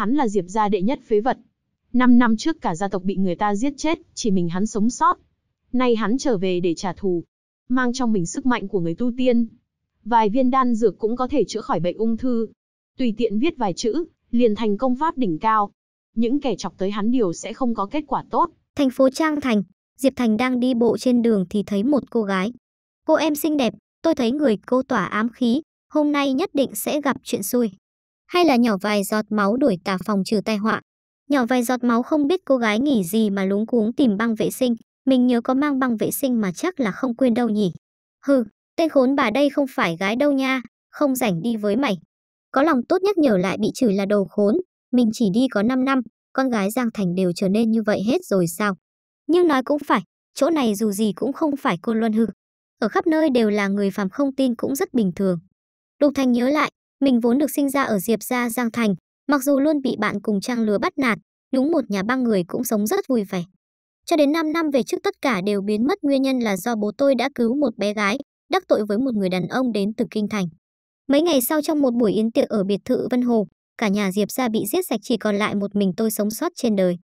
hắn là Diệp gia đệ nhất phế vật. Năm năm trước cả gia tộc bị người ta giết chết, chỉ mình hắn sống sót. Nay hắn trở về để trả thù, mang trong mình sức mạnh của người tu tiên. Vài viên đan dược cũng có thể chữa khỏi bệnh ung thư. Tùy tiện viết vài chữ, liền thành công pháp đỉnh cao. Những kẻ chọc tới hắn điều sẽ không có kết quả tốt. Thành phố Trang Thành, Diệp Thành đang đi bộ trên đường thì thấy một cô gái. Cô em xinh đẹp, tôi thấy người cô tỏa ám khí, hôm nay nhất định sẽ gặp chuyện xui hay là nhỏ vài giọt máu đuổi tà phòng trừ tai họa. Nhỏ vài giọt máu không biết cô gái nghỉ gì mà lúng cuống tìm băng vệ sinh, mình nhớ có mang băng vệ sinh mà chắc là không quên đâu nhỉ. Hừ, tên khốn bà đây không phải gái đâu nha, không rảnh đi với mày. Có lòng tốt nhắc nhở lại bị chửi là đồ khốn, mình chỉ đi có 5 năm, con gái Giang Thành đều trở nên như vậy hết rồi sao. Nhưng nói cũng phải, chỗ này dù gì cũng không phải côn luân hư. Ở khắp nơi đều là người phàm không tin cũng rất bình thường. Đục Thành nhớ lại, mình vốn được sinh ra ở Diệp Gia Giang Thành, mặc dù luôn bị bạn cùng trang lứa bắt nạt, đúng một nhà ba người cũng sống rất vui vẻ. Cho đến 5 năm về trước tất cả đều biến mất nguyên nhân là do bố tôi đã cứu một bé gái, đắc tội với một người đàn ông đến từ Kinh Thành. Mấy ngày sau trong một buổi yến tiệc ở biệt thự Vân Hồ, cả nhà Diệp gia bị giết sạch chỉ còn lại một mình tôi sống sót trên đời.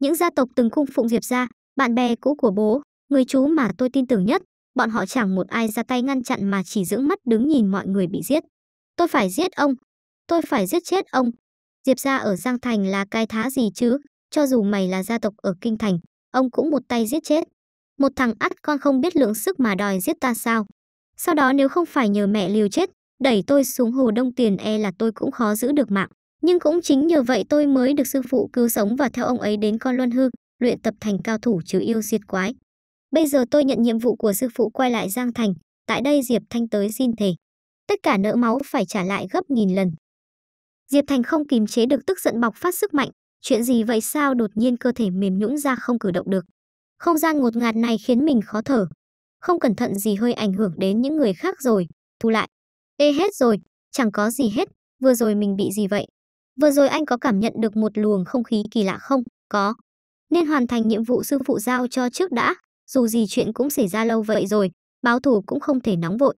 Những gia tộc từng cung phụng Diệp gia, bạn bè cũ của bố, người chú mà tôi tin tưởng nhất, bọn họ chẳng một ai ra tay ngăn chặn mà chỉ dưỡng mắt đứng nhìn mọi người bị giết. Tôi phải giết ông. Tôi phải giết chết ông. Diệp gia ở Giang Thành là cái thá gì chứ? Cho dù mày là gia tộc ở Kinh Thành, ông cũng một tay giết chết. Một thằng ắt con không biết lượng sức mà đòi giết ta sao? Sau đó nếu không phải nhờ mẹ liều chết, đẩy tôi xuống hồ Đông Tiền e là tôi cũng khó giữ được mạng. Nhưng cũng chính nhờ vậy tôi mới được sư phụ cứu sống và theo ông ấy đến con Luân Hư, luyện tập thành cao thủ trừ yêu diệt quái. Bây giờ tôi nhận nhiệm vụ của sư phụ quay lại Giang Thành, tại đây Diệp Thanh tới xin thề, tất cả nợ máu phải trả lại gấp nghìn lần. Diệp Thành không kìm chế được tức giận bộc phát sức mạnh, chuyện gì vậy sao đột nhiên cơ thể mềm nhũn ra không cử động được. Không gian ngột ngạt này khiến mình khó thở. Không cẩn thận gì hơi ảnh hưởng đến những người khác rồi, thu lại. Ê hết rồi, chẳng có gì hết, vừa rồi mình bị gì vậy? Vừa rồi anh có cảm nhận được một luồng không khí kỳ lạ không? Có. Nên hoàn thành nhiệm vụ sư phụ giao cho trước đã, dù gì chuyện cũng xảy ra lâu vậy rồi, báo thủ cũng không thể nóng vội.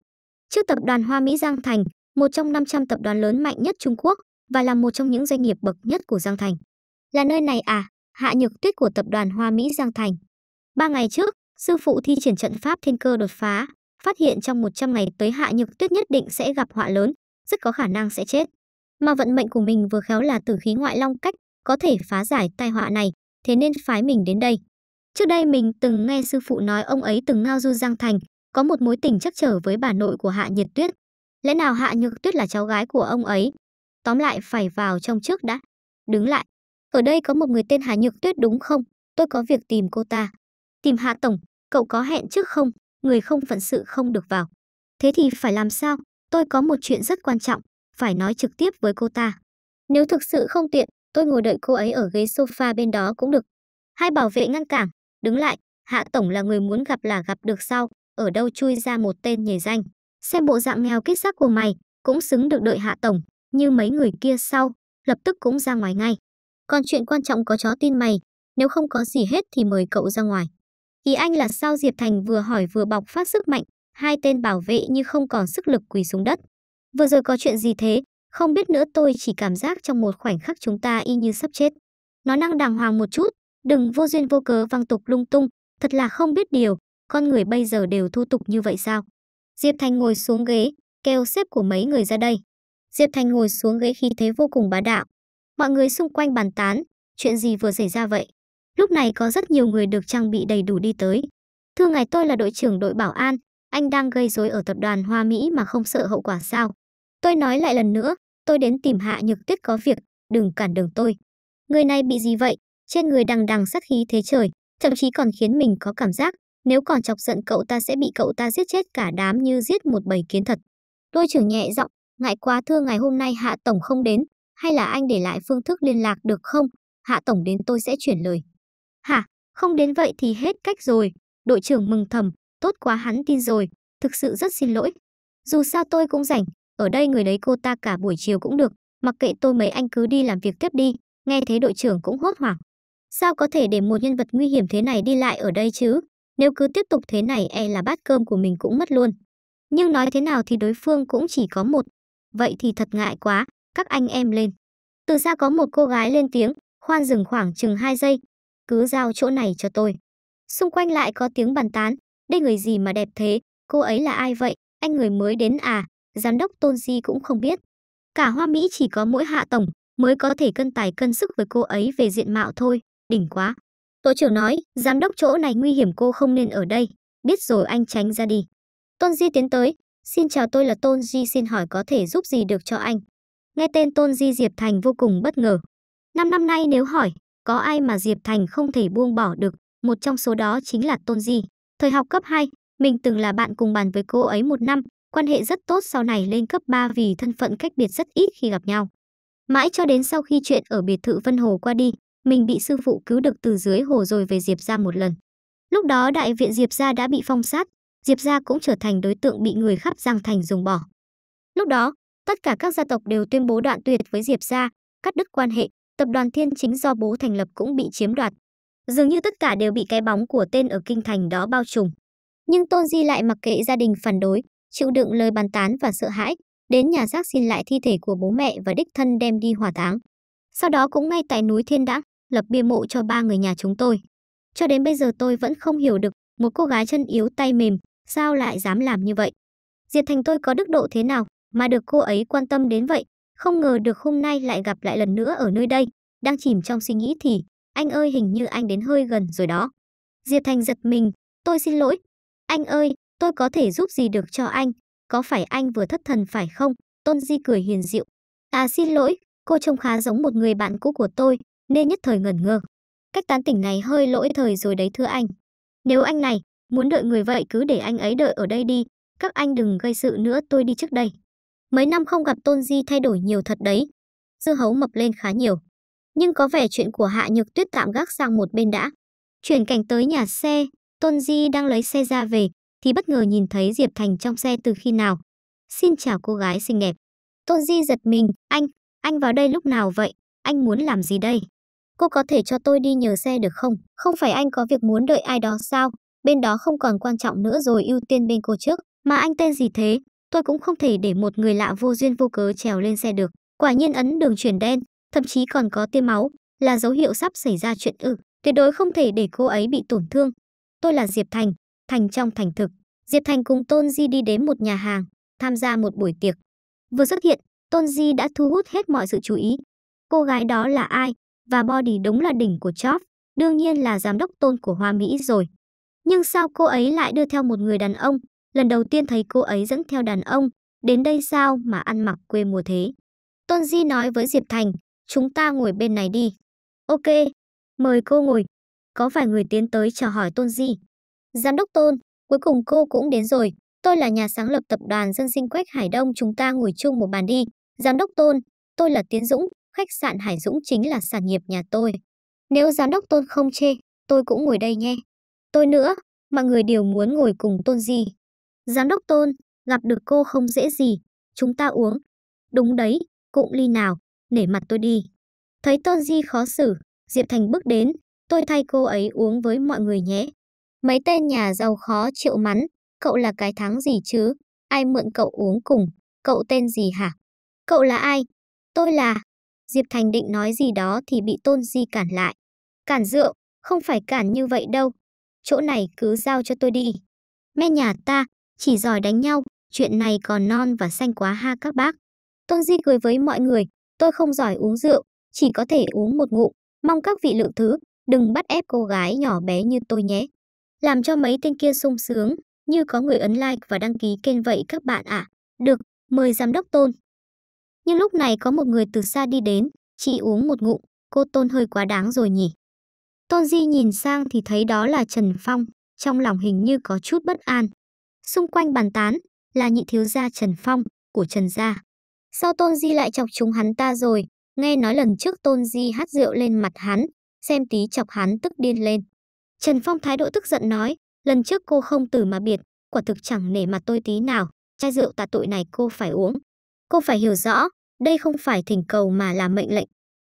Trước tập đoàn Hoa Mỹ Giang Thành, một trong 500 tập đoàn lớn mạnh nhất Trung Quốc và là một trong những doanh nghiệp bậc nhất của Giang Thành. Là nơi này à, Hạ Nhược Tuyết của tập đoàn Hoa Mỹ Giang Thành. Ba ngày trước, sư phụ thi triển trận pháp thiên cơ đột phá, phát hiện trong 100 ngày tới Hạ Nhược Tuyết nhất định sẽ gặp họa lớn, rất có khả năng sẽ chết. Mà vận mệnh của mình vừa khéo là tử khí ngoại long cách, có thể phá giải tai họa này, thế nên phái mình đến đây. Trước đây mình từng nghe sư phụ nói ông ấy từng ngao du Giang Thành, có một mối tình chắc trở với bà nội của Hạ Nhiệt Tuyết. Lẽ nào Hạ Nhược Tuyết là cháu gái của ông ấy? Tóm lại phải vào trong trước đã. Đứng lại. Ở đây có một người tên Hạ Nhược Tuyết đúng không? Tôi có việc tìm cô ta. Tìm Hạ Tổng, cậu có hẹn trước không? Người không phận sự không được vào. Thế thì phải làm sao? Tôi có một chuyện rất quan trọng, phải nói trực tiếp với cô ta. Nếu thực sự không tiện, tôi ngồi đợi cô ấy ở ghế sofa bên đó cũng được. Hai bảo vệ ngăn cản, đứng lại, Hạ Tổng là người muốn gặp là gặp được sau, ở đâu chui ra một tên nhề danh. Xem bộ dạng nghèo kết xác của mày, cũng xứng được đợi hạ tổng, như mấy người kia sau, lập tức cũng ra ngoài ngay. Còn chuyện quan trọng có chó tin mày, nếu không có gì hết thì mời cậu ra ngoài. Ý anh là sao Diệp Thành vừa hỏi vừa bọc phát sức mạnh, hai tên bảo vệ như không còn sức lực quỳ xuống đất. Vừa rồi có chuyện gì thế, không biết nữa tôi chỉ cảm giác trong một khoảnh khắc chúng ta y như sắp chết. Nó năng đàng hoàng một chút, đừng vô duyên vô cớ văng tục lung tung, thật là không biết điều, con người bây giờ đều thu tục như vậy sao? Diệp Thành ngồi xuống ghế, kêu xếp của mấy người ra đây. Diệp Thành ngồi xuống ghế khi thế vô cùng bá đạo. Mọi người xung quanh bàn tán, chuyện gì vừa xảy ra vậy? Lúc này có rất nhiều người được trang bị đầy đủ đi tới. Thưa ngài tôi là đội trưởng đội bảo an, anh đang gây rối ở tập đoàn Hoa Mỹ mà không sợ hậu quả sao? Tôi nói lại lần nữa, tôi đến tìm hạ nhược tuyết có việc, đừng cản đường tôi. Người này bị gì vậy? Trên người đằng đằng sát khí thế trời, thậm chí còn khiến mình có cảm giác nếu còn chọc giận cậu ta sẽ bị cậu ta giết chết cả đám như giết một bầy kiến thật. Tôi trưởng nhẹ giọng, ngại quá thưa ngày hôm nay Hạ Tổng không đến, hay là anh để lại phương thức liên lạc được không? Hạ Tổng đến tôi sẽ chuyển lời. Hả, không đến vậy thì hết cách rồi. Đội trưởng mừng thầm, tốt quá hắn tin rồi, thực sự rất xin lỗi. Dù sao tôi cũng rảnh, ở đây người đấy cô ta cả buổi chiều cũng được, mặc kệ tôi mấy anh cứ đi làm việc tiếp đi, nghe thế đội trưởng cũng hốt hoảng. Sao có thể để một nhân vật nguy hiểm thế này đi lại ở đây chứ? Nếu cứ tiếp tục thế này e là bát cơm của mình cũng mất luôn. Nhưng nói thế nào thì đối phương cũng chỉ có một. Vậy thì thật ngại quá, các anh em lên. Từ xa có một cô gái lên tiếng, khoan dừng khoảng chừng 2 giây. Cứ giao chỗ này cho tôi. Xung quanh lại có tiếng bàn tán. Đây người gì mà đẹp thế, cô ấy là ai vậy, anh người mới đến à, giám đốc Tôn Di cũng không biết. Cả Hoa Mỹ chỉ có mỗi hạ tổng mới có thể cân tài cân sức với cô ấy về diện mạo thôi, đỉnh quá. Tổ trưởng nói, giám đốc chỗ này nguy hiểm cô không nên ở đây, biết rồi anh tránh ra đi. Tôn Di tiến tới, xin chào tôi là Tôn Di xin hỏi có thể giúp gì được cho anh. Nghe tên Tôn Di Diệp Thành vô cùng bất ngờ. Năm năm nay nếu hỏi, có ai mà Diệp Thành không thể buông bỏ được, một trong số đó chính là Tôn Di. Thời học cấp 2, mình từng là bạn cùng bàn với cô ấy một năm, quan hệ rất tốt sau này lên cấp 3 vì thân phận cách biệt rất ít khi gặp nhau. Mãi cho đến sau khi chuyện ở biệt thự Vân Hồ qua đi, mình bị sư phụ cứu được từ dưới hồ rồi về Diệp gia một lần. Lúc đó đại viện Diệp gia đã bị phong sát, Diệp gia cũng trở thành đối tượng bị người khắp Giang Thành dùng bỏ. Lúc đó, tất cả các gia tộc đều tuyên bố đoạn tuyệt với Diệp gia, cắt đứt quan hệ, tập đoàn Thiên Chính do bố thành lập cũng bị chiếm đoạt. Dường như tất cả đều bị cái bóng của tên ở kinh thành đó bao trùm. Nhưng Tôn Di lại mặc kệ gia đình phản đối, chịu đựng lời bàn tán và sợ hãi, đến nhà xác xin lại thi thể của bố mẹ và đích thân đem đi hỏa táng. Sau đó cũng ngay tại núi Thiên Đãng, lập bia mộ cho ba người nhà chúng tôi. Cho đến bây giờ tôi vẫn không hiểu được một cô gái chân yếu tay mềm, sao lại dám làm như vậy. Diệp Thành tôi có đức độ thế nào mà được cô ấy quan tâm đến vậy, không ngờ được hôm nay lại gặp lại lần nữa ở nơi đây, đang chìm trong suy nghĩ thì, anh ơi hình như anh đến hơi gần rồi đó. Diệp Thành giật mình, tôi xin lỗi. Anh ơi, tôi có thể giúp gì được cho anh, có phải anh vừa thất thần phải không? Tôn Di cười hiền dịu. À xin lỗi, cô trông khá giống một người bạn cũ của tôi, nên nhất thời ngẩn ngơ. Cách tán tỉnh này hơi lỗi thời rồi đấy thưa anh. Nếu anh này muốn đợi người vậy cứ để anh ấy đợi ở đây đi, các anh đừng gây sự nữa tôi đi trước đây. Mấy năm không gặp Tôn Di thay đổi nhiều thật đấy. dư hấu mập lên khá nhiều. Nhưng có vẻ chuyện của Hạ Nhược Tuyết tạm gác sang một bên đã. Chuyển cảnh tới nhà xe, Tôn Di đang lấy xe ra về, thì bất ngờ nhìn thấy Diệp Thành trong xe từ khi nào. Xin chào cô gái xinh đẹp. Tôn Di giật mình, anh, anh vào đây lúc nào vậy? Anh muốn làm gì đây? Cô có thể cho tôi đi nhờ xe được không? Không phải anh có việc muốn đợi ai đó sao? Bên đó không còn quan trọng nữa rồi ưu tiên bên cô trước. Mà anh tên gì thế? Tôi cũng không thể để một người lạ vô duyên vô cớ trèo lên xe được. Quả nhiên ấn đường chuyển đen, thậm chí còn có tia máu, là dấu hiệu sắp xảy ra chuyện ư. Tuyệt đối không thể để cô ấy bị tổn thương. Tôi là Diệp Thành, Thành trong thành thực. Diệp Thành cùng Tôn Di đi đến một nhà hàng, tham gia một buổi tiệc. Vừa xuất hiện, Tôn Di đã thu hút hết mọi sự chú ý. Cô gái đó là ai? và body đúng là đỉnh của Chop, đương nhiên là giám đốc tôn của Hoa Mỹ rồi. Nhưng sao cô ấy lại đưa theo một người đàn ông? Lần đầu tiên thấy cô ấy dẫn theo đàn ông, đến đây sao mà ăn mặc quê mùa thế? Tôn Di nói với Diệp Thành, chúng ta ngồi bên này đi. Ok, mời cô ngồi. Có vài người tiến tới chào hỏi Tôn Di. Giám đốc Tôn, cuối cùng cô cũng đến rồi. Tôi là nhà sáng lập tập đoàn dân sinh Quách Hải Đông chúng ta ngồi chung một bàn đi. Giám đốc Tôn, tôi là Tiến Dũng, khách sạn Hải Dũng chính là sản nghiệp nhà tôi. Nếu giám đốc tôn không chê, tôi cũng ngồi đây nhé. Tôi nữa, mà người đều muốn ngồi cùng tôn gì. Giám đốc tôn, gặp được cô không dễ gì, chúng ta uống. Đúng đấy, cụm ly nào, nể mặt tôi đi. Thấy tôn di khó xử, Diệp Thành bước đến, tôi thay cô ấy uống với mọi người nhé. Mấy tên nhà giàu khó chịu mắn, cậu là cái thắng gì chứ, ai mượn cậu uống cùng, cậu tên gì hả? Cậu là ai? Tôi là, Diệp Thành định nói gì đó thì bị Tôn Di cản lại. Cản rượu, không phải cản như vậy đâu. Chỗ này cứ giao cho tôi đi. Mẹ nhà ta, chỉ giỏi đánh nhau, chuyện này còn non và xanh quá ha các bác. Tôn Di cười với mọi người, tôi không giỏi uống rượu, chỉ có thể uống một ngụm, mong các vị lượng thứ, đừng bắt ép cô gái nhỏ bé như tôi nhé. Làm cho mấy tên kia sung sướng, như có người ấn like và đăng ký kênh vậy các bạn ạ. À. Được, mời giám đốc Tôn. Nhưng lúc này có một người từ xa đi đến, chỉ uống một ngụm, cô Tôn hơi quá đáng rồi nhỉ. Tôn Di nhìn sang thì thấy đó là Trần Phong, trong lòng hình như có chút bất an. Xung quanh bàn tán là nhị thiếu gia Trần Phong của Trần Gia. Sao Tôn Di lại chọc chúng hắn ta rồi? Nghe nói lần trước Tôn Di hát rượu lên mặt hắn, xem tí chọc hắn tức điên lên. Trần Phong thái độ tức giận nói, lần trước cô không từ mà biệt, quả thực chẳng nể mặt tôi tí nào, chai rượu tạ tội này cô phải uống. Cô phải hiểu rõ, đây không phải thỉnh cầu mà là mệnh lệnh.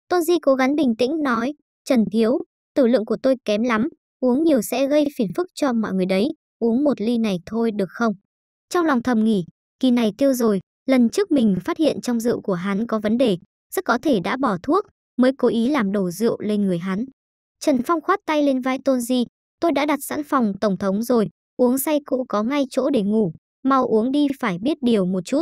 Tôn Di cố gắng bình tĩnh nói, Trần Thiếu, tử lượng của tôi kém lắm, uống nhiều sẽ gây phiền phức cho mọi người đấy, uống một ly này thôi được không? Trong lòng thầm nghỉ, kỳ này tiêu rồi, lần trước mình phát hiện trong rượu của hắn có vấn đề, rất có thể đã bỏ thuốc, mới cố ý làm đổ rượu lên người hắn. Trần Phong khoát tay lên vai Tôn Di, tôi đã đặt sẵn phòng tổng thống rồi, uống say cũ có ngay chỗ để ngủ, mau uống đi phải biết điều một chút.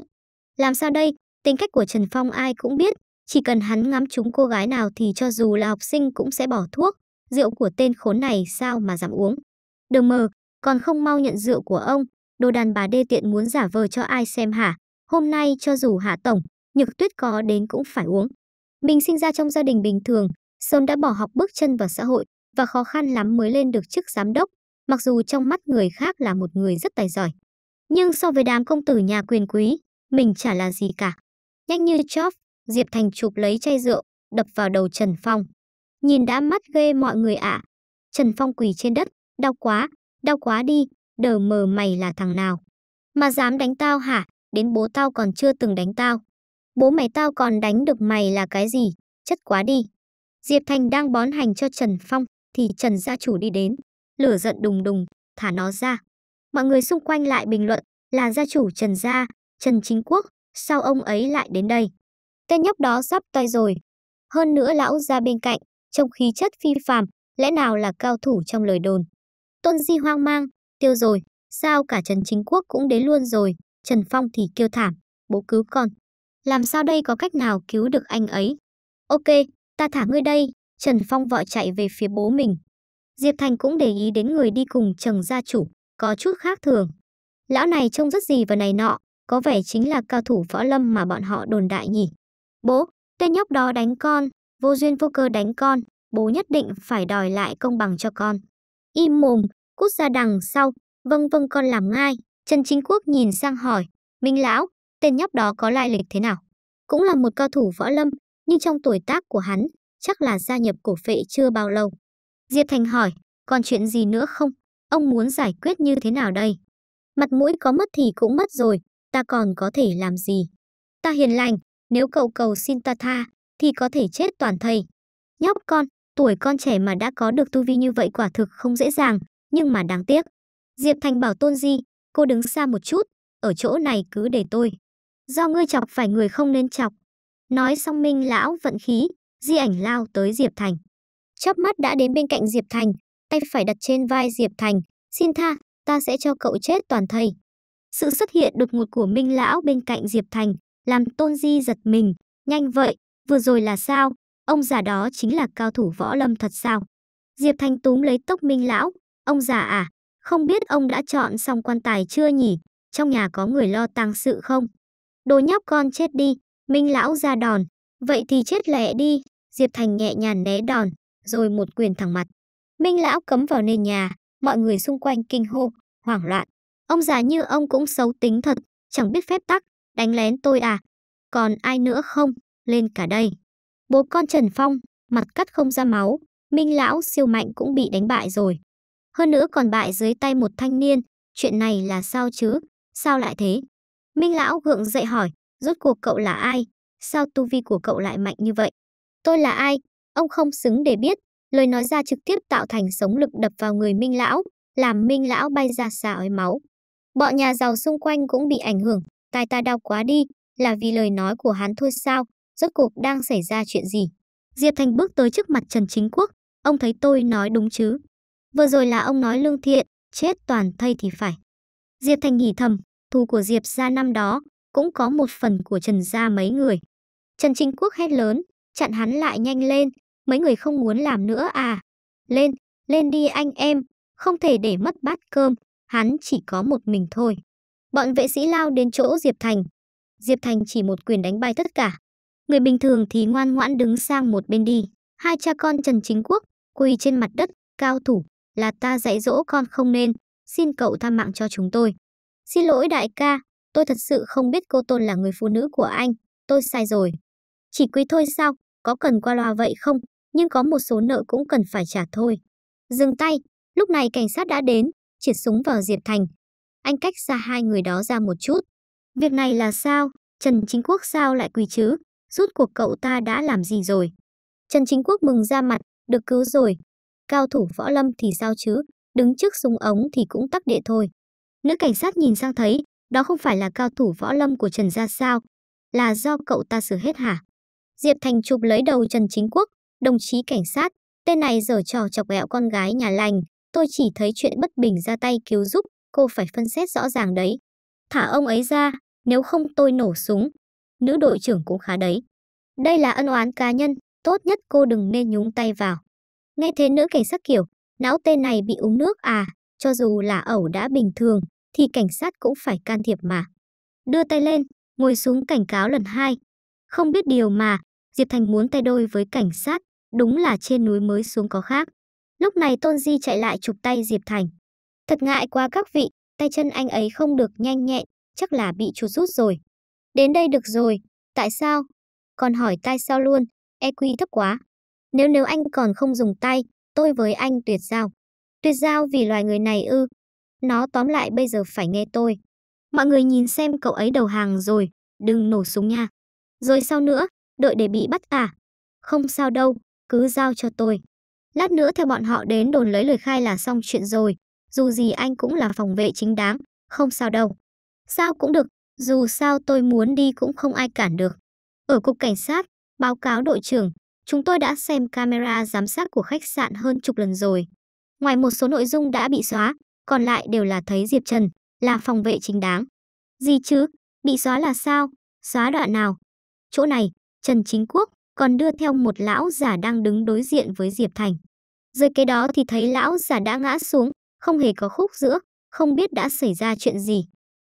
Làm sao đây, Tính cách của Trần Phong ai cũng biết, chỉ cần hắn ngắm chúng cô gái nào thì cho dù là học sinh cũng sẽ bỏ thuốc, rượu của tên khốn này sao mà dám uống. Đường mờ, còn không mau nhận rượu của ông, đồ đàn bà đê tiện muốn giả vờ cho ai xem hả, hôm nay cho dù hạ tổng, nhược tuyết có đến cũng phải uống. Mình sinh ra trong gia đình bình thường, sớm đã bỏ học bước chân vào xã hội và khó khăn lắm mới lên được chức giám đốc, mặc dù trong mắt người khác là một người rất tài giỏi. Nhưng so với đám công tử nhà quyền quý, mình chả là gì cả. Nhanh như chóp, Diệp Thành chụp lấy chai rượu, đập vào đầu Trần Phong. Nhìn đã mắt ghê mọi người ạ. À. Trần Phong quỳ trên đất, đau quá, đau quá đi, đờ mờ mày là thằng nào. Mà dám đánh tao hả, đến bố tao còn chưa từng đánh tao. Bố mày tao còn đánh được mày là cái gì, chất quá đi. Diệp Thành đang bón hành cho Trần Phong, thì Trần gia chủ đi đến. Lửa giận đùng đùng, thả nó ra. Mọi người xung quanh lại bình luận là gia chủ Trần Gia, Trần Chính Quốc, sao ông ấy lại đến đây? Tên nhóc đó sắp tay rồi. Hơn nữa lão ra bên cạnh, trông khí chất phi phàm, lẽ nào là cao thủ trong lời đồn. Tôn Di hoang mang, tiêu rồi, sao cả Trần Chính Quốc cũng đến luôn rồi, Trần Phong thì kêu thảm, bố cứu con. Làm sao đây có cách nào cứu được anh ấy? Ok, ta thả ngươi đây, Trần Phong vội chạy về phía bố mình. Diệp Thành cũng để ý đến người đi cùng Trần gia chủ, có chút khác thường. Lão này trông rất gì và này nọ, có vẻ chính là cao thủ võ lâm mà bọn họ đồn đại nhỉ. Bố, tên nhóc đó đánh con, vô duyên vô cơ đánh con, bố nhất định phải đòi lại công bằng cho con. Im mồm, cút ra đằng sau, vâng vâng con làm ngay. Trần Chính Quốc nhìn sang hỏi, Minh Lão, tên nhóc đó có lai lịch thế nào? Cũng là một cao thủ võ lâm, nhưng trong tuổi tác của hắn, chắc là gia nhập cổ phệ chưa bao lâu. Diệp Thành hỏi, còn chuyện gì nữa không? Ông muốn giải quyết như thế nào đây? Mặt mũi có mất thì cũng mất rồi, ta còn có thể làm gì? Ta hiền lành, nếu cậu cầu xin ta tha, thì có thể chết toàn thầy. Nhóc con, tuổi con trẻ mà đã có được tu vi như vậy quả thực không dễ dàng, nhưng mà đáng tiếc. Diệp Thành bảo Tôn Di, cô đứng xa một chút, ở chỗ này cứ để tôi. Do ngươi chọc phải người không nên chọc. Nói xong Minh lão vận khí, di ảnh lao tới Diệp Thành. Chớp mắt đã đến bên cạnh Diệp Thành, tay phải đặt trên vai Diệp Thành, xin tha, ta sẽ cho cậu chết toàn thầy. Sự xuất hiện đột ngột của Minh Lão bên cạnh Diệp Thành làm Tôn Di giật mình. Nhanh vậy, vừa rồi là sao? Ông già đó chính là cao thủ võ lâm thật sao? Diệp Thành túm lấy tóc Minh Lão. Ông già à, không biết ông đã chọn xong quan tài chưa nhỉ? Trong nhà có người lo tang sự không? Đồ nhóc con chết đi, Minh Lão ra đòn. Vậy thì chết lẹ đi, Diệp Thành nhẹ nhàng né đòn, rồi một quyền thẳng mặt. Minh Lão cấm vào nền nhà, mọi người xung quanh kinh hô, hoảng loạn. Ông già như ông cũng xấu tính thật, chẳng biết phép tắc, đánh lén tôi à. Còn ai nữa không, lên cả đây. Bố con Trần Phong, mặt cắt không ra máu, Minh Lão siêu mạnh cũng bị đánh bại rồi. Hơn nữa còn bại dưới tay một thanh niên, chuyện này là sao chứ, sao lại thế? Minh Lão gượng dậy hỏi, rốt cuộc cậu là ai? Sao tu vi của cậu lại mạnh như vậy? Tôi là ai? Ông không xứng để biết, lời nói ra trực tiếp tạo thành sống lực đập vào người Minh Lão, làm Minh Lão bay ra xa ói máu. Bọn nhà giàu xung quanh cũng bị ảnh hưởng, tai ta đau quá đi, là vì lời nói của hắn thôi sao, rốt cuộc đang xảy ra chuyện gì. Diệp Thành bước tới trước mặt Trần Chính Quốc, ông thấy tôi nói đúng chứ. Vừa rồi là ông nói lương thiện, chết toàn thay thì phải. Diệp Thành nghỉ thầm, thù của Diệp ra năm đó, cũng có một phần của Trần gia mấy người. Trần Chính Quốc hét lớn, chặn hắn lại nhanh lên, mấy người không muốn làm nữa à. Lên, lên đi anh em, không thể để mất bát cơm, hắn chỉ có một mình thôi. Bọn vệ sĩ lao đến chỗ Diệp Thành. Diệp Thành chỉ một quyền đánh bay tất cả. Người bình thường thì ngoan ngoãn đứng sang một bên đi. Hai cha con Trần Chính Quốc quỳ trên mặt đất, cao thủ, là ta dạy dỗ con không nên, xin cậu tha mạng cho chúng tôi. Xin lỗi đại ca, tôi thật sự không biết cô Tôn là người phụ nữ của anh, tôi sai rồi. Chỉ quý thôi sao, có cần qua loa vậy không, nhưng có một số nợ cũng cần phải trả thôi. Dừng tay, lúc này cảnh sát đã đến, Triệt súng vào Diệp Thành. Anh cách xa hai người đó ra một chút. Việc này là sao? Trần Chính Quốc sao lại quỳ chứ? Rút cuộc cậu ta đã làm gì rồi? Trần Chính Quốc mừng ra mặt, được cứu rồi. Cao thủ võ lâm thì sao chứ? Đứng trước súng ống thì cũng tắc địa thôi. Nữ cảnh sát nhìn sang thấy, đó không phải là cao thủ võ lâm của Trần gia sao? Là do cậu ta xử hết hả? Diệp Thành chụp lấy đầu Trần Chính Quốc, đồng chí cảnh sát, tên này giở trò chọc ghẹo con gái nhà lành, Tôi chỉ thấy chuyện bất bình ra tay cứu giúp, cô phải phân xét rõ ràng đấy. Thả ông ấy ra, nếu không tôi nổ súng. Nữ đội trưởng cũng khá đấy. Đây là ân oán cá nhân, tốt nhất cô đừng nên nhúng tay vào. Nghe thế nữ cảnh sát kiểu, não tên này bị uống nước à, cho dù là ẩu đã bình thường, thì cảnh sát cũng phải can thiệp mà. Đưa tay lên, ngồi xuống cảnh cáo lần hai. Không biết điều mà, Diệp Thành muốn tay đôi với cảnh sát, đúng là trên núi mới xuống có khác. Lúc này Tôn Di chạy lại chụp tay Diệp Thành. Thật ngại quá các vị, tay chân anh ấy không được nhanh nhẹn, chắc là bị chuột rút rồi. Đến đây được rồi, tại sao? Còn hỏi tay sao luôn, e quy thấp quá. Nếu nếu anh còn không dùng tay, tôi với anh tuyệt giao. Tuyệt giao vì loài người này ư. Nó tóm lại bây giờ phải nghe tôi. Mọi người nhìn xem cậu ấy đầu hàng rồi, đừng nổ súng nha. Rồi sau nữa, đợi để bị bắt à? Không sao đâu, cứ giao cho tôi. Lát nữa theo bọn họ đến đồn lấy lời khai là xong chuyện rồi. Dù gì anh cũng là phòng vệ chính đáng, không sao đâu. Sao cũng được, dù sao tôi muốn đi cũng không ai cản được. Ở cục cảnh sát, báo cáo đội trưởng, chúng tôi đã xem camera giám sát của khách sạn hơn chục lần rồi. Ngoài một số nội dung đã bị xóa, còn lại đều là thấy Diệp Trần, là phòng vệ chính đáng. Gì chứ, bị xóa là sao, xóa đoạn nào? Chỗ này, Trần Chính Quốc còn đưa theo một lão giả đang đứng đối diện với Diệp Thành. Rồi cái đó thì thấy lão già đã ngã xuống, không hề có khúc giữa, không biết đã xảy ra chuyện gì.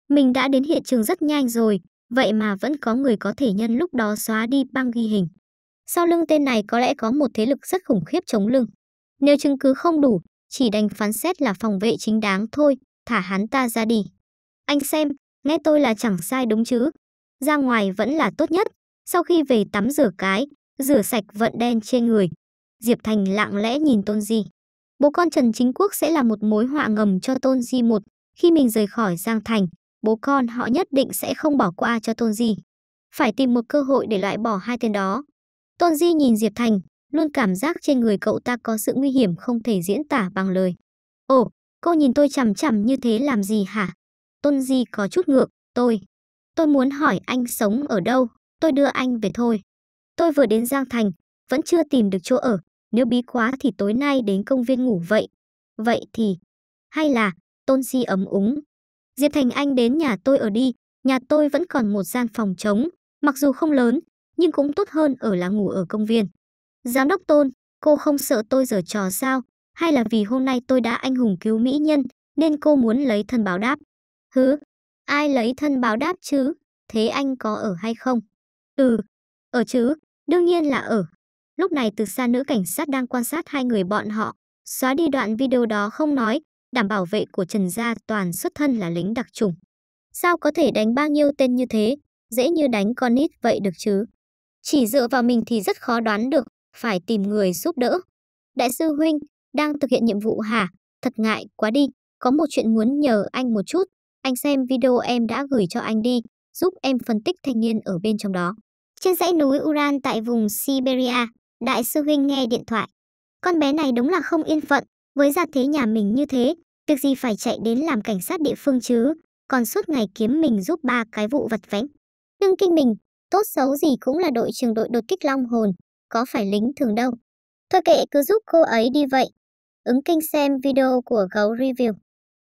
Mình đã đến hiện trường rất nhanh rồi, vậy mà vẫn có người có thể nhân lúc đó xóa đi băng ghi hình. Sau lưng tên này có lẽ có một thế lực rất khủng khiếp chống lưng. Nếu chứng cứ không đủ, chỉ đành phán xét là phòng vệ chính đáng thôi, thả hắn ta ra đi. Anh xem, nghe tôi là chẳng sai đúng chứ. Ra ngoài vẫn là tốt nhất, sau khi về tắm rửa cái, rửa sạch vận đen trên người, Diệp Thành lặng lẽ nhìn Tôn Di. Bố con Trần Chính Quốc sẽ là một mối họa ngầm cho Tôn Di một. Khi mình rời khỏi Giang Thành, bố con họ nhất định sẽ không bỏ qua cho Tôn Di. Phải tìm một cơ hội để loại bỏ hai tên đó. Tôn Di nhìn Diệp Thành, luôn cảm giác trên người cậu ta có sự nguy hiểm không thể diễn tả bằng lời. Ồ, cô nhìn tôi chằm chằm như thế làm gì hả? Tôn Di có chút ngược, tôi. Tôi muốn hỏi anh sống ở đâu, tôi đưa anh về thôi. Tôi vừa đến Giang Thành, vẫn chưa tìm được chỗ ở, nếu bí quá thì tối nay đến công viên ngủ vậy. Vậy thì, hay là, tôn di ấm úng. Diệp Thành Anh đến nhà tôi ở đi, nhà tôi vẫn còn một gian phòng trống, mặc dù không lớn, nhưng cũng tốt hơn ở là ngủ ở công viên. Giám đốc Tôn, cô không sợ tôi giở trò sao, hay là vì hôm nay tôi đã anh hùng cứu mỹ nhân, nên cô muốn lấy thân báo đáp. Hứ, ai lấy thân báo đáp chứ, thế anh có ở hay không? Ừ, ở chứ, đương nhiên là ở, Lúc này từ xa nữ cảnh sát đang quan sát hai người bọn họ, xóa đi đoạn video đó không nói, đảm bảo vệ của Trần Gia toàn xuất thân là lính đặc chủng. Sao có thể đánh bao nhiêu tên như thế, dễ như đánh con nít vậy được chứ? Chỉ dựa vào mình thì rất khó đoán được, phải tìm người giúp đỡ. Đại sư Huynh, đang thực hiện nhiệm vụ hả? Thật ngại quá đi, có một chuyện muốn nhờ anh một chút. Anh xem video em đã gửi cho anh đi, giúp em phân tích thanh niên ở bên trong đó. Trên dãy núi Uran tại vùng Siberia, Đại sư huynh nghe điện thoại. Con bé này đúng là không yên phận, với gia thế nhà mình như thế, việc gì phải chạy đến làm cảnh sát địa phương chứ, còn suốt ngày kiếm mình giúp ba cái vụ vặt vãnh. Nhưng kinh mình, tốt xấu gì cũng là đội trường đội đột kích long hồn, có phải lính thường đâu. Thôi kệ cứ giúp cô ấy đi vậy. Ứng kinh xem video của gấu review.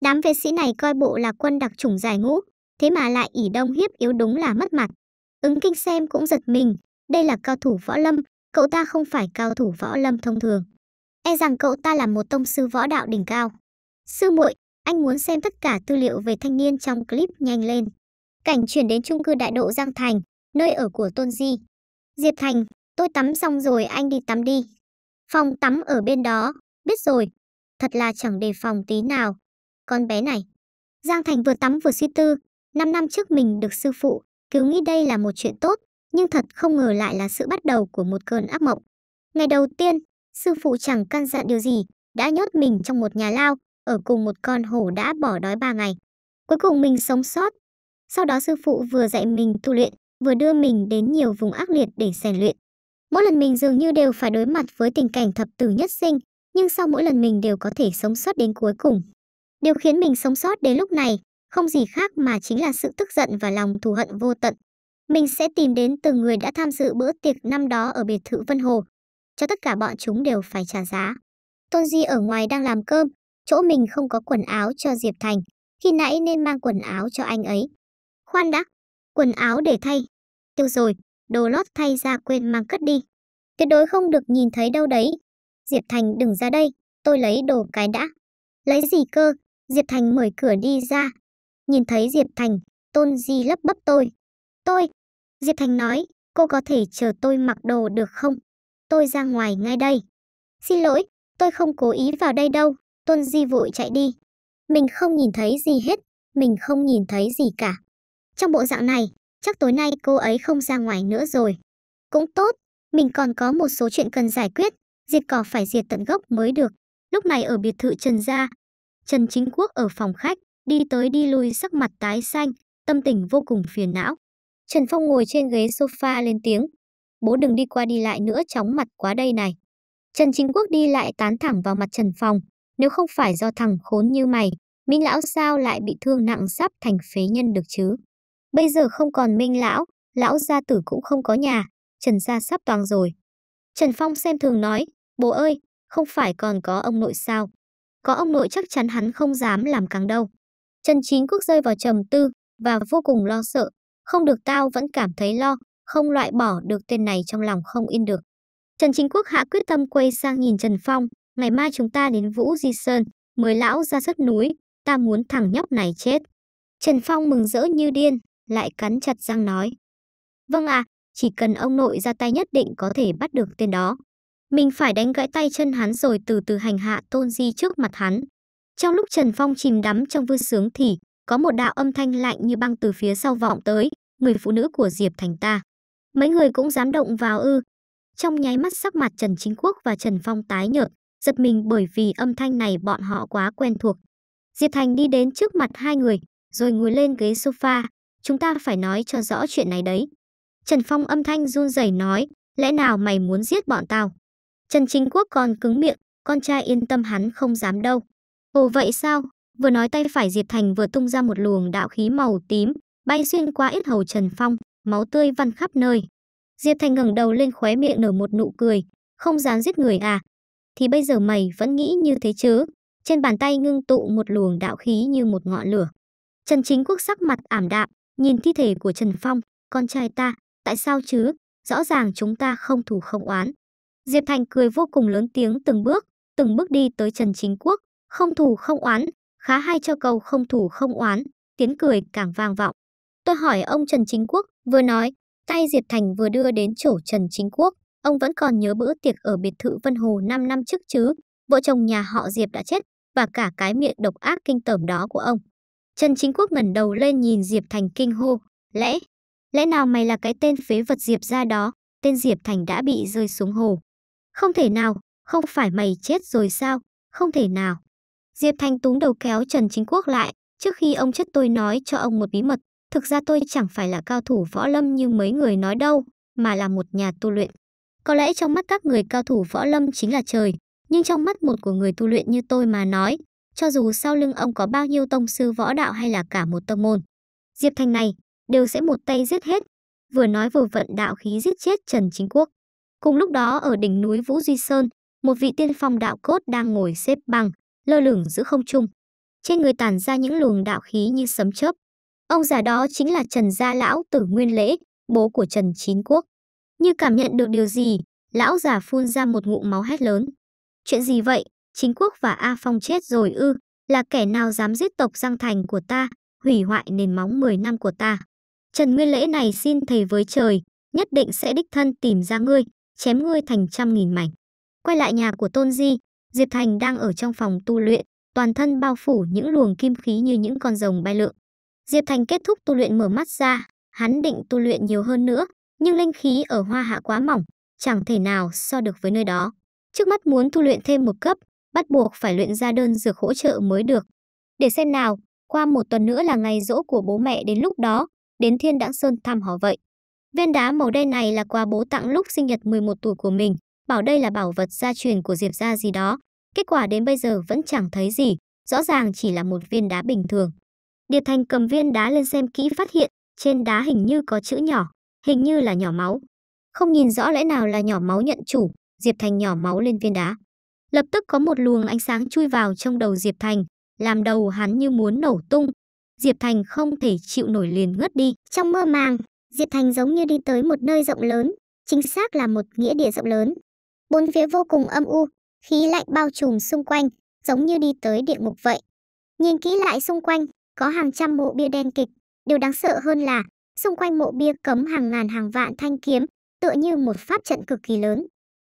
Đám vệ sĩ này coi bộ là quân đặc chủng giải ngũ, thế mà lại ỉ đông hiếp yếu đúng là mất mặt. Ứng kinh xem cũng giật mình, đây là cao thủ võ lâm, cậu ta không phải cao thủ võ lâm thông thường. E rằng cậu ta là một tông sư võ đạo đỉnh cao. Sư muội, anh muốn xem tất cả tư liệu về thanh niên trong clip nhanh lên. Cảnh chuyển đến trung cư đại độ Giang Thành, nơi ở của Tôn Di. Diệp Thành, tôi tắm xong rồi anh đi tắm đi. Phòng tắm ở bên đó, biết rồi. Thật là chẳng đề phòng tí nào. Con bé này. Giang Thành vừa tắm vừa suy tư. 5 năm trước mình được sư phụ, cứ nghĩ đây là một chuyện tốt nhưng thật không ngờ lại là sự bắt đầu của một cơn ác mộng. Ngày đầu tiên, sư phụ chẳng căn dặn điều gì, đã nhốt mình trong một nhà lao, ở cùng một con hổ đã bỏ đói ba ngày. Cuối cùng mình sống sót. Sau đó sư phụ vừa dạy mình tu luyện, vừa đưa mình đến nhiều vùng ác liệt để rèn luyện. Mỗi lần mình dường như đều phải đối mặt với tình cảnh thập tử nhất sinh, nhưng sau mỗi lần mình đều có thể sống sót đến cuối cùng. Điều khiến mình sống sót đến lúc này, không gì khác mà chính là sự tức giận và lòng thù hận vô tận. Mình sẽ tìm đến từng người đã tham dự bữa tiệc năm đó ở biệt thự Vân Hồ. Cho tất cả bọn chúng đều phải trả giá. Tôn Di ở ngoài đang làm cơm, chỗ mình không có quần áo cho Diệp Thành. Khi nãy nên mang quần áo cho anh ấy. Khoan đã, quần áo để thay. Tiêu rồi, đồ lót thay ra quên mang cất đi. Tuyệt đối không được nhìn thấy đâu đấy. Diệp Thành đừng ra đây, tôi lấy đồ cái đã. Lấy gì cơ? Diệp Thành mở cửa đi ra. Nhìn thấy Diệp Thành, Tôn Di lấp bấp tôi. Tôi, Diệp Thành nói, cô có thể chờ tôi mặc đồ được không? Tôi ra ngoài ngay đây. Xin lỗi, tôi không cố ý vào đây đâu. Tuân Di vội chạy đi. Mình không nhìn thấy gì hết, mình không nhìn thấy gì cả. Trong bộ dạng này, chắc tối nay cô ấy không ra ngoài nữa rồi. Cũng tốt, mình còn có một số chuyện cần giải quyết, diệt cỏ phải diệt tận gốc mới được. Lúc này ở biệt thự Trần Gia, Trần Chính Quốc ở phòng khách, đi tới đi lui sắc mặt tái xanh, tâm tình vô cùng phiền não. Trần Phong ngồi trên ghế sofa lên tiếng. Bố đừng đi qua đi lại nữa chóng mặt quá đây này. Trần Chính Quốc đi lại tán thẳng vào mặt Trần Phong. Nếu không phải do thằng khốn như mày, Minh Lão sao lại bị thương nặng sắp thành phế nhân được chứ? Bây giờ không còn Minh Lão, Lão gia tử cũng không có nhà, Trần gia sắp toàn rồi. Trần Phong xem thường nói, bố ơi, không phải còn có ông nội sao? Có ông nội chắc chắn hắn không dám làm càng đâu. Trần Chính Quốc rơi vào trầm tư và vô cùng lo sợ, không được tao vẫn cảm thấy lo, không loại bỏ được tên này trong lòng không yên được. Trần Chính Quốc hạ quyết tâm quay sang nhìn Trần Phong, ngày mai chúng ta đến Vũ Di Sơn, mời lão ra rất núi, ta muốn thằng nhóc này chết. Trần Phong mừng rỡ như điên, lại cắn chặt răng nói. Vâng à, chỉ cần ông nội ra tay nhất định có thể bắt được tên đó. Mình phải đánh gãy tay chân hắn rồi từ từ hành hạ tôn di trước mặt hắn. Trong lúc Trần Phong chìm đắm trong vui sướng thì có một đạo âm thanh lạnh như băng từ phía sau vọng tới, người phụ nữ của Diệp Thành ta. Mấy người cũng dám động vào ư. Trong nháy mắt sắc mặt Trần Chính Quốc và Trần Phong tái nhợt, giật mình bởi vì âm thanh này bọn họ quá quen thuộc. Diệp Thành đi đến trước mặt hai người, rồi ngồi lên ghế sofa. Chúng ta phải nói cho rõ chuyện này đấy. Trần Phong âm thanh run rẩy nói, lẽ nào mày muốn giết bọn tao? Trần Chính Quốc còn cứng miệng, con trai yên tâm hắn không dám đâu. Ồ vậy sao? Vừa nói tay phải Diệp Thành vừa tung ra một luồng đạo khí màu tím, bay xuyên qua ít hầu Trần Phong, máu tươi văng khắp nơi. Diệp Thành ngẩng đầu lên khóe miệng nở một nụ cười, không dám giết người à? Thì bây giờ mày vẫn nghĩ như thế chứ? Trên bàn tay ngưng tụ một luồng đạo khí như một ngọn lửa. Trần Chính Quốc sắc mặt ảm đạm, nhìn thi thể của Trần Phong, con trai ta, tại sao chứ? Rõ ràng chúng ta không thủ không oán. Diệp Thành cười vô cùng lớn tiếng từng bước, từng bước đi tới Trần Chính Quốc, không thủ không oán, khá hay cho cầu không thủ không oán, tiếng cười càng vang vọng. Tôi hỏi ông Trần Chính Quốc, vừa nói, tay Diệp Thành vừa đưa đến chỗ Trần Chính Quốc, ông vẫn còn nhớ bữa tiệc ở biệt thự Vân Hồ 5 năm trước chứ, vợ chồng nhà họ Diệp đã chết và cả cái miệng độc ác kinh tởm đó của ông. Trần Chính Quốc ngẩng đầu lên nhìn Diệp Thành kinh hô, lẽ, lẽ nào mày là cái tên phế vật Diệp ra đó, tên Diệp Thành đã bị rơi xuống hồ. Không thể nào, không phải mày chết rồi sao, không thể nào. Diệp Thanh túng đầu kéo Trần Chính Quốc lại, trước khi ông chết tôi nói cho ông một bí mật, thực ra tôi chẳng phải là cao thủ võ lâm như mấy người nói đâu, mà là một nhà tu luyện. Có lẽ trong mắt các người cao thủ võ lâm chính là trời, nhưng trong mắt một của người tu luyện như tôi mà nói, cho dù sau lưng ông có bao nhiêu tông sư võ đạo hay là cả một tông môn, Diệp Thanh này đều sẽ một tay giết hết, vừa nói vừa vận đạo khí giết chết Trần Chính Quốc. Cùng lúc đó ở đỉnh núi Vũ Duy Sơn, một vị tiên phong đạo cốt đang ngồi xếp bằng, lơ lửng giữa không trung. Trên người tản ra những luồng đạo khí như sấm chớp. Ông già đó chính là Trần Gia Lão Tử Nguyên Lễ, bố của Trần Chín Quốc. Như cảm nhận được điều gì, lão già phun ra một ngụm máu hét lớn. Chuyện gì vậy? Chính Quốc và A Phong chết rồi ư? Là kẻ nào dám giết tộc Giang Thành của ta, hủy hoại nền móng 10 năm của ta? Trần Nguyên Lễ này xin thầy với trời, nhất định sẽ đích thân tìm ra ngươi, chém ngươi thành trăm nghìn mảnh. Quay lại nhà của Tôn Di, Diệp Thành đang ở trong phòng tu luyện, toàn thân bao phủ những luồng kim khí như những con rồng bay lượn. Diệp Thành kết thúc tu luyện mở mắt ra, hắn định tu luyện nhiều hơn nữa, nhưng linh khí ở hoa hạ quá mỏng, chẳng thể nào so được với nơi đó. Trước mắt muốn tu luyện thêm một cấp, bắt buộc phải luyện ra đơn dược hỗ trợ mới được. Để xem nào, qua một tuần nữa là ngày rỗ của bố mẹ đến lúc đó, đến Thiên Đãng Sơn thăm họ vậy. Viên đá màu đen này là quà bố tặng lúc sinh nhật 11 tuổi của mình, bảo đây là bảo vật gia truyền của Diệp gia gì đó. Kết quả đến bây giờ vẫn chẳng thấy gì, rõ ràng chỉ là một viên đá bình thường. Điệp Thành cầm viên đá lên xem kỹ phát hiện, trên đá hình như có chữ nhỏ, hình như là nhỏ máu. Không nhìn rõ lẽ nào là nhỏ máu nhận chủ, Diệp Thành nhỏ máu lên viên đá. Lập tức có một luồng ánh sáng chui vào trong đầu Diệp Thành, làm đầu hắn như muốn nổ tung. Diệp Thành không thể chịu nổi liền ngất đi. Trong mơ màng, Diệp Thành giống như đi tới một nơi rộng lớn, chính xác là một nghĩa địa rộng lớn, Bốn phía vô cùng âm u, khí lạnh bao trùm xung quanh, giống như đi tới địa ngục vậy. Nhìn kỹ lại xung quanh, có hàng trăm mộ bia đen kịch. Điều đáng sợ hơn là, xung quanh mộ bia cấm hàng ngàn hàng vạn thanh kiếm, tựa như một pháp trận cực kỳ lớn.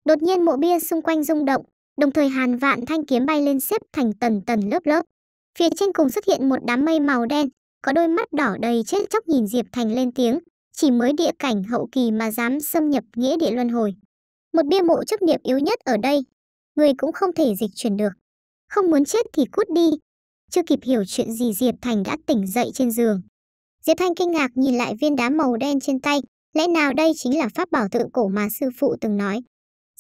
Đột nhiên mộ bia xung quanh rung động, đồng thời hàng vạn thanh kiếm bay lên xếp thành tầng tầng lớp lớp. Phía trên cùng xuất hiện một đám mây màu đen, có đôi mắt đỏ đầy chết chóc nhìn Diệp Thành lên tiếng, chỉ mới địa cảnh hậu kỳ mà dám xâm nhập nghĩa địa luân hồi một bia mộ chấp niệm yếu nhất ở đây, người cũng không thể dịch chuyển được. Không muốn chết thì cút đi. Chưa kịp hiểu chuyện gì Diệp Thành đã tỉnh dậy trên giường. Diệp Thanh kinh ngạc nhìn lại viên đá màu đen trên tay, lẽ nào đây chính là pháp bảo tự cổ mà sư phụ từng nói.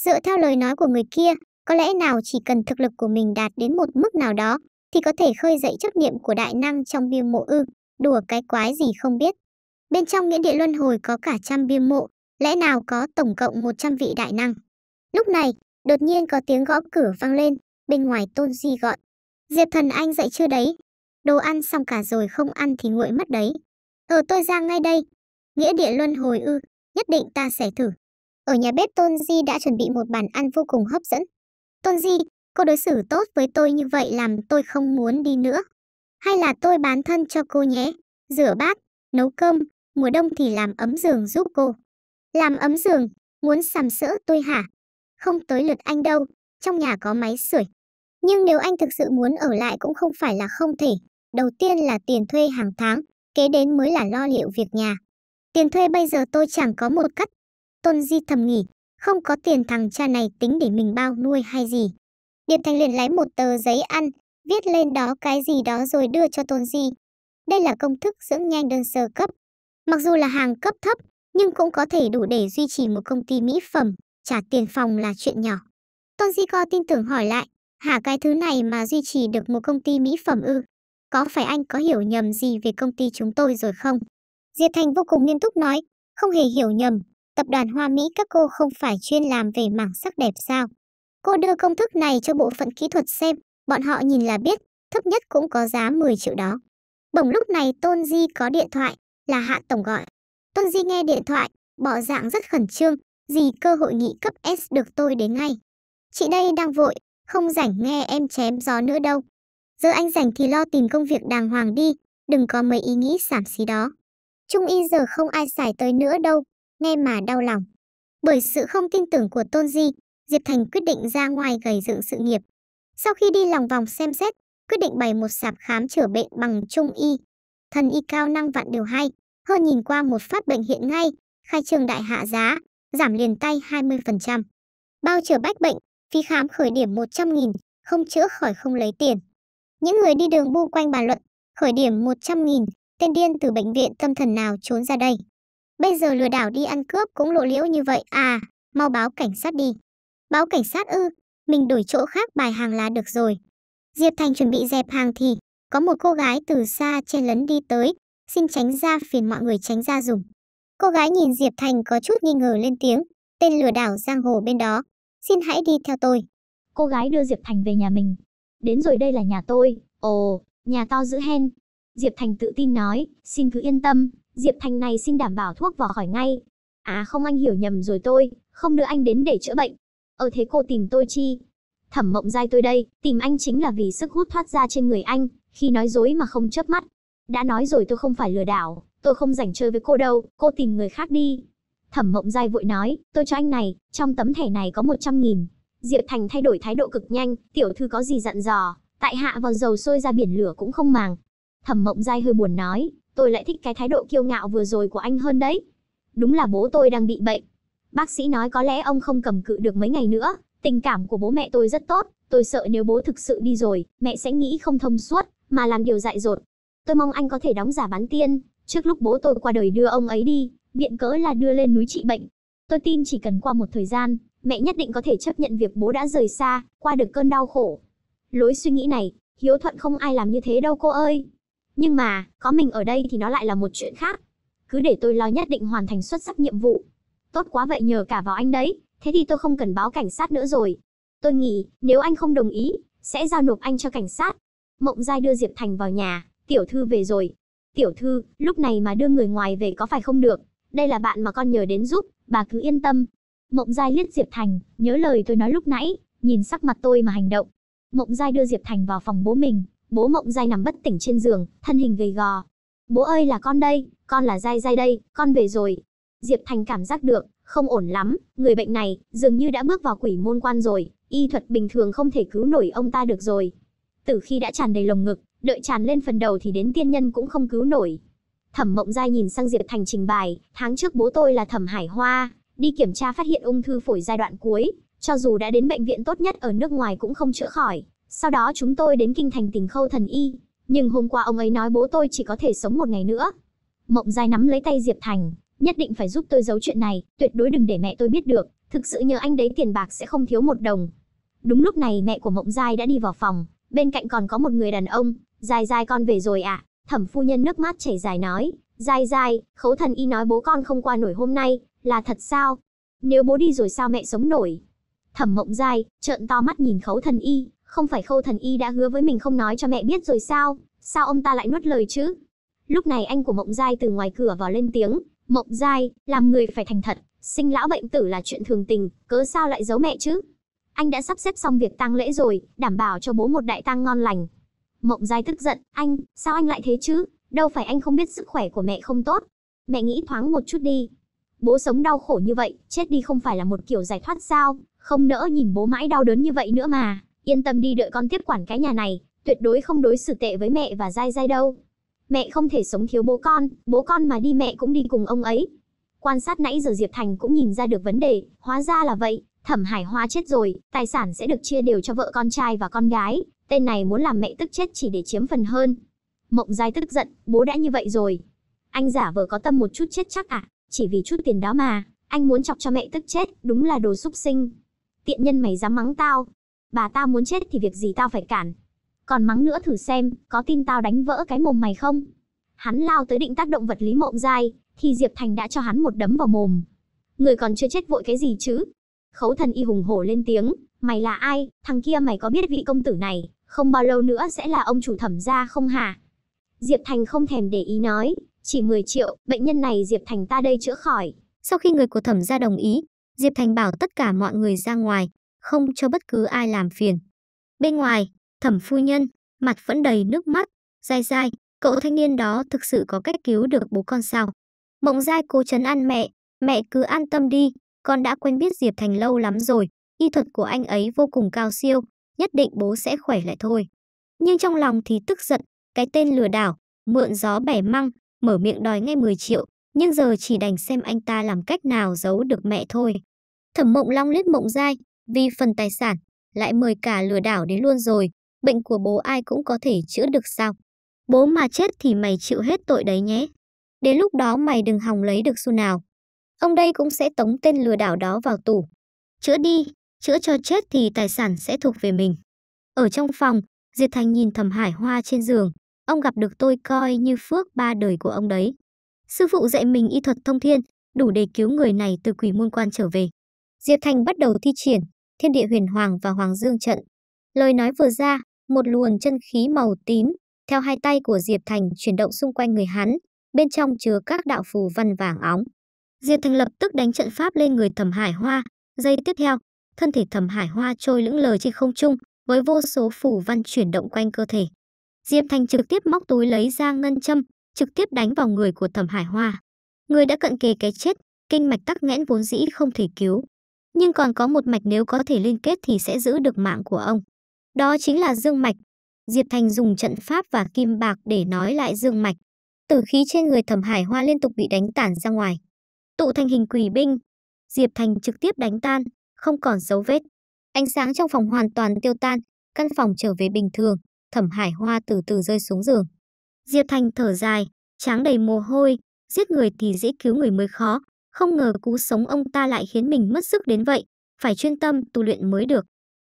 Dựa theo lời nói của người kia, có lẽ nào chỉ cần thực lực của mình đạt đến một mức nào đó, thì có thể khơi dậy chấp niệm của đại năng trong bia mộ ư, đùa cái quái gì không biết. Bên trong nghĩa địa luân hồi có cả trăm bia mộ, lẽ nào có tổng cộng 100 vị đại năng. Lúc này, đột nhiên có tiếng gõ cửa vang lên, bên ngoài Tôn Di gọi. Diệp thần anh dậy chưa đấy? Đồ ăn xong cả rồi không ăn thì nguội mất đấy. Ở ờ, tôi ra ngay đây. Nghĩa địa luân hồi ư, nhất định ta sẽ thử. Ở nhà bếp Tôn Di đã chuẩn bị một bàn ăn vô cùng hấp dẫn. Tôn Di, cô đối xử tốt với tôi như vậy làm tôi không muốn đi nữa. Hay là tôi bán thân cho cô nhé, rửa bát, nấu cơm, mùa đông thì làm ấm giường giúp cô. Làm ấm giường, muốn sàm sỡ tôi hả? Không tới lượt anh đâu, trong nhà có máy sưởi. Nhưng nếu anh thực sự muốn ở lại cũng không phải là không thể. Đầu tiên là tiền thuê hàng tháng, kế đến mới là lo liệu việc nhà. Tiền thuê bây giờ tôi chẳng có một cắt. Tôn Di thầm nghỉ, không có tiền thằng cha này tính để mình bao nuôi hay gì. Điệp Thành liền lấy một tờ giấy ăn, viết lên đó cái gì đó rồi đưa cho Tôn Di. Đây là công thức dưỡng nhanh đơn sơ cấp. Mặc dù là hàng cấp thấp, nhưng cũng có thể đủ để duy trì một công ty mỹ phẩm, trả tiền phòng là chuyện nhỏ. tôn di co tin tưởng hỏi lại, hả cái thứ này mà duy trì được một công ty mỹ phẩm ư? Có phải anh có hiểu nhầm gì về công ty chúng tôi rồi không? Diệp Thành vô cùng nghiêm túc nói, không hề hiểu nhầm, tập đoàn Hoa Mỹ các cô không phải chuyên làm về mảng sắc đẹp sao? Cô đưa công thức này cho bộ phận kỹ thuật xem, bọn họ nhìn là biết, thấp nhất cũng có giá 10 triệu đó. Bỗng lúc này Tôn Di có điện thoại, là Hạ Tổng gọi. Tôn Di nghe điện thoại, bỏ dạng rất khẩn trương, gì cơ hội nghị cấp S được tôi đến ngay. Chị đây đang vội, không rảnh nghe em chém gió nữa đâu. Giờ anh rảnh thì lo tìm công việc đàng hoàng đi, đừng có mấy ý nghĩ xảm xí đó. Trung y giờ không ai xài tới nữa đâu, nghe mà đau lòng. Bởi sự không tin tưởng của Tôn Di, Diệp Thành quyết định ra ngoài gầy dựng sự nghiệp. Sau khi đi lòng vòng xem xét, quyết định bày một sạp khám chữa bệnh bằng trung y. Thần y cao năng vạn điều hay, hơn nhìn qua một phát bệnh hiện ngay, khai trương đại hạ giá, giảm liền tay 20%. Bao chữa bách bệnh, phí khám khởi điểm 100.000, không chữa khỏi không lấy tiền. Những người đi đường bu quanh bàn luận, khởi điểm 100.000, tên điên từ bệnh viện tâm thần nào trốn ra đây. Bây giờ lừa đảo đi ăn cướp cũng lộ liễu như vậy à, mau báo cảnh sát đi. Báo cảnh sát ư, mình đổi chỗ khác bài hàng là được rồi. Diệp Thành chuẩn bị dẹp hàng thì, có một cô gái từ xa chen lấn đi tới, xin tránh ra phiền mọi người tránh ra dùng. Cô gái nhìn Diệp Thành có chút nghi ngờ lên tiếng, tên lừa đảo giang hồ bên đó, xin hãy đi theo tôi. Cô gái đưa Diệp Thành về nhà mình. Đến rồi đây là nhà tôi, ồ, nhà to giữ hen. Diệp Thành tự tin nói, xin cứ yên tâm, Diệp Thành này xin đảm bảo thuốc vào khỏi ngay. À không anh hiểu nhầm rồi tôi, không đưa anh đến để chữa bệnh. Ờ thế cô tìm tôi chi? Thẩm mộng dai tôi đây, tìm anh chính là vì sức hút thoát ra trên người anh, khi nói dối mà không chớp mắt, đã nói rồi tôi không phải lừa đảo, tôi không rảnh chơi với cô đâu, cô tìm người khác đi. Thẩm Mộng Giai vội nói, tôi cho anh này, trong tấm thẻ này có 100 nghìn. Diệp Thành thay đổi thái độ cực nhanh, tiểu thư có gì dặn dò, tại hạ vào dầu sôi ra biển lửa cũng không màng. Thẩm Mộng Giai hơi buồn nói, tôi lại thích cái thái độ kiêu ngạo vừa rồi của anh hơn đấy. Đúng là bố tôi đang bị bệnh. Bác sĩ nói có lẽ ông không cầm cự được mấy ngày nữa, tình cảm của bố mẹ tôi rất tốt, tôi sợ nếu bố thực sự đi rồi, mẹ sẽ nghĩ không thông suốt, mà làm điều dại dột, Tôi mong anh có thể đóng giả bán tiên, trước lúc bố tôi qua đời đưa ông ấy đi, viện cớ là đưa lên núi trị bệnh. Tôi tin chỉ cần qua một thời gian, mẹ nhất định có thể chấp nhận việc bố đã rời xa, qua được cơn đau khổ. Lối suy nghĩ này, hiếu thuận không ai làm như thế đâu cô ơi. Nhưng mà, có mình ở đây thì nó lại là một chuyện khác. Cứ để tôi lo nhất định hoàn thành xuất sắc nhiệm vụ. Tốt quá vậy nhờ cả vào anh đấy, thế thì tôi không cần báo cảnh sát nữa rồi. Tôi nghĩ, nếu anh không đồng ý, sẽ giao nộp anh cho cảnh sát. Mộng Giai đưa Diệp Thành vào nhà, Tiểu thư về rồi. Tiểu thư, lúc này mà đưa người ngoài về có phải không được? Đây là bạn mà con nhờ đến giúp, bà cứ yên tâm. Mộng Giai liếc Diệp Thành, nhớ lời tôi nói lúc nãy, nhìn sắc mặt tôi mà hành động. Mộng Giai đưa Diệp Thành vào phòng bố mình, bố Mộng Giai nằm bất tỉnh trên giường, thân hình gầy gò. Bố ơi là con đây, con là Giai Giai đây, con về rồi. Diệp Thành cảm giác được, không ổn lắm, người bệnh này dường như đã bước vào quỷ môn quan rồi, y thuật bình thường không thể cứu nổi ông ta được rồi. Từ khi đã tràn đầy lồng ngực, đợi tràn lên phần đầu thì đến tiên nhân cũng không cứu nổi. Thẩm Mộng Giai nhìn sang Diệp Thành trình bày, tháng trước bố tôi là Thẩm Hải Hoa, đi kiểm tra phát hiện ung thư phổi giai đoạn cuối, cho dù đã đến bệnh viện tốt nhất ở nước ngoài cũng không chữa khỏi. Sau đó chúng tôi đến kinh thành tỉnh khâu thần y, nhưng hôm qua ông ấy nói bố tôi chỉ có thể sống một ngày nữa. Mộng Giai nắm lấy tay Diệp Thành, nhất định phải giúp tôi giấu chuyện này, tuyệt đối đừng để mẹ tôi biết được, thực sự nhờ anh đấy tiền bạc sẽ không thiếu một đồng. Đúng lúc này mẹ của Mộng Giai đã đi vào phòng, bên cạnh còn có một người đàn ông, Dài dài con về rồi ạ, à? thẩm phu nhân nước mắt chảy dài nói, dài dài, khấu thần y nói bố con không qua nổi hôm nay, là thật sao? Nếu bố đi rồi sao mẹ sống nổi? Thẩm mộng dài, trợn to mắt nhìn khấu thần y, không phải khâu thần y đã hứa với mình không nói cho mẹ biết rồi sao? Sao ông ta lại nuốt lời chứ? Lúc này anh của mộng dài từ ngoài cửa vào lên tiếng, mộng dài, làm người phải thành thật, sinh lão bệnh tử là chuyện thường tình, cớ sao lại giấu mẹ chứ? Anh đã sắp xếp xong việc tang lễ rồi, đảm bảo cho bố một đại tang ngon lành, Mộng Giai tức giận, anh, sao anh lại thế chứ? Đâu phải anh không biết sức khỏe của mẹ không tốt. Mẹ nghĩ thoáng một chút đi. Bố sống đau khổ như vậy, chết đi không phải là một kiểu giải thoát sao? Không nỡ nhìn bố mãi đau đớn như vậy nữa mà. Yên tâm đi đợi con tiếp quản cái nhà này, tuyệt đối không đối xử tệ với mẹ và Giai Giai đâu. Mẹ không thể sống thiếu bố con, bố con mà đi mẹ cũng đi cùng ông ấy. Quan sát nãy giờ Diệp Thành cũng nhìn ra được vấn đề, hóa ra là vậy, Thẩm Hải Hoa chết rồi, tài sản sẽ được chia đều cho vợ con trai và con gái, Tên này muốn làm mẹ tức chết chỉ để chiếm phần hơn. Mộng Giai tức giận, bố đã như vậy rồi. Anh giả vờ có tâm một chút chết chắc à, chỉ vì chút tiền đó mà. Anh muốn chọc cho mẹ tức chết, đúng là đồ súc sinh. Tiện nhân mày dám mắng tao. Bà tao muốn chết thì việc gì tao phải cản. Còn mắng nữa thử xem, có tin tao đánh vỡ cái mồm mày không? Hắn lao tới định tác động vật lý mộng dai, thì Diệp Thành đã cho hắn một đấm vào mồm. Người còn chưa chết vội cái gì chứ? Khấu thần y hùng hổ lên tiếng, mày là ai, thằng kia mày có biết vị công tử này, không bao lâu nữa sẽ là ông chủ thẩm gia không hả? Diệp Thành không thèm để ý nói, chỉ 10 triệu, bệnh nhân này Diệp Thành ta đây chữa khỏi. Sau khi người của thẩm gia đồng ý, Diệp Thành bảo tất cả mọi người ra ngoài, không cho bất cứ ai làm phiền. Bên ngoài, thẩm phu nhân, mặt vẫn đầy nước mắt, dai dai, cậu thanh niên đó thực sự có cách cứu được bố con sao. Mộng dai cố trấn an mẹ, mẹ cứ an tâm đi, con đã quen biết Diệp Thành lâu lắm rồi, y thuật của anh ấy vô cùng cao siêu, nhất định bố sẽ khỏe lại thôi. Nhưng trong lòng thì tức giận, cái tên lừa đảo, mượn gió bẻ măng, mở miệng đòi ngay 10 triệu, nhưng giờ chỉ đành xem anh ta làm cách nào giấu được mẹ thôi. Thẩm Mộng Long liếc Mộng dai, vì phần tài sản, lại mời cả lừa đảo đến luôn rồi, bệnh của bố ai cũng có thể chữa được sao? Bố mà chết thì mày chịu hết tội đấy nhé. Đến lúc đó mày đừng hòng lấy được xu nào. Ông đây cũng sẽ tống tên lừa đảo đó vào tủ, Chữa đi, chữa cho chết thì tài sản sẽ thuộc về mình. Ở trong phòng, Diệp Thành nhìn Thẩm hải hoa trên giường, ông gặp được tôi coi như phước ba đời của ông đấy. Sư phụ dạy mình y thuật thông thiên, đủ để cứu người này từ quỷ môn quan trở về. Diệp Thành bắt đầu thi triển, thiên địa huyền hoàng và hoàng dương trận. Lời nói vừa ra, một luồng chân khí màu tím, theo hai tay của Diệp Thành chuyển động xung quanh người hắn, bên trong chứa các đạo phù văn vàng óng. Diệp Thành lập tức đánh trận pháp lên người Thẩm hải hoa, giây tiếp theo, thân thể thẩm hải hoa trôi lững lờ trên không trung với vô số phủ văn chuyển động quanh cơ thể. Diệp Thành trực tiếp móc túi lấy ra ngân châm, trực tiếp đánh vào người của thẩm hải hoa. Người đã cận kề cái chết, kinh mạch tắc nghẽn vốn dĩ không thể cứu. Nhưng còn có một mạch nếu có thể liên kết thì sẽ giữ được mạng của ông. Đó chính là dương mạch. Diệp Thành dùng trận pháp và kim bạc để nói lại dương mạch. Tử khí trên người thẩm hải hoa liên tục bị đánh tản ra ngoài. Tụ thành hình quỷ binh. Diệp Thành trực tiếp đánh tan, không còn dấu vết. Ánh sáng trong phòng hoàn toàn tiêu tan, căn phòng trở về bình thường, Thẩm Hải Hoa từ từ rơi xuống giường. Diệp Thành thở dài, tráng đầy mồ hôi, giết người thì dễ cứu người mới khó, không ngờ cú sống ông ta lại khiến mình mất sức đến vậy, phải chuyên tâm tu luyện mới được.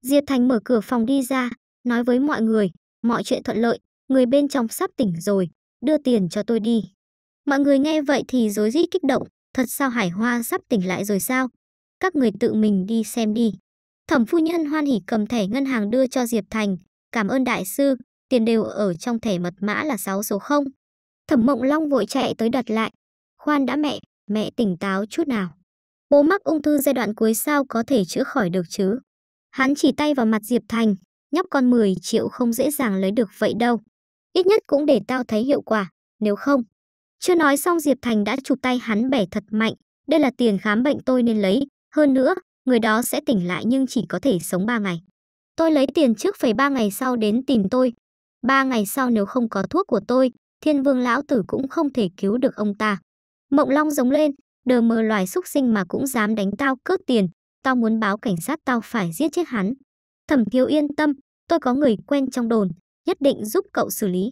Diệp Thành mở cửa phòng đi ra, nói với mọi người, mọi chuyện thuận lợi, người bên trong sắp tỉnh rồi, đưa tiền cho tôi đi. Mọi người nghe vậy thì rối rít kích động, thật sao Hải Hoa sắp tỉnh lại rồi sao, các người tự mình đi xem đi. Thẩm phu nhân hoan hỉ cầm thẻ ngân hàng đưa cho Diệp Thành, cảm ơn đại sư, tiền đều ở trong thẻ mật mã là 6 số 0. Thẩm mộng long vội chạy tới đặt lại. Khoan đã mẹ, mẹ tỉnh táo chút nào. Bố mắc ung thư giai đoạn cuối sao có thể chữa khỏi được chứ? Hắn chỉ tay vào mặt Diệp Thành, nhóc con 10 triệu không dễ dàng lấy được vậy đâu. Ít nhất cũng để tao thấy hiệu quả, nếu không. Chưa nói xong Diệp Thành đã chụp tay hắn bẻ thật mạnh, đây là tiền khám bệnh tôi nên lấy, hơn nữa, người đó sẽ tỉnh lại nhưng chỉ có thể sống 3 ngày. Tôi lấy tiền trước phải 3 ngày sau đến tìm tôi. 3 ngày sau nếu không có thuốc của tôi, thiên vương lão tử cũng không thể cứu được ông ta. Mộng Long giống lên, đờ mờ loài súc sinh mà cũng dám đánh tao cướp tiền, tao muốn báo cảnh sát tao phải giết chết hắn. Thẩm Thiếu yên tâm, tôi có người quen trong đồn, nhất định giúp cậu xử lý.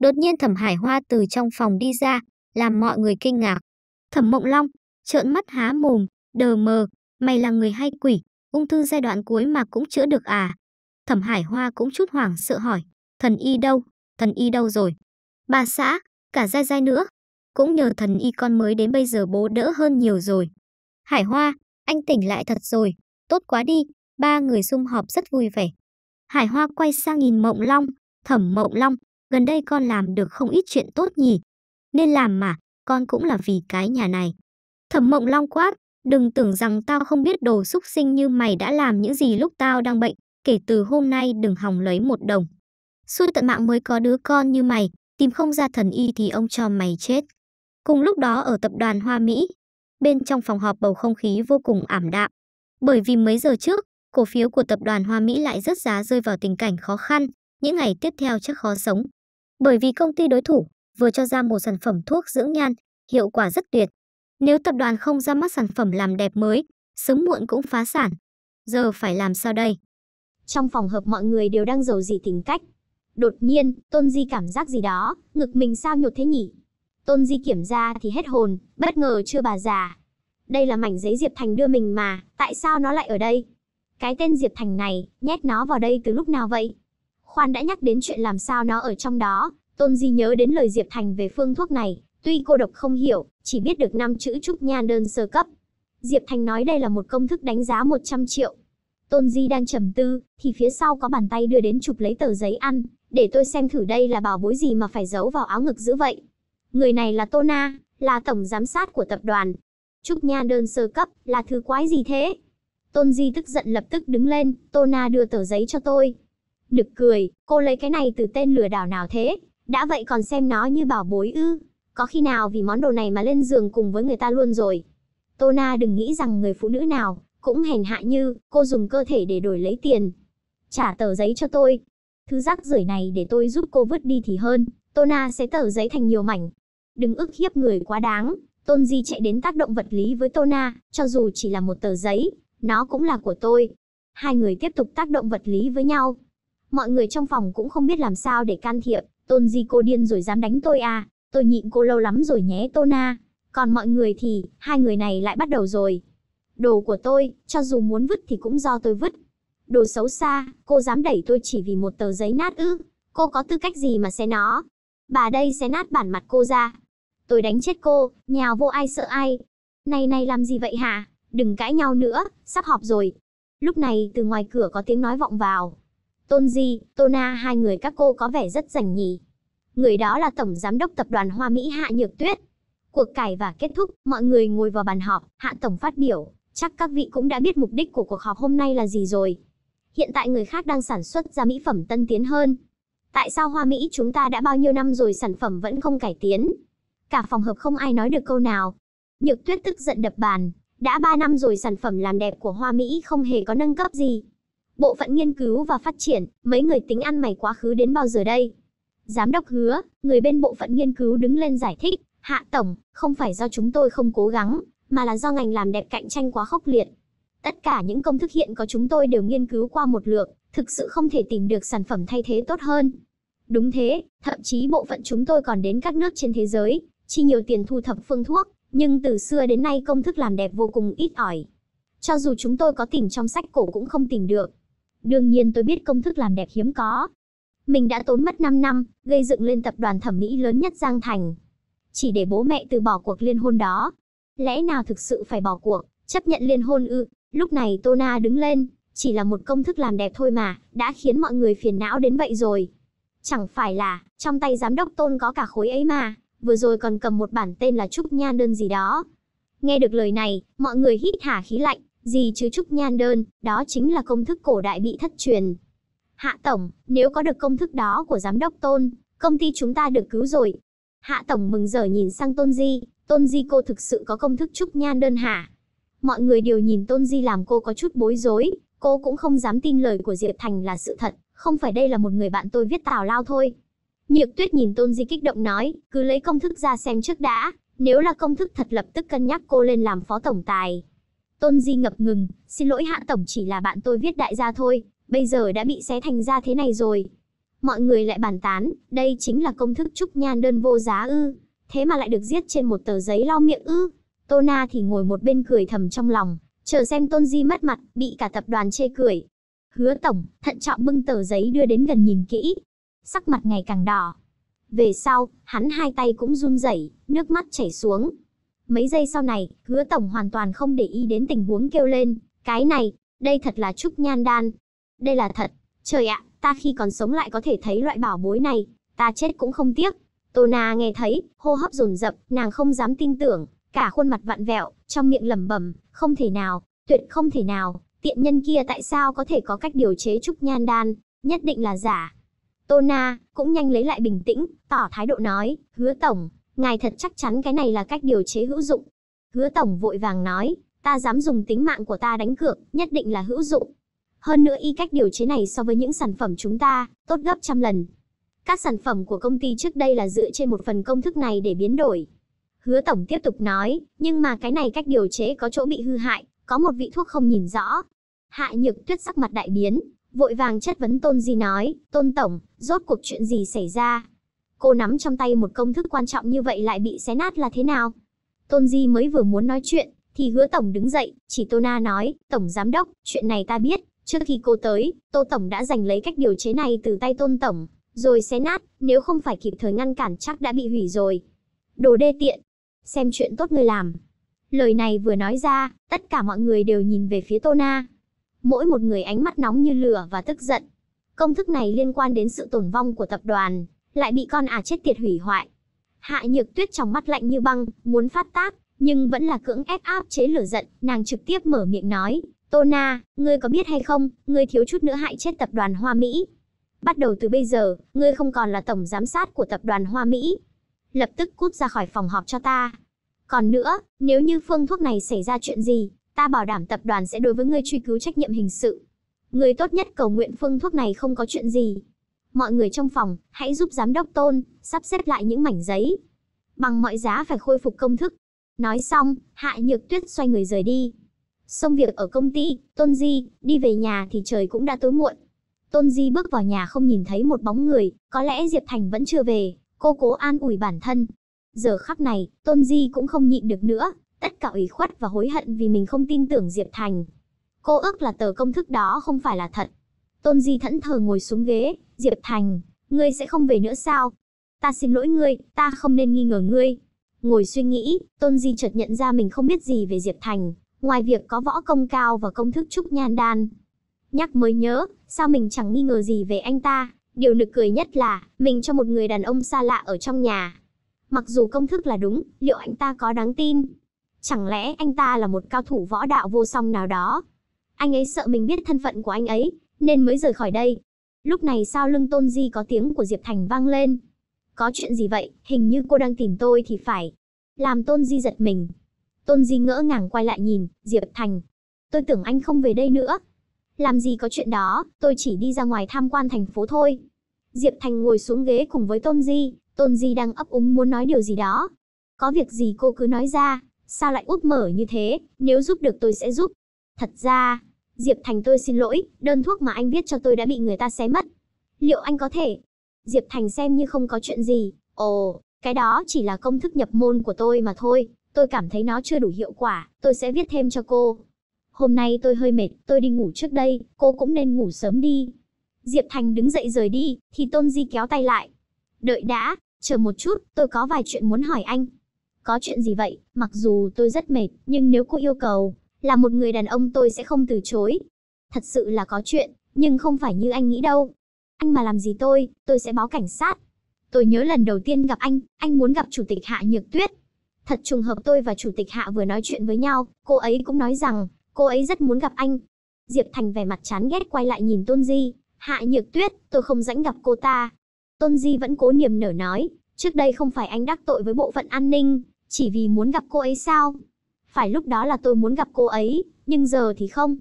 Đột nhiên Thẩm Hải Hoa từ trong phòng đi ra, làm mọi người kinh ngạc. Thẩm Mộng Long trợn mắt há mồm, Đờ mờ, mày là người hay quỷ, ung thư giai đoạn cuối mà cũng chữa được à? Thẩm Hải Hoa cũng chút hoảng sợ hỏi, thần y đâu, thần y đâu rồi? Bà xã, cả dai dai nữa. Cũng nhờ thần y con mới đến bây giờ bố đỡ hơn nhiều rồi. Hải Hoa, anh tỉnh lại thật rồi, tốt quá đi, ba người sum họp rất vui vẻ. Hải Hoa quay sang nhìn Mộng Long, thẩm Mộng Long, gần đây con làm được không ít chuyện tốt nhỉ. Nên làm mà, con cũng là vì cái nhà này. Thẩm Mộng Long quát, Đừng tưởng rằng tao không biết đồ xúc sinh như mày đã làm những gì lúc tao đang bệnh, kể từ hôm nay đừng hòng lấy một đồng. Xui tận mạng mới có đứa con như mày, tìm không ra thần y thì ông cho mày chết. Cùng lúc đó ở tập đoàn Hoa Mỹ, bên trong phòng họp bầu không khí vô cùng ảm đạm. Bởi vì mấy giờ trước, cổ phiếu của tập đoàn Hoa Mỹ lại rất giá rơi vào tình cảnh khó khăn, những ngày tiếp theo chắc khó sống. Bởi vì công ty đối thủ vừa cho ra một sản phẩm thuốc dưỡng nhan, hiệu quả rất tuyệt, nếu tập đoàn không ra mắt sản phẩm làm đẹp mới, sớm muộn cũng phá sản. Giờ phải làm sao đây? Trong phòng hợp mọi người đều đang giàu gì tính cách. Đột nhiên, Tôn Di cảm giác gì đó, ngực mình sao nhột thế nhỉ? Tôn Di kiểm ra thì hết hồn, bất ngờ chưa bà già. Đây là mảnh giấy Diệp Thành đưa mình mà, tại sao nó lại ở đây? Cái tên Diệp Thành này, nhét nó vào đây từ lúc nào vậy? Khoan đã nhắc đến chuyện làm sao nó ở trong đó, Tôn Di nhớ đến lời Diệp Thành về phương thuốc này, tuy cô độc không hiểu, chỉ biết được năm chữ trúc nhan đơn sơ cấp. Diệp Thành nói đây là một công thức đánh giá 100 triệu. Tôn Di đang trầm tư, thì phía sau có bàn tay đưa đến chụp lấy tờ giấy ăn, để tôi xem thử đây là bảo bối gì mà phải giấu vào áo ngực dữ vậy. Người này là Tô Na, là tổng giám sát của tập đoàn. Trúc Nha đơn sơ cấp, là thứ quái gì thế? Tôn Di tức giận lập tức đứng lên, Tô Na đưa tờ giấy cho tôi. Nực cười, cô lấy cái này từ tên lừa đảo nào thế? Đã vậy còn xem nó như bảo bối ư? Có khi nào vì món đồ này mà lên giường cùng với người ta luôn rồi. Tona đừng nghĩ rằng người phụ nữ nào cũng hèn hạ như cô dùng cơ thể để đổi lấy tiền. Trả tờ giấy cho tôi. Thứ rác rưởi này để tôi giúp cô vứt đi thì hơn. Tona sẽ tờ giấy thành nhiều mảnh. Đừng ức hiếp người quá đáng. Tôn Di chạy đến tác động vật lý với Tona, cho dù chỉ là một tờ giấy, nó cũng là của tôi. Hai người tiếp tục tác động vật lý với nhau. Mọi người trong phòng cũng không biết làm sao để can thiệp. Tôn Di cô điên rồi dám đánh tôi à tôi nhịn cô lâu lắm rồi nhé Tona Còn mọi người thì, hai người này lại bắt đầu rồi. Đồ của tôi, cho dù muốn vứt thì cũng do tôi vứt. Đồ xấu xa, cô dám đẩy tôi chỉ vì một tờ giấy nát ư. Cô có tư cách gì mà xé nó? Bà đây xé nát bản mặt cô ra. Tôi đánh chết cô, nhào vô ai sợ ai. Này này làm gì vậy hả? Đừng cãi nhau nữa, sắp họp rồi. Lúc này từ ngoài cửa có tiếng nói vọng vào. Tôn Di, Tona hai người các cô có vẻ rất rảnh nhỉ. Người đó là Tổng Giám đốc Tập đoàn Hoa Mỹ Hạ Nhược Tuyết. Cuộc cải và kết thúc, mọi người ngồi vào bàn họp, Hạ Tổng phát biểu. Chắc các vị cũng đã biết mục đích của cuộc họp hôm nay là gì rồi. Hiện tại người khác đang sản xuất ra mỹ phẩm tân tiến hơn. Tại sao Hoa Mỹ chúng ta đã bao nhiêu năm rồi sản phẩm vẫn không cải tiến? Cả phòng hợp không ai nói được câu nào. Nhược Tuyết tức giận đập bàn, đã 3 năm rồi sản phẩm làm đẹp của Hoa Mỹ không hề có nâng cấp gì. Bộ phận nghiên cứu và phát triển, mấy người tính ăn mày quá khứ đến bao giờ đây? Giám đốc hứa, người bên bộ phận nghiên cứu đứng lên giải thích, hạ tổng, không phải do chúng tôi không cố gắng, mà là do ngành làm đẹp cạnh tranh quá khốc liệt. Tất cả những công thức hiện có chúng tôi đều nghiên cứu qua một lượt, thực sự không thể tìm được sản phẩm thay thế tốt hơn. Đúng thế, thậm chí bộ phận chúng tôi còn đến các nước trên thế giới, chi nhiều tiền thu thập phương thuốc, nhưng từ xưa đến nay công thức làm đẹp vô cùng ít ỏi. Cho dù chúng tôi có tìm trong sách cổ cũng không tìm được. Đương nhiên tôi biết công thức làm đẹp hiếm có, mình đã tốn mất 5 năm, gây dựng lên tập đoàn thẩm mỹ lớn nhất Giang Thành. Chỉ để bố mẹ từ bỏ cuộc liên hôn đó. Lẽ nào thực sự phải bỏ cuộc, chấp nhận liên hôn ư? Lúc này Tô Na đứng lên, chỉ là một công thức làm đẹp thôi mà, đã khiến mọi người phiền não đến vậy rồi. Chẳng phải là, trong tay giám đốc Tôn có cả khối ấy mà, vừa rồi còn cầm một bản tên là Trúc Nhan Đơn gì đó. Nghe được lời này, mọi người hít hả khí lạnh, gì chứ Trúc Nhan Đơn, đó chính là công thức cổ đại bị thất truyền, Hạ Tổng, nếu có được công thức đó của giám đốc Tôn, công ty chúng ta được cứu rồi. Hạ Tổng mừng rỡ nhìn sang Tôn Di, Tôn Di cô thực sự có công thức trúc nhan đơn hả? Mọi người đều nhìn Tôn Di làm cô có chút bối rối, cô cũng không dám tin lời của Diệp Thành là sự thật, không phải đây là một người bạn tôi viết tào lao thôi. Nhược tuyết nhìn Tôn Di kích động nói, cứ lấy công thức ra xem trước đã, nếu là công thức thật lập tức cân nhắc cô lên làm phó tổng tài. Tôn Di ngập ngừng, xin lỗi hạ tổng chỉ là bạn tôi viết đại gia thôi, bây giờ đã bị xé thành ra thế này rồi. Mọi người lại bàn tán, đây chính là công thức trúc nhan đơn vô giá ư, thế mà lại được giết trên một tờ giấy lau miệng ư. Tô Na thì ngồi một bên cười thầm trong lòng, chờ xem Tôn Di mất mặt, bị cả tập đoàn chê cười. Hứa Tổng, thận trọng bưng tờ giấy đưa đến gần nhìn kỹ. Sắc mặt ngày càng đỏ. Về sau, hắn hai tay cũng run rẩy, nước mắt chảy xuống. Mấy giây sau này, hứa Tổng hoàn toàn không để ý đến tình huống kêu lên. Cái này, đây thật là trúc nhan đan, đây là thật. Trời ạ, ta khi còn sống lại có thể thấy loại bảo bối này, ta chết cũng không tiếc. Tô Na nghe thấy, hô hấp dồn dập, nàng không dám tin tưởng, cả khuôn mặt vặn vẹo, trong miệng lẩm bẩm, không thể nào, tuyệt không thể nào, tiện nhân kia tại sao có thể có cách điều chế trúc nhan đan, nhất định là giả. Tô Na cũng nhanh lấy lại bình tĩnh, tỏ thái độ nói, hứa tổng, ngài thật chắc chắn cái này là cách điều chế hữu dụng. Hứa tổng vội vàng nói, ta dám dùng tính mạng của ta đánh cược, nhất định là hữu dụng. Hơn nữa y cách điều chế này so với những sản phẩm chúng ta, tốt gấp trăm lần. Các sản phẩm của công ty trước đây là dựa trên một phần công thức này để biến đổi. Hứa Tổng tiếp tục nói, nhưng mà cái này cách điều chế có chỗ bị hư hại, có một vị thuốc không nhìn rõ. Hạ nhược tuyết sắc mặt đại biến, vội vàng chất vấn Tôn Di nói, Tôn Tổng, rốt cuộc chuyện gì xảy ra? Cô nắm trong tay một công thức quan trọng như vậy lại bị xé nát là thế nào? Tôn Di mới vừa muốn nói chuyện, thì hứa Tổng đứng dậy, chỉ Tô Na nói, Tổng Giám Đốc, chuyện này ta biết, Trước khi cô tới, Tô Tổng đã giành lấy cách điều chế này từ tay Tôn Tổng, rồi xé nát, nếu không phải kịp thời ngăn cản chắc đã bị hủy rồi. Đồ đê tiện, xem chuyện tốt người làm. Lời này vừa nói ra, tất cả mọi người đều nhìn về phía Tô Na. Mỗi một người ánh mắt nóng như lửa và tức giận. Công thức này liên quan đến sự tổn vong của tập đoàn, lại bị con à chết tiệt hủy hoại. Hạ Nhược Tuyết trong mắt lạnh như băng, muốn phát tác, nhưng vẫn là cưỡng ép áp chế lửa giận, nàng trực tiếp mở miệng nói, Tô Na, ngươi có biết hay không, ngươi thiếu chút nữa hại chết tập đoàn Hoa Mỹ. Bắt đầu từ bây giờ, ngươi không còn là tổng giám sát của tập đoàn Hoa Mỹ. Lập tức cút ra khỏi phòng họp cho ta. Còn nữa, nếu như phương thuốc này xảy ra chuyện gì, ta bảo đảm tập đoàn sẽ đối với ngươi truy cứu trách nhiệm hình sự. Ngươi tốt nhất cầu nguyện phương thuốc này không có chuyện gì. Mọi người trong phòng, hãy giúp giám đốc Tôn sắp xếp lại những mảnh giấy, bằng mọi giá phải khôi phục công thức. Nói xong, Hạ Nhược Tuyết xoay người rời đi. Xong việc ở công ty, Tôn Di đi về nhà thì trời cũng đã tối muộn. Tôn Di bước vào nhà không nhìn thấy một bóng người, có lẽ Diệp Thành vẫn chưa về, cô cố an ủi bản thân. Giờ khắc này, Tôn Di cũng không nhịn được nữa, tất cả ủy khuất và hối hận vì mình không tin tưởng Diệp Thành. Cô ước là tờ công thức đó không phải là thật. Tôn Di thẫn thờ ngồi xuống ghế, Diệp Thành, ngươi sẽ không về nữa sao? Ta xin lỗi ngươi, ta không nên nghi ngờ ngươi. Ngồi suy nghĩ, Tôn Di chợt nhận ra mình không biết gì về Diệp Thành, Ngoài việc có võ công cao và công thức trúc nhan đan, nhắc mới nhớ, sao mình chẳng nghi ngờ gì về anh ta. Điều nực cười nhất là, mình cho một người đàn ông xa lạ ở trong nhà. Mặc dù công thức là đúng, liệu anh ta có đáng tin? Chẳng lẽ anh ta là một cao thủ võ đạo vô song nào đó? Anh ấy sợ mình biết thân phận của anh ấy, nên mới rời khỏi đây. Lúc này sao lưng tôn di có tiếng của Diệp Thành vang lên. Có chuyện gì vậy, hình như cô đang tìm tôi thì phải. Làm tôn di giật mình, Tôn Di ngỡ ngàng quay lại nhìn, Diệp Thành. Tôi tưởng anh không về đây nữa. Làm gì có chuyện đó, tôi chỉ đi ra ngoài tham quan thành phố thôi. Diệp Thành ngồi xuống ghế cùng với Tôn Di, Tôn Di đang ấp úng muốn nói điều gì đó. Có việc gì cô cứ nói ra, sao lại úp mở như thế, nếu giúp được tôi sẽ giúp. Thật ra, Diệp Thành tôi xin lỗi, đơn thuốc mà anh viết cho tôi đã bị người ta xé mất. Liệu anh có thể? Diệp Thành xem như không có chuyện gì. Ồ, cái đó chỉ là công thức nhập môn của tôi mà thôi tôi cảm thấy nó chưa đủ hiệu quả, tôi sẽ viết thêm cho cô. Hôm nay tôi hơi mệt, tôi đi ngủ trước đây, cô cũng nên ngủ sớm đi. Diệp Thành đứng dậy rời đi, thì Tôn Di kéo tay lại. Đợi đã, chờ một chút, tôi có vài chuyện muốn hỏi anh. Có chuyện gì vậy, mặc dù tôi rất mệt, nhưng nếu cô yêu cầu, là một người đàn ông tôi sẽ không từ chối. Thật sự là có chuyện, nhưng không phải như anh nghĩ đâu. Anh mà làm gì tôi, tôi sẽ báo cảnh sát. Tôi nhớ lần đầu tiên gặp anh, anh muốn gặp Chủ tịch Hạ Nhược Tuyết, Thật trùng hợp tôi và chủ tịch Hạ vừa nói chuyện với nhau, cô ấy cũng nói rằng, cô ấy rất muốn gặp anh. Diệp Thành vẻ mặt chán ghét quay lại nhìn Tôn Di, Hạ Nhược Tuyết, tôi không rãnh gặp cô ta. Tôn Di vẫn cố niềm nở nói, trước đây không phải anh đắc tội với bộ phận an ninh, chỉ vì muốn gặp cô ấy sao? Phải lúc đó là tôi muốn gặp cô ấy, nhưng giờ thì không.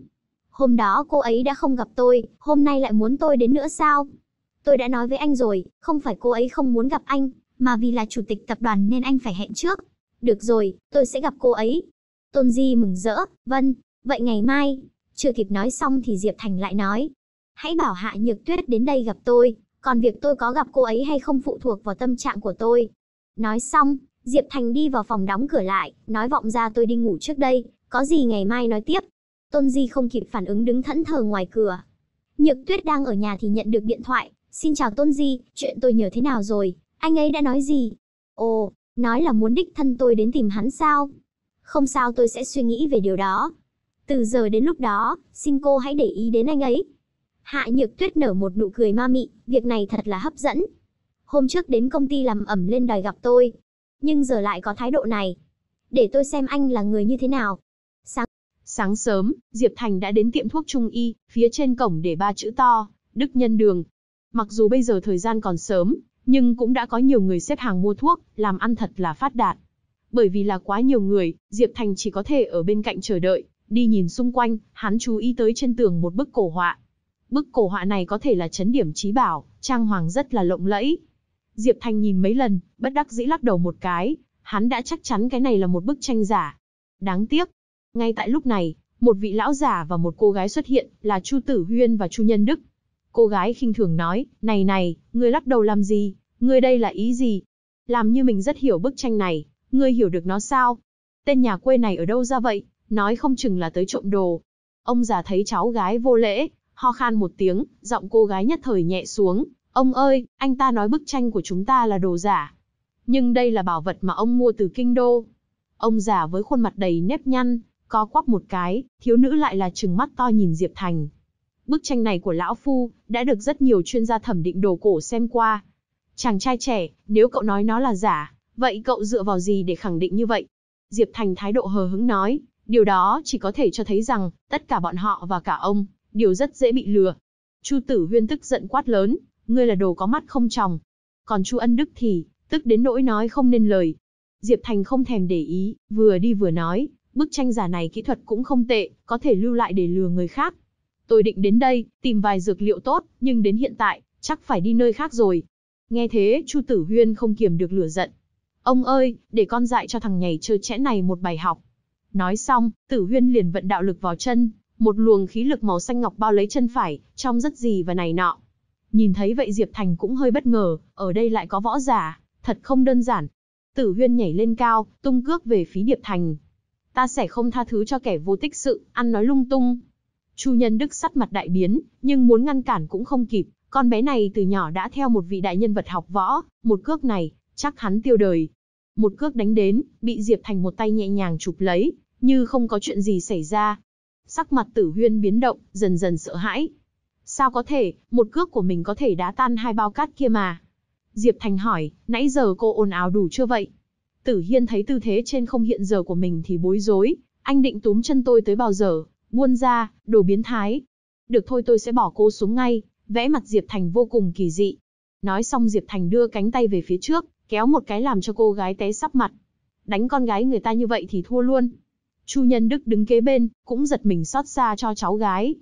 Hôm đó cô ấy đã không gặp tôi, hôm nay lại muốn tôi đến nữa sao? Tôi đã nói với anh rồi, không phải cô ấy không muốn gặp anh, mà vì là chủ tịch tập đoàn nên anh phải hẹn trước, được rồi, tôi sẽ gặp cô ấy. Tôn Di mừng rỡ, vâng, vậy ngày mai. Chưa kịp nói xong thì Diệp Thành lại nói. Hãy bảo Hạ Nhược Tuyết đến đây gặp tôi, còn việc tôi có gặp cô ấy hay không phụ thuộc vào tâm trạng của tôi. Nói xong, Diệp Thành đi vào phòng đóng cửa lại, nói vọng ra tôi đi ngủ trước đây, có gì ngày mai nói tiếp. Tôn Di không kịp phản ứng đứng thẫn thờ ngoài cửa. Nhược Tuyết đang ở nhà thì nhận được điện thoại, xin chào Tôn Di, chuyện tôi nhờ thế nào rồi, anh ấy đã nói gì? Ồ, Nói là muốn đích thân tôi đến tìm hắn sao? Không sao tôi sẽ suy nghĩ về điều đó. Từ giờ đến lúc đó, xin cô hãy để ý đến anh ấy. Hạ Nhược Tuyết nở một nụ cười ma mị, việc này thật là hấp dẫn. Hôm trước đến công ty làm ẩm lên đòi gặp tôi, nhưng giờ lại có thái độ này. Để tôi xem anh là người như thế nào. Sáng Sáng sớm, Diệp Thành đã đến tiệm thuốc trung y, phía trên cổng để ba chữ to, Đức Nhân Đường. Mặc dù bây giờ thời gian còn sớm, nhưng cũng đã có nhiều người xếp hàng mua thuốc, làm ăn thật là phát đạt. Bởi vì là quá nhiều người, Diệp Thành chỉ có thể ở bên cạnh chờ đợi, đi nhìn xung quanh, hắn chú ý tới trên tường một bức cổ họa. Bức cổ họa này có thể là chấn điểm trí bảo, trang hoàng rất là lộng lẫy. Diệp Thành nhìn mấy lần, bất đắc dĩ lắc đầu một cái, hắn đã chắc chắn cái này là một bức tranh giả. Đáng tiếc, ngay tại lúc này, một vị lão giả và một cô gái xuất hiện, là Chu Tử Huyên và Chu Nhân Đức. Cô gái khinh thường nói, này này, ngươi lắc đầu làm gì, ngươi đây là ý gì? Làm như mình rất hiểu bức tranh này, ngươi hiểu được nó sao? Tên nhà quê này ở đâu ra vậy, nói không chừng là tới trộm đồ. Ông già thấy cháu gái vô lễ, ho khan một tiếng, giọng cô gái nhất thời nhẹ xuống. Ông ơi, anh ta nói bức tranh của chúng ta là đồ giả. Nhưng đây là bảo vật mà ông mua từ kinh đô. Ông già với khuôn mặt đầy nếp nhăn, co quắp một cái, thiếu nữ lại là trừng mắt to nhìn Diệp Thành. Bức tranh này của lão phu đã được rất nhiều chuyên gia thẩm định đồ cổ xem qua. Chàng trai trẻ, nếu cậu nói nó là giả, vậy cậu dựa vào gì để khẳng định như vậy? Diệp Thành thái độ hờ hững nói, điều đó chỉ có thể cho thấy rằng tất cả bọn họ và cả ông đều rất dễ bị lừa. Chu Tử Huyên tức giận quát lớn, ngươi là đồ có mắt không tròng. Còn Chu Ân Đức thì tức đến nỗi nói không nên lời. Diệp Thành không thèm để ý, vừa đi vừa nói, bức tranh giả này kỹ thuật cũng không tệ, có thể lưu lại để lừa người khác. Tôi định đến đây, tìm vài dược liệu tốt, nhưng đến hiện tại, chắc phải đi nơi khác rồi. Nghe thế, Chu Tử Huyên không kiềm được lửa giận. Ông ơi, để con dạy cho thằng nhảy chơi chẽ này một bài học. Nói xong, Tử Huyên liền vận đạo lực vào chân, một luồng khí lực màu xanh ngọc bao lấy chân phải, trong rất gì và này nọ. Nhìn thấy vậy Diệp Thành cũng hơi bất ngờ, ở đây lại có võ giả, thật không đơn giản. Tử Huyên nhảy lên cao, tung cước về phía Diệp Thành. Ta sẽ không tha thứ cho kẻ vô tích sự, ăn nói lung tung, Chu Nhân Đức sắt mặt đại biến, nhưng muốn ngăn cản cũng không kịp, con bé này từ nhỏ đã theo một vị đại nhân vật học võ, một cước này, chắc hắn tiêu đời. Một cước đánh đến, bị Diệp Thành một tay nhẹ nhàng chụp lấy, như không có chuyện gì xảy ra. Sắc mặt tử huyên biến động, dần dần sợ hãi. Sao có thể, một cước của mình có thể đã tan hai bao cát kia mà. Diệp Thành hỏi, nãy giờ cô ồn ào đủ chưa vậy? Tử Hiên thấy tư thế trên không hiện giờ của mình thì bối rối, anh định túm chân tôi tới bao giờ, buôn ra, đồ biến thái. Được thôi tôi sẽ bỏ cô xuống ngay, vẽ mặt Diệp Thành vô cùng kỳ dị. Nói xong Diệp Thành đưa cánh tay về phía trước, kéo một cái làm cho cô gái té sắp mặt. Đánh con gái người ta như vậy thì thua luôn. Chu Nhân Đức đứng kế bên, cũng giật mình xót xa cho cháu gái.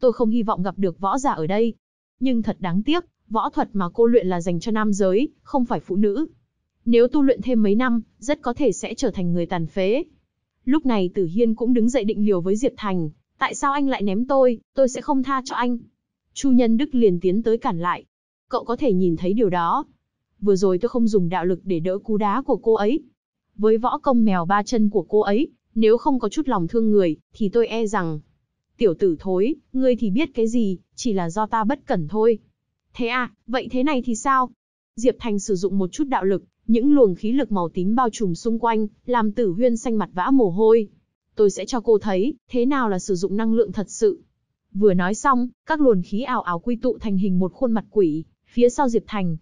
Tôi không hy vọng gặp được võ giả ở đây. Nhưng thật đáng tiếc, võ thuật mà cô luyện là dành cho nam giới, không phải phụ nữ. Nếu tu luyện thêm mấy năm, rất có thể sẽ trở thành người tàn phế. Lúc này Tử Hiên cũng đứng dậy định liều với Diệp Thành, tại sao anh lại ném tôi, tôi sẽ không tha cho anh. Chu Nhân Đức liền tiến tới cản lại. Cậu có thể nhìn thấy điều đó. Vừa rồi tôi không dùng đạo lực để đỡ cú đá của cô ấy. Với võ công mèo ba chân của cô ấy, nếu không có chút lòng thương người, thì tôi e rằng... Tiểu tử thối, ngươi thì biết cái gì, chỉ là do ta bất cẩn thôi. Thế à, vậy thế này thì sao? Diệp Thành sử dụng một chút đạo lực, những luồng khí lực màu tím bao trùm xung quanh, làm tử huyên xanh mặt vã mồ hôi. Tôi sẽ cho cô thấy, thế nào là sử dụng năng lượng thật sự. Vừa nói xong, các luồng khí ảo ảo quy tụ thành hình một khuôn mặt quỷ, phía sau Diệp Thành.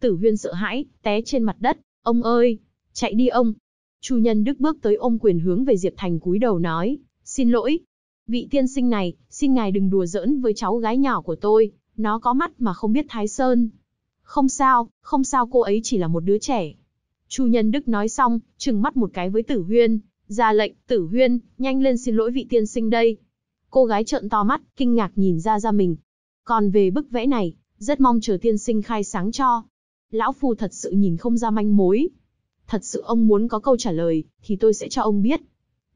Tử huyên sợ hãi, té trên mặt đất, ông ơi, chạy đi ông. Chu nhân Đức bước tới ôm quyền hướng về Diệp Thành cúi đầu nói, xin lỗi. Vị tiên sinh này, xin ngài đừng đùa giỡn với cháu gái nhỏ của tôi, nó có mắt mà không biết Thái Sơn, không sao, không sao cô ấy chỉ là một đứa trẻ. Chu Nhân Đức nói xong, trừng mắt một cái với Tử Huyên, ra lệnh, Tử Huyên, nhanh lên xin lỗi vị tiên sinh đây. Cô gái trợn to mắt, kinh ngạc nhìn ra ra mình. Còn về bức vẽ này, rất mong chờ tiên sinh khai sáng cho. Lão Phu thật sự nhìn không ra manh mối. Thật sự ông muốn có câu trả lời, thì tôi sẽ cho ông biết.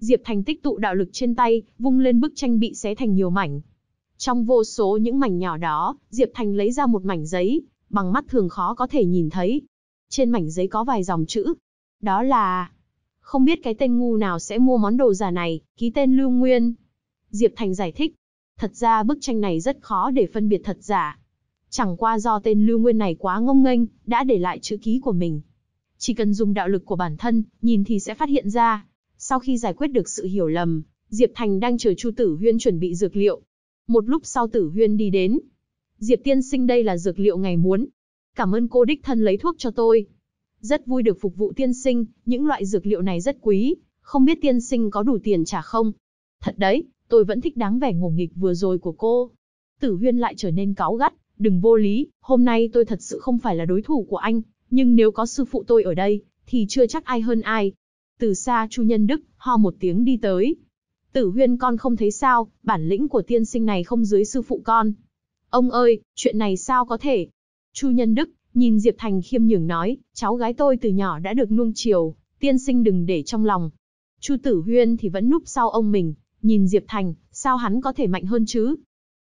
Diệp Thành tích tụ đạo lực trên tay, vung lên bức tranh bị xé thành nhiều mảnh. Trong vô số những mảnh nhỏ đó, Diệp Thành lấy ra một mảnh giấy, bằng mắt thường khó có thể nhìn thấy. Trên mảnh giấy có vài dòng chữ. Đó là... Không biết cái tên ngu nào sẽ mua món đồ giả này, ký tên Lưu Nguyên. Diệp Thành giải thích. Thật ra bức tranh này rất khó để phân biệt thật giả. Chẳng qua do tên Lưu Nguyên này quá ngông nghênh, đã để lại chữ ký của mình. Chỉ cần dùng đạo lực của bản thân, nhìn thì sẽ phát hiện ra. Sau khi giải quyết được sự hiểu lầm, Diệp Thành đang chờ Chu Tử Huyên chuẩn bị dược liệu. Một lúc sau Tử Huyên đi đến, Diệp tiên sinh đây là dược liệu ngày muốn. Cảm ơn cô đích thân lấy thuốc cho tôi. Rất vui được phục vụ tiên sinh, những loại dược liệu này rất quý, không biết tiên sinh có đủ tiền trả không? Thật đấy, tôi vẫn thích đáng vẻ ngổ nghịch vừa rồi của cô. Tử huyên lại trở nên cáu gắt, đừng vô lý, hôm nay tôi thật sự không phải là đối thủ của anh, nhưng nếu có sư phụ tôi ở đây, thì chưa chắc ai hơn ai. Từ xa Chu Nhân Đức, ho một tiếng đi tới. Tử huyên con không thấy sao, bản lĩnh của tiên sinh này không dưới sư phụ con. Ông ơi, chuyện này sao có thể? Chu Nhân Đức, nhìn Diệp Thành khiêm nhường nói, cháu gái tôi từ nhỏ đã được nuông chiều, tiên sinh đừng để trong lòng. Chu Tử Huyên thì vẫn núp sau ông mình, nhìn Diệp Thành, sao hắn có thể mạnh hơn chứ?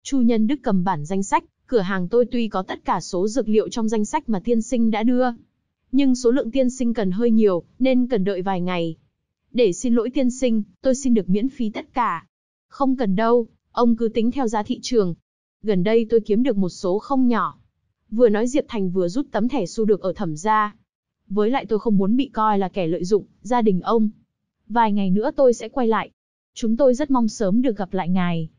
Chu Nhân Đức cầm bản danh sách, cửa hàng tôi tuy có tất cả số dược liệu trong danh sách mà tiên sinh đã đưa, nhưng số lượng tiên sinh cần hơi nhiều, nên cần đợi vài ngày. Để xin lỗi tiên sinh, tôi xin được miễn phí tất cả. Không cần đâu, ông cứ tính theo giá thị trường, gần đây tôi kiếm được một số không nhỏ. Vừa nói Diệp Thành vừa rút tấm thẻ xu được ở thẩm ra. Với lại tôi không muốn bị coi là kẻ lợi dụng, gia đình ông. Vài ngày nữa tôi sẽ quay lại. Chúng tôi rất mong sớm được gặp lại ngài.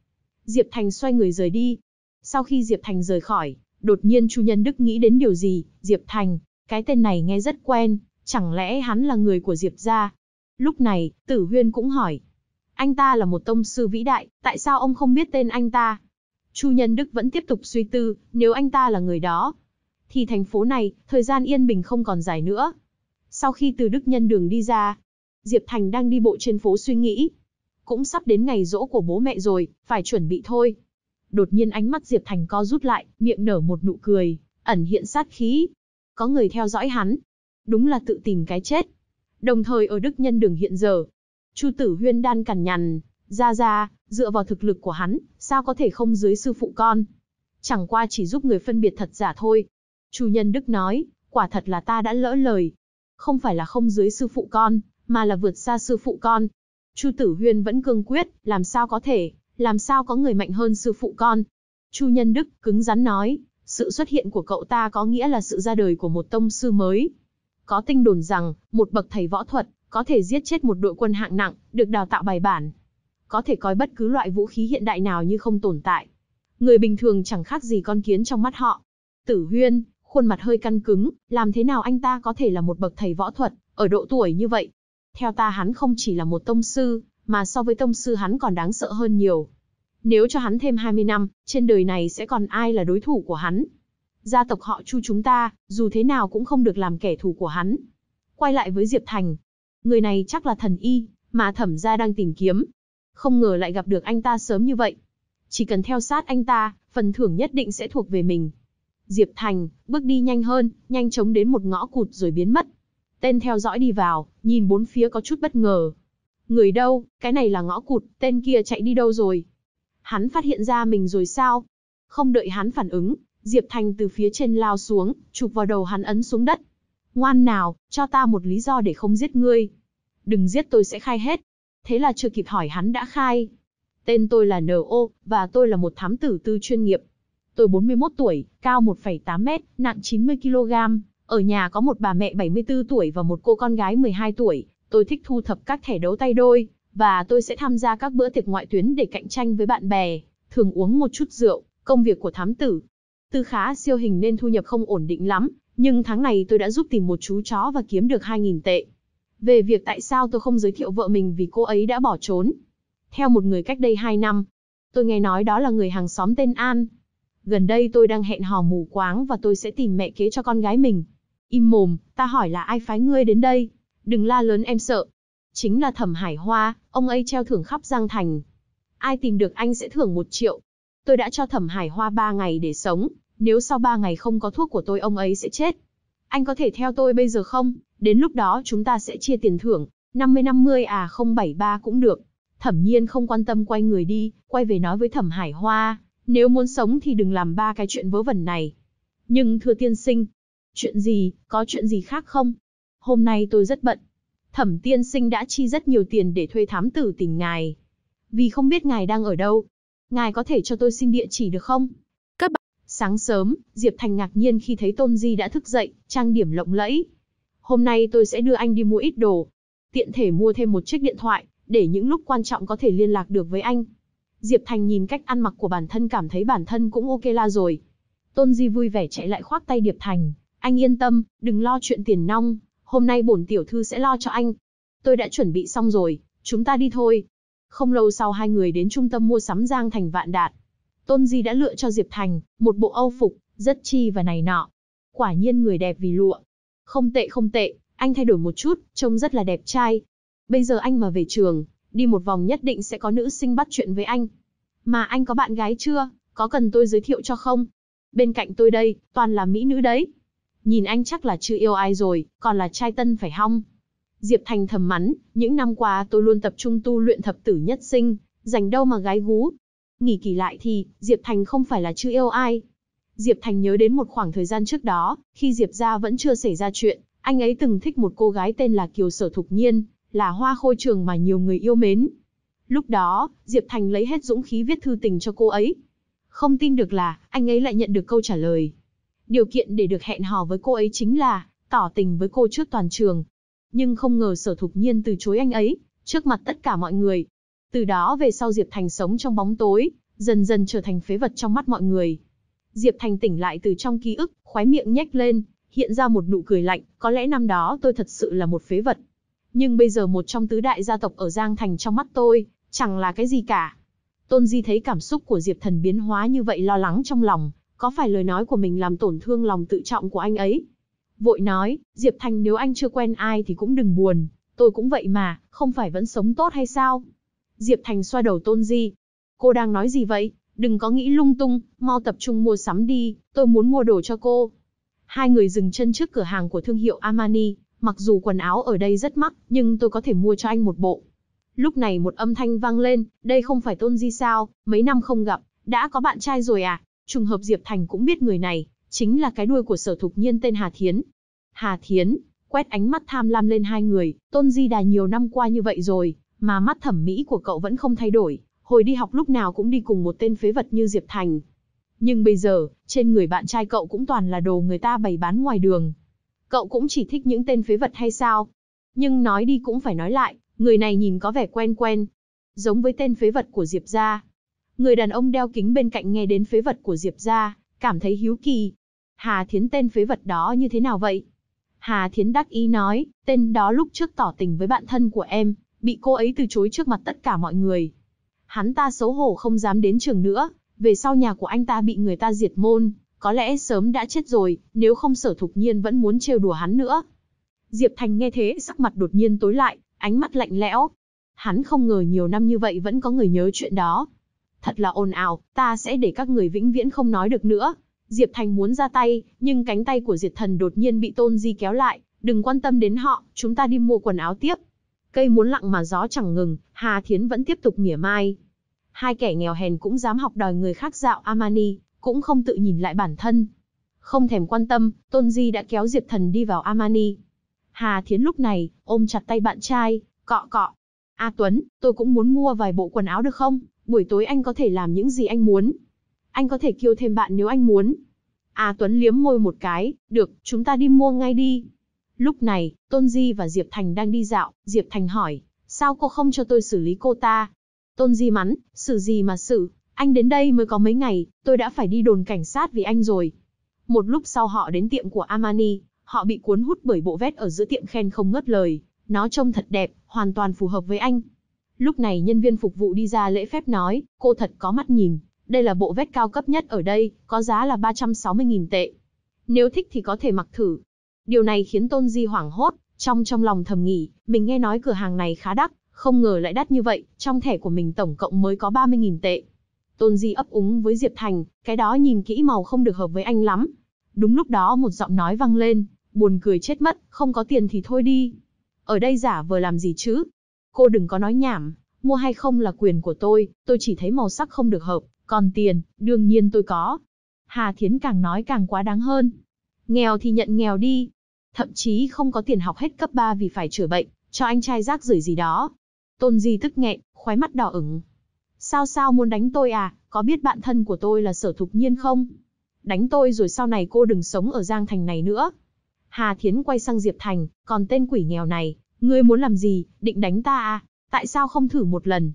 Diệp Thành xoay người rời đi. Sau khi Diệp Thành rời khỏi, đột nhiên Chu Nhân Đức nghĩ đến điều gì, Diệp Thành, cái tên này nghe rất quen, chẳng lẽ hắn là người của Diệp gia? Lúc này, Tử Huyên cũng hỏi, anh ta là một tông sư vĩ đại, tại sao ông không biết tên anh ta? Chu Nhân Đức vẫn tiếp tục suy tư, nếu anh ta là người đó, thì thành phố này, thời gian yên bình không còn dài nữa. Sau khi từ Đức Nhân Đường đi ra, Diệp Thành đang đi bộ trên phố suy nghĩ. Cũng sắp đến ngày rỗ của bố mẹ rồi, phải chuẩn bị thôi. Đột nhiên ánh mắt Diệp Thành co rút lại, miệng nở một nụ cười, ẩn hiện sát khí. Có người theo dõi hắn. Đúng là tự tìm cái chết. Đồng thời ở Đức Nhân Đường hiện giờ, Chu Tử Huyên đang cằn nhằn, ra ra, dựa vào thực lực của hắn, sao có thể không dưới sư phụ con? Chẳng qua chỉ giúp người phân biệt thật giả thôi. Chu nhân Đức nói, quả thật là ta đã lỡ lời. Không phải là không dưới sư phụ con, mà là vượt xa sư phụ con. Chu Tử Huyên vẫn cương quyết, làm sao có thể, làm sao có người mạnh hơn sư phụ con. Chu Nhân Đức cứng rắn nói, sự xuất hiện của cậu ta có nghĩa là sự ra đời của một tông sư mới. Có tinh đồn rằng, một bậc thầy võ thuật, có thể giết chết một đội quân hạng nặng, được đào tạo bài bản, có thể coi bất cứ loại vũ khí hiện đại nào như không tồn tại. Người bình thường chẳng khác gì con kiến trong mắt họ. Tử Huyên, khuôn mặt hơi căng cứng, làm thế nào anh ta có thể là một bậc thầy võ thuật, ở độ tuổi như vậy. Theo ta hắn không chỉ là một tông sư, mà so với tông sư hắn còn đáng sợ hơn nhiều. Nếu cho hắn thêm 20 năm, trên đời này sẽ còn ai là đối thủ của hắn. Gia tộc họ Chu chúng ta, dù thế nào cũng không được làm kẻ thù của hắn. Quay lại với Diệp Thành. Người này chắc là thần y, mà thẩm gia đang tìm kiếm, không ngờ lại gặp được anh ta sớm như vậy. Chỉ cần theo sát anh ta, phần thưởng nhất định sẽ thuộc về mình. Diệp Thành, bước đi nhanh hơn, nhanh chóng đến một ngõ cụt rồi biến mất. Tên theo dõi đi vào, nhìn bốn phía có chút bất ngờ. Người đâu, cái này là ngõ cụt, tên kia chạy đi đâu rồi? Hắn phát hiện ra mình rồi sao? Không đợi hắn phản ứng, Diệp Thành từ phía trên lao xuống, chụp vào đầu hắn ấn xuống đất. Ngoan nào, cho ta một lý do để không giết ngươi. Đừng giết tôi sẽ khai hết thế là chưa kịp hỏi hắn đã khai. Tên tôi là N.O. và tôi là một thám tử tư chuyên nghiệp. Tôi 41 tuổi, cao 1,8 mét, nặng 90 kg. Ở nhà có một bà mẹ 74 tuổi và một cô con gái 12 tuổi. Tôi thích thu thập các thẻ đấu tay đôi, và tôi sẽ tham gia các bữa tiệc ngoại tuyến để cạnh tranh với bạn bè, thường uống một chút rượu, công việc của thám tử. Tư khá siêu hình nên thu nhập không ổn định lắm, nhưng tháng này tôi đã giúp tìm một chú chó và kiếm được 2.000 tệ về việc tại sao tôi không giới thiệu vợ mình vì cô ấy đã bỏ trốn. Theo một người cách đây 2 năm, tôi nghe nói đó là người hàng xóm tên An. Gần đây tôi đang hẹn hò mù quáng và tôi sẽ tìm mẹ kế cho con gái mình. Im mồm, ta hỏi là ai phái ngươi đến đây? Đừng la lớn em sợ. Chính là Thẩm Hải Hoa, ông ấy treo thưởng khắp Giang Thành. Ai tìm được anh sẽ thưởng một triệu. Tôi đã cho Thẩm Hải Hoa 3 ngày để sống, nếu sau 3 ngày không có thuốc của tôi ông ấy sẽ chết. Anh có thể theo tôi bây giờ không? Đến lúc đó chúng ta sẽ chia tiền thưởng, 50-50 à 073 cũng được. Thẩm nhiên không quan tâm quay người đi, quay về nói với thẩm hải hoa, nếu muốn sống thì đừng làm ba cái chuyện vớ vẩn này. Nhưng thưa tiên sinh, chuyện gì, có chuyện gì khác không? Hôm nay tôi rất bận. Thẩm tiên sinh đã chi rất nhiều tiền để thuê thám tử tìm ngài. Vì không biết ngài đang ở đâu. Ngài có thể cho tôi xin địa chỉ được không? Các bạn, sáng sớm, Diệp Thành ngạc nhiên khi thấy Tôn Di đã thức dậy, trang điểm lộng lẫy, hôm nay tôi sẽ đưa anh đi mua ít đồ. Tiện thể mua thêm một chiếc điện thoại, để những lúc quan trọng có thể liên lạc được với anh. Diệp Thành nhìn cách ăn mặc của bản thân cảm thấy bản thân cũng ok la rồi. Tôn Di vui vẻ chạy lại khoác tay Diệp Thành. Anh yên tâm, đừng lo chuyện tiền nong, hôm nay bổn tiểu thư sẽ lo cho anh. Tôi đã chuẩn bị xong rồi, chúng ta đi thôi. Không lâu sau hai người đến trung tâm mua sắm Giang Thành Vạn Đạt. Tôn Di đã lựa cho Diệp Thành, một bộ âu phục, rất chi và này nọ. Quả nhiên người đẹp vì lụa, không tệ không tệ, anh thay đổi một chút, trông rất là đẹp trai. Bây giờ anh mà về trường, đi một vòng nhất định sẽ có nữ sinh bắt chuyện với anh. Mà anh có bạn gái chưa, có cần tôi giới thiệu cho không? Bên cạnh tôi đây, toàn là mỹ nữ đấy. Nhìn anh chắc là chưa yêu ai rồi, còn là trai tân phải hong. Diệp Thành thầm mắn, những năm qua tôi luôn tập trung tu luyện thập tử nhất sinh, dành đâu mà gái gú. Nghỉ kỳ lại thì, Diệp Thành không phải là chưa yêu ai, Diệp Thành nhớ đến một khoảng thời gian trước đó, khi Diệp gia vẫn chưa xảy ra chuyện, anh ấy từng thích một cô gái tên là Kiều Sở Thục Nhiên, là hoa khôi trường mà nhiều người yêu mến. Lúc đó, Diệp Thành lấy hết dũng khí viết thư tình cho cô ấy. Không tin được là, anh ấy lại nhận được câu trả lời. Điều kiện để được hẹn hò với cô ấy chính là, tỏ tình với cô trước toàn trường. Nhưng không ngờ sở thục nhiên từ chối anh ấy, trước mặt tất cả mọi người. Từ đó về sau Diệp Thành sống trong bóng tối, dần dần trở thành phế vật trong mắt mọi người. Diệp Thành tỉnh lại từ trong ký ức, khóe miệng nhếch lên, hiện ra một nụ cười lạnh, có lẽ năm đó tôi thật sự là một phế vật. Nhưng bây giờ một trong tứ đại gia tộc ở Giang Thành trong mắt tôi, chẳng là cái gì cả. Tôn Di thấy cảm xúc của Diệp Thần biến hóa như vậy lo lắng trong lòng, có phải lời nói của mình làm tổn thương lòng tự trọng của anh ấy? Vội nói, Diệp Thành nếu anh chưa quen ai thì cũng đừng buồn, tôi cũng vậy mà, không phải vẫn sống tốt hay sao? Diệp Thành xoa đầu Tôn Di. Cô đang nói gì vậy? Đừng có nghĩ lung tung, mau tập trung mua sắm đi, tôi muốn mua đồ cho cô. Hai người dừng chân trước cửa hàng của thương hiệu Armani, mặc dù quần áo ở đây rất mắc, nhưng tôi có thể mua cho anh một bộ. Lúc này một âm thanh vang lên, đây không phải Tôn Di sao, mấy năm không gặp, đã có bạn trai rồi à? Trùng hợp Diệp Thành cũng biết người này, chính là cái đuôi của sở thục nhiên tên Hà Thiến. Hà Thiến, quét ánh mắt tham lam lên hai người, Tôn Di Đà nhiều năm qua như vậy rồi, mà mắt thẩm mỹ của cậu vẫn không thay đổi, hồi đi học lúc nào cũng đi cùng một tên phế vật như Diệp Thành. Nhưng bây giờ, trên người bạn trai cậu cũng toàn là đồ người ta bày bán ngoài đường. Cậu cũng chỉ thích những tên phế vật hay sao? Nhưng nói đi cũng phải nói lại, người này nhìn có vẻ quen quen. Giống với tên phế vật của Diệp gia. Người đàn ông đeo kính bên cạnh nghe đến phế vật của Diệp gia, cảm thấy hiếu kỳ. Hà Thiến tên phế vật đó như thế nào vậy? Hà Thiến đắc ý nói, tên đó lúc trước tỏ tình với bạn thân của em, bị cô ấy từ chối trước mặt tất cả mọi người, hắn ta xấu hổ không dám đến trường nữa, về sau nhà của anh ta bị người ta diệt môn, có lẽ sớm đã chết rồi, nếu không sở thục nhiên vẫn muốn trêu đùa hắn nữa. Diệp Thành nghe thế sắc mặt đột nhiên tối lại, ánh mắt lạnh lẽo. Hắn không ngờ nhiều năm như vậy vẫn có người nhớ chuyện đó. Thật là ồn ào, ta sẽ để các người vĩnh viễn không nói được nữa. Diệp Thành muốn ra tay, nhưng cánh tay của Diệp Thần đột nhiên bị Tôn Di kéo lại. Đừng quan tâm đến họ, chúng ta đi mua quần áo tiếp. Cây muốn lặng mà gió chẳng ngừng, Hà Thiến vẫn tiếp tục mỉa mai. Hai kẻ nghèo hèn cũng dám học đòi người khác dạo Amani, cũng không tự nhìn lại bản thân. Không thèm quan tâm, Tôn Di đã kéo Diệp Thần đi vào Amani. Hà Thiến lúc này, ôm chặt tay bạn trai, cọ cọ. A Tuấn, tôi cũng muốn mua vài bộ quần áo được không? Buổi tối anh có thể làm những gì anh muốn. Anh có thể kêu thêm bạn nếu anh muốn. A Tuấn liếm môi một cái, được, chúng ta đi mua ngay đi. Lúc này, Tôn Di và Diệp Thành đang đi dạo, Diệp Thành hỏi, sao cô không cho tôi xử lý cô ta? Tôn Di mắn, xử gì mà xử, anh đến đây mới có mấy ngày, tôi đã phải đi đồn cảnh sát vì anh rồi. Một lúc sau họ đến tiệm của Armani, họ bị cuốn hút bởi bộ vest ở giữa tiệm khen không ngớt lời. Nó trông thật đẹp, hoàn toàn phù hợp với anh. Lúc này nhân viên phục vụ đi ra lễ phép nói, cô thật có mắt nhìn. Đây là bộ vest cao cấp nhất ở đây, có giá là 360.000 tệ. Nếu thích thì có thể mặc thử, Điều này khiến Tôn Di hoảng hốt, trong trong lòng thầm nghĩ mình nghe nói cửa hàng này khá đắt, không ngờ lại đắt như vậy, trong thẻ của mình tổng cộng mới có 30.000 tệ. Tôn Di ấp úng với Diệp Thành, cái đó nhìn kỹ màu không được hợp với anh lắm. Đúng lúc đó một giọng nói vang lên, buồn cười chết mất, không có tiền thì thôi đi. Ở đây giả vờ làm gì chứ? Cô đừng có nói nhảm, mua hay không là quyền của tôi, tôi chỉ thấy màu sắc không được hợp, còn tiền, đương nhiên tôi có. Hà Thiến càng nói càng quá đáng hơn. Nghèo thì nhận nghèo đi, thậm chí không có tiền học hết cấp 3 vì phải chữa bệnh, cho anh trai rác rưởi gì đó. Tôn Di tức nghẹn, khóe mắt đỏ ửng. Sao sao muốn đánh tôi à, có biết bạn thân của tôi là sở thục nhiên không? Đánh tôi rồi sau này cô đừng sống ở Giang Thành này nữa. Hà Thiến quay sang Diệp Thành, còn tên quỷ nghèo này, ngươi muốn làm gì, định đánh ta à, tại sao không thử một lần?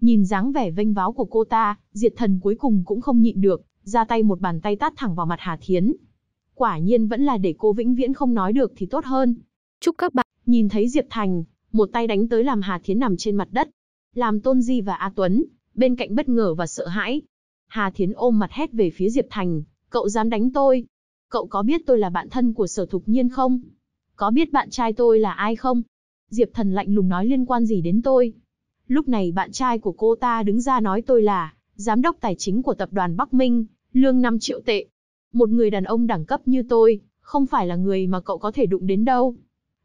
Nhìn dáng vẻ vênh váo của cô ta, diệt thần cuối cùng cũng không nhịn được, ra tay một bàn tay tát thẳng vào mặt Hà Thiến, quả nhiên vẫn là để cô vĩnh viễn không nói được thì tốt hơn. Chúc các bạn, nhìn thấy Diệp Thành, một tay đánh tới làm Hà Thiến nằm trên mặt đất. Làm Tôn Di và A Tuấn, bên cạnh bất ngờ và sợ hãi. Hà Thiến ôm mặt hét về phía Diệp Thành, cậu dám đánh tôi. Cậu có biết tôi là bạn thân của sở thục nhiên không? Có biết bạn trai tôi là ai không? Diệp Thần lạnh lùng nói liên quan gì đến tôi? Lúc này bạn trai của cô ta đứng ra nói tôi là giám đốc tài chính của tập đoàn Bắc Minh, lương 5 triệu tệ, một người đàn ông đẳng cấp như tôi, không phải là người mà cậu có thể đụng đến đâu.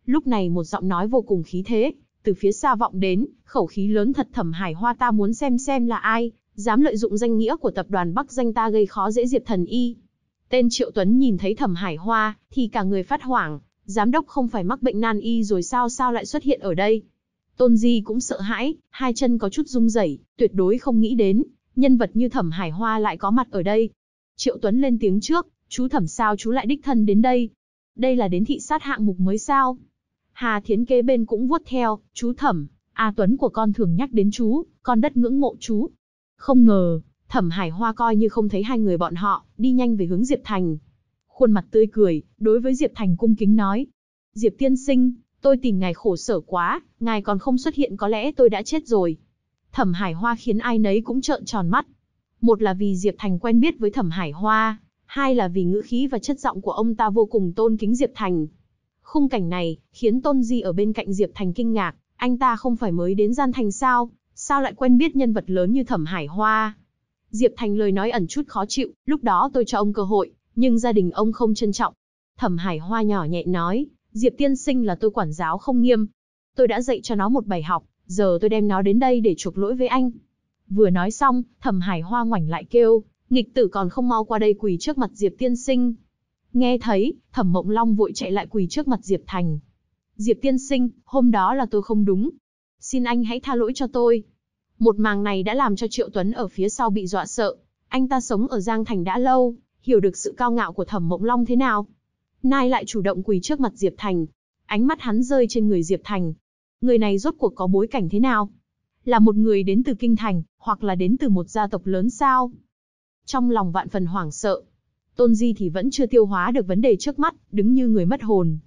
Lúc này một giọng nói vô cùng khí thế, từ phía xa vọng đến, khẩu khí lớn thật thẩm hải hoa ta muốn xem xem là ai, dám lợi dụng danh nghĩa của tập đoàn Bắc danh ta gây khó dễ Diệp Thần Y. Tên Triệu Tuấn nhìn thấy thẩm hải hoa, thì cả người phát hoảng, giám đốc không phải mắc bệnh nan y rồi sao sao lại xuất hiện ở đây. Tôn Di cũng sợ hãi, hai chân có chút rung rẩy, tuyệt đối không nghĩ đến, nhân vật như thẩm hải hoa lại có mặt ở đây, Triệu Tuấn lên tiếng trước, chú thẩm sao chú lại đích thân đến đây? Đây là đến thị sát hạng mục mới sao? Hà Thiến kế bên cũng vuốt theo, chú thẩm, A Tuấn của con thường nhắc đến chú, con đất ngưỡng mộ chú. Không ngờ, thẩm hải hoa coi như không thấy hai người bọn họ, đi nhanh về hướng Diệp Thành. Khuôn mặt tươi cười, đối với Diệp Thành cung kính nói. Diệp tiên sinh, tôi tìm ngài khổ sở quá, ngài còn không xuất hiện có lẽ tôi đã chết rồi. Thẩm hải hoa khiến ai nấy cũng trợn tròn mắt, một là vì Diệp Thành quen biết với Thẩm Hải Hoa, hai là vì ngữ khí và chất giọng của ông ta vô cùng tôn kính Diệp Thành. Khung cảnh này khiến Tôn Di ở bên cạnh Diệp Thành kinh ngạc, anh ta không phải mới đến Gian Thành sao, sao lại quen biết nhân vật lớn như Thẩm Hải Hoa? Diệp Thành lời nói ẩn chút khó chịu, lúc đó tôi cho ông cơ hội, nhưng gia đình ông không trân trọng. Thẩm Hải Hoa nhỏ nhẹ nói, Diệp tiên sinh là tôi quản giáo không nghiêm. Tôi đã dạy cho nó một bài học, giờ tôi đem nó đến đây để chuộc lỗi với anh. Vừa nói xong, thẩm hải hoa ngoảnh lại kêu, nghịch tử còn không mau qua đây quỳ trước mặt Diệp tiên sinh. Nghe thấy, thẩm mộng long vội chạy lại quỳ trước mặt Diệp thành. Diệp tiên sinh, hôm đó là tôi không đúng. Xin anh hãy tha lỗi cho tôi. Một màng này đã làm cho Triệu Tuấn ở phía sau bị dọa sợ. Anh ta sống ở Giang Thành đã lâu, hiểu được sự cao ngạo của thẩm mộng long thế nào. Nai lại chủ động quỳ trước mặt Diệp Thành. Ánh mắt hắn rơi trên người Diệp Thành. Người này rốt cuộc có bối cảnh thế nào? là một người đến từ kinh thành, hoặc là đến từ một gia tộc lớn sao? Trong lòng vạn phần hoảng sợ, Tôn Di thì vẫn chưa tiêu hóa được vấn đề trước mắt, đứng như người mất hồn.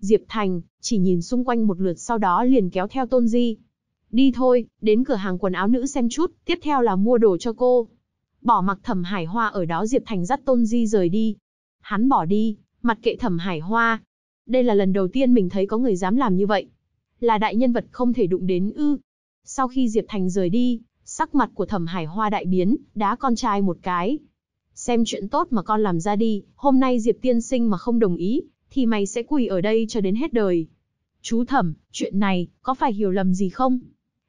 Diệp Thành chỉ nhìn xung quanh một lượt sau đó liền kéo theo Tôn Di. Đi thôi, đến cửa hàng quần áo nữ xem chút, tiếp theo là mua đồ cho cô. Bỏ mặc Thẩm Hải Hoa ở đó Diệp Thành dắt Tôn Di rời đi. Hắn bỏ đi, mặt kệ Thẩm Hải Hoa. Đây là lần đầu tiên mình thấy có người dám làm như vậy. Là đại nhân vật không thể đụng đến ư, sau khi Diệp Thành rời đi, sắc mặt của thẩm hải hoa đại biến, đá con trai một cái. Xem chuyện tốt mà con làm ra đi, hôm nay Diệp tiên sinh mà không đồng ý, thì mày sẽ quỳ ở đây cho đến hết đời. Chú thẩm, chuyện này, có phải hiểu lầm gì không?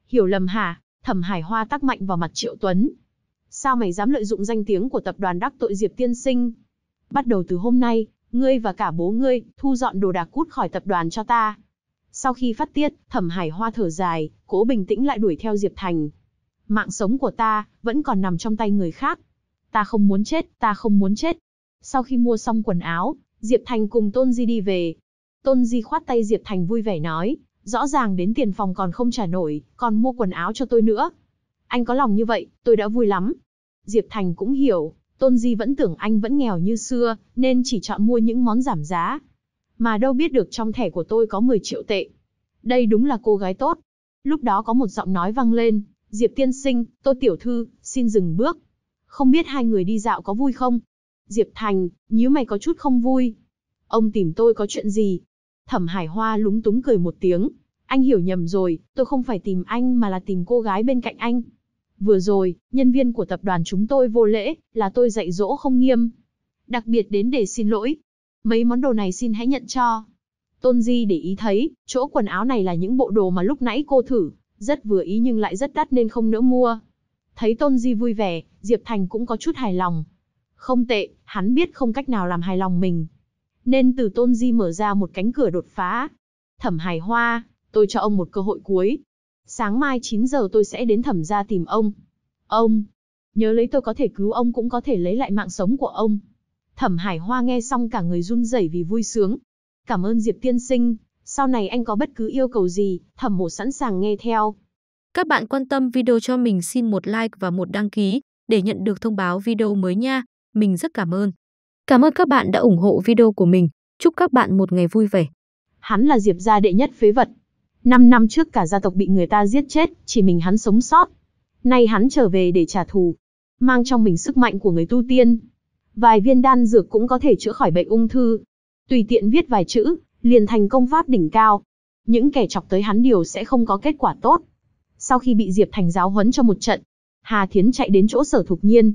Hiểu lầm hả? Thẩm hải hoa tắc mạnh vào mặt Triệu Tuấn. Sao mày dám lợi dụng danh tiếng của tập đoàn đắc tội Diệp tiên sinh? Bắt đầu từ hôm nay, ngươi và cả bố ngươi, thu dọn đồ đạc cút khỏi tập đoàn cho ta. Sau khi phát tiết, Thẩm Hải Hoa thở dài, cố bình tĩnh lại đuổi theo Diệp Thành. Mạng sống của ta, vẫn còn nằm trong tay người khác. Ta không muốn chết, ta không muốn chết. Sau khi mua xong quần áo, Diệp Thành cùng Tôn Di đi về. Tôn Di khoát tay Diệp Thành vui vẻ nói, rõ ràng đến tiền phòng còn không trả nổi, còn mua quần áo cho tôi nữa. Anh có lòng như vậy, tôi đã vui lắm. Diệp Thành cũng hiểu, Tôn Di vẫn tưởng anh vẫn nghèo như xưa, nên chỉ chọn mua những món giảm giá mà đâu biết được trong thẻ của tôi có 10 triệu tệ. Đây đúng là cô gái tốt. Lúc đó có một giọng nói vang lên, Diệp tiên sinh, tôi tiểu thư, xin dừng bước. Không biết hai người đi dạo có vui không? Diệp Thành, nhíu mày có chút không vui. Ông tìm tôi có chuyện gì? Thẩm Hải Hoa lúng túng cười một tiếng. Anh hiểu nhầm rồi, tôi không phải tìm anh mà là tìm cô gái bên cạnh anh. Vừa rồi, nhân viên của tập đoàn chúng tôi vô lễ, là tôi dạy dỗ không nghiêm. Đặc biệt đến để xin lỗi, mấy món đồ này xin hãy nhận cho. Tôn Di để ý thấy, chỗ quần áo này là những bộ đồ mà lúc nãy cô thử, rất vừa ý nhưng lại rất đắt nên không nỡ mua. Thấy Tôn Di vui vẻ, Diệp Thành cũng có chút hài lòng. Không tệ, hắn biết không cách nào làm hài lòng mình. Nên từ Tôn Di mở ra một cánh cửa đột phá. Thẩm Hải Hoa, tôi cho ông một cơ hội cuối. Sáng mai 9 giờ tôi sẽ đến thẩm ra tìm ông. Ông, nhớ lấy tôi có thể cứu ông cũng có thể lấy lại mạng sống của ông. Thẩm Hải Hoa nghe xong cả người run rẩy vì vui sướng. Cảm ơn Diệp Tiên Sinh, sau này anh có bất cứ yêu cầu gì, thẩm mộ sẵn sàng nghe theo. Các bạn quan tâm video cho mình xin một like và một đăng ký để nhận được thông báo video mới nha. Mình rất cảm ơn. Cảm ơn các bạn đã ủng hộ video của mình. Chúc các bạn một ngày vui vẻ. Hắn là Diệp gia đệ nhất phế vật. Năm năm trước cả gia tộc bị người ta giết chết, chỉ mình hắn sống sót. Nay hắn trở về để trả thù, mang trong mình sức mạnh của người tu tiên, Vài viên đan dược cũng có thể chữa khỏi bệnh ung thư. Tùy tiện viết vài chữ, liền thành công pháp đỉnh cao. Những kẻ chọc tới hắn điều sẽ không có kết quả tốt. Sau khi bị Diệp Thành giáo huấn cho một trận, Hà Thiến chạy đến chỗ sở Thục Nhiên.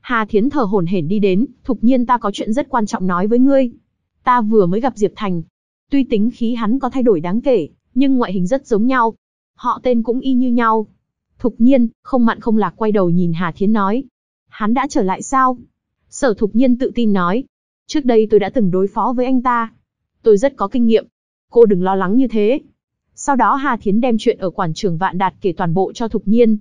Hà Thiến thở hổn hển đi đến, Thục Nhiên ta có chuyện rất quan trọng nói với ngươi. Ta vừa mới gặp Diệp Thành. Tuy tính khí hắn có thay đổi đáng kể, nhưng ngoại hình rất giống nhau. Họ tên cũng y như nhau. Thục Nhiên, không mặn không lạc quay đầu nhìn Hà Thiến nói. Hắn đã trở lại sao? Sở Thục Nhiên tự tin nói. Trước đây tôi đã từng đối phó với anh ta. Tôi rất có kinh nghiệm. Cô đừng lo lắng như thế. Sau đó Hà Thiến đem chuyện ở quản trường Vạn Đạt kể toàn bộ cho Thục Nhiên.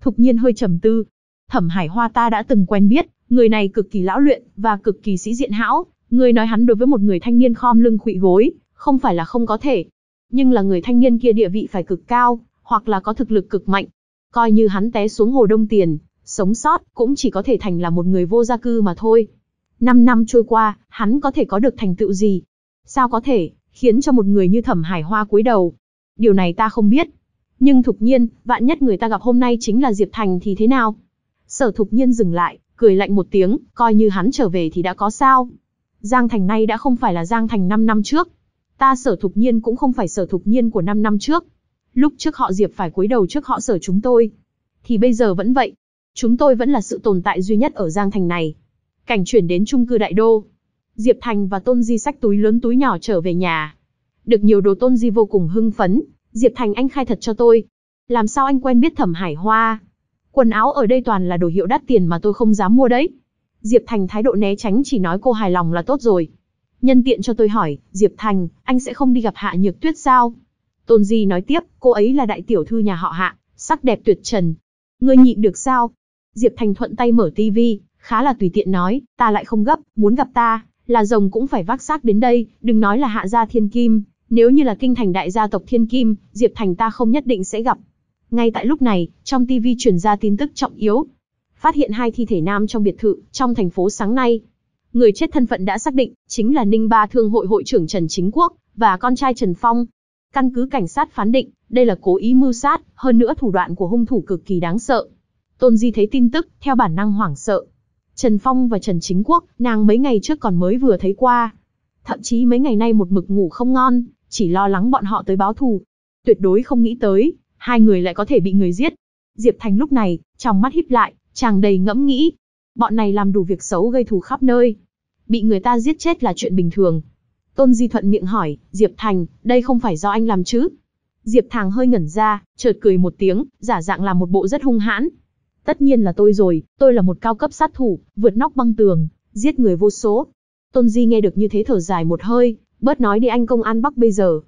Thục Nhiên hơi trầm tư. Thẩm Hải Hoa ta đã từng quen biết, người này cực kỳ lão luyện và cực kỳ sĩ diện hão. Người nói hắn đối với một người thanh niên khom lưng khuỵu gối, không phải là không có thể. Nhưng là người thanh niên kia địa vị phải cực cao, hoặc là có thực lực cực mạnh. Coi như hắn té xuống hồ đông tiền, sống sót, cũng chỉ có thể thành là một người vô gia cư mà thôi. Năm năm trôi qua, hắn có thể có được thành tựu gì? Sao có thể, khiến cho một người như thẩm hải hoa cúi đầu? Điều này ta không biết. Nhưng thục nhiên, vạn nhất người ta gặp hôm nay chính là Diệp Thành thì thế nào? Sở thục nhiên dừng lại, cười lạnh một tiếng, coi như hắn trở về thì đã có sao. Giang Thành nay đã không phải là Giang Thành 5 năm trước. Ta sở thục nhiên cũng không phải sở thục nhiên của 5 năm trước. Lúc trước họ Diệp phải cúi đầu trước họ sở chúng tôi. Thì bây giờ vẫn vậy, Chúng tôi vẫn là sự tồn tại duy nhất ở Giang Thành này. Cảnh chuyển đến trung cư đại đô. Diệp Thành và Tôn Di sách túi lớn túi nhỏ trở về nhà. Được nhiều đồ Tôn Di vô cùng hưng phấn. Diệp Thành anh khai thật cho tôi. Làm sao anh quen biết thẩm hải hoa? Quần áo ở đây toàn là đồ hiệu đắt tiền mà tôi không dám mua đấy. Diệp Thành thái độ né tránh chỉ nói cô hài lòng là tốt rồi. Nhân tiện cho tôi hỏi, Diệp Thành, anh sẽ không đi gặp Hạ Nhược Tuyết sao? Tôn Di nói tiếp, cô ấy là đại tiểu thư nhà họ Hạ, sắc đẹp tuyệt trần. Ngươi nhịn được sao? Diệp Thành thuận tay mở TV, khá là tùy tiện nói, ta lại không gấp, muốn gặp ta, là rồng cũng phải vác xác đến đây, đừng nói là hạ gia thiên kim, nếu như là kinh thành đại gia tộc thiên kim, Diệp Thành ta không nhất định sẽ gặp. Ngay tại lúc này, trong TV truyền ra tin tức trọng yếu. Phát hiện hai thi thể nam trong biệt thự, trong thành phố sáng nay. Người chết thân phận đã xác định, chính là Ninh Ba Thương hội hội trưởng Trần Chính Quốc, và con trai Trần Phong. Căn cứ cảnh sát phán định, đây là cố ý mưu sát, hơn nữa thủ đoạn của hung thủ cực kỳ đáng sợ. Tôn Di thấy tin tức, theo bản năng hoảng sợ. Trần Phong và Trần Chính Quốc, nàng mấy ngày trước còn mới vừa thấy qua. Thậm chí mấy ngày nay một mực ngủ không ngon, chỉ lo lắng bọn họ tới báo thù. Tuyệt đối không nghĩ tới, hai người lại có thể bị người giết. Diệp Thành lúc này, trong mắt híp lại, chàng đầy ngẫm nghĩ. Bọn này làm đủ việc xấu gây thù khắp nơi. Bị người ta giết chết là chuyện bình thường. Tôn Di thuận miệng hỏi, Diệp Thành, đây không phải do anh làm chứ? Diệp Thàng hơi ngẩn ra, chợt cười một tiếng, giả dạng làm một bộ rất hung hãn. Tất nhiên là tôi rồi, tôi là một cao cấp sát thủ, vượt nóc băng tường, giết người vô số. Tôn Di nghe được như thế thở dài một hơi, bớt nói đi anh công an Bắc bây giờ.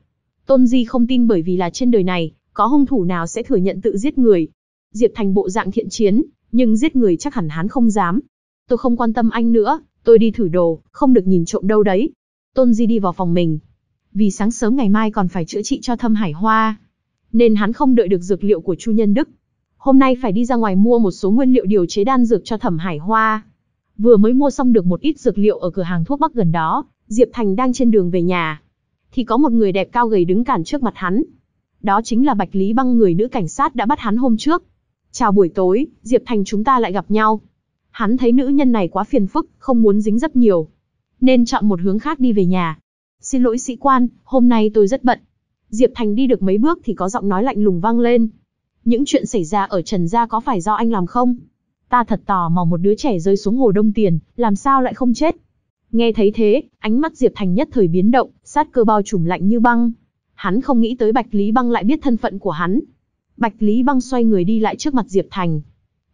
Tôn Di không tin bởi vì là trên đời này, có hung thủ nào sẽ thừa nhận tự giết người. Diệp Thành bộ dạng thiện chiến, nhưng giết người chắc hẳn hắn không dám. Tôi không quan tâm anh nữa, tôi đi thử đồ, không được nhìn trộm đâu đấy. Tôn Di đi vào phòng mình. Vì sáng sớm ngày mai còn phải chữa trị cho thâm hải hoa. Nên hắn không đợi được dược liệu của Chu Nhân Đức, hôm nay phải đi ra ngoài mua một số nguyên liệu điều chế đan dược cho Thẩm Hải Hoa. Vừa mới mua xong được một ít dược liệu ở cửa hàng thuốc bắc gần đó, Diệp Thành đang trên đường về nhà. Thì có một người đẹp cao gầy đứng cản trước mặt hắn. Đó chính là Bạch Lý Băng người nữ cảnh sát đã bắt hắn hôm trước. Chào buổi tối, Diệp Thành chúng ta lại gặp nhau. Hắn thấy nữ nhân này quá phiền phức, không muốn dính rất nhiều. Nên chọn một hướng khác đi về nhà. Xin lỗi sĩ quan, hôm nay tôi rất bận. Diệp Thành đi được mấy bước thì có giọng nói lạnh lùng vang lên, những chuyện xảy ra ở Trần Gia có phải do anh làm không? Ta thật tò mò một đứa trẻ rơi xuống hồ đông tiền, làm sao lại không chết? Nghe thấy thế, ánh mắt Diệp Thành nhất thời biến động, sát cơ bao trùm lạnh như băng. Hắn không nghĩ tới Bạch Lý Băng lại biết thân phận của hắn. Bạch Lý Băng xoay người đi lại trước mặt Diệp Thành.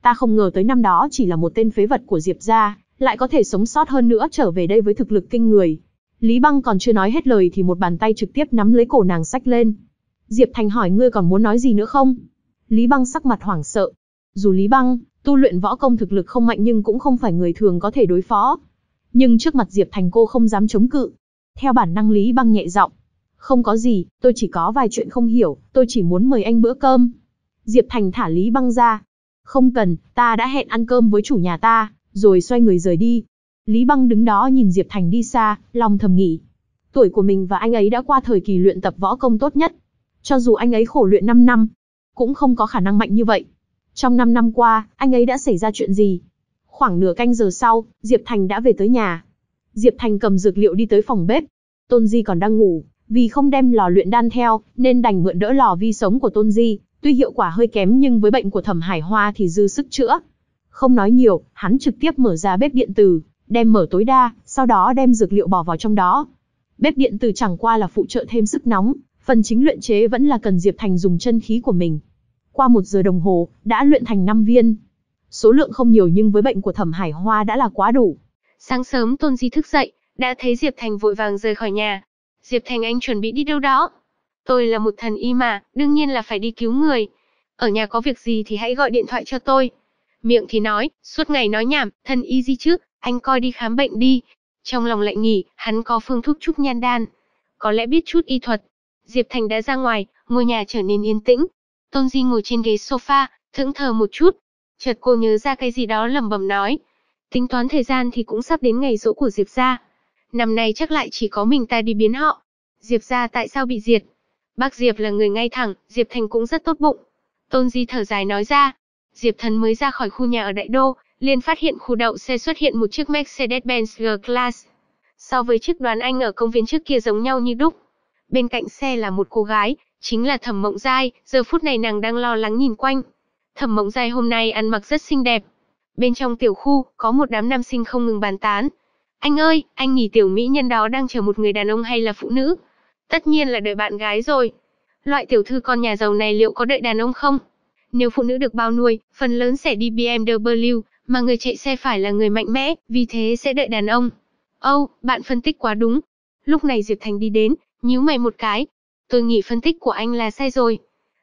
Ta không ngờ tới năm đó chỉ là một tên phế vật của Diệp gia, lại có thể sống sót hơn nữa trở về đây với thực lực kinh người. Lý Băng còn chưa nói hết lời thì một bàn tay trực tiếp nắm lấy cổ nàng sách lên. Diệp Thành hỏi ngươi còn muốn nói gì nữa không? Lý Băng sắc mặt hoảng sợ. Dù Lý Băng, tu luyện võ công thực lực không mạnh nhưng cũng không phải người thường có thể đối phó. Nhưng trước mặt Diệp Thành cô không dám chống cự. Theo bản năng Lý Băng nhẹ giọng. Không có gì, tôi chỉ có vài chuyện không hiểu, tôi chỉ muốn mời anh bữa cơm. Diệp Thành thả Lý Băng ra. Không cần, ta đã hẹn ăn cơm với chủ nhà ta, rồi xoay người rời đi. Lý Băng đứng đó nhìn Diệp Thành đi xa, lòng thầm nghĩ. Tuổi của mình và anh ấy đã qua thời kỳ luyện tập võ công tốt nhất. Cho dù anh ấy khổ luyện 5 năm, cũng không có khả năng mạnh như vậy. Trong 5 năm qua, anh ấy đã xảy ra chuyện gì? Khoảng nửa canh giờ sau, Diệp Thành đã về tới nhà. Diệp Thành cầm dược liệu đi tới phòng bếp. Tôn Di còn đang ngủ, vì không đem lò luyện đan theo, nên đành mượn đỡ lò vi sống của Tôn Di. Tuy hiệu quả hơi kém nhưng với bệnh của Thẩm Hải Hoa thì dư sức chữa. Không nói nhiều, hắn trực tiếp mở ra bếp điện tử, đem mở tối đa, sau đó đem dược liệu bỏ vào trong đó. Bếp điện tử chẳng qua là phụ trợ thêm sức nóng, Phần chính luyện chế vẫn là cần Diệp Thành dùng chân khí của mình. Qua một giờ đồng hồ, đã luyện thành 5 viên. Số lượng không nhiều nhưng với bệnh của Thẩm Hải Hoa đã là quá đủ. Sáng sớm Tôn Di thức dậy, đã thấy Diệp Thành vội vàng rời khỏi nhà. Diệp Thành anh chuẩn bị đi đâu đó. Tôi là một thần y mà, đương nhiên là phải đi cứu người. Ở nhà có việc gì thì hãy gọi điện thoại cho tôi. Miệng thì nói, suốt ngày nói nhảm, thần y gì chứ, anh coi đi khám bệnh đi. Trong lòng lại nghỉ, hắn có phương thuốc trúc nhan đan. Có lẽ biết chút y thuật, Diệp Thành đã ra ngoài, ngôi nhà trở nên yên tĩnh. Tôn Di ngồi trên ghế sofa, thững thờ một chút. Chợt cô nhớ ra cái gì đó lẩm bẩm nói. Tính toán thời gian thì cũng sắp đến ngày rỗ của Diệp gia. Năm nay chắc lại chỉ có mình ta đi biến họ. Diệp gia tại sao bị diệt? Bác Diệp là người ngay thẳng, Diệp Thành cũng rất tốt bụng. Tôn Di thở dài nói ra. Diệp Thần mới ra khỏi khu nhà ở Đại Đô, liền phát hiện khu đậu xe xuất hiện một chiếc Mercedes-Benz G-Class. So với chiếc đoàn anh ở công viên trước kia giống nhau như đúc, bên cạnh xe là một cô gái, chính là Thẩm Mộng Giai, giờ phút này nàng đang lo lắng nhìn quanh. Thẩm Mộng Giai hôm nay ăn mặc rất xinh đẹp. Bên trong tiểu khu, có một đám nam sinh không ngừng bàn tán. Anh ơi, anh nghỉ tiểu mỹ nhân đó đang chờ một người đàn ông hay là phụ nữ? Tất nhiên là đợi bạn gái rồi. Loại tiểu thư con nhà giàu này liệu có đợi đàn ông không? Nếu phụ nữ được bao nuôi, phần lớn sẽ đi BMW, mà người chạy xe phải là người mạnh mẽ, vì thế sẽ đợi đàn ông. Âu, oh, bạn phân tích quá đúng. Lúc này Diệp Thành đi đến, nhíu mày một cái. Tôi nghĩ phân tích của anh là sai rồi.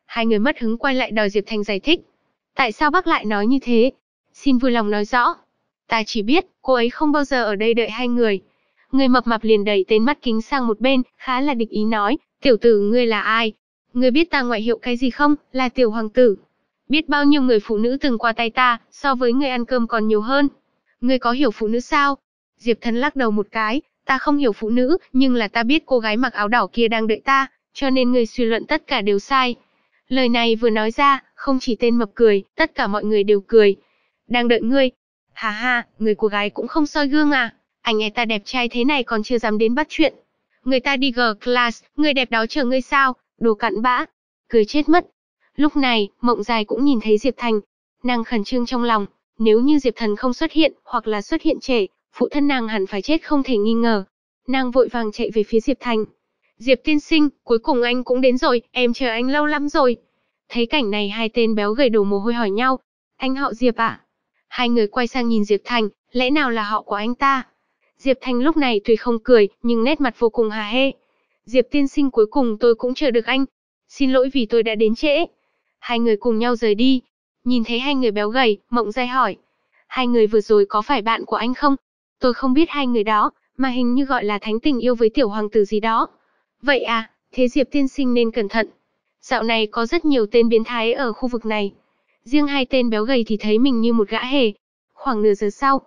Hai người mất hứng quay lại đòi Diệp Thành giải thích. Tại sao bác lại nói như thế? Xin vui lòng nói rõ. Ta chỉ biết, cô ấy không bao giờ ở đây đợi hai người. Người mập mạp liền đẩy tên mắt kính sang một bên, khá là địch ý nói, tiểu tử ngươi là ai? Ngươi biết ta ngoại hiệu cái gì không? Là tiểu hoàng tử. Biết bao nhiêu người phụ nữ từng qua tay ta, so với người ăn cơm còn nhiều hơn. Ngươi có hiểu phụ nữ sao? Diệp Thần lắc đầu một cái, Ta không hiểu phụ nữ, nhưng là ta biết cô gái mặc áo đỏ kia đang đợi ta, cho nên người suy luận tất cả đều sai. Lời này vừa nói ra, không chỉ tên mập cười, tất cả mọi người đều cười. Đang đợi ngươi. Hà hà, người cô gái cũng không soi gương à. Anh ấy ta đẹp trai thế này còn chưa dám đến bắt chuyện. Người ta đi g class, người đẹp đó chờ ngươi sao, đồ cặn bã. Cười chết mất. Lúc này, mộng dài cũng nhìn thấy Diệp Thành. Nàng khẩn trương trong lòng, nếu như Diệp Thần không xuất hiện, hoặc là xuất hiện trễ, phụ thân nàng hẳn phải chết không thể nghi ngờ. Nàng vội vàng chạy về phía Diệp Thành. Diệp tiên sinh, cuối cùng anh cũng đến rồi, em chờ anh lâu lắm rồi. Thấy cảnh này hai tên béo gầy đổ mồ hôi hỏi nhau. Anh họ Diệp ạ? À? Hai người quay sang nhìn Diệp Thành, lẽ nào là họ của anh ta? Diệp Thành lúc này tuy không cười, nhưng nét mặt vô cùng hà hê. Diệp tiên sinh cuối cùng tôi cũng chờ được anh. Xin lỗi vì tôi đã đến trễ. Hai người cùng nhau rời đi. Nhìn thấy hai người béo gầy, Mộng Giai hỏi. Hai người vừa rồi có phải bạn của anh không? Tôi không biết hai người đó, mà hình như gọi là thánh tình yêu với tiểu hoàng tử gì đó. Vậy à, thế Diệp tiên sinh nên cẩn thận. Dạo này có rất nhiều tên biến thái ở khu vực này. Riêng hai tên béo gầy thì thấy mình như một gã hề. Khoảng nửa giờ sau,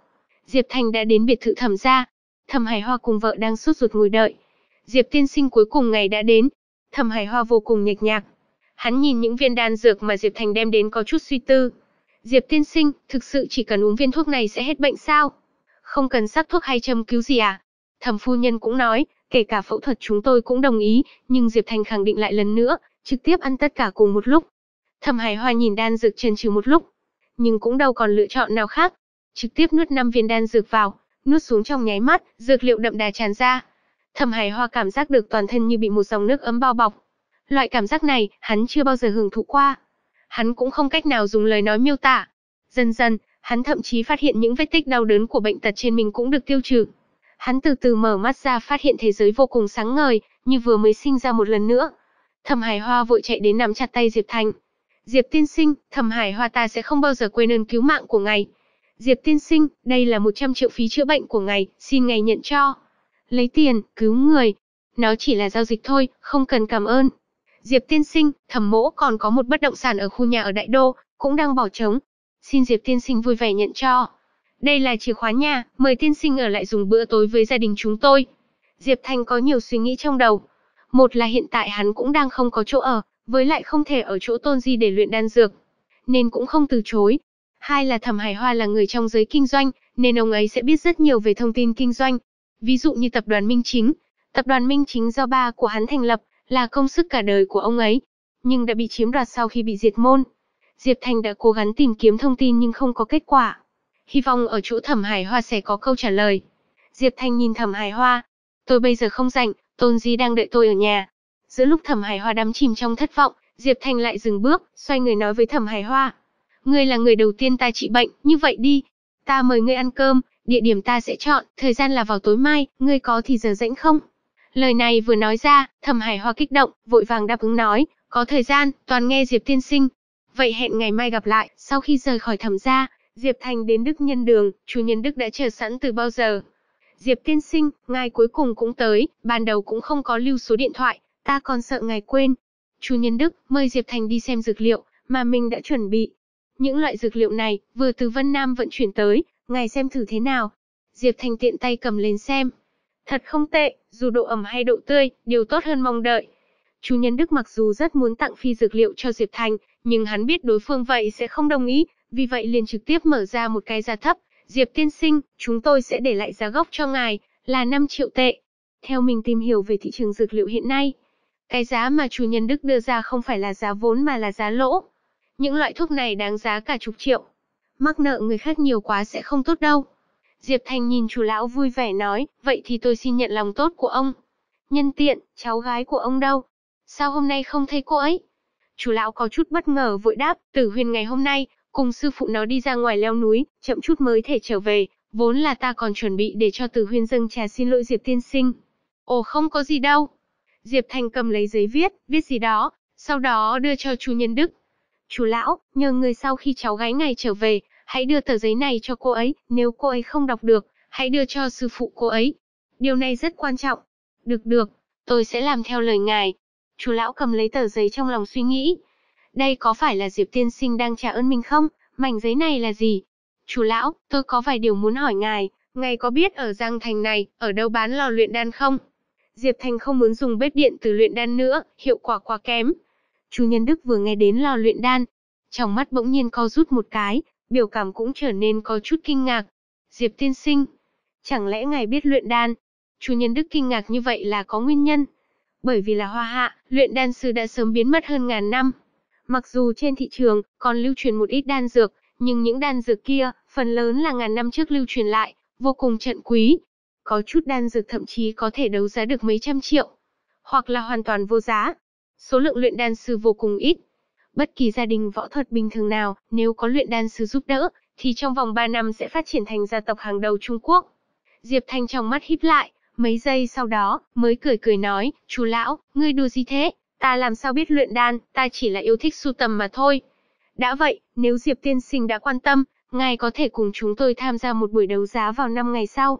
Diệp Thành đã đến biệt thự thẩm gia. Thẩm Hải Hoa cùng vợ đang sốt ruột ngồi đợi. Diệp tiên sinh cuối cùng ngày đã đến. Thẩm Hải Hoa vô cùng nhệch nhạc. Hắn nhìn những viên đan dược mà Diệp Thành đem đến có chút suy tư. Diệp tiên sinh, thực sự chỉ cần uống viên thuốc này sẽ hết bệnh sao? không cần sắc thuốc hay châm cứu gì à? Thẩm phu nhân cũng nói, kể cả phẫu thuật chúng tôi cũng đồng ý, nhưng Diệp Thành khẳng định lại lần nữa, trực tiếp ăn tất cả cùng một lúc. Thẩm Hải Hoa nhìn đan dược trên trừ một lúc, nhưng cũng đâu còn lựa chọn nào khác, trực tiếp nuốt 5 viên đan dược vào, nuốt xuống trong nháy mắt, dược liệu đậm đà tràn ra. Thẩm Hải Hoa cảm giác được toàn thân như bị một dòng nước ấm bao bọc. Loại cảm giác này, hắn chưa bao giờ hưởng thụ qua. Hắn cũng không cách nào dùng lời nói miêu tả. Dần dần, Hắn thậm chí phát hiện những vết tích đau đớn của bệnh tật trên mình cũng được tiêu trừ. Hắn từ từ mở mắt ra phát hiện thế giới vô cùng sáng ngời, như vừa mới sinh ra một lần nữa. Thẩm Hải Hoa vội chạy đến nắm chặt tay Diệp Thành. Diệp tiên sinh, Thẩm Hải Hoa ta sẽ không bao giờ quên ơn cứu mạng của ngài. Diệp tiên sinh, đây là 100 triệu phí chữa bệnh của ngài, xin ngài nhận cho. Lấy tiền, cứu người. Nó chỉ là giao dịch thôi, không cần cảm ơn. Diệp tiên sinh, thẩm mỗ còn có một bất động sản ở khu nhà ở Đại Đô, cũng đang bỏ trống, xin Diệp tiên sinh vui vẻ nhận cho. Đây là chìa khóa nhà, mời tiên sinh ở lại dùng bữa tối với gia đình chúng tôi. Diệp Thanh có nhiều suy nghĩ trong đầu. Một là hiện tại hắn cũng đang không có chỗ ở, với lại không thể ở chỗ tôn di để luyện đan dược, nên cũng không từ chối. Hai là Thẩm Hải Hoa là người trong giới kinh doanh, nên ông ấy sẽ biết rất nhiều về thông tin kinh doanh. Ví dụ như tập đoàn Minh Chính, tập đoàn Minh Chính do ba của hắn thành lập, là công sức cả đời của ông ấy, nhưng đã bị chiếm đoạt sau khi bị diệt môn. Diệp Thành đã cố gắng tìm kiếm thông tin nhưng không có kết quả. Hy vọng ở chỗ Thẩm Hải Hoa sẽ có câu trả lời. Diệp Thành nhìn Thẩm Hải Hoa. Tôi bây giờ không rảnh, Tôn Di đang đợi tôi ở nhà. Giữa lúc Thẩm Hải Hoa đắm chìm trong thất vọng, Diệp Thành lại dừng bước, xoay người nói với Thẩm Hải Hoa. Ngươi là người đầu tiên ta trị bệnh, như vậy đi. Ta mời ngươi ăn cơm, địa điểm ta sẽ chọn, thời gian là vào tối mai, ngươi có thì giờ rảnh không? Lời này vừa nói ra, Thẩm Hải Hoa kích động, vội vàng đáp ứng nói, có thời gian, toàn nghe Diệp tiên sinh. Vậy hẹn ngày mai gặp lại, sau khi rời khỏi thẩm gia, Diệp Thành đến Đức Nhân Đường, chủ nhân Đức đã chờ sẵn từ bao giờ. Diệp tiên sinh, ngài cuối cùng cũng tới, ban đầu cũng không có lưu số điện thoại, ta còn sợ ngài quên. Chủ nhân Đức mời Diệp Thành đi xem dược liệu, mà mình đã chuẩn bị. Những loại dược liệu này, vừa từ Vân Nam vận chuyển tới, ngài xem thử thế nào. Diệp Thành tiện tay cầm lên xem. Thật không tệ, dù độ ẩm hay độ tươi, đều tốt hơn mong đợi. Chủ nhân Đức mặc dù rất muốn tặng phi dược liệu cho Diệp Thành, nhưng hắn biết đối phương vậy sẽ không đồng ý, vì vậy liền trực tiếp mở ra một cái giá thấp, Diệp tiên sinh, chúng tôi sẽ để lại giá gốc cho ngài, là 5 triệu tệ. Theo mình tìm hiểu về thị trường dược liệu hiện nay, cái giá mà chủ nhân Đức đưa ra không phải là giá vốn mà là giá lỗ. Những loại thuốc này đáng giá cả chục triệu. Mắc nợ người khác nhiều quá sẽ không tốt đâu. Diệp Thành nhìn chủ lão vui vẻ nói, vậy thì tôi xin nhận lòng tốt của ông. Nhân tiện, cháu gái của ông đâu? Sao hôm nay không thấy cô ấy? Chú lão có chút bất ngờ vội đáp, Tử Huyền ngày hôm nay, cùng sư phụ nó đi ra ngoài leo núi, chậm chút mới thể trở về, vốn là ta còn chuẩn bị để cho Tử huyền dâng trà xin lỗi Diệp tiên sinh. Ồ không có gì đâu. Diệp Thành cầm lấy giấy viết, viết gì đó, sau đó đưa cho chú Nhân Đức. Chú lão, nhờ người sau khi cháu gái ngày trở về, hãy đưa tờ giấy này cho cô ấy, nếu cô ấy không đọc được, hãy đưa cho sư phụ cô ấy. Điều này rất quan trọng. Được được, tôi sẽ làm theo lời ngài. Chú lão cầm lấy tờ giấy trong lòng suy nghĩ. Đây có phải là Diệp tiên sinh đang trả ơn mình không? Mảnh giấy này là gì? Chú lão, tôi có vài điều muốn hỏi ngài. Ngài có biết ở Giang Thành này, ở đâu bán lò luyện đan không? Diệp Thành không muốn dùng bếp điện từ luyện đan nữa, hiệu quả quá kém. Chú Nhân Đức vừa nghe đến lò luyện đan, trong mắt bỗng nhiên co rút một cái, biểu cảm cũng trở nên có chút kinh ngạc. Diệp tiên sinh, chẳng lẽ ngài biết luyện đan? Chú Nhân Đức kinh ngạc như vậy là có nguyên nhân. Bởi vì là hoa hạ, luyện đan sư đã sớm biến mất hơn ngàn năm. Mặc dù trên thị trường còn lưu truyền một ít đan dược, nhưng những đan dược kia, phần lớn là ngàn năm trước lưu truyền lại, vô cùng trận quý. Có chút đan dược thậm chí có thể đấu giá được mấy trăm triệu, hoặc là hoàn toàn vô giá. Số lượng luyện đan sư vô cùng ít. Bất kỳ gia đình võ thuật bình thường nào, nếu có luyện đan sư giúp đỡ, thì trong vòng 3 năm sẽ phát triển thành gia tộc hàng đầu Trung Quốc. Diệp Thanh trong mắt híp lại, Mấy giây sau đó, mới cười cười nói, chú lão, ngươi đùa gì thế? Ta làm sao biết luyện đan, ta chỉ là yêu thích sưu tầm mà thôi. Đã vậy, nếu Diệp Tiên Sinh đã quan tâm, ngài có thể cùng chúng tôi tham gia một buổi đấu giá vào năm ngày sau.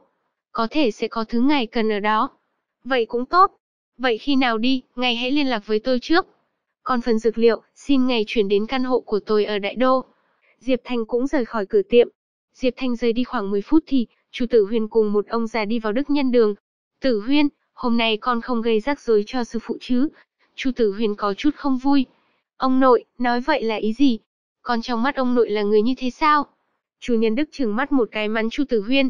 Có thể sẽ có thứ ngài cần ở đó. Vậy cũng tốt. Vậy khi nào đi, ngài hãy liên lạc với tôi trước. Còn phần dược liệu, xin ngài chuyển đến căn hộ của tôi ở Đại Đô. Diệp Thanh cũng rời khỏi cửa tiệm. Diệp Thanh rời đi khoảng 10 phút thì, chủ tử huyền cùng một ông già đi vào Đức Nhân Đường, Tử Huyên, hôm nay con không gây rắc rối cho sư phụ chứ? Chu Tử Huyên có chút không vui. Ông nội, nói vậy là ý gì? Con trong mắt ông nội là người như thế sao? Chu Nhân Đức trừng mắt một cái mắn Chu Tử Huyên.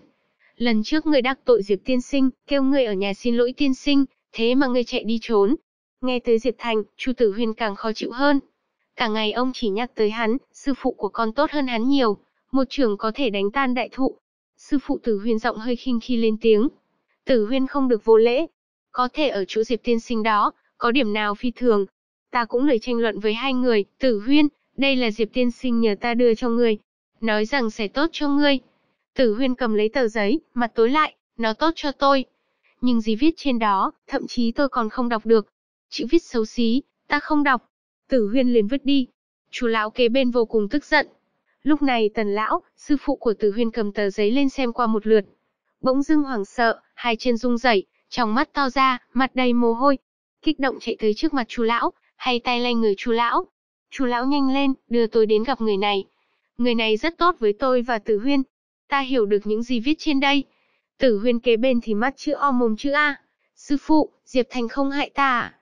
Lần trước ngươi đắc tội Diệp tiên sinh, kêu người ở nhà xin lỗi tiên sinh, thế mà ngươi chạy đi trốn. Nghe tới Diệp Thành, Chu Tử Huyên càng khó chịu hơn. Cả ngày ông chỉ nhắc tới hắn, sư phụ của con tốt hơn hắn nhiều, một trường có thể đánh tan đại thụ. Sư phụ Tử Huyên giọng hơi khinh khi lên tiếng, Tử huyên không được vô lễ. Có thể ở chỗ Diệp tiên sinh đó, có điểm nào phi thường. Ta cũng lời tranh luận với hai người, tử huyên, đây là Diệp tiên sinh nhờ ta đưa cho ngươi. Nói rằng sẽ tốt cho ngươi. Tử huyên cầm lấy tờ giấy, mặt tối lại, nó tốt cho tôi. Nhưng gì viết trên đó, thậm chí tôi còn không đọc được. Chữ viết xấu xí, ta không đọc. Tử huyên liền vứt đi. Chú lão kế bên vô cùng tức giận. Lúc này tần lão, sư phụ của tử huyên cầm tờ giấy lên xem qua một lượt, Bỗng dưng hoảng sợ, hai chân rung rẩy, trong mắt to ra, mặt đầy mồ hôi. Kích động chạy tới trước mặt chú lão, hay tay lay người chú lão. Chú lão nhanh lên, đưa tôi đến gặp người này. Người này rất tốt với tôi và Tử Huyên. Ta hiểu được những gì viết trên đây. Tử Huyên kế bên thì mắt chữ O mồm chữ A. Sư phụ, Diệp Thành không hại ta à?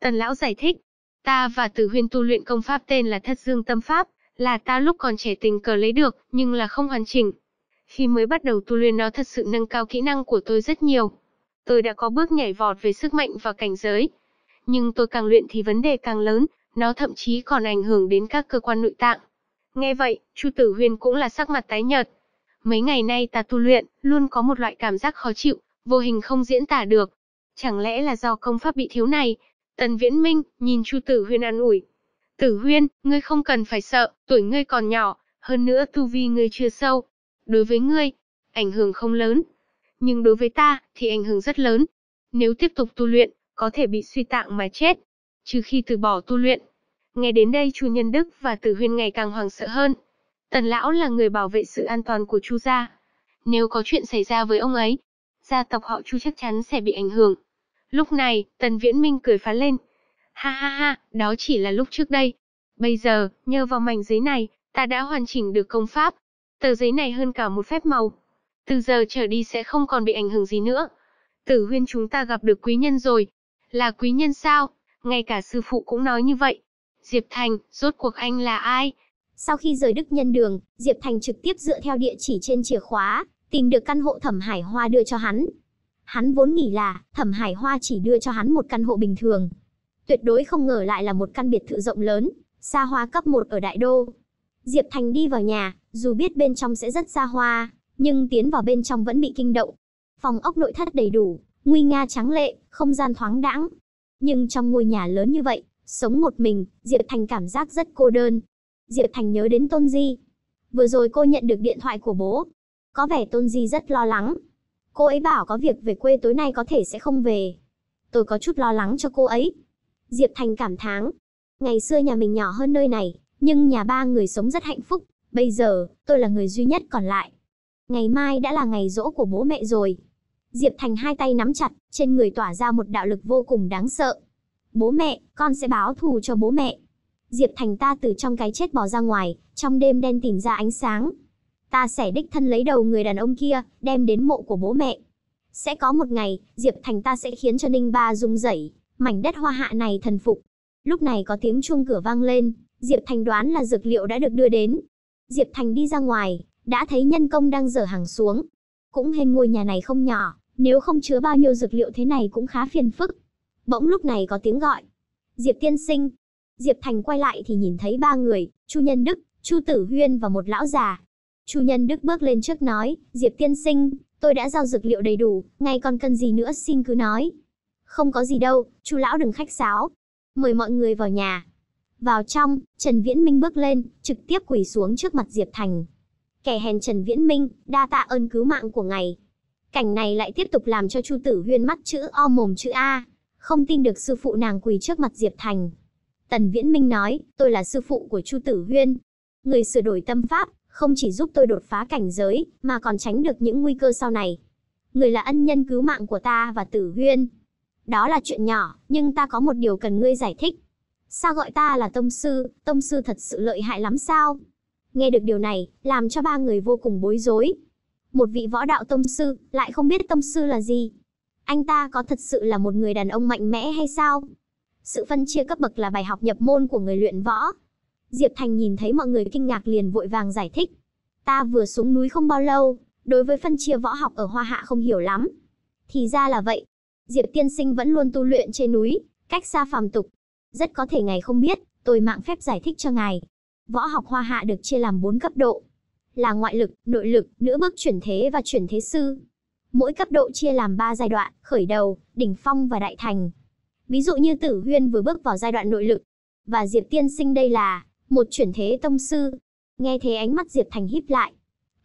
Tần lão giải thích. Ta và Tử Huyên tu luyện công pháp tên là Thất Dương Tâm Pháp, là ta lúc còn trẻ tình cờ lấy được, nhưng là không hoàn chỉnh, khi mới bắt đầu tu luyện nó thật sự nâng cao kỹ năng của tôi rất nhiều. Tôi đã có bước nhảy vọt về sức mạnh và cảnh giới. Nhưng tôi càng luyện thì vấn đề càng lớn, nó thậm chí còn ảnh hưởng đến các cơ quan nội tạng. Nghe vậy, Chu Tử Huyên cũng là sắc mặt tái nhợt. Mấy ngày nay ta tu luyện, luôn có một loại cảm giác khó chịu, vô hình không diễn tả được. Chẳng lẽ là do công pháp bị thiếu này? Tần Viễn Minh nhìn Chu Tử Huyên an ủi. Tử Huyên, ngươi không cần phải sợ, tuổi ngươi còn nhỏ, hơn nữa tu vi ngươi chưa sâu, Đối với ngươi, ảnh hưởng không lớn, nhưng đối với ta thì ảnh hưởng rất lớn. Nếu tiếp tục tu luyện, có thể bị suy tạng mà chết, trừ khi từ bỏ tu luyện. Nghe đến đây Chu Nhân Đức và Tử Huyên ngày càng hoảng sợ hơn. Tần lão là người bảo vệ sự an toàn của Chu gia. Nếu có chuyện xảy ra với ông ấy, gia tộc họ Chu chắc chắn sẽ bị ảnh hưởng. Lúc này, Tần Viễn Minh cười phá lên. Ha ha ha, đó chỉ là lúc trước đây. Bây giờ, nhờ vào mảnh giấy này, ta đã hoàn chỉnh được công pháp, Tờ giấy này hơn cả một phép màu. Từ giờ trở đi sẽ không còn bị ảnh hưởng gì nữa. Tử huyên chúng ta gặp được quý nhân rồi. Là quý nhân sao? Ngay cả sư phụ cũng nói như vậy. Diệp Thành, rốt cuộc anh là ai? Sau khi rời Đức Nhân Đường, Diệp Thành trực tiếp dựa theo địa chỉ trên chìa khóa, tìm được căn hộ Thẩm Hải Hoa đưa cho hắn. Hắn vốn nghĩ là Thẩm Hải Hoa chỉ đưa cho hắn một căn hộ bình thường. Tuyệt đối không ngờ lại là một căn biệt thự rộng lớn, xa hoa cấp 1 ở Đại Đô. Diệp Thành đi vào nhà, dù biết bên trong sẽ rất xa hoa, nhưng tiến vào bên trong vẫn bị kinh động. Phòng ốc nội thất đầy đủ, nguy nga tráng lệ, không gian thoáng đãng. Nhưng trong ngôi nhà lớn như vậy, sống một mình, Diệp Thành cảm giác rất cô đơn. Diệp Thành nhớ đến Tôn Di. Vừa rồi cô nhận được điện thoại của bố. Có vẻ Tôn Di rất lo lắng. Cô ấy bảo có việc về quê tối nay có thể sẽ không về. Tôi có chút lo lắng cho cô ấy. Diệp Thành cảm thán. Ngày xưa nhà mình nhỏ hơn nơi này, nhưng nhà ba người sống rất hạnh phúc, bây giờ, tôi là người duy nhất còn lại. Ngày mai đã là ngày rỗ của bố mẹ rồi. Diệp Thành hai tay nắm chặt, trên người tỏa ra một đạo lực vô cùng đáng sợ. Bố mẹ, con sẽ báo thù cho bố mẹ. Diệp Thành ta từ trong cái chết bỏ ra ngoài, trong đêm đen tìm ra ánh sáng. Ta sẽ đích thân lấy đầu người đàn ông kia, đem đến mộ của bố mẹ. Sẽ có một ngày, Diệp Thành ta sẽ khiến cho Ninh Ba rung rẩy, mảnh đất hoa hạ này thần phục. Lúc này có tiếng chuông cửa vang lên, Diệp Thành đoán là dược liệu đã được đưa đến. Diệp Thành đi ra ngoài, đã thấy nhân công đang dở hàng xuống. Cũng hên ngôi nhà này không nhỏ, nếu không chứa bao nhiêu dược liệu thế này cũng khá phiền phức. Bỗng lúc này có tiếng gọi. Diệp tiên sinh. Diệp Thành quay lại thì nhìn thấy ba người, Chu Nhân Đức, Chu Tử Huyên và một lão già. Chu Nhân Đức bước lên trước nói, Diệp tiên sinh, tôi đã giao dược liệu đầy đủ, ngay còn cần gì nữa xin cứ nói. Không có gì đâu, Chu lão đừng khách sáo. Mời mọi người vào nhà. Vào trong, Trần Viễn Minh bước lên, trực tiếp quỳ xuống trước mặt Diệp Thành. Kẻ hèn Trần Viễn Minh, đa tạ ơn cứu mạng của ngài. Cảnh này lại tiếp tục làm cho Chu Tử Huyên mắt chữ O mồm chữ A, không tin được sư phụ nàng quỳ trước mặt Diệp Thành. Tần Viễn Minh nói, tôi là sư phụ của Chu Tử Huyên. Người sửa đổi tâm pháp, không chỉ giúp tôi đột phá cảnh giới, mà còn tránh được những nguy cơ sau này. Người là ân nhân cứu mạng của ta và Tử Huyên. Đó là chuyện nhỏ, nhưng ta có một điều cần ngươi giải thích. Sao gọi ta là tông sư, tông sư thật sự lợi hại lắm sao? Nghe được điều này, làm cho ba người vô cùng bối rối. Một vị võ đạo tông sư, lại không biết tông sư là gì. Anh ta có thật sự là một người đàn ông mạnh mẽ hay sao? Sự phân chia cấp bậc là bài học nhập môn của người luyện võ. Diệp Thành nhìn thấy mọi người kinh ngạc liền vội vàng giải thích. Ta vừa xuống núi không bao lâu, đối với phân chia võ học ở Hoa Hạ không hiểu lắm. Thì ra là vậy. Diệp Tiên Sinh vẫn luôn tu luyện trên núi, cách xa phàm tục, rất có thể ngài không biết, tôi mạng phép giải thích cho ngài. Võ học hoa hạ được chia làm 4 cấp độ, là ngoại lực, nội lực, nữ bước chuyển thế và chuyển thế sư. Mỗi cấp độ chia làm 3 giai đoạn, khởi đầu, đỉnh phong và đại thành. Ví dụ như Tử Huyên vừa bước vào giai đoạn nội lực, và Diệp Tiên Sinh đây là một chuyển thế tông sư. Nghe thế ánh mắt Diệp Thành híp lại.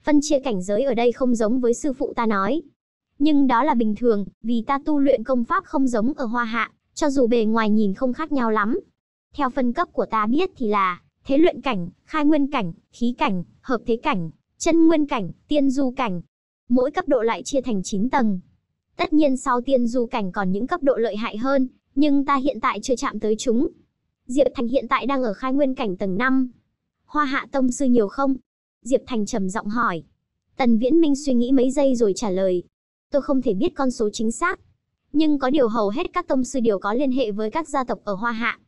Phân chia cảnh giới ở đây không giống với sư phụ ta nói. Nhưng đó là bình thường, vì ta tu luyện công pháp không giống ở Hoa Hạ cho dù bề ngoài nhìn không khác nhau lắm. Theo phân cấp của ta biết thì là thế luyện cảnh, khai nguyên cảnh, khí cảnh, hợp thế cảnh, chân nguyên cảnh, tiên du cảnh. Mỗi cấp độ lại chia thành 9 tầng. Tất nhiên sau tiên du cảnh còn những cấp độ lợi hại hơn, nhưng ta hiện tại chưa chạm tới chúng. Diệp Thành hiện tại đang ở khai nguyên cảnh tầng 5. Hoa hạ tông sư nhiều không? Diệp Thành trầm giọng hỏi. Tần Viễn Minh suy nghĩ mấy giây rồi trả lời. Tôi không thể biết con số chính xác, nhưng có điều hầu hết các tông sư đều có liên hệ với các gia tộc ở Hoa Hạ.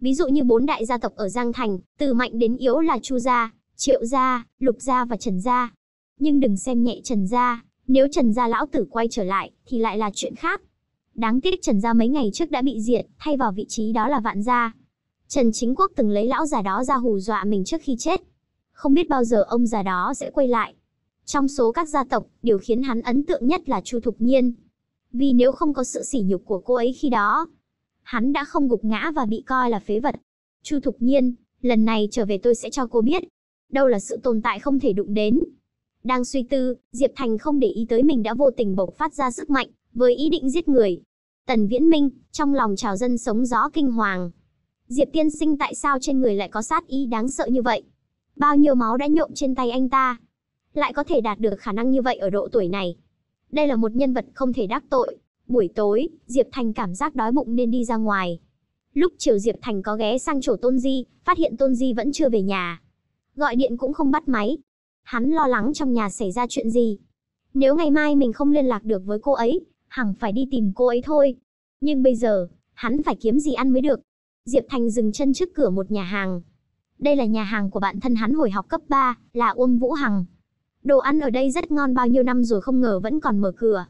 Ví dụ như bốn đại gia tộc ở Giang Thành, từ mạnh đến yếu là Chu gia, Triệu gia, Lục gia và Trần gia. Nhưng đừng xem nhẹ Trần gia, nếu Trần gia lão tử quay trở lại thì lại là chuyện khác. Đáng tiếc Trần gia mấy ngày trước đã bị diệt, thay vào vị trí đó là Vạn gia. Trần Chính Quốc từng lấy lão già đó ra hù dọa mình trước khi chết. Không biết bao giờ ông già đó sẽ quay lại. Trong số các gia tộc, điều khiến hắn ấn tượng nhất là Chu Thục Nhiên, vì nếu không có sự sỉ nhục của cô ấy khi đó, hắn đã không gục ngã và bị coi là phế vật. Chu Thục Nhiên, lần này trở về tôi sẽ cho cô biết, đâu là sự tồn tại không thể đụng đến. Đang suy tư, Diệp Thành không để ý tới mình đã vô tình bộc phát ra sức mạnh, với ý định giết người. Tần Viễn Minh, trong lòng trào dân sống gió kinh hoàng. Diệp Tiên Sinh tại sao trên người lại có sát ý đáng sợ như vậy? Bao nhiêu máu đã nhộm trên tay anh ta? Lại có thể đạt được khả năng như vậy ở độ tuổi này? Đây là một nhân vật không thể đắc tội. Buổi tối, Diệp Thành cảm giác đói bụng nên đi ra ngoài. Lúc chiều Diệp Thành có ghé sang chỗ Tôn Di, phát hiện Tôn Di vẫn chưa về nhà. Gọi điện cũng không bắt máy. Hắn lo lắng trong nhà xảy ra chuyện gì. Nếu ngày mai mình không liên lạc được với cô ấy, hẳn phải đi tìm cô ấy thôi. Nhưng bây giờ, hắn phải kiếm gì ăn mới được. Diệp Thành dừng chân trước cửa một nhà hàng. Đây là nhà hàng của bạn thân hắn hồi học cấp 3, là Uông Vũ Hằng. Đồ ăn ở đây rất ngon bao nhiêu năm rồi không ngờ vẫn còn mở cửa.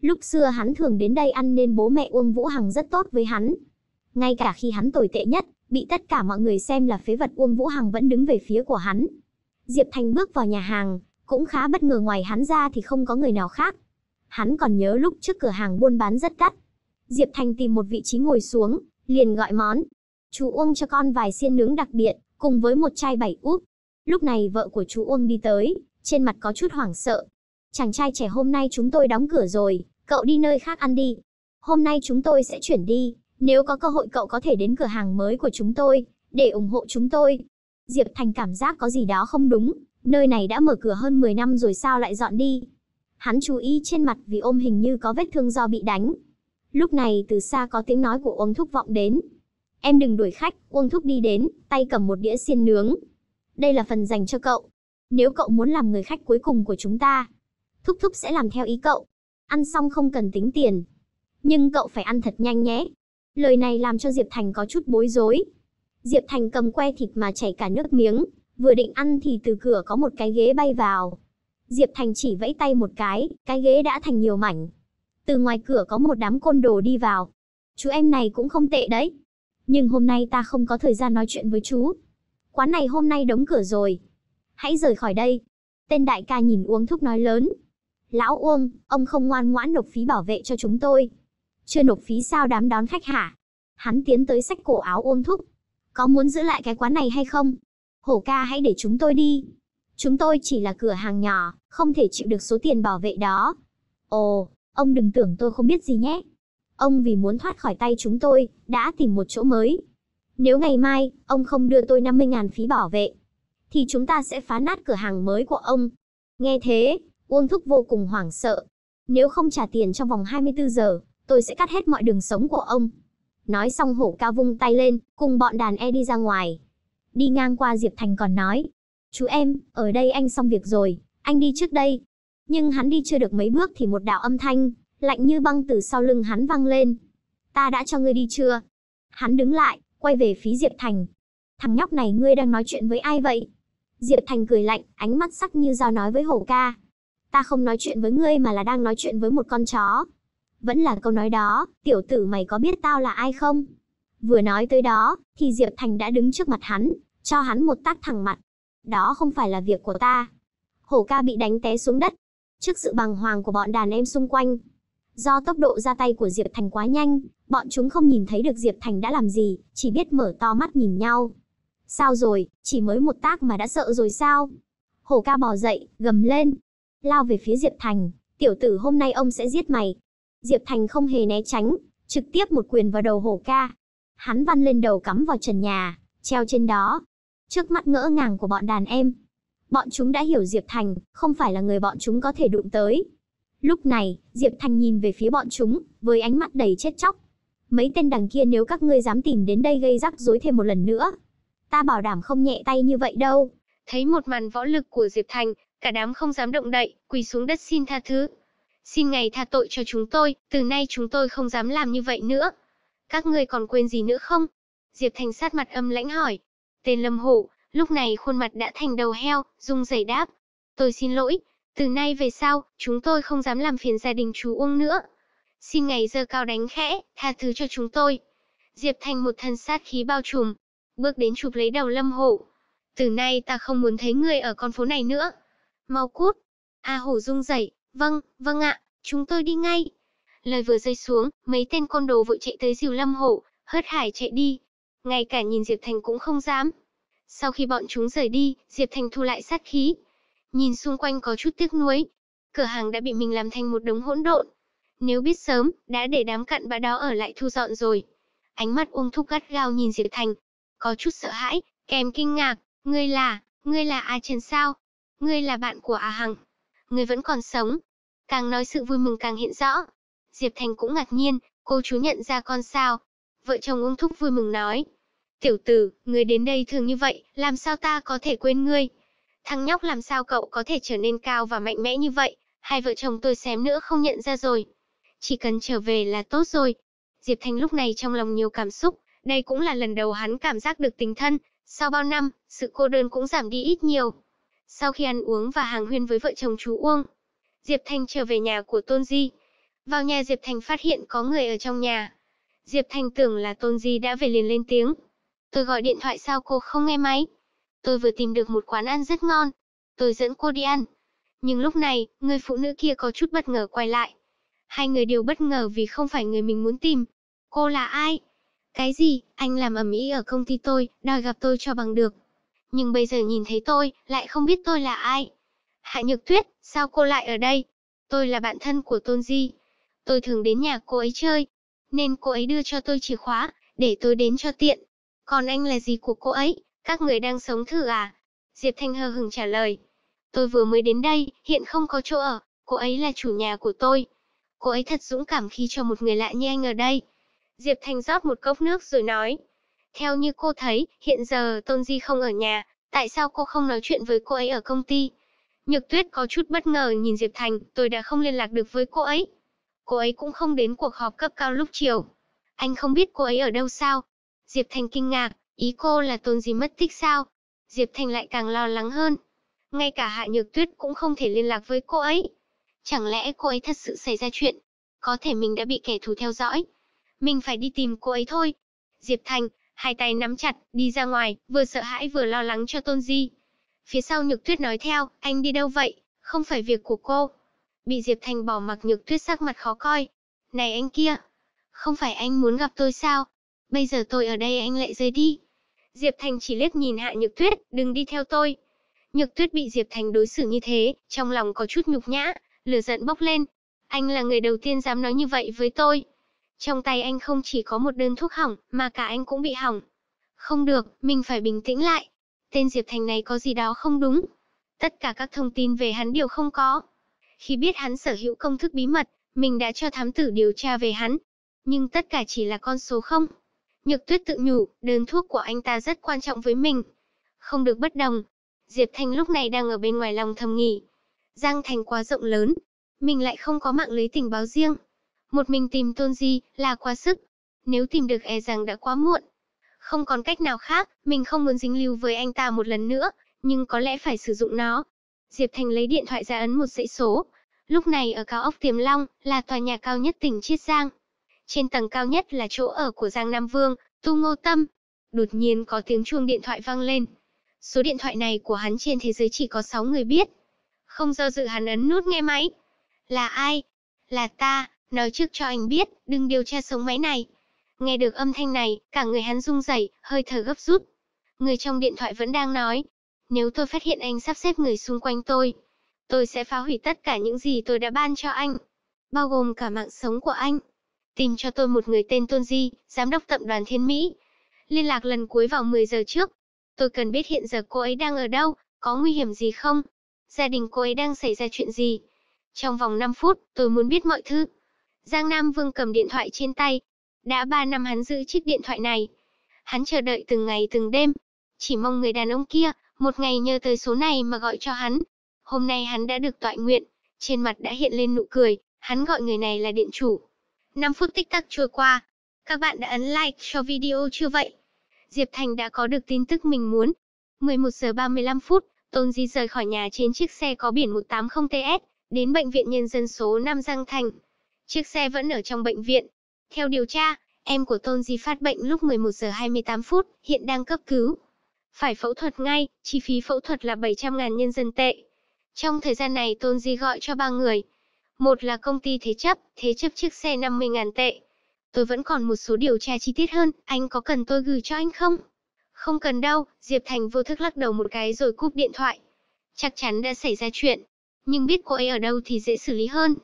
Lúc xưa hắn thường đến đây ăn nên bố mẹ Uông Vũ Hằng rất tốt với hắn. Ngay cả khi hắn tồi tệ nhất, bị tất cả mọi người xem là phế vật Uông Vũ Hằng vẫn đứng về phía của hắn. Diệp Thành bước vào nhà hàng, cũng khá bất ngờ ngoài hắn ra thì không có người nào khác. Hắn còn nhớ lúc trước cửa hàng buôn bán rất đắt. Diệp Thành tìm một vị trí ngồi xuống, liền gọi món. Chú Uông cho con vài xiên nướng đặc biệt, cùng với một chai bảy úp. Lúc này vợ của chú Uông đi tới, trên mặt có chút hoảng sợ. Chàng trai trẻ hôm nay chúng tôi đóng cửa rồi, cậu đi nơi khác ăn đi. Hôm nay chúng tôi sẽ chuyển đi, nếu có cơ hội cậu có thể đến cửa hàng mới của chúng tôi, để ủng hộ chúng tôi. Diệp Thành cảm giác có gì đó không đúng, nơi này đã mở cửa hơn 10 năm rồi sao lại dọn đi. Hắn chú ý trên mặt vì ôm hình như có vết thương do bị đánh. Lúc này từ xa có tiếng nói của Uông Thúc vọng đến. Em đừng đuổi khách, Uông Thúc đi đến, tay cầm một đĩa xiên nướng. Đây là phần dành cho cậu. Nếu cậu muốn làm người khách cuối cùng của chúng ta, Thúc Thúc sẽ làm theo ý cậu. Ăn xong không cần tính tiền. Nhưng cậu phải ăn thật nhanh nhé. Lời này làm cho Diệp Thành có chút bối rối. Diệp Thành cầm que thịt mà chảy cả nước miếng, vừa định ăn thì từ cửa có một cái ghế bay vào. Diệp Thành chỉ vẫy tay một cái, cái ghế đã thành nhiều mảnh. Từ ngoài cửa có một đám côn đồ đi vào. Chú em này cũng không tệ đấy. Nhưng hôm nay ta không có thời gian nói chuyện với chú. Quán này hôm nay đóng cửa rồi, hãy rời khỏi đây. Tên đại ca nhìn Uông Thúc nói lớn. Lão Uông, ông không ngoan ngoãn nộp phí bảo vệ cho chúng tôi. Chưa nộp phí sao đám đón khách hả? Hắn tiến tới sách cổ áo Uông Thúc. Có muốn giữ lại cái quán này hay không? Hổ ca hãy để chúng tôi đi. Chúng tôi chỉ là cửa hàng nhỏ, không thể chịu được số tiền bảo vệ đó. Ồ, ông đừng tưởng tôi không biết gì nhé. Ông vì muốn thoát khỏi tay chúng tôi, đã tìm một chỗ mới. Nếu ngày mai, ông không đưa tôi 50.000 phí bảo vệ, thì chúng ta sẽ phá nát cửa hàng mới của ông. Nghe thế, Uông Thúc vô cùng hoảng sợ. Nếu không trả tiền trong vòng 24 giờ, tôi sẽ cắt hết mọi đường sống của ông. Nói xong hổ cao vung tay lên, cùng bọn đàn e đi ra ngoài. Đi ngang qua Diệp Thành còn nói, chú em, ở đây anh xong việc rồi, anh đi trước đây. Nhưng hắn đi chưa được mấy bước thì một đạo âm thanh, lạnh như băng từ sau lưng hắn vang lên. Ta đã cho ngươi đi chưa? Hắn đứng lại, quay về phía Diệp Thành. Thằng nhóc này ngươi đang nói chuyện với ai vậy? Diệp Thành cười lạnh, ánh mắt sắc như dao nói với hổ ca. Ta không nói chuyện với ngươi mà là đang nói chuyện với một con chó. Vẫn là câu nói đó, tiểu tử mày có biết tao là ai không? Vừa nói tới đó, thì Diệp Thành đã đứng trước mặt hắn, cho hắn một tác thẳng mặt. Đó không phải là việc của ta. Hổ ca bị đánh té xuống đất. Trước sự bằng hoàng của bọn đàn em xung quanh, do tốc độ ra tay của Diệp Thành quá nhanh, bọn chúng không nhìn thấy được Diệp Thành đã làm gì, chỉ biết mở to mắt nhìn nhau. Sao rồi, chỉ mới một tác mà đã sợ rồi sao? Hổ ca bò dậy, gầm lên. Lao về phía Diệp Thành, tiểu tử hôm nay ông sẽ giết mày. Diệp Thành không hề né tránh, trực tiếp một quyền vào đầu hổ ca. Hắn văn lên đầu cắm vào trần nhà, treo trên đó. Trước mắt ngỡ ngàng của bọn đàn em. Bọn chúng đã hiểu Diệp Thành, không phải là người bọn chúng có thể đụng tới. Lúc này, Diệp Thành nhìn về phía bọn chúng, với ánh mắt đầy chết chóc. Mấy tên đằng kia nếu các ngươi dám tìm đến đây gây rắc rối thêm một lần nữa, ta bảo đảm không nhẹ tay như vậy đâu. Thấy một màn võ lực của Diệp Thành, cả đám không dám động đậy, quỳ xuống đất xin tha thứ. Xin ngài tha tội cho chúng tôi, từ nay chúng tôi không dám làm như vậy nữa. Các ngươi còn quên gì nữa không? Diệp Thành sát mặt âm lãnh hỏi. Tên Lâm Hổ, lúc này khuôn mặt đã thành đầu heo, rung rẩy đáp. Tôi xin lỗi, từ nay về sau, chúng tôi không dám làm phiền gia đình chú Uông nữa. Xin ngài giơ cao đánh khẽ, tha thứ cho chúng tôi. Diệp Thành một thân sát khí bao trùm, bước đến chụp lấy đầu lâm hổ. Từ nay ta không muốn thấy người ở con phố này nữa. Mau cút. A hổ rung rẩy. Vâng, vâng ạ, chúng tôi đi ngay. Lời vừa rơi xuống, mấy tên côn đồ vội chạy tới dìu lâm hổ, hớt hải chạy đi. Ngay cả nhìn Diệp Thành cũng không dám. Sau khi bọn chúng rời đi, Diệp Thành thu lại sát khí. Nhìn xung quanh có chút tiếc nuối. Cửa hàng đã bị mình làm thành một đống hỗn độn. Nếu biết sớm, đã để đám cặn bã đó ở lại thu dọn rồi. Ánh mắt Uông Thúc gắt gao nhìn Diệp Thành, có chút sợ hãi, kèm kinh ngạc, ngươi là, ngươi là A Trần sao? Ngươi là bạn của A Hằng. Ngươi vẫn còn sống. Càng nói sự vui mừng càng hiện rõ. Diệp Thành cũng ngạc nhiên, cô chú nhận ra con sao. Vợ chồng ung thúc vui mừng nói. Tiểu tử, ngươi đến đây thường như vậy, làm sao ta có thể quên ngươi? Thằng nhóc làm sao cậu có thể trở nên cao và mạnh mẽ như vậy? Hai vợ chồng tôi xém nữa không nhận ra rồi. Chỉ cần trở về là tốt rồi. Diệp Thành lúc này trong lòng nhiều cảm xúc, đây cũng là lần đầu hắn cảm giác được tình thân, sau bao năm, sự cô đơn cũng giảm đi ít nhiều. Sau khi ăn uống và hàng huyên với vợ chồng chú Uông, Diệp Thành trở về nhà của Tôn Di. Vào nhà Diệp Thành phát hiện có người ở trong nhà. Diệp Thành tưởng là Tôn Di đã về liền lên tiếng. Tôi gọi điện thoại sao cô không nghe máy. Tôi vừa tìm được một quán ăn rất ngon. Tôi dẫn cô đi ăn. Nhưng lúc này, người phụ nữ kia có chút bất ngờ quay lại. Hai người đều bất ngờ vì không phải người mình muốn tìm. Cô là ai? Cái gì, anh làm ầm ĩ ở công ty tôi, đòi gặp tôi cho bằng được. Nhưng bây giờ nhìn thấy tôi, lại không biết tôi là ai. Hạ Nhược Tuyết, sao cô lại ở đây? Tôi là bạn thân của Tôn Di. Tôi thường đến nhà cô ấy chơi, nên cô ấy đưa cho tôi chìa khóa, để tôi đến cho tiện. Còn anh là gì của cô ấy, các người đang sống thử à? Diệp Thanh hờ hừng trả lời. Tôi vừa mới đến đây, hiện không có chỗ ở, cô ấy là chủ nhà của tôi. Cô ấy thật dũng cảm khi cho một người lạ như anh ở đây. Diệp Thành rót một cốc nước rồi nói. Theo như cô thấy, hiện giờ Tôn Di không ở nhà, tại sao cô không nói chuyện với cô ấy ở công ty? Nhược Tuyết có chút bất ngờ nhìn Diệp Thành, tôi đã không liên lạc được với cô ấy. Cô ấy cũng không đến cuộc họp cấp cao lúc chiều. Anh không biết cô ấy ở đâu sao? Diệp Thành kinh ngạc, ý cô là Tôn Di mất tích sao? Diệp Thành lại càng lo lắng hơn. Ngay cả Hạ Nhược Tuyết cũng không thể liên lạc với cô ấy. Chẳng lẽ cô ấy thật sự xảy ra chuyện? Có thể mình đã bị kẻ thù theo dõi mình phải đi tìm cô ấy thôi. Diệp Thành, hai tay nắm chặt, đi ra ngoài, vừa sợ hãi vừa lo lắng cho Tôn Di. Phía sau Nhược Tuyết nói theo, anh đi đâu vậy, không phải việc của cô. Bị Diệp Thành bỏ mặc Nhược Tuyết sắc mặt khó coi. Này anh kia, không phải anh muốn gặp tôi sao? Bây giờ tôi ở đây anh lại rời đi. Diệp Thành chỉ liếc nhìn Hạ Nhược Tuyết, đừng đi theo tôi. Nhược Tuyết bị Diệp Thành đối xử như thế, trong lòng có chút nhục nhã, lửa giận bốc lên. Anh là người đầu tiên dám nói như vậy với tôi, trong tay anh không chỉ có một đơn thuốc hỏng, mà cả anh cũng bị hỏng. Không được, mình phải bình tĩnh lại. Tên Diệp Thành này có gì đó không đúng. Tất cả các thông tin về hắn đều không có. Khi biết hắn sở hữu công thức bí mật, mình đã cho thám tử điều tra về hắn. Nhưng tất cả chỉ là con số không. Nhược tuyết tự nhủ, đơn thuốc của anh ta rất quan trọng với mình. Không được bất đồng. Diệp Thành lúc này đang ở bên ngoài lòng thầm nghỉ. Giang Thành quá rộng lớn. Mình lại không có mạng lưới tình báo riêng, một mình tìm Tôn Di là quá sức. Nếu tìm được e rằng đã quá muộn. Không còn cách nào khác, mình không muốn dính lưu với anh ta một lần nữa, nhưng có lẽ phải sử dụng nó. Diệp Thành lấy điện thoại ra ấn một dãy số. Lúc này ở cao ốc Tiềm Long là tòa nhà cao nhất tỉnh Chiết Giang. Trên tầng cao nhất là chỗ ở của Giang Nam Vương, Tu Ngô Tâm. Đột nhiên có tiếng chuông điện thoại vang lên. Số điện thoại này của hắn trên thế giới chỉ có 6 người biết. Không do dự hắn ấn nút nghe máy. Là ai? Là ta nói trước cho anh biết, đừng điều tra sống máy này. Nghe được âm thanh này, cả người hắn rung rẩy, hơi thở gấp rút. Người trong điện thoại vẫn đang nói, nếu tôi phát hiện anh sắp xếp người xung quanh tôi, tôi sẽ phá hủy tất cả những gì tôi đã ban cho anh, bao gồm cả mạng sống của anh. Tìm cho tôi một người tên Tôn Di, giám đốc tập đoàn Thiên Mỹ. Liên lạc lần cuối vào 10 giờ trước. Tôi cần biết hiện giờ cô ấy đang ở đâu, có nguy hiểm gì không? Gia đình cô ấy đang xảy ra chuyện gì? Trong vòng 5 phút, tôi muốn biết mọi thứ. Giang Nam Vương cầm điện thoại trên tay. Đã ba năm hắn giữ chiếc điện thoại này. Hắn chờ đợi từng ngày từng đêm. Chỉ mong người đàn ông kia, một ngày nhờ tới số này mà gọi cho hắn. Hôm nay hắn đã được tọa nguyện, trên mặt đã hiện lên nụ cười, hắn gọi người này là điện chủ. 5 phút tích tắc trôi qua, các bạn đã ấn like cho video chưa vậy? Diệp Thành đã có được tin tức mình muốn. 11 giờ 35 phút, Tôn Di rời khỏi nhà trên chiếc xe có biển 180TS, đến bệnh viện nhân dân số 5 Giang Thành. Chiếc xe vẫn ở trong bệnh viện. Theo điều tra, em của Tôn Di phát bệnh lúc 11 giờ 28 phút, hiện đang cấp cứu. Phải phẫu thuật ngay, chi phí phẫu thuật là 700.000 nhân dân tệ. Trong thời gian này Tôn Di gọi cho ba người. Một là công ty thế chấp, thế chấp chiếc xe 50.000 tệ. Tôi vẫn còn một số điều tra chi tiết hơn, anh có cần tôi gửi cho anh không? Không cần đâu, Diệp Thành vô thức lắc đầu một cái rồi cúp điện thoại. Chắc chắn đã xảy ra chuyện, nhưng biết cô ấy ở đâu thì dễ xử lý hơn.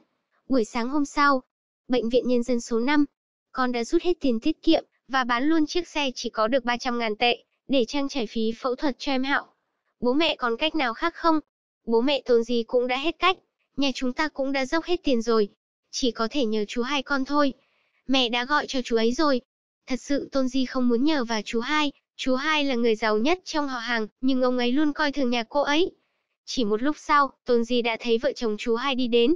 Buổi sáng hôm sau, bệnh viện nhân dân số 5, con đã rút hết tiền tiết kiệm và bán luôn chiếc xe chỉ có được 300 ngàn tệ để trang trải phí phẫu thuật cho em Hạo. Bố mẹ còn cách nào khác không? Bố mẹ tốn gì cũng đã hết cách, nhà chúng ta cũng đã dốc hết tiền rồi, chỉ có thể nhờ chú hai con thôi. Mẹ đã gọi cho chú ấy rồi. Thật sự Tôn Di không muốn nhờ vào chú hai, chú hai là người giàu nhất trong họ hàng, nhưng ông ấy luôn coi thường nhà cô ấy. Chỉ một lúc sau, Tôn Di đã thấy vợ chồng chú hai đi đến,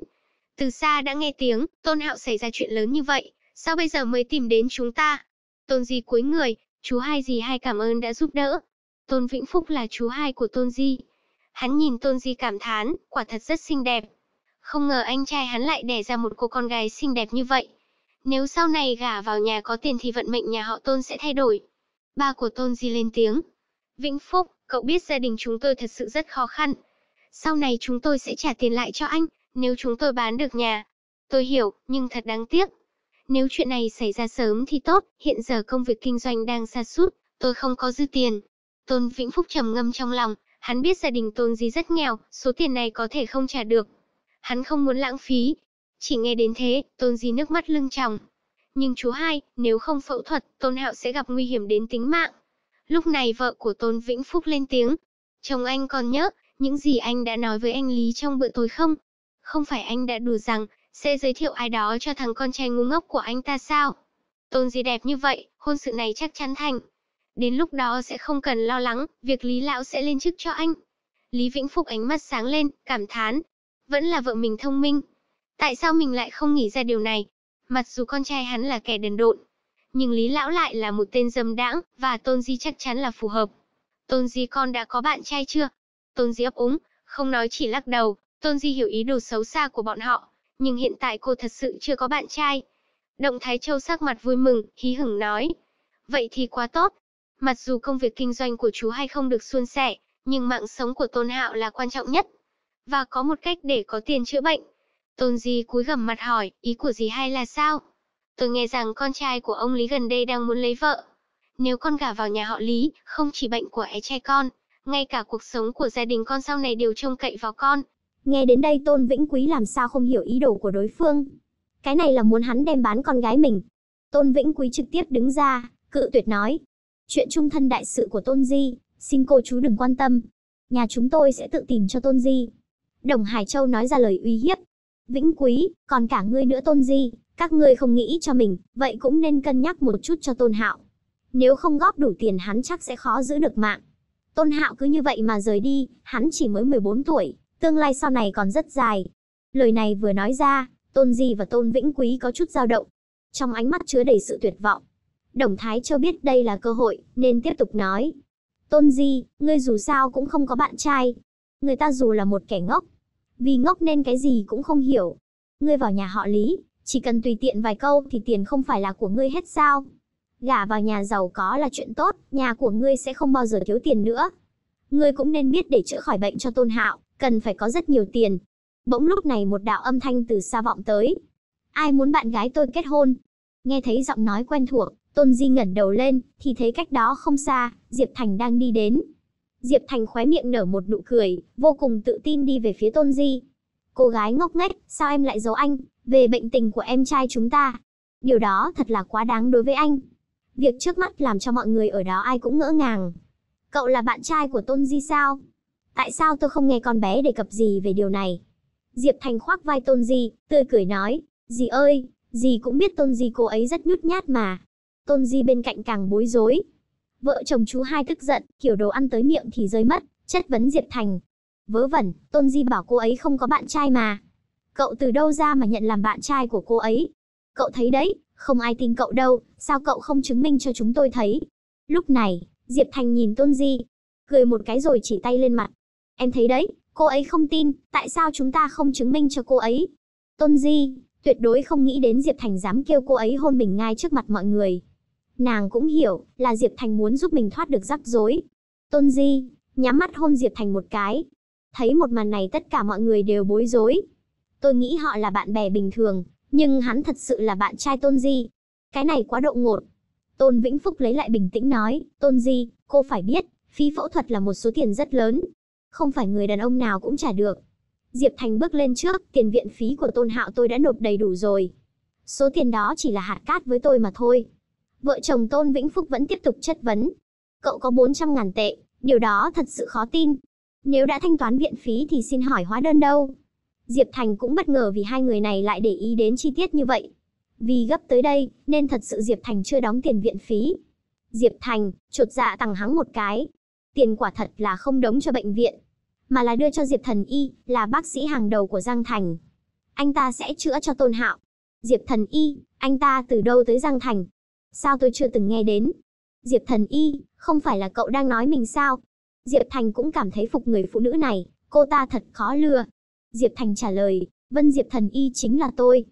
từ xa đã nghe tiếng, Tôn Hạo xảy ra chuyện lớn như vậy, sao bây giờ mới tìm đến chúng ta? Tôn Di cuối người, chú hai gì hai cảm ơn đã giúp đỡ. Tôn Vĩnh Phúc là chú hai của Tôn Di. Hắn nhìn Tôn Di cảm thán, quả thật rất xinh đẹp. Không ngờ anh trai hắn lại đẻ ra một cô con gái xinh đẹp như vậy. Nếu sau này gả vào nhà có tiền thì vận mệnh nhà họ Tôn sẽ thay đổi. Ba của Tôn Di lên tiếng. Vĩnh Phúc, cậu biết gia đình chúng tôi thật sự rất khó khăn. Sau này chúng tôi sẽ trả tiền lại cho anh, nếu chúng tôi bán được nhà. Tôi hiểu, nhưng thật đáng tiếc. Nếu chuyện này xảy ra sớm thì tốt, hiện giờ công việc kinh doanh đang xa sút, tôi không có dư tiền. Tôn Vĩnh Phúc trầm ngâm trong lòng, hắn biết gia đình Tôn Di rất nghèo, số tiền này có thể không trả được. Hắn không muốn lãng phí. Chỉ nghe đến thế, Tôn Di nước mắt lưng tròng. Nhưng chú hai, nếu không phẫu thuật, Tôn Hạo sẽ gặp nguy hiểm đến tính mạng. Lúc này vợ của Tôn Vĩnh Phúc lên tiếng. Chồng anh còn nhớ, những gì anh đã nói với anh Lý trong bữa tối không? Không phải anh đã đùa rằng, sẽ giới thiệu ai đó cho thằng con trai ngu ngốc của anh ta sao? Tôn gì đẹp như vậy, hôn sự này chắc chắn thành. Đến lúc đó sẽ không cần lo lắng, việc Lý Lão sẽ lên chức cho anh. Lý Vĩnh Phúc ánh mắt sáng lên, cảm thán. Vẫn là vợ mình thông minh. Tại sao mình lại không nghĩ ra điều này? Mặc dù con trai hắn là kẻ đần độn, nhưng Lý Lão lại là một tên dâm đãng, và Tôn Di chắc chắn là phù hợp. Tôn Di con đã có bạn trai chưa? Tôn Di ấp úng, không nói chỉ lắc đầu, Tôn Di hiểu ý đồ xấu xa của bọn họ, nhưng hiện tại cô thật sự chưa có bạn trai. Động Thái Châu sắc mặt vui mừng, hí hửng nói. Vậy thì quá tốt. Mặc dù công việc kinh doanh của chú hay không được suôn sẻ, nhưng mạng sống của Tôn Hạo là quan trọng nhất. Và có một cách để có tiền chữa bệnh. Tôn Di cúi gầm mặt hỏi, ý của dì hay là sao? Tôi nghe rằng con trai của ông Lý gần đây đang muốn lấy vợ. Nếu con gả vào nhà họ Lý, không chỉ bệnh của é e trai con, ngay cả cuộc sống của gia đình con sau này đều trông cậy vào con, Nghe đến đây Tôn Vĩnh Quý làm sao không hiểu ý đồ của đối phương. Cái này là muốn hắn đem bán con gái mình. Tôn Vĩnh Quý trực tiếp đứng ra, cự tuyệt nói. Chuyện trung thân đại sự của Tôn Di, xin cô chú đừng quan tâm. Nhà chúng tôi sẽ tự tìm cho Tôn Di. Đồng Hải Châu nói ra lời uy hiếp. Vĩnh Quý, còn cả ngươi nữa Tôn Di, các ngươi không nghĩ cho mình, vậy cũng nên cân nhắc một chút cho Tôn Hạo. Nếu không góp đủ tiền hắn chắc sẽ khó giữ được mạng. Tôn Hạo cứ như vậy mà rời đi, hắn chỉ mới 14 tuổi, Tương lai sau này còn rất dài. Lời này vừa nói ra, Tôn Di và Tôn Vĩnh Quý có chút dao động. Trong ánh mắt chứa đầy sự tuyệt vọng. Đồng Thái cho biết đây là cơ hội, nên tiếp tục nói. Tôn Di, ngươi dù sao cũng không có bạn trai. Người ta dù là một kẻ ngốc. Vì ngốc nên cái gì cũng không hiểu. Ngươi vào nhà họ Lý, chỉ cần tùy tiện vài câu thì tiền không phải là của ngươi hết sao. Gả vào nhà giàu có là chuyện tốt, nhà của ngươi sẽ không bao giờ thiếu tiền nữa. Ngươi cũng nên biết để chữa khỏi bệnh cho Tôn Hạo, cần phải có rất nhiều tiền. Bỗng lúc này một đạo âm thanh từ xa vọng tới. Ai muốn bạn gái tôi kết hôn? Nghe thấy giọng nói quen thuộc, Tôn Di ngẩn đầu lên, thì thấy cách đó không xa, Diệp Thành đang đi đến. Diệp Thành khóe miệng nở một nụ cười, vô cùng tự tin đi về phía Tôn Di. Cô gái ngốc nghếch, sao em lại giấu anh, về bệnh tình của em trai chúng ta. Điều đó thật là quá đáng đối với anh. Việc trước mắt làm cho mọi người ở đó ai cũng ngỡ ngàng. Cậu là bạn trai của Tôn Di sao? tại sao tôi không nghe con bé đề cập gì về điều này? Diệp Thành khoác vai Tôn Di, tươi cười nói, Dì ơi, dì cũng biết Tôn Di cô ấy rất nhút nhát mà. Tôn Di bên cạnh càng bối rối. Vợ chồng chú hai tức giận, kiểu đồ ăn tới miệng thì rơi mất, chất vấn Diệp Thành. Vớ vẩn, Tôn Di bảo cô ấy không có bạn trai mà. Cậu từ đâu ra mà nhận làm bạn trai của cô ấy? Cậu thấy đấy, không ai tin cậu đâu, sao cậu không chứng minh cho chúng tôi thấy? Lúc này, Diệp Thành nhìn Tôn Di, cười một cái rồi chỉ tay lên mặt, Em thấy đấy, cô ấy không tin, tại sao chúng ta không chứng minh cho cô ấy? Tôn Di, tuyệt đối không nghĩ đến Diệp Thành dám kêu cô ấy hôn mình ngay trước mặt mọi người. Nàng cũng hiểu, là Diệp Thành muốn giúp mình thoát được rắc rối. Tôn Di, nhắm mắt hôn Diệp Thành một cái. Thấy một màn này tất cả mọi người đều bối rối. Tôi nghĩ họ là bạn bè bình thường, nhưng hắn thật sự là bạn trai Tôn Di. Cái này quá đột ngột. Tôn Vĩnh Phúc lấy lại bình tĩnh nói, Tôn Di, cô phải biết, phí phẫu thuật là một số tiền rất lớn, không phải người đàn ông nào cũng trả được. Diệp Thành bước lên trước, tiền viện phí của Tôn Hạo tôi đã nộp đầy đủ rồi. Số tiền đó chỉ là hạt cát với tôi mà thôi. Vợ chồng Tôn Vĩnh Phúc vẫn tiếp tục chất vấn. Cậu có 400 ngàn tệ, điều đó thật sự khó tin. Nếu đã thanh toán viện phí thì xin hỏi hóa đơn đâu? Diệp Thành cũng bất ngờ vì hai người này lại để ý đến chi tiết như vậy. Vì gấp tới đây, nên thật sự Diệp Thành chưa đóng tiền viện phí. Diệp Thành, chột dạ tằng hắng một cái, tiền quả thật là không đống cho bệnh viện, mà là đưa cho Diệp Thần Y, là bác sĩ hàng đầu của Giang Thành. Anh ta sẽ chữa cho Tôn Hạo. Diệp Thần Y, anh ta từ đâu tới Giang Thành? Sao tôi chưa từng nghe đến? Diệp Thần Y, không phải là cậu đang nói mình sao? Diệp Thành cũng cảm thấy phục người phụ nữ này, cô ta thật khó lừa. Diệp Thành trả lời, Vân Diệp Thần Y chính là tôi.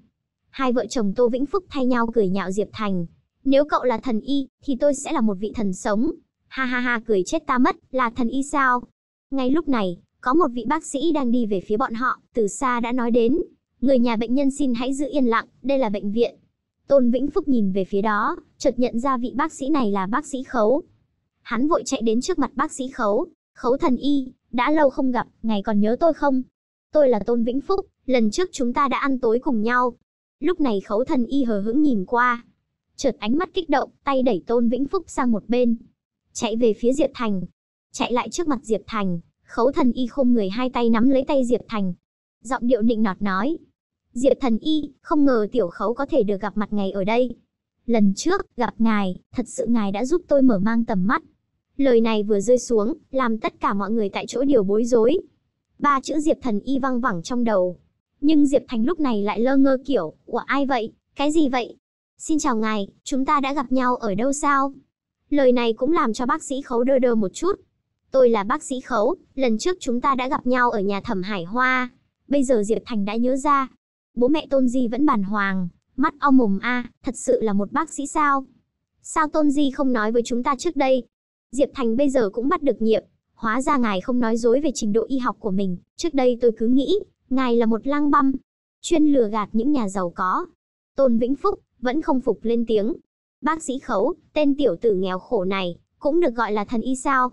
Hai vợ chồng Tô Vĩnh Phúc thay nhau cười nhạo Diệp Thành. Nếu cậu là thần y, thì tôi sẽ là một vị thần sống, Ha ha ha cười chết ta mất, là thần y sao? Ngay lúc này, có một vị bác sĩ đang đi về phía bọn họ, từ xa đã nói đến. Người nhà bệnh nhân xin hãy giữ yên lặng, đây là bệnh viện. Tôn Vĩnh Phúc nhìn về phía đó, chợt nhận ra vị bác sĩ này là bác sĩ Khấu. Hắn vội chạy đến trước mặt bác sĩ Khấu. Khấu thần y, đã lâu không gặp, ngài còn nhớ tôi không? Tôi là Tôn Vĩnh Phúc, lần trước chúng ta đã ăn tối cùng nhau. Lúc này Khấu thần y hờ hững nhìn qua. Chợt ánh mắt kích động, tay đẩy Tôn Vĩnh Phúc sang một bên, chạy về phía Diệp Thành. Chạy lại trước mặt Diệp Thành, khấu thần y không người hai tay nắm lấy tay Diệp Thành. Giọng điệu nịnh nọt nói. Diệp thần y, không ngờ tiểu khấu có thể được gặp mặt ngày ở đây. Lần trước, gặp ngài, thật sự ngài đã giúp tôi mở mang tầm mắt. Lời này vừa rơi xuống, làm tất cả mọi người tại chỗ điều bối rối. Ba chữ Diệp thần y văng vẳng trong đầu. Nhưng Diệp Thành lúc này lại lơ ngơ kiểu, của ai vậy, cái gì vậy? Xin chào ngài, chúng ta đã gặp nhau ở đâu sao? Lời này cũng làm cho bác sĩ khấu đơ đơ một chút. Tôi là bác sĩ khấu, lần trước chúng ta đã gặp nhau ở nhà thẩm hải hoa. Bây giờ Diệp Thành đã nhớ ra. Bố mẹ Tôn Di vẫn bàn hoàng, mắt ao mồm a, à, thật sự là một bác sĩ sao? Sao Tôn Di không nói với chúng ta trước đây? Diệp Thành bây giờ cũng bắt được nhiệm, hóa ra ngài không nói dối về trình độ y học của mình, trước đây tôi cứ nghĩ, ngài là một lang băm, chuyên lừa gạt những nhà giàu có. Tôn Vĩnh Phúc vẫn không phục lên tiếng, Bác sĩ Khấu, tên tiểu tử nghèo khổ này, cũng được gọi là thần y sao.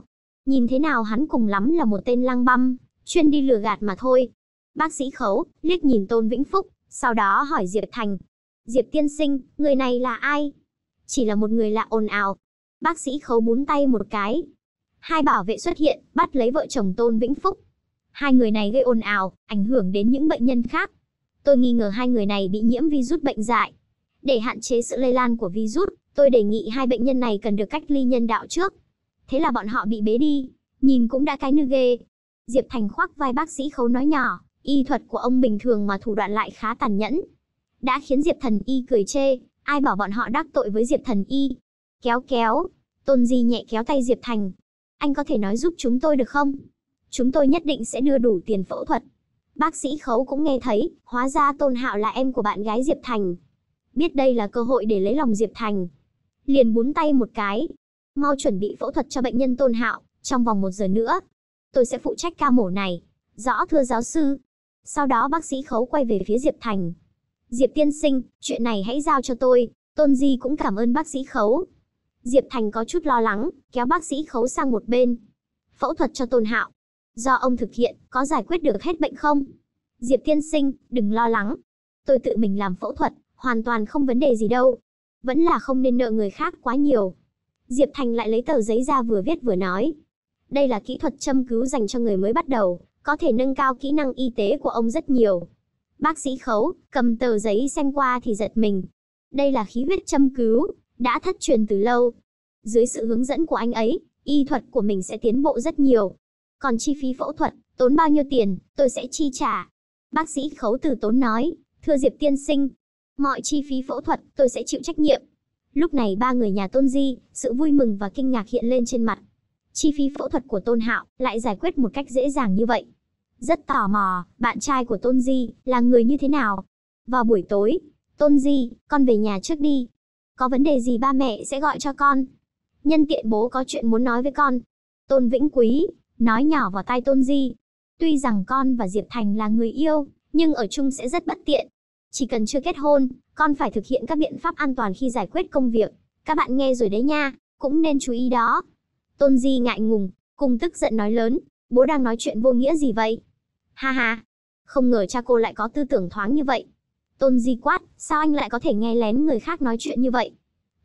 Nhìn thế nào hắn cùng lắm là một tên lăng băm, chuyên đi lừa gạt mà thôi. Bác sĩ Khấu, liếc nhìn Tôn Vĩnh Phúc, sau đó hỏi Diệp Thành. Diệp tiên sinh, người này là ai? Chỉ là một người lạ ồn ào. Bác sĩ Khấu bún tay một cái. Hai bảo vệ xuất hiện, bắt lấy vợ chồng Tôn Vĩnh Phúc. Hai người này gây ồn ào, ảnh hưởng đến những bệnh nhân khác. Tôi nghi ngờ hai người này bị nhiễm virus bệnh dại, để hạn chế sự lây lan của virus, tôi đề nghị hai bệnh nhân này cần được cách ly nhân đạo trước. Thế là bọn họ bị bế đi, nhìn cũng đã cái nư ghê. Diệp Thành khoác vai bác sĩ khấu nói nhỏ, y thuật của ông bình thường mà thủ đoạn lại khá tàn nhẫn. Đã khiến Diệp Thần Y cười chê, ai bảo bọn họ đắc tội với Diệp Thần Y. Kéo kéo, Tôn Di nhẹ kéo tay Diệp Thành. Anh có thể nói giúp chúng tôi được không? Chúng tôi nhất định sẽ đưa đủ tiền phẫu thuật. Bác sĩ Khấu cũng nghe thấy, hóa ra Tôn Hạo là em của bạn gái Diệp Thành, biết đây là cơ hội để lấy lòng Diệp Thành. Liền búng tay một cái, mau chuẩn bị phẫu thuật cho bệnh nhân Tôn Hạo, trong vòng một giờ nữa. Tôi sẽ phụ trách ca mổ này, rõ thưa giáo sư. Sau đó bác sĩ khấu quay về phía Diệp Thành. Diệp tiên sinh, chuyện này hãy giao cho tôi, Tôn Di cũng cảm ơn bác sĩ khấu. Diệp Thành có chút lo lắng, kéo bác sĩ khấu sang một bên. Phẫu thuật cho Tôn Hạo. Do ông thực hiện, có giải quyết được hết bệnh không? Diệp tiên sinh, đừng lo lắng. Tôi tự mình làm phẫu thuật, hoàn toàn không vấn đề gì đâu. Vẫn là không nên nợ người khác quá nhiều. Diệp Thành lại lấy tờ giấy ra vừa viết vừa nói. Đây là kỹ thuật châm cứu dành cho người mới bắt đầu, có thể nâng cao kỹ năng y tế của ông rất nhiều. Bác sĩ Khấu, cầm tờ giấy xem qua thì giật mình. Đây là khí huyết châm cứu, đã thất truyền từ lâu. Dưới sự hướng dẫn của anh ấy, y thuật của mình sẽ tiến bộ rất nhiều. Còn chi phí phẫu thuật, tốn bao nhiêu tiền, tôi sẽ chi trả. Bác sĩ Khấu từ tốn nói, thưa Diệp Tiên Sinh, Mọi chi phí phẫu thuật, tôi sẽ chịu trách nhiệm. Lúc này ba người nhà Tôn Di, sự vui mừng và kinh ngạc hiện lên trên mặt. Chi phí phẫu thuật của Tôn Hạo lại giải quyết một cách dễ dàng như vậy. Rất tò mò, bạn trai của Tôn Di là người như thế nào? Vào buổi tối, Tôn Di, con về nhà trước đi. Có vấn đề gì ba mẹ sẽ gọi cho con. Nhân tiện bố có chuyện muốn nói với con. Tôn Vĩnh Quý, nói nhỏ vào tai Tôn Di. Tuy rằng con và Diệp Thành là người yêu, nhưng ở chung sẽ rất bất tiện. Chỉ cần chưa kết hôn, con phải thực hiện các biện pháp an toàn khi giải quyết công việc. Các bạn nghe rồi đấy nha, cũng nên chú ý đó. Tôn Di ngại ngùng, cùng tức giận nói lớn, bố đang nói chuyện vô nghĩa gì vậy? Ha ha, không ngờ cha cô lại có tư tưởng thoáng như vậy. Tôn Di quát, sao anh lại có thể nghe lén người khác nói chuyện như vậy?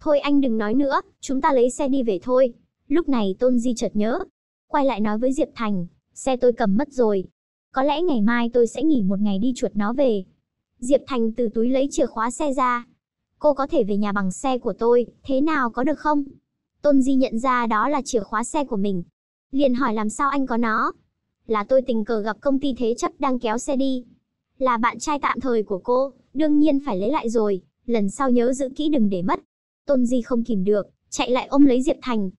Thôi anh đừng nói nữa, chúng ta lấy xe đi về thôi. Lúc này Tôn Di chợt nhớ. Quay lại nói với Diệp Thành, xe tôi cầm mất rồi. Có lẽ ngày mai tôi sẽ nghỉ một ngày đi chuột nó về. Diệp Thành từ túi lấy chìa khóa xe ra. Cô có thể về nhà bằng xe của tôi, thế nào có được không? Tôn Di nhận ra đó là chìa khóa xe của mình. Liền hỏi làm sao anh có nó? Là tôi tình cờ gặp công ty thế chấp đang kéo xe đi. Là bạn trai tạm thời của cô, đương nhiên phải lấy lại rồi, lần sau nhớ giữ kỹ đừng để mất. Tôn Di không kìm được, chạy lại ôm lấy Diệp Thành.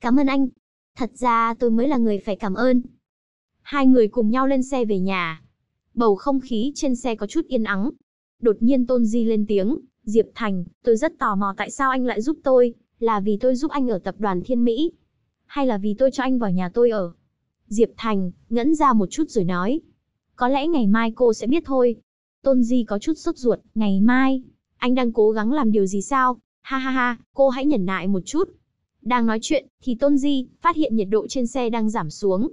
Cảm ơn anh. Thật ra tôi mới là người phải cảm ơn. Hai người cùng nhau lên xe về nhà. Bầu không khí trên xe có chút yên ắng. Đột nhiên Tôn Di lên tiếng, Diệp Thành, tôi rất tò mò tại sao anh lại giúp tôi, là vì tôi giúp anh ở tập đoàn Thiên Mỹ, hay là vì tôi cho anh vào nhà tôi ở. Diệp Thành, ngẫn ra một chút rồi nói, có lẽ ngày mai cô sẽ biết thôi. Tôn Di có chút sốt ruột, ngày mai, anh đang cố gắng làm điều gì sao, ha ha ha, cô hãy nhẫn nại một chút. Đang nói chuyện, thì Tôn Di phát hiện nhiệt độ trên xe đang giảm xuống,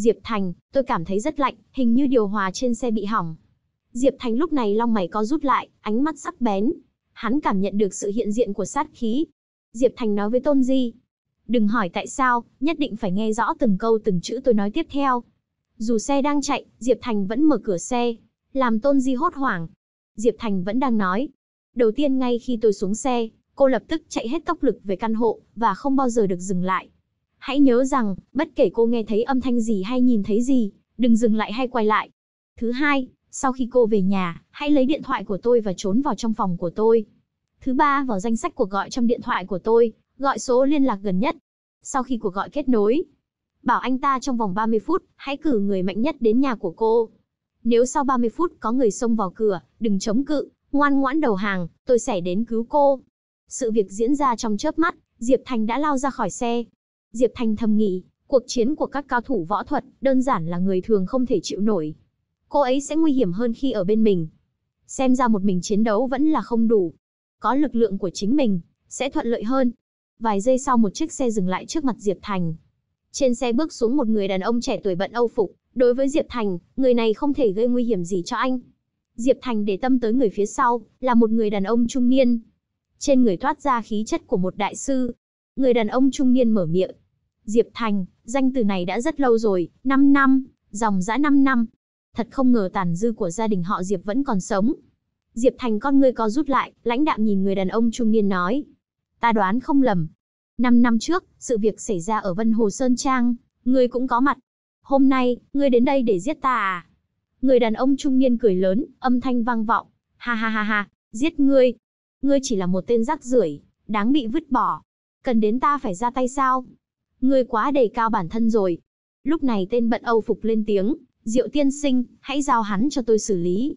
Diệp Thành, tôi cảm thấy rất lạnh, hình như điều hòa trên xe bị hỏng. Diệp Thành lúc này long mày có rút lại, ánh mắt sắc bén. Hắn cảm nhận được sự hiện diện của sát khí. Diệp Thành nói với Tôn Di. Đừng hỏi tại sao, nhất định phải nghe rõ từng câu từng chữ tôi nói tiếp theo. Dù xe đang chạy, Diệp Thành vẫn mở cửa xe, làm Tôn Di hốt hoảng. Diệp Thành vẫn đang nói. Đầu tiên ngay khi tôi xuống xe, cô lập tức chạy hết tốc lực về căn hộ và không bao giờ được dừng lại. Hãy nhớ rằng, bất kể cô nghe thấy âm thanh gì hay nhìn thấy gì, đừng dừng lại hay quay lại. Thứ hai, sau khi cô về nhà, hãy lấy điện thoại của tôi và trốn vào trong phòng của tôi. Thứ ba, vào danh sách cuộc gọi trong điện thoại của tôi, gọi số liên lạc gần nhất. Sau khi cuộc gọi kết nối, bảo anh ta trong vòng 30 phút, hãy cử người mạnh nhất đến nhà của cô. Nếu sau 30 phút có người xông vào cửa, đừng chống cự, ngoan ngoãn đầu hàng, tôi sẽ đến cứu cô. Sự việc diễn ra trong chớp mắt, Diệp Thành đã lao ra khỏi xe, Diệp Thanh thầm nghĩ, cuộc chiến của các cao thủ võ thuật đơn giản là người thường không thể chịu nổi. Cô ấy sẽ nguy hiểm hơn khi ở bên mình. Xem ra một mình chiến đấu vẫn là không đủ. Có lực lượng của chính mình, sẽ thuận lợi hơn. Vài giây sau một chiếc xe dừng lại trước mặt Diệp Thành. Trên xe bước xuống một người đàn ông trẻ tuổi bận âu phục. Đối với Diệp Thành, người này không thể gây nguy hiểm gì cho anh. Diệp Thành để tâm tới người phía sau, là một người đàn ông trung niên. Trên người thoát ra khí chất của một đại sư. Người đàn ông trung niên mở miệng, Diệp Thành, danh từ này đã rất lâu rồi, 5 năm, dòng dã 5 năm. Thật không ngờ tàn dư của gia đình họ Diệp vẫn còn sống. Diệp Thành con ngươi co rút lại, lãnh đạm nhìn người đàn ông trung niên nói. Ta đoán không lầm. 5 năm trước, sự việc xảy ra ở Vân Hồ Sơn Trang, ngươi cũng có mặt. Hôm nay, ngươi đến đây để giết ta à? Người đàn ông trung niên cười lớn, âm thanh vang vọng. Ha ha ha ha, giết ngươi. Ngươi chỉ là một tên rác rưởi, đáng bị vứt bỏ. Cần đến ta phải ra tay sao? ngươi quá đề cao bản thân rồi. Lúc này tên bận Âu Phục lên tiếng, Diệu tiên sinh, hãy giao hắn cho tôi xử lý.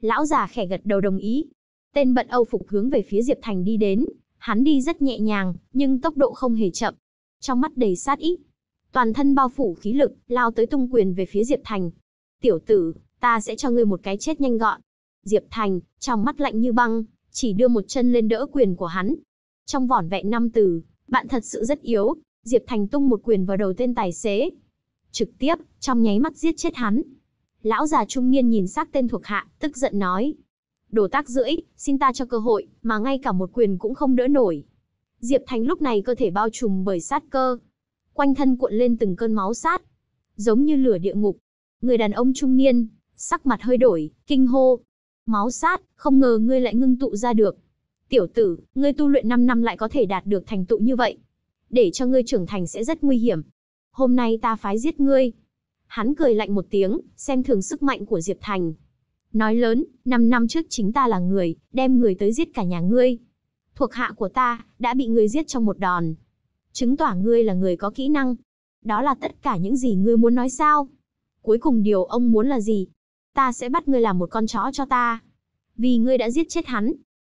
Lão già khẽ gật đầu đồng ý. Tên bận Âu Phục hướng về phía Diệp Thành đi đến, hắn đi rất nhẹ nhàng, nhưng tốc độ không hề chậm. Trong mắt đầy sát ý, toàn thân bao phủ khí lực, lao tới tung quyền về phía Diệp Thành. Tiểu tử, ta sẽ cho ngươi một cái chết nhanh gọn. Diệp Thành, trong mắt lạnh như băng, chỉ đưa một chân lên đỡ quyền của hắn. Trong vỏn vẹn năm từ, bạn thật sự rất yếu, Diệp Thành tung một quyền vào đầu tên tài xế. Trực tiếp, trong nháy mắt giết chết hắn. Lão già trung niên nhìn xác tên thuộc hạ, tức giận nói. Đồ tác rưỡi, xin ta cho cơ hội, mà ngay cả một quyền cũng không đỡ nổi. Diệp Thành lúc này cơ thể bao trùm bởi sát cơ. Quanh thân cuộn lên từng cơn máu sát. Giống như lửa địa ngục. Người đàn ông trung niên, sắc mặt hơi đổi, kinh hô. Máu sát, không ngờ ngươi lại ngưng tụ ra được. Tiểu tử, ngươi tu luyện 5 năm lại có thể đạt được thành tựu như vậy để cho ngươi trưởng thành sẽ rất nguy hiểm. Hôm nay ta phái giết ngươi. Hắn cười lạnh một tiếng, xem thường sức mạnh của Diệp Thành. Nói lớn, năm năm trước chính ta là người, đem người tới giết cả nhà ngươi. Thuộc hạ của ta, đã bị ngươi giết trong một đòn. Chứng tỏ ngươi là người có kỹ năng. Đó là tất cả những gì ngươi muốn nói sao? Cuối cùng điều ông muốn là gì? Ta sẽ bắt ngươi làm một con chó cho ta. Vì ngươi đã giết chết hắn.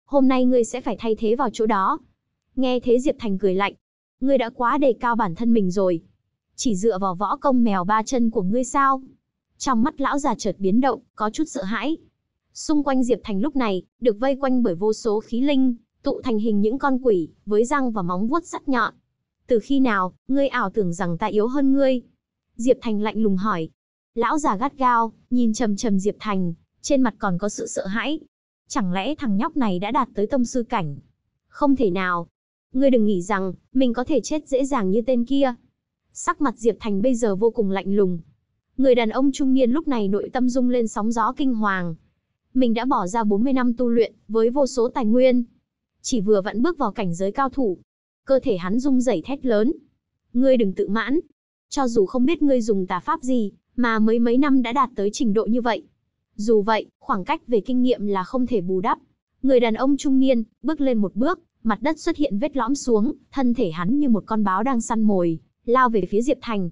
Hôm nay ngươi sẽ phải thay thế vào chỗ đó. Nghe thế Diệp Thành cười lạnh, ngươi đã quá đề cao bản thân mình rồi. Chỉ dựa vào võ công mèo ba chân của ngươi sao? Trong mắt lão già chợt biến động, có chút sợ hãi. Xung quanh Diệp Thành lúc này, được vây quanh bởi vô số khí linh, tụ thành hình những con quỷ, với răng và móng vuốt sắc nhọn. Từ khi nào, ngươi ảo tưởng rằng ta yếu hơn ngươi? Diệp Thành lạnh lùng hỏi. Lão già gắt gao, nhìn trầm trầm Diệp Thành, trên mặt còn có sự sợ hãi. Chẳng lẽ thằng nhóc này đã đạt tới tâm sư cảnh? Không thể nào, Ngươi đừng nghĩ rằng, mình có thể chết dễ dàng như tên kia. Sắc mặt Diệp Thành bây giờ vô cùng lạnh lùng. Người đàn ông trung niên lúc này nội tâm rung lên sóng gió kinh hoàng. Mình đã bỏ ra 40 năm tu luyện, với vô số tài nguyên. Chỉ vừa vặn bước vào cảnh giới cao thủ. Cơ thể hắn rung rẩy thét lớn. Ngươi đừng tự mãn. Cho dù không biết ngươi dùng tà pháp gì, mà mới mấy năm đã đạt tới trình độ như vậy. Dù vậy, khoảng cách về kinh nghiệm là không thể bù đắp. Người đàn ông trung niên, bước lên một bước, mặt đất xuất hiện vết lõm xuống, thân thể hắn như một con báo đang săn mồi, lao về phía Diệp Thành.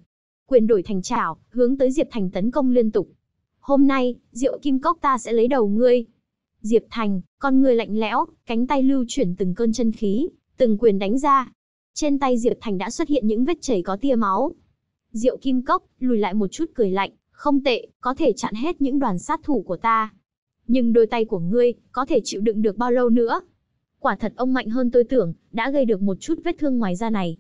Quyền đổi thành chảo, hướng tới Diệp Thành tấn công liên tục. Hôm nay, rượu kim cốc ta sẽ lấy đầu ngươi. Diệp Thành, con người lạnh lẽo, cánh tay lưu chuyển từng cơn chân khí, từng quyền đánh ra. Trên tay Diệp Thành đã xuất hiện những vết chảy có tia máu. Diệu kim cốc, lùi lại một chút cười lạnh, không tệ, có thể chặn hết những đoàn sát thủ của ta. Nhưng đôi tay của ngươi, có thể chịu đựng được bao lâu nữa? Quả thật ông mạnh hơn tôi tưởng, đã gây được một chút vết thương ngoài da này.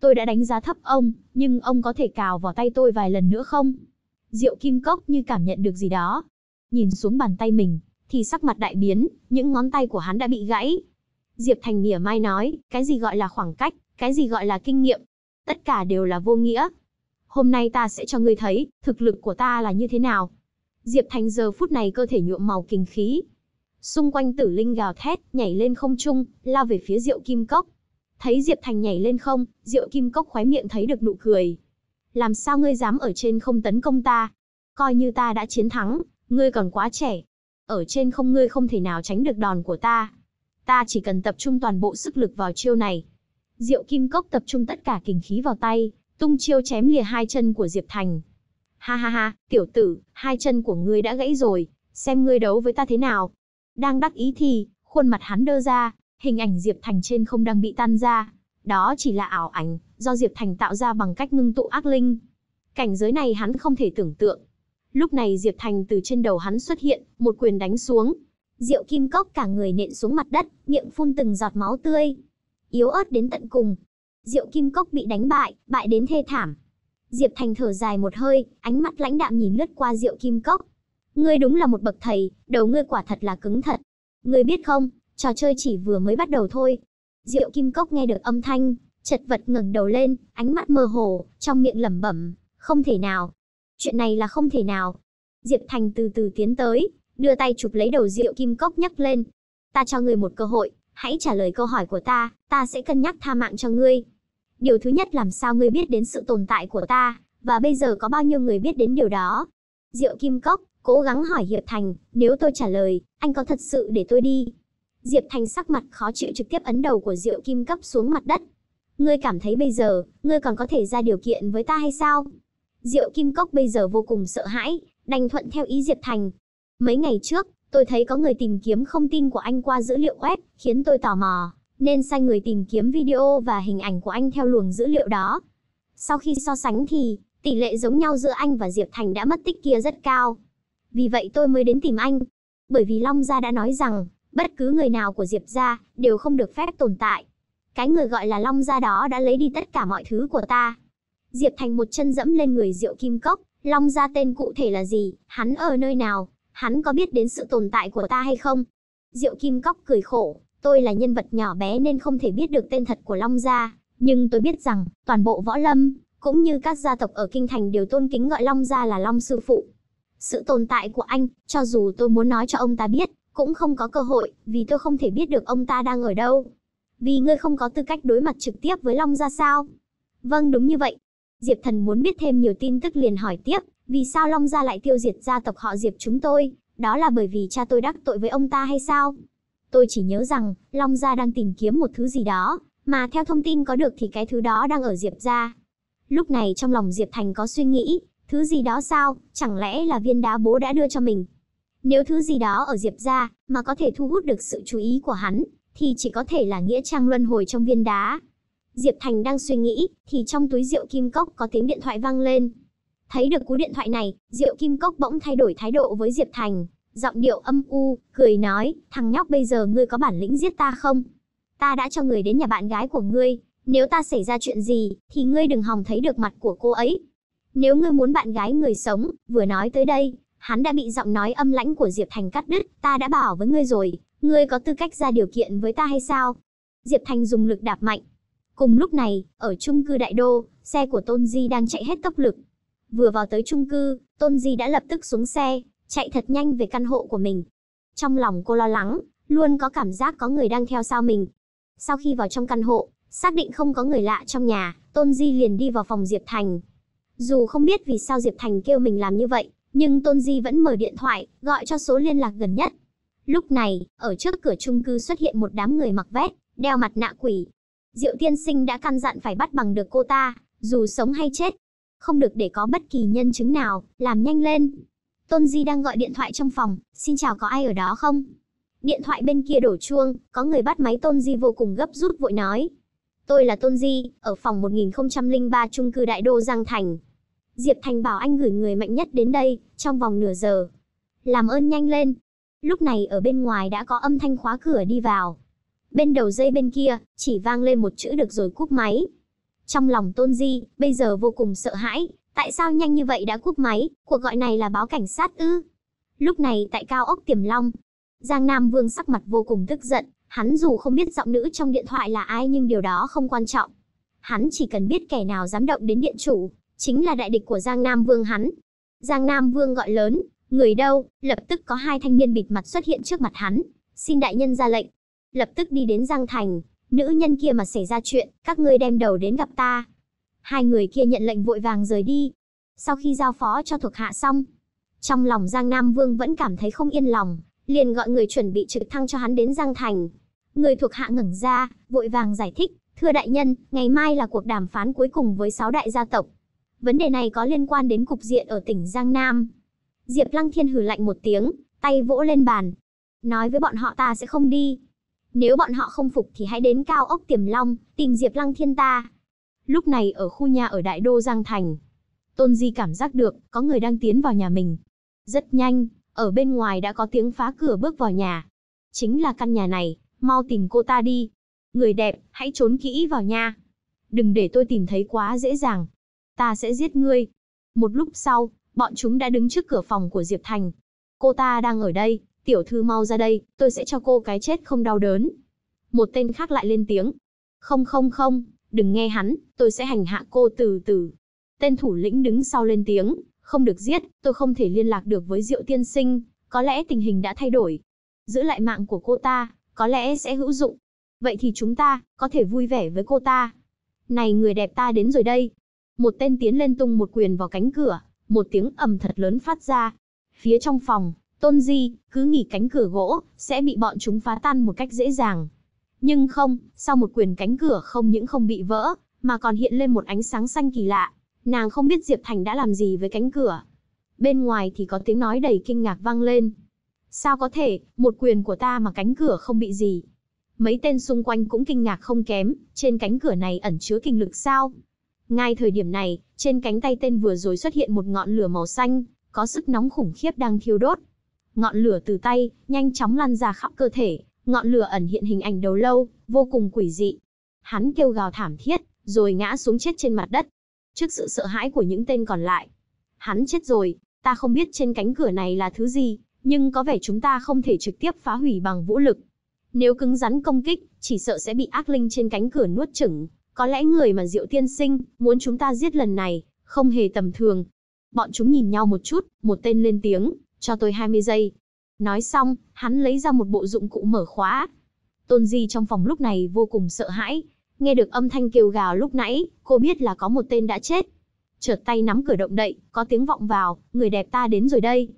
Tôi đã đánh giá thấp ông, nhưng ông có thể cào vào tay tôi vài lần nữa không? Diệu Kim Cốc như cảm nhận được gì đó. Nhìn xuống bàn tay mình, thì sắc mặt đại biến, những ngón tay của hắn đã bị gãy. Diệp Thành mỉa mai nói, cái gì gọi là khoảng cách, cái gì gọi là kinh nghiệm, tất cả đều là vô nghĩa. Hôm nay ta sẽ cho ngươi thấy, thực lực của ta là như thế nào. Diệp Thành giờ phút này cơ thể nhuộm màu kinh khí, Xung quanh tử linh gào thét, nhảy lên không trung, lao về phía Diệu Kim Cốc. Thấy Diệp Thành nhảy lên không, Diệu Kim Cốc khóe miệng thấy được nụ cười. Làm sao ngươi dám ở trên không tấn công ta? Coi như ta đã chiến thắng, ngươi còn quá trẻ. Ở trên không ngươi không thể nào tránh được đòn của ta. Ta chỉ cần tập trung toàn bộ sức lực vào chiêu này. Diệu Kim Cốc tập trung tất cả kình khí vào tay, tung chiêu chém lìa hai chân của Diệp Thành. Ha ha ha, tiểu tử, hai chân của ngươi đã gãy rồi, xem ngươi đấu với ta thế nào. Đang đắc ý thì, khuôn mặt hắn đơ ra, hình ảnh Diệp Thành trên không đang bị tan ra. Đó chỉ là ảo ảnh, do Diệp Thành tạo ra bằng cách ngưng tụ ác linh. Cảnh giới này hắn không thể tưởng tượng. Lúc này Diệp Thành từ trên đầu hắn xuất hiện, một quyền đánh xuống. Diệu Kim Cốc cả người nện xuống mặt đất, miệng phun từng giọt máu tươi. Yếu ớt đến tận cùng. Diệu Kim Cốc bị đánh bại, bại đến thê thảm. Diệp Thành thở dài một hơi, ánh mắt lãnh đạm nhìn lướt qua Diệu Kim Cốc, Ngươi đúng là một bậc thầy, đầu ngươi quả thật là cứng thật. Ngươi biết không, trò chơi chỉ vừa mới bắt đầu thôi. Diệu Kim Cốc nghe được âm thanh, chật vật ngẩng đầu lên, ánh mắt mơ hồ, trong miệng lẩm bẩm, không thể nào. Chuyện này là không thể nào. Diệp Thành từ từ tiến tới, đưa tay chụp lấy đầu Diệu Kim Cốc nhấc lên. Ta cho ngươi một cơ hội, hãy trả lời câu hỏi của ta, ta sẽ cân nhắc tha mạng cho ngươi. Điều thứ nhất làm sao ngươi biết đến sự tồn tại của ta, và bây giờ có bao nhiêu người biết đến điều đó? Diệu Kim Cốc, cố gắng hỏi Hiệp Thành, nếu tôi trả lời, anh có thật sự để tôi đi? Diệp Thành sắc mặt khó chịu trực tiếp ấn đầu của Diệu Kim Cấp xuống mặt đất. Ngươi cảm thấy bây giờ, ngươi còn có thể ra điều kiện với ta hay sao? Diệu Kim Cốc bây giờ vô cùng sợ hãi, đành thuận theo ý Diệp Thành. Mấy ngày trước, tôi thấy có người tìm kiếm không tin của anh qua dữ liệu web, khiến tôi tò mò, nên sai người tìm kiếm video và hình ảnh của anh theo luồng dữ liệu đó. Sau khi so sánh thì, Tỷ lệ giống nhau giữa anh và Diệp Thành đã mất tích kia rất cao. Vì vậy tôi mới đến tìm anh. Bởi vì Long Gia đã nói rằng, bất cứ người nào của Diệp Gia đều không được phép tồn tại. Cái người gọi là Long Gia đó đã lấy đi tất cả mọi thứ của ta. Diệp Thành một chân dẫm lên người Diệu Kim Cốc, Long Gia tên cụ thể là gì, hắn ở nơi nào, hắn có biết đến sự tồn tại của ta hay không? Diệu Kim cốc cười khổ, tôi là nhân vật nhỏ bé nên không thể biết được tên thật của Long Gia, nhưng tôi biết rằng, toàn bộ võ lâm, cũng như các gia tộc ở kinh thành đều tôn kính gọi Long gia là Long sư phụ. Sự tồn tại của anh, cho dù tôi muốn nói cho ông ta biết, cũng không có cơ hội, vì tôi không thể biết được ông ta đang ở đâu. Vì ngươi không có tư cách đối mặt trực tiếp với Long gia sao? Vâng đúng như vậy. Diệp Thần muốn biết thêm nhiều tin tức liền hỏi tiếp, vì sao Long gia lại tiêu diệt gia tộc họ Diệp chúng tôi? Đó là bởi vì cha tôi đắc tội với ông ta hay sao? Tôi chỉ nhớ rằng, Long gia đang tìm kiếm một thứ gì đó, mà theo thông tin có được thì cái thứ đó đang ở Diệp gia, Lúc này trong lòng Diệp Thành có suy nghĩ, thứ gì đó sao, chẳng lẽ là viên đá bố đã đưa cho mình. Nếu thứ gì đó ở Diệp ra, mà có thể thu hút được sự chú ý của hắn, thì chỉ có thể là nghĩa trang luân hồi trong viên đá. Diệp Thành đang suy nghĩ, thì trong túi rượu kim cốc có tiếng điện thoại vang lên. Thấy được cú điện thoại này, rượu kim cốc bỗng thay đổi thái độ với Diệp Thành, giọng điệu âm u, cười nói, thằng nhóc bây giờ ngươi có bản lĩnh giết ta không? Ta đã cho người đến nhà bạn gái của ngươi, nếu ta xảy ra chuyện gì, thì ngươi đừng hòng thấy được mặt của cô ấy. Nếu ngươi muốn bạn gái người sống, vừa nói tới đây, hắn đã bị giọng nói âm lãnh của Diệp Thành cắt đứt, ta đã bảo với ngươi rồi, ngươi có tư cách ra điều kiện với ta hay sao? Diệp Thành dùng lực đạp mạnh. Cùng lúc này, ở trung cư Đại Đô, xe của Tôn Di đang chạy hết tốc lực. Vừa vào tới trung cư, Tôn Di đã lập tức xuống xe, chạy thật nhanh về căn hộ của mình. Trong lòng cô lo lắng, luôn có cảm giác có người đang theo sau mình. Sau khi vào trong căn hộ, Xác định không có người lạ trong nhà, Tôn Di liền đi vào phòng Diệp Thành. Dù không biết vì sao Diệp Thành kêu mình làm như vậy, nhưng Tôn Di vẫn mở điện thoại, gọi cho số liên lạc gần nhất. Lúc này, ở trước cửa chung cư xuất hiện một đám người mặc vest, đeo mặt nạ quỷ. Diệu Tiên Sinh đã căn dặn phải bắt bằng được cô ta, dù sống hay chết. Không được để có bất kỳ nhân chứng nào, làm nhanh lên. Tôn Di đang gọi điện thoại trong phòng, xin chào có ai ở đó không? Điện thoại bên kia đổ chuông, có người bắt máy Tôn Di vô cùng gấp rút vội nói, tôi là Tôn Di, ở phòng 1003 chung cư Đại Đô Giang Thành. Diệp Thành bảo anh gửi người mạnh nhất đến đây, trong vòng nửa giờ. Làm ơn nhanh lên. Lúc này ở bên ngoài đã có âm thanh khóa cửa đi vào. Bên đầu dây bên kia, chỉ vang lên một chữ được rồi cúp máy. Trong lòng Tôn Di, bây giờ vô cùng sợ hãi. Tại sao nhanh như vậy đã cúp máy, cuộc gọi này là báo cảnh sát ư? Lúc này tại cao ốc Tiềm Long, Giang Nam Vương sắc mặt vô cùng tức giận, Hắn dù không biết giọng nữ trong điện thoại là ai nhưng điều đó không quan trọng. Hắn chỉ cần biết kẻ nào dám động đến điện chủ, chính là đại địch của Giang Nam Vương hắn. Giang Nam Vương gọi lớn, người đâu, lập tức có hai thanh niên bịt mặt xuất hiện trước mặt hắn, xin đại nhân ra lệnh. Lập tức đi đến Giang Thành, nữ nhân kia mà xảy ra chuyện, các ngươi đem đầu đến gặp ta. Hai người kia nhận lệnh vội vàng rời đi. Sau khi giao phó cho thuộc hạ xong, trong lòng Giang Nam Vương vẫn cảm thấy không yên lòng, liền gọi người chuẩn bị trực thăng cho hắn đến Giang Thành. Người thuộc hạ ngẩng ra, vội vàng giải thích, thưa đại nhân, ngày mai là cuộc đàm phán cuối cùng với sáu đại gia tộc. Vấn đề này có liên quan đến cục diện ở tỉnh Giang Nam. Diệp Lăng Thiên hử lạnh một tiếng, tay vỗ lên bàn. Nói với bọn họ ta sẽ không đi. Nếu bọn họ không phục thì hãy đến cao ốc Tiềm Long, tìm Diệp Lăng Thiên ta. Lúc này ở khu nhà ở Đại Đô Giang Thành. Tôn Di cảm giác được, có người đang tiến vào nhà mình. Rất nhanh, ở bên ngoài đã có tiếng phá cửa bước vào nhà. Chính là căn nhà này mau tìm cô ta đi. Người đẹp, hãy trốn kỹ vào nha. Đừng để tôi tìm thấy quá dễ dàng. Ta sẽ giết ngươi. Một lúc sau, bọn chúng đã đứng trước cửa phòng của Diệp Thành. Cô ta đang ở đây, tiểu thư mau ra đây, tôi sẽ cho cô cái chết không đau đớn. Một tên khác lại lên tiếng. Không không không, đừng nghe hắn, tôi sẽ hành hạ cô từ từ. Tên thủ lĩnh đứng sau lên tiếng, không được giết, tôi không thể liên lạc được với Diệu Tiên Sinh, có lẽ tình hình đã thay đổi. Giữ lại mạng của cô ta, có lẽ sẽ hữu dụng. Vậy thì chúng ta có thể vui vẻ với cô ta. Này người đẹp ta đến rồi đây. Một tên tiến lên tung một quyền vào cánh cửa, một tiếng ầm thật lớn phát ra. Phía trong phòng, Tôn Di cứ nghỉ cánh cửa gỗ sẽ bị bọn chúng phá tan một cách dễ dàng. Nhưng không, sau một quyền cánh cửa không những không bị vỡ, mà còn hiện lên một ánh sáng xanh kỳ lạ. Nàng không biết Diệp Thành đã làm gì với cánh cửa. Bên ngoài thì có tiếng nói đầy kinh ngạc vang lên, Sao có thể, một quyền của ta mà cánh cửa không bị gì? Mấy tên xung quanh cũng kinh ngạc không kém, trên cánh cửa này ẩn chứa kinh lực sao? Ngay thời điểm này, trên cánh tay tên vừa rồi xuất hiện một ngọn lửa màu xanh, có sức nóng khủng khiếp đang thiêu đốt. Ngọn lửa từ tay, nhanh chóng lan ra khắp cơ thể, ngọn lửa ẩn hiện hình ảnh đầu lâu, vô cùng quỷ dị. Hắn kêu gào thảm thiết, rồi ngã xuống chết trên mặt đất. Trước sự sợ hãi của những tên còn lại, hắn chết rồi, ta không biết trên cánh cửa này là thứ gì, nhưng có vẻ chúng ta không thể trực tiếp phá hủy bằng vũ lực. Nếu cứng rắn công kích, chỉ sợ sẽ bị ác linh trên cánh cửa nuốt chửng. Có lẽ người mà Diệu Tiên Sinh muốn chúng ta giết lần này, không hề tầm thường. Bọn chúng nhìn nhau một chút, một tên lên tiếng, cho tôi 20 giây. Nói xong, hắn lấy ra một bộ dụng cụ mở khóa. Tôn Di trong phòng lúc này vô cùng sợ hãi. Nghe được âm thanh kêu gào lúc nãy, cô biết là có một tên đã chết. Chợt tay nắm cửa động đậy, có tiếng vọng vào, người đẹp ta đến rồi đây.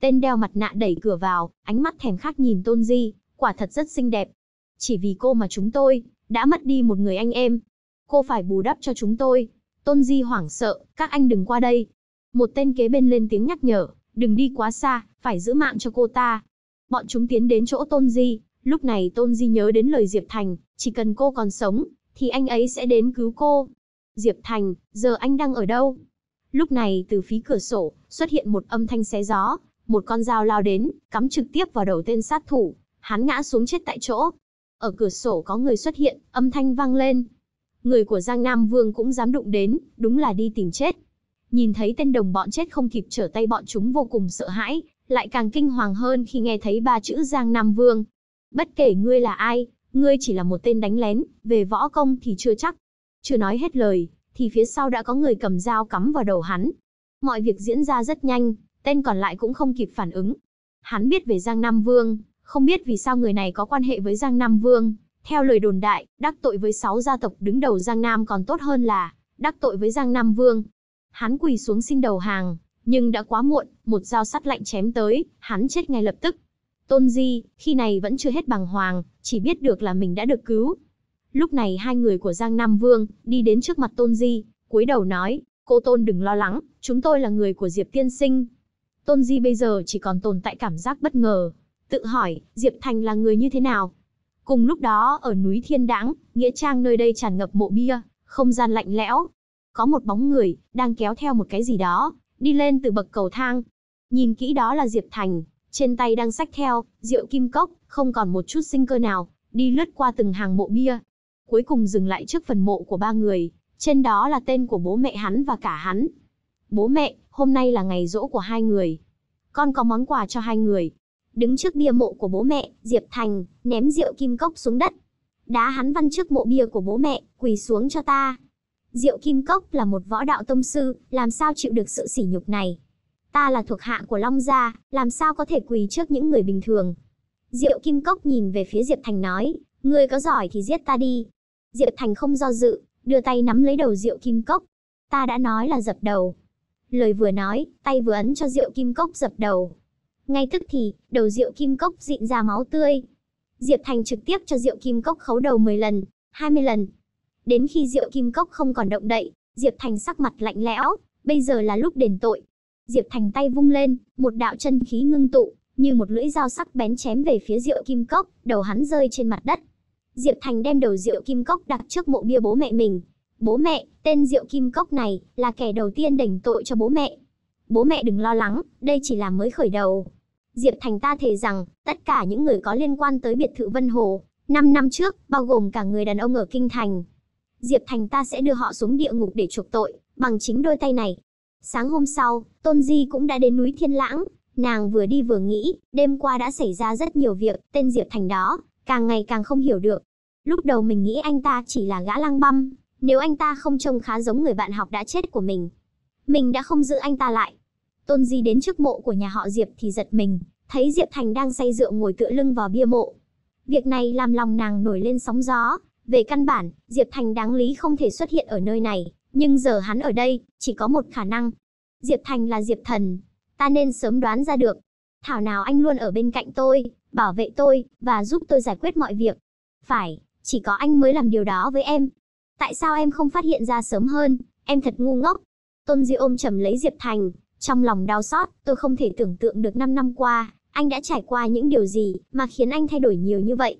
Tên đeo mặt nạ đẩy cửa vào, ánh mắt thèm khát nhìn Tôn Di, quả thật rất xinh đẹp. Chỉ vì cô mà chúng tôi, đã mất đi một người anh em. Cô phải bù đắp cho chúng tôi. Tôn Di hoảng sợ, các anh đừng qua đây. Một tên kế bên lên tiếng nhắc nhở, đừng đi quá xa, phải giữ mạng cho cô ta. Bọn chúng tiến đến chỗ Tôn Di, lúc này Tôn Di nhớ đến lời Diệp Thành, chỉ cần cô còn sống, thì anh ấy sẽ đến cứu cô. Diệp Thành, giờ anh đang ở đâu? Lúc này từ phía cửa sổ, xuất hiện một âm thanh xé gió, một con dao lao đến, cắm trực tiếp vào đầu tên sát thủ, hắn ngã xuống chết tại chỗ. Ở cửa sổ có người xuất hiện, âm thanh vang lên. Người của Giang Nam Vương cũng dám đụng đến, đúng là đi tìm chết. Nhìn thấy tên đồng bọn chết không kịp trở tay bọn chúng vô cùng sợ hãi, lại càng kinh hoàng hơn khi nghe thấy ba chữ Giang Nam Vương. Bất kể ngươi là ai, ngươi chỉ là một tên đánh lén, về võ công thì chưa chắc. Chưa nói hết lời, thì phía sau đã có người cầm dao cắm vào đầu hắn. Mọi việc diễn ra rất nhanh, Tên còn lại cũng không kịp phản ứng. Hắn biết về Giang Nam Vương, không biết vì sao người này có quan hệ với Giang Nam Vương. Theo lời đồn đại, đắc tội với sáu gia tộc đứng đầu Giang Nam còn tốt hơn là đắc tội với Giang Nam Vương. Hắn quỳ xuống xin đầu hàng, nhưng đã quá muộn, một dao sắt lạnh chém tới, hắn chết ngay lập tức. Tôn Di, khi này vẫn chưa hết bằng hoàng, chỉ biết được là mình đã được cứu. Lúc này hai người của Giang Nam Vương đi đến trước mặt Tôn Di, cúi đầu nói, cô Tôn đừng lo lắng, chúng tôi là người của Diệp Tiên Sinh, Tôn Di bây giờ chỉ còn tồn tại cảm giác bất ngờ, tự hỏi, Diệp Thành là người như thế nào? Cùng lúc đó, ở núi Thiên Đãng, nghĩa trang nơi đây tràn ngập mộ bia, không gian lạnh lẽo. Có một bóng người, đang kéo theo một cái gì đó, đi lên từ bậc cầu thang. Nhìn kỹ đó là Diệp Thành, trên tay đang xách theo, rượu kim cốc, không còn một chút sinh cơ nào, đi lướt qua từng hàng mộ bia. Cuối cùng dừng lại trước phần mộ của ba người, trên đó là tên của bố mẹ hắn và cả hắn, bố mẹ, hôm nay là ngày rỗ của hai người. Con có món quà cho hai người. Đứng trước bia mộ của bố mẹ, Diệp Thành, ném rượu kim cốc xuống đất. Đá hắn văn trước mộ bia của bố mẹ, quỳ xuống cho ta. rượu Kim Cốc là một võ đạo tông sư, làm sao chịu được sự sỉ nhục này? Ta là thuộc hạ của Long Gia, làm sao có thể quỳ trước những người bình thường? Diệu Kim Cốc nhìn về phía Diệp Thành nói, người có giỏi thì giết ta đi. Diệp Thành không do dự, đưa tay nắm lấy đầu rượu Kim Cốc. Ta đã nói là dập đầu, Lời vừa nói, tay vừa ấn cho rượu kim cốc dập đầu. Ngay tức thì, đầu rượu kim cốc dịn ra máu tươi. Diệp Thành trực tiếp cho rượu kim cốc khấu đầu 10 lần, 20 lần. Đến khi rượu kim cốc không còn động đậy, Diệp Thành sắc mặt lạnh lẽo, bây giờ là lúc đền tội. Diệp Thành tay vung lên, một đạo chân khí ngưng tụ, như một lưỡi dao sắc bén chém về phía rượu kim cốc, đầu hắn rơi trên mặt đất. Diệp Thành đem đầu rượu kim cốc đặt trước mộ bia bố mẹ mình, Bố mẹ, tên Diệu Kim Cốc này, là kẻ đầu tiên đỉnh tội cho bố mẹ. Bố mẹ đừng lo lắng, đây chỉ là mới khởi đầu. Diệp Thành ta thề rằng, tất cả những người có liên quan tới biệt thự Vân Hồ, 5 năm trước, bao gồm cả người đàn ông ở Kinh Thành. Diệp Thành ta sẽ đưa họ xuống địa ngục để chuộc tội, bằng chính đôi tay này. Sáng hôm sau, Tôn Di cũng đã đến núi Thiên Lãng. Nàng vừa đi vừa nghĩ, đêm qua đã xảy ra rất nhiều việc, tên Diệp Thành đó, càng ngày càng không hiểu được. Lúc đầu mình nghĩ anh ta chỉ là gã lang băm, nếu anh ta không trông khá giống người bạn học đã chết của mình, mình đã không giữ anh ta lại. Tôn Di đến trước mộ của nhà họ Diệp thì giật mình, thấy Diệp Thành đang say rượu ngồi tựa lưng vào bia mộ. Việc này làm lòng nàng nổi lên sóng gió, về căn bản, Diệp Thành đáng lý không thể xuất hiện ở nơi này, nhưng giờ hắn ở đây, chỉ có một khả năng. Diệp Thành là Diệp Thần, ta nên sớm đoán ra được. Thảo nào anh luôn ở bên cạnh tôi, bảo vệ tôi, và giúp tôi giải quyết mọi việc. Phải, chỉ có anh mới làm điều đó với em. Tại sao em không phát hiện ra sớm hơn, em thật ngu ngốc. Tôn Di ôm chầm lấy Diệp Thành, trong lòng đau xót, tôi không thể tưởng tượng được 5 năm qua, anh đã trải qua những điều gì mà khiến anh thay đổi nhiều như vậy.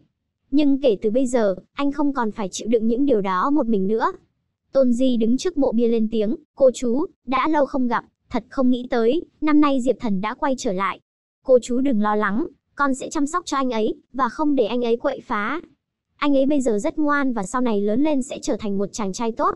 Nhưng kể từ bây giờ, anh không còn phải chịu đựng những điều đó một mình nữa. Tôn Di đứng trước mộ bia lên tiếng, cô chú, đã lâu không gặp, thật không nghĩ tới, năm nay Diệp Thần đã quay trở lại. Cô chú đừng lo lắng, con sẽ chăm sóc cho anh ấy, và không để anh ấy quậy phá, anh ấy bây giờ rất ngoan và sau này lớn lên sẽ trở thành một chàng trai tốt.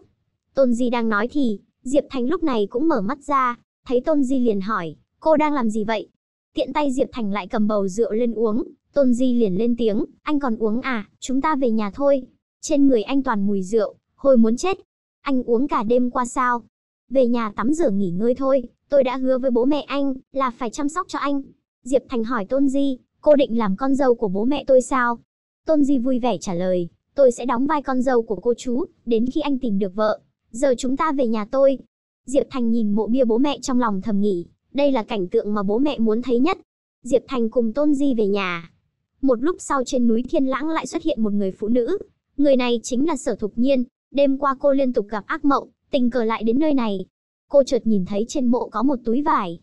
Tôn Di đang nói thì, Diệp Thành lúc này cũng mở mắt ra, thấy Tôn Di liền hỏi, cô đang làm gì vậy? Tiện tay Diệp Thành lại cầm bầu rượu lên uống, Tôn Di liền lên tiếng, anh còn uống à, chúng ta về nhà thôi. Trên người anh toàn mùi rượu, hồi muốn chết. Anh uống cả đêm qua sao? Về nhà tắm rửa nghỉ ngơi thôi, tôi đã hứa với bố mẹ anh là phải chăm sóc cho anh. Diệp Thành hỏi Tôn Di, cô định làm con dâu của bố mẹ tôi sao? Tôn Di vui vẻ trả lời, tôi sẽ đóng vai con dâu của cô chú, đến khi anh tìm được vợ. Giờ chúng ta về nhà tôi. Diệp Thành nhìn mộ bia bố mẹ trong lòng thầm nghĩ, đây là cảnh tượng mà bố mẹ muốn thấy nhất. Diệp Thành cùng Tôn Di về nhà. Một lúc sau trên núi Thiên Lãng lại xuất hiện một người phụ nữ. Người này chính là Sở Thục Nhiên. Đêm qua cô liên tục gặp ác mộng, tình cờ lại đến nơi này. Cô chợt nhìn thấy trên mộ có một túi vải.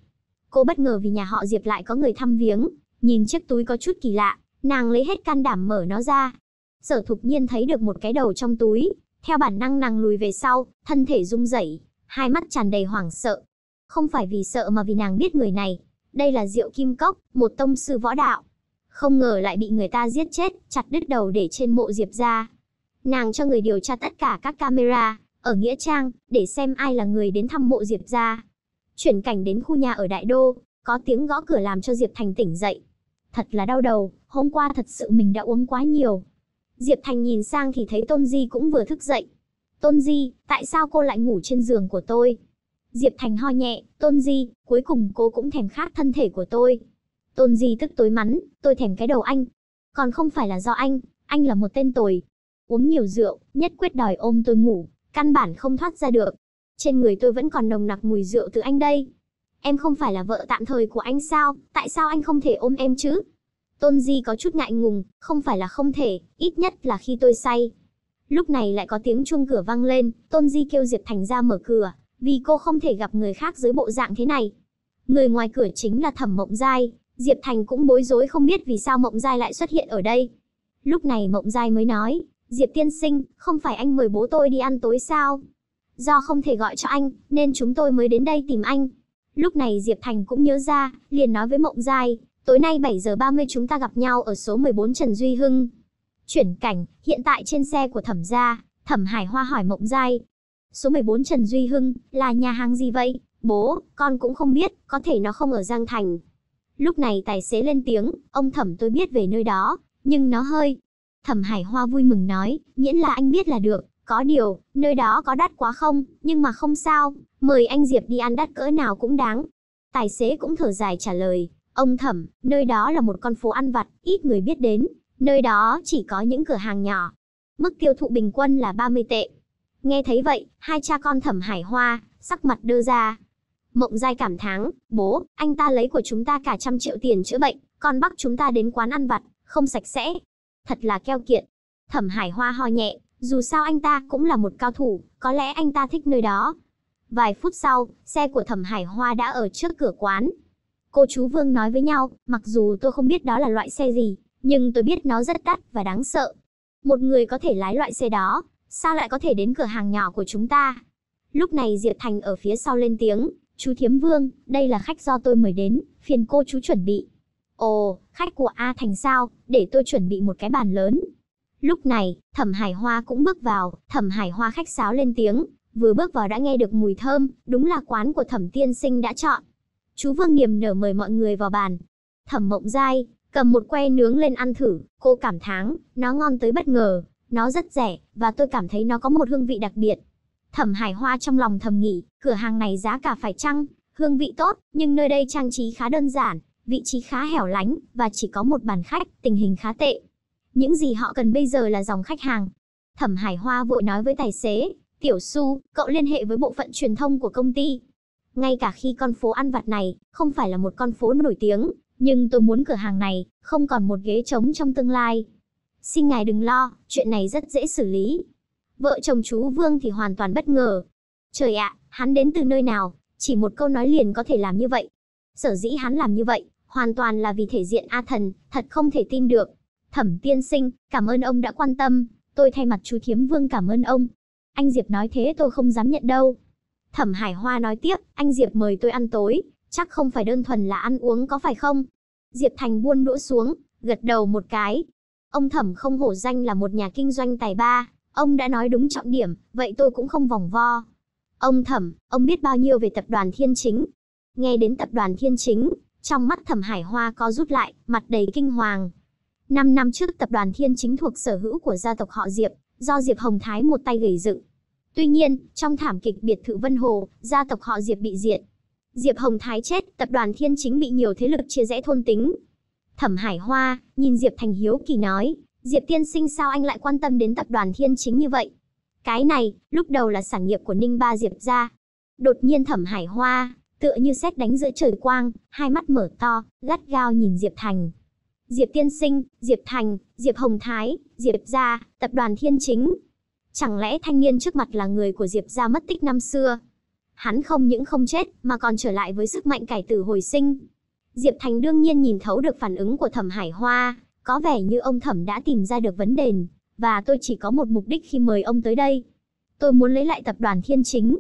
Cô bất ngờ vì nhà họ Diệp lại có người thăm viếng. Nhìn chiếc túi có chút kỳ lạ, Nàng lấy hết can đảm mở nó ra. Sở thục nhiên thấy được một cái đầu trong túi. Theo bản năng nàng lùi về sau, thân thể rung rẩy, hai mắt tràn đầy hoảng sợ. Không phải vì sợ mà vì nàng biết người này. Đây là Diệu Kim Cốc, một tông sư võ đạo. Không ngờ lại bị người ta giết chết, chặt đứt đầu để trên mộ Diệp ra. Nàng cho người điều tra tất cả các camera, ở Nghĩa Trang, để xem ai là người đến thăm mộ Diệp ra. Chuyển cảnh đến khu nhà ở Đại Đô, có tiếng gõ cửa làm cho Diệp Thành tỉnh dậy. Thật là đau đầu, hôm qua thật sự mình đã uống quá nhiều. Diệp Thành nhìn sang thì thấy Tôn Di cũng vừa thức dậy. Tôn Di, tại sao cô lại ngủ trên giường của tôi? Diệp Thành ho nhẹ, Tôn Di, cuối cùng cô cũng thèm khát thân thể của tôi. Tôn Di tức tối mắn, tôi thèm cái đầu anh. Còn không phải là do anh, anh là một tên tồi. Uống nhiều rượu, nhất quyết đòi ôm tôi ngủ, căn bản không thoát ra được. Trên người tôi vẫn còn nồng nặc mùi rượu từ anh đây. Em không phải là vợ tạm thời của anh sao, tại sao anh không thể ôm em chứ? Tôn Di có chút ngại ngùng, không phải là không thể, ít nhất là khi tôi say. Lúc này lại có tiếng chuông cửa vang lên, Tôn Di kêu Diệp Thành ra mở cửa, vì cô không thể gặp người khác dưới bộ dạng thế này. Người ngoài cửa chính là Thẩm Mộng Giai, Diệp Thành cũng bối rối không biết vì sao Mộng Giai lại xuất hiện ở đây. Lúc này Mộng Giai mới nói, Diệp Tiên Sinh, không phải anh mời bố tôi đi ăn tối sao? Do không thể gọi cho anh, nên chúng tôi mới đến đây tìm anh. Lúc này Diệp Thành cũng nhớ ra, liền nói với Mộng Giai, tối nay 7 giờ 30 chúng ta gặp nhau ở số 14 Trần Duy Hưng. Chuyển cảnh, hiện tại trên xe của Thẩm gia, Thẩm Hải Hoa hỏi Mộng Giai. Số 14 Trần Duy Hưng, là nhà hàng gì vậy? Bố, con cũng không biết, có thể nó không ở Giang Thành. Lúc này tài xế lên tiếng, ông Thẩm tôi biết về nơi đó, nhưng nó hơi. Thẩm Hải Hoa vui mừng nói, miễn là anh biết là được, có điều, nơi đó có đắt quá không, nhưng mà không sao, Mời anh Diệp đi ăn đắt cỡ nào cũng đáng. Tài xế cũng thở dài trả lời, ông thẩm, nơi đó là một con phố ăn vặt, ít người biết đến, nơi đó chỉ có những cửa hàng nhỏ. Mức tiêu thụ bình quân là 30 tệ. Nghe thấy vậy, hai cha con thẩm hải hoa, sắc mặt đưa ra. Mộng dai cảm thán, bố, anh ta lấy của chúng ta cả trăm triệu tiền chữa bệnh, còn bắt chúng ta đến quán ăn vặt, không sạch sẽ. Thật là keo kiện. Thẩm hải hoa ho nhẹ, dù sao anh ta cũng là một cao thủ, có lẽ anh ta thích nơi đó, Vài phút sau, xe của Thẩm Hải Hoa đã ở trước cửa quán. Cô chú Vương nói với nhau, mặc dù tôi không biết đó là loại xe gì, nhưng tôi biết nó rất đắt và đáng sợ. Một người có thể lái loại xe đó, sao lại có thể đến cửa hàng nhỏ của chúng ta? Lúc này Diệp Thành ở phía sau lên tiếng, chú Thiếm Vương, đây là khách do tôi mời đến, phiền cô chú chuẩn bị. Ồ, khách của A Thành sao, để tôi chuẩn bị một cái bàn lớn. Lúc này, Thẩm Hải Hoa cũng bước vào, Thẩm Hải Hoa khách sáo lên tiếng, vừa bước vào đã nghe được mùi thơm, đúng là quán của thẩm tiên sinh đã chọn. Chú Vương niềm nở mời mọi người vào bàn. Thẩm mộng dai, cầm một que nướng lên ăn thử, cô cảm thán, nó ngon tới bất ngờ, nó rất rẻ, và tôi cảm thấy nó có một hương vị đặc biệt. Thẩm hải hoa trong lòng thầm nghĩ, cửa hàng này giá cả phải chăng, hương vị tốt, nhưng nơi đây trang trí khá đơn giản, vị trí khá hẻo lánh, và chỉ có một bàn khách, tình hình khá tệ. Những gì họ cần bây giờ là dòng khách hàng. Thẩm hải hoa vội nói với tài xế, Tiểu Su, cậu liên hệ với bộ phận truyền thông của công ty. Ngay cả khi con phố ăn vặt này không phải là một con phố nổi tiếng, nhưng tôi muốn cửa hàng này không còn một ghế trống trong tương lai. Xin ngài đừng lo, chuyện này rất dễ xử lý. Vợ chồng chú Vương thì hoàn toàn bất ngờ. Trời ạ, hắn đến từ nơi nào, chỉ một câu nói liền có thể làm như vậy. Sở dĩ hắn làm như vậy, hoàn toàn là vì thể diện A Thần, thật không thể tin được. Thẩm tiên sinh, cảm ơn ông đã quan tâm, tôi thay mặt chú Thiếm Vương cảm ơn ông, anh Diệp nói thế tôi không dám nhận đâu. Thẩm Hải Hoa nói tiếp, anh Diệp mời tôi ăn tối, chắc không phải đơn thuần là ăn uống có phải không? Diệp Thành buôn đũa xuống, gật đầu một cái. Ông Thẩm không hổ danh là một nhà kinh doanh tài ba, ông đã nói đúng trọng điểm, vậy tôi cũng không vòng vo. Ông Thẩm, ông biết bao nhiêu về tập đoàn Thiên Chính? Nghe đến tập đoàn Thiên Chính, trong mắt Thẩm Hải Hoa có rút lại, mặt đầy kinh hoàng. Năm năm trước tập đoàn Thiên Chính thuộc sở hữu của gia tộc họ Diệp, do Diệp Hồng Thái một tay gầy dựng. Tuy nhiên, trong thảm kịch biệt thự Vân Hồ, gia tộc họ Diệp bị diệt. Diệp Hồng Thái chết, tập đoàn Thiên Chính bị nhiều thế lực chia rẽ thôn tính. Thẩm Hải Hoa nhìn Diệp Thành Hiếu kỳ nói, Diệp tiên sinh sao anh lại quan tâm đến tập đoàn Thiên Chính như vậy? Cái này, lúc đầu là sản nghiệp của Ninh Ba Diệp gia. Đột nhiên Thẩm Hải Hoa tựa như xét đánh giữa trời quang, hai mắt mở to, gắt gao nhìn Diệp Thành. Diệp Tiên Sinh, Diệp Thành, Diệp Hồng Thái, Diệp Gia, tập đoàn Thiên Chính. Chẳng lẽ thanh niên trước mặt là người của Diệp Gia mất tích năm xưa? Hắn không những không chết, mà còn trở lại với sức mạnh cải tử hồi sinh. Diệp Thành đương nhiên nhìn thấu được phản ứng của Thẩm Hải Hoa, có vẻ như ông Thẩm đã tìm ra được vấn đề, và tôi chỉ có một mục đích khi mời ông tới đây. Tôi muốn lấy lại tập đoàn Thiên Chính.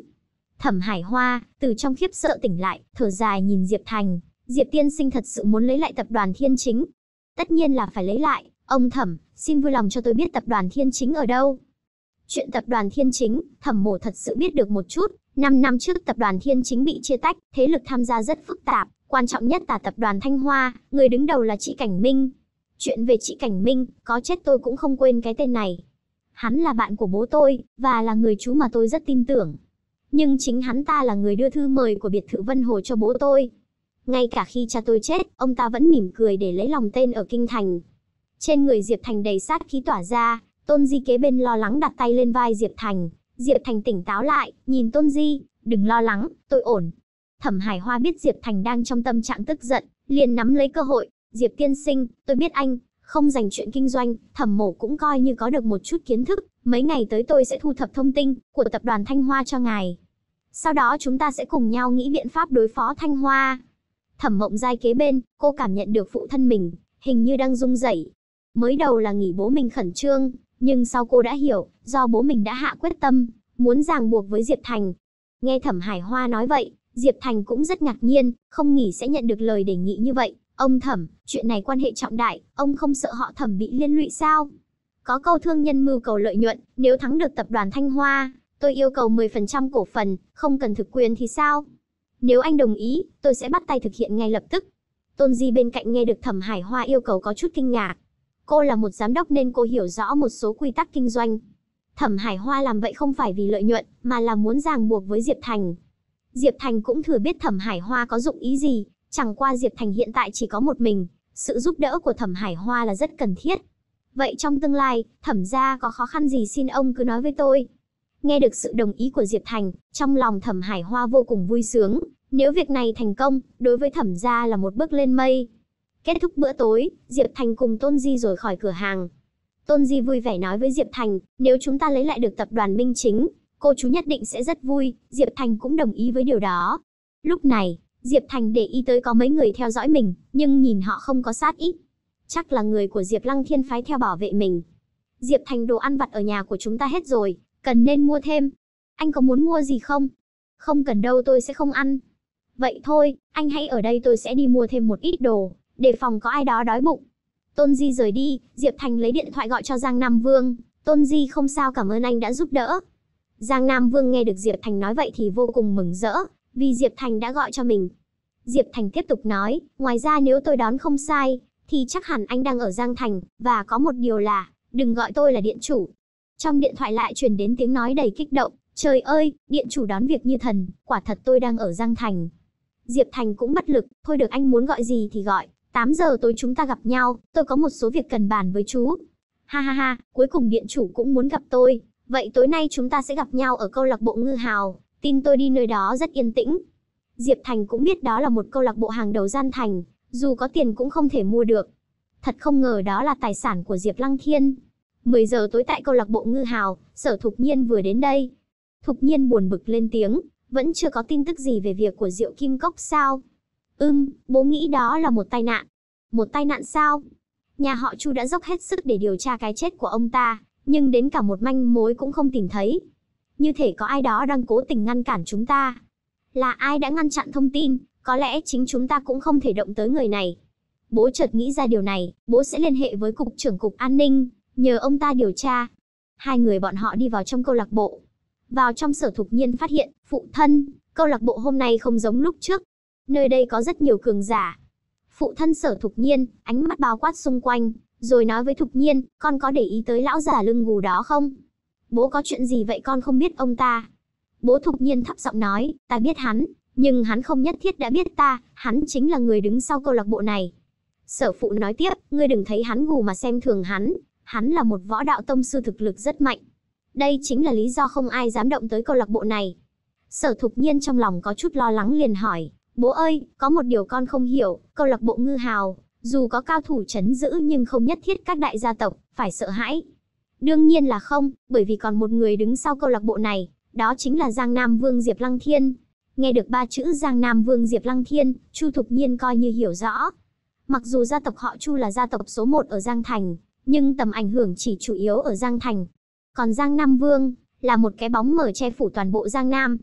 Thẩm Hải Hoa, từ trong khiếp sợ tỉnh lại, thở dài nhìn Diệp Thành. Diệp Tiên Sinh thật sự muốn lấy lại tập đoàn Thiên Chính, tất nhiên là phải lấy lại. Ông Thẩm, xin vui lòng cho tôi biết tập đoàn Thiên Chính ở đâu. Chuyện tập đoàn Thiên Chính, Thẩm mổ thật sự biết được một chút. Năm năm trước tập đoàn Thiên Chính bị chia tách, thế lực tham gia rất phức tạp. Quan trọng nhất là tập đoàn Thanh Hoa, người đứng đầu là chị Cảnh Minh. Chuyện về chị Cảnh Minh, có chết tôi cũng không quên cái tên này. Hắn là bạn của bố tôi, và là người chú mà tôi rất tin tưởng. Nhưng chính hắn ta là người đưa thư mời của biệt thự Vân Hồ cho bố tôi, ngay cả khi cha tôi chết, ông ta vẫn mỉm cười để lấy lòng tên ở kinh thành. Trên người Diệp Thành đầy sát khí tỏa ra, Tôn Di kế bên lo lắng đặt tay lên vai Diệp Thành. Diệp Thành tỉnh táo lại, nhìn Tôn Di, đừng lo lắng, tôi ổn. Thẩm Hải Hoa biết Diệp Thành đang trong tâm trạng tức giận, liền nắm lấy cơ hội, Diệp tiên sinh, tôi biết anh, không dành chuyện kinh doanh, thẩm mổ cũng coi như có được một chút kiến thức, mấy ngày tới tôi sẽ thu thập thông tin của tập đoàn Thanh Hoa cho ngài. Sau đó chúng ta sẽ cùng nhau nghĩ biện pháp đối phó Thanh Hoa. Thẩm Mộng Giai kế bên, cô cảm nhận được phụ thân mình, hình như đang rung rẩy. Mới đầu là nghỉ bố mình khẩn trương, nhưng sau cô đã hiểu, do bố mình đã hạ quyết tâm, muốn ràng buộc với Diệp Thành. Nghe Thẩm Hải Hoa nói vậy, Diệp Thành cũng rất ngạc nhiên, không nghĩ sẽ nhận được lời đề nghị như vậy. Ông Thẩm, chuyện này quan hệ trọng đại, ông không sợ họ Thẩm bị liên lụy sao? Có câu thương nhân mưu cầu lợi nhuận, nếu thắng được tập đoàn Thanh Hoa, tôi yêu cầu 10% cổ phần, không cần thực quyền thì sao? Nếu anh đồng ý, tôi sẽ bắt tay thực hiện ngay lập tức. Tôn Di bên cạnh nghe được Thẩm Hải Hoa yêu cầu có chút kinh ngạc. Cô là một giám đốc nên cô hiểu rõ một số quy tắc kinh doanh. Thẩm Hải Hoa làm vậy không phải vì lợi nhuận, mà là muốn ràng buộc với Diệp Thành. Diệp Thành cũng thừa biết Thẩm Hải Hoa có dụng ý gì, chẳng qua Diệp Thành hiện tại chỉ có một mình, sự giúp đỡ của Thẩm Hải Hoa là rất cần thiết. Vậy trong tương lai, Thẩm gia có khó khăn gì xin ông cứ nói với tôi, Nghe được sự đồng ý của Diệp Thành, trong lòng Thẩm Hải Hoa vô cùng vui sướng, nếu việc này thành công, đối với Thẩm gia là một bước lên mây. Kết thúc bữa tối, Diệp Thành cùng Tôn Di rồi khỏi cửa hàng. Tôn Di vui vẻ nói với Diệp Thành, nếu chúng ta lấy lại được tập đoàn Minh Chính, cô chú nhất định sẽ rất vui, Diệp Thành cũng đồng ý với điều đó. Lúc này, Diệp Thành để ý tới có mấy người theo dõi mình, nhưng nhìn họ không có sát ít. Chắc là người của Diệp Lăng Thiên phái theo bảo vệ mình. Diệp Thành đồ ăn vặt ở nhà của chúng ta hết rồi, Cần nên mua thêm. Anh có muốn mua gì không? Không cần đâu tôi sẽ không ăn. Vậy thôi, anh hãy ở đây tôi sẽ đi mua thêm một ít đồ, để phòng có ai đó đói bụng. Tôn Di rời đi, Diệp Thành lấy điện thoại gọi cho Giang Nam Vương. Tôn Di không sao cảm ơn anh đã giúp đỡ. Giang Nam Vương nghe được Diệp Thành nói vậy thì vô cùng mừng rỡ, vì Diệp Thành đã gọi cho mình. Diệp Thành tiếp tục nói, ngoài ra nếu tôi đón không sai, thì chắc hẳn anh đang ở Giang Thành, và có một điều là, đừng gọi tôi là điện chủ, trong điện thoại lại truyền đến tiếng nói đầy kích động, trời ơi, điện chủ đón việc như thần, quả thật tôi đang ở Giang Thành. Diệp Thành cũng bất lực, thôi được anh muốn gọi gì thì gọi, 8 giờ tối chúng ta gặp nhau, tôi có một số việc cần bàn với chú. Ha ha ha, cuối cùng điện chủ cũng muốn gặp tôi, vậy tối nay chúng ta sẽ gặp nhau ở câu lạc bộ Ngư Hào, tin tôi đi nơi đó rất yên tĩnh. Diệp Thành cũng biết đó là một câu lạc bộ hàng đầu gian thành, dù có tiền cũng không thể mua được. Thật không ngờ đó là tài sản của Diệp Lăng Thiên, 10 giờ tối tại câu lạc bộ Ngư Hào, Sở Thục Nhiên vừa đến đây. Thục Nhiên buồn bực lên tiếng, vẫn chưa có tin tức gì về việc của Diệu Kim Cốc sao? Ừm, bố nghĩ đó là một tai nạn. Một tai nạn sao? Nhà họ Chu đã dốc hết sức để điều tra cái chết của ông ta, nhưng đến cả một manh mối cũng không tìm thấy. Như thể có ai đó đang cố tình ngăn cản chúng ta. Là ai đã ngăn chặn thông tin, có lẽ chính chúng ta cũng không thể động tới người này. Bố chợt nghĩ ra điều này, bố sẽ liên hệ với cục trưởng cục an ninh, nhờ ông ta điều tra. Hai người bọn họ đi vào trong câu lạc bộ. Vào trong sở thục nhiên phát hiện, phụ thân, câu lạc bộ hôm nay không giống lúc trước. Nơi đây có rất nhiều cường giả. Phụ thân sở thục nhiên, ánh mắt bao quát xung quanh, rồi nói với thục nhiên, con có để ý tới lão giả lưng gù đó không? Bố có chuyện gì vậy con không biết ông ta? Bố thục nhiên thấp giọng nói, ta biết hắn, nhưng hắn không nhất thiết đã biết ta, hắn chính là người đứng sau câu lạc bộ này. Sở phụ nói tiếp, ngươi đừng thấy hắn gù mà xem thường hắn, hắn là một võ đạo tông sư thực lực rất mạnh. Đây chính là lý do không ai dám động tới câu lạc bộ này. Sở Thục Nhiên trong lòng có chút lo lắng liền hỏi, bố ơi, có một điều con không hiểu, câu lạc bộ ngư hào, dù có cao thủ chấn giữ nhưng không nhất thiết các đại gia tộc, phải sợ hãi. Đương nhiên là không, bởi vì còn một người đứng sau câu lạc bộ này, đó chính là Giang Nam Vương Diệp Lăng Thiên. Nghe được ba chữ Giang Nam Vương Diệp Lăng Thiên, Chu Thục Nhiên coi như hiểu rõ. Mặc dù gia tộc họ Chu là gia tộc số 1 ở Giang Thành, nhưng tầm ảnh hưởng chỉ chủ yếu ở Giang Thành. Còn Giang Nam Vương, là một cái bóng mở che phủ toàn bộ Giang Nam.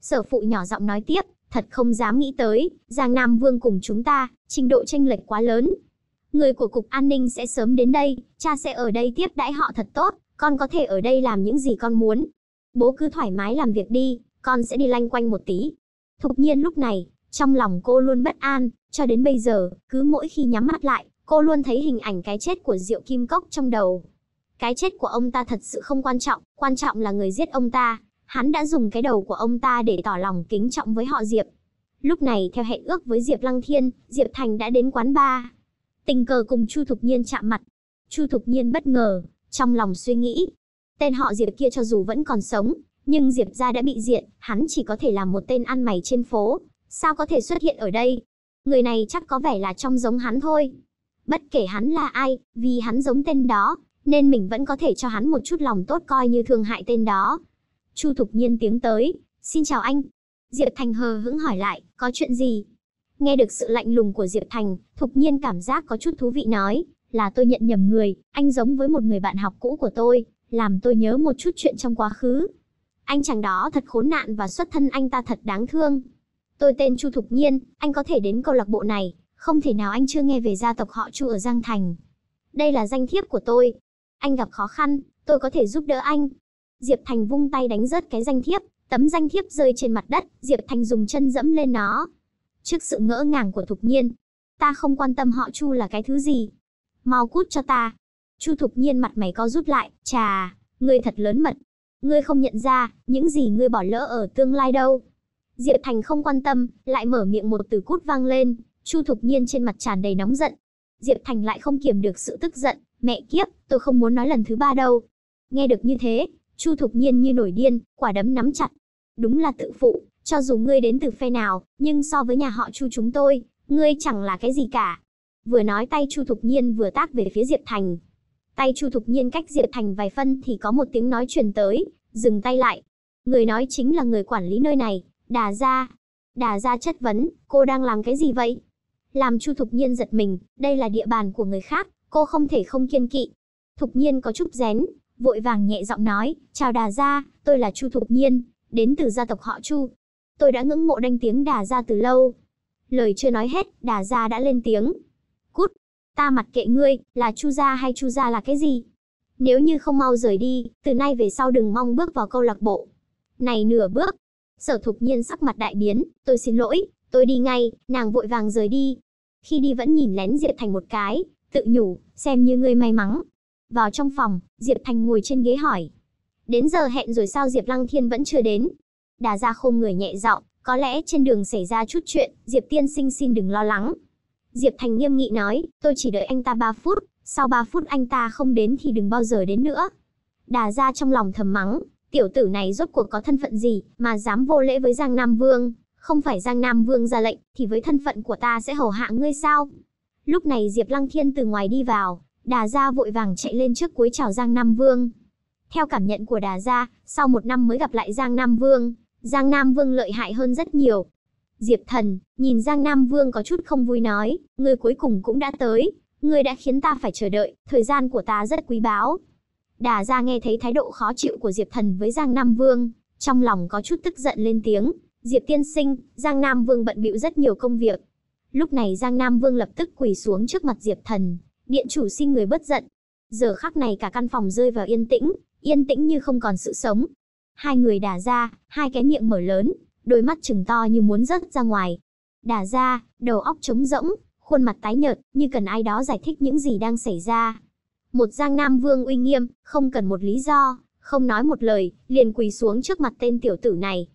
Sở phụ nhỏ giọng nói tiếp, thật không dám nghĩ tới, Giang Nam Vương cùng chúng ta, trình độ tranh lệch quá lớn. Người của Cục An ninh sẽ sớm đến đây, cha sẽ ở đây tiếp đãi họ thật tốt, con có thể ở đây làm những gì con muốn. Bố cứ thoải mái làm việc đi, con sẽ đi lanh quanh một tí. Thục nhiên lúc này, trong lòng cô luôn bất an, cho đến bây giờ, cứ mỗi khi nhắm mắt lại, Cô luôn thấy hình ảnh cái chết của Diệu Kim Cốc trong đầu. Cái chết của ông ta thật sự không quan trọng, quan trọng là người giết ông ta. Hắn đã dùng cái đầu của ông ta để tỏ lòng kính trọng với họ Diệp. Lúc này theo hẹn ước với Diệp Lăng Thiên, Diệp Thành đã đến quán bar. Tình cờ cùng Chu Thục Nhiên chạm mặt. Chu Thục Nhiên bất ngờ, trong lòng suy nghĩ. Tên họ Diệp kia cho dù vẫn còn sống, nhưng Diệp gia đã bị diện, hắn chỉ có thể là một tên ăn mày trên phố. Sao có thể xuất hiện ở đây? Người này chắc có vẻ là trông giống hắn thôi. Bất kể hắn là ai, vì hắn giống tên đó, nên mình vẫn có thể cho hắn một chút lòng tốt coi như thương hại tên đó. Chu Thục Nhiên tiếng tới, xin chào anh. Diệp Thành hờ hững hỏi lại, có chuyện gì? Nghe được sự lạnh lùng của Diệp Thành, Thục Nhiên cảm giác có chút thú vị nói, là tôi nhận nhầm người, anh giống với một người bạn học cũ của tôi, làm tôi nhớ một chút chuyện trong quá khứ. Anh chàng đó thật khốn nạn và xuất thân anh ta thật đáng thương. Tôi tên Chu Thục Nhiên, anh có thể đến câu lạc bộ này, không thể nào anh chưa nghe về gia tộc họ Chu ở Giang Thành. Đây là danh thiếp của tôi. Anh gặp khó khăn, tôi có thể giúp đỡ anh. Diệp Thành vung tay đánh rớt cái danh thiếp, tấm danh thiếp rơi trên mặt đất, Diệp Thành dùng chân dẫm lên nó. Trước sự ngỡ ngàng của Thục Nhiên, ta không quan tâm họ Chu là cái thứ gì. Mau cút cho ta. Chu Thục Nhiên mặt mày co rút lại, chà, ngươi thật lớn mật. Ngươi không nhận ra, những gì ngươi bỏ lỡ ở tương lai đâu. Diệp Thành không quan tâm, lại mở miệng một từ cút vang lên, Chu Thục Nhiên trên mặt tràn đầy nóng giận. Diệp Thành lại không kiềm được sự tức giận, mẹ kiếp, tôi không muốn nói lần thứ ba đâu. Nghe được như thế, Chu Thục Nhiên như nổi điên, quả đấm nắm chặt. Đúng là tự phụ, cho dù ngươi đến từ phe nào, nhưng so với nhà họ Chu chúng tôi, ngươi chẳng là cái gì cả. Vừa nói tay Chu Thục Nhiên vừa tác về phía Diệp Thành. Tay Chu Thục Nhiên cách Diệp Thành vài phân thì có một tiếng nói truyền tới, dừng tay lại. Người nói chính là người quản lý nơi này, Đà Gia. Đà Gia chất vấn, cô đang làm cái gì vậy? làm Chu Thục Nhiên giật mình, đây là địa bàn của người khác, cô không thể không kiên kỵ. Thục Nhiên có chút rén, vội vàng nhẹ giọng nói, "Chào Đà gia, tôi là Chu Thục Nhiên, đến từ gia tộc họ Chu. Tôi đã ngưỡng mộ danh tiếng Đà gia từ lâu." Lời chưa nói hết, Đà gia đã lên tiếng, "Cút, ta mặc kệ ngươi, là Chu gia hay Chu gia là cái gì? Nếu như không mau rời đi, từ nay về sau đừng mong bước vào câu lạc bộ." Này nửa bước, Sở Thục Nhiên sắc mặt đại biến, "Tôi xin lỗi, Tôi đi ngay, nàng vội vàng rời đi. Khi đi vẫn nhìn lén Diệp Thành một cái, tự nhủ, xem như ngươi may mắn. Vào trong phòng, Diệp Thành ngồi trên ghế hỏi. Đến giờ hẹn rồi sao Diệp Lăng Thiên vẫn chưa đến? Đà ra khôm người nhẹ giọng, có lẽ trên đường xảy ra chút chuyện, Diệp Tiên sinh xin đừng lo lắng. Diệp Thành nghiêm nghị nói, tôi chỉ đợi anh ta 3 phút, sau 3 phút anh ta không đến thì đừng bao giờ đến nữa. Đà ra trong lòng thầm mắng, tiểu tử này rốt cuộc có thân phận gì mà dám vô lễ với Giang Nam Vương không phải Giang Nam Vương ra lệnh, thì với thân phận của ta sẽ hầu hạ ngươi sao? Lúc này Diệp Lăng Thiên từ ngoài đi vào, Đà Gia vội vàng chạy lên trước cuối chào Giang Nam Vương. Theo cảm nhận của Đà Gia, sau một năm mới gặp lại Giang Nam Vương, Giang Nam Vương lợi hại hơn rất nhiều. Diệp Thần, nhìn Giang Nam Vương có chút không vui nói, ngươi cuối cùng cũng đã tới, ngươi đã khiến ta phải chờ đợi, thời gian của ta rất quý báu. Đà Gia nghe thấy thái độ khó chịu của Diệp Thần với Giang Nam Vương, trong lòng có chút tức giận lên tiếng, Diệp tiên sinh, Giang Nam Vương bận bịu rất nhiều công việc. Lúc này Giang Nam Vương lập tức quỳ xuống trước mặt Diệp thần, điện chủ xin người bất giận. Giờ khắc này cả căn phòng rơi vào yên tĩnh, yên tĩnh như không còn sự sống. Hai người đà ra, hai cái miệng mở lớn, đôi mắt trừng to như muốn rớt ra ngoài. Đà ra, đầu óc trống rỗng, khuôn mặt tái nhợt, như cần ai đó giải thích những gì đang xảy ra. Một Giang Nam Vương uy nghiêm, không cần một lý do, không nói một lời, liền quỳ xuống trước mặt tên tiểu tử này.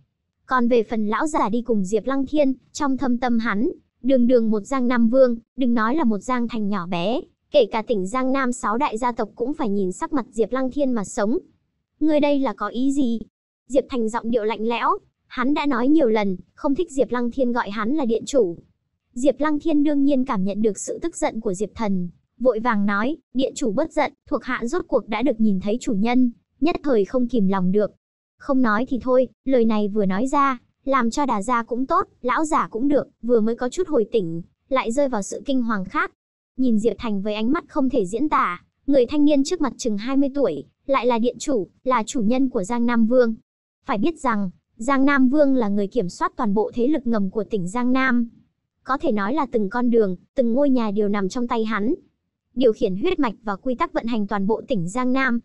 Còn về phần lão giả đi cùng Diệp Lăng Thiên, trong thâm tâm hắn, đường đường một giang Nam Vương, đừng nói là một giang thành nhỏ bé, kể cả tỉnh Giang Nam sáu đại gia tộc cũng phải nhìn sắc mặt Diệp Lăng Thiên mà sống. Ngươi đây là có ý gì? Diệp Thành giọng điệu lạnh lẽo, hắn đã nói nhiều lần, không thích Diệp Lăng Thiên gọi hắn là điện chủ. Diệp Lăng Thiên đương nhiên cảm nhận được sự tức giận của Diệp Thần, vội vàng nói, điện chủ bất giận, thuộc hạ rốt cuộc đã được nhìn thấy chủ nhân, nhất thời không kìm lòng được, không nói thì thôi, lời này vừa nói ra, làm cho đà gia cũng tốt, lão giả cũng được, vừa mới có chút hồi tỉnh, lại rơi vào sự kinh hoàng khác. Nhìn Diệp Thành với ánh mắt không thể diễn tả, người thanh niên trước mặt chừng 20 tuổi, lại là điện chủ, là chủ nhân của Giang Nam Vương. Phải biết rằng, Giang Nam Vương là người kiểm soát toàn bộ thế lực ngầm của tỉnh Giang Nam. Có thể nói là từng con đường, từng ngôi nhà đều nằm trong tay hắn. Điều khiển huyết mạch và quy tắc vận hành toàn bộ tỉnh Giang Nam.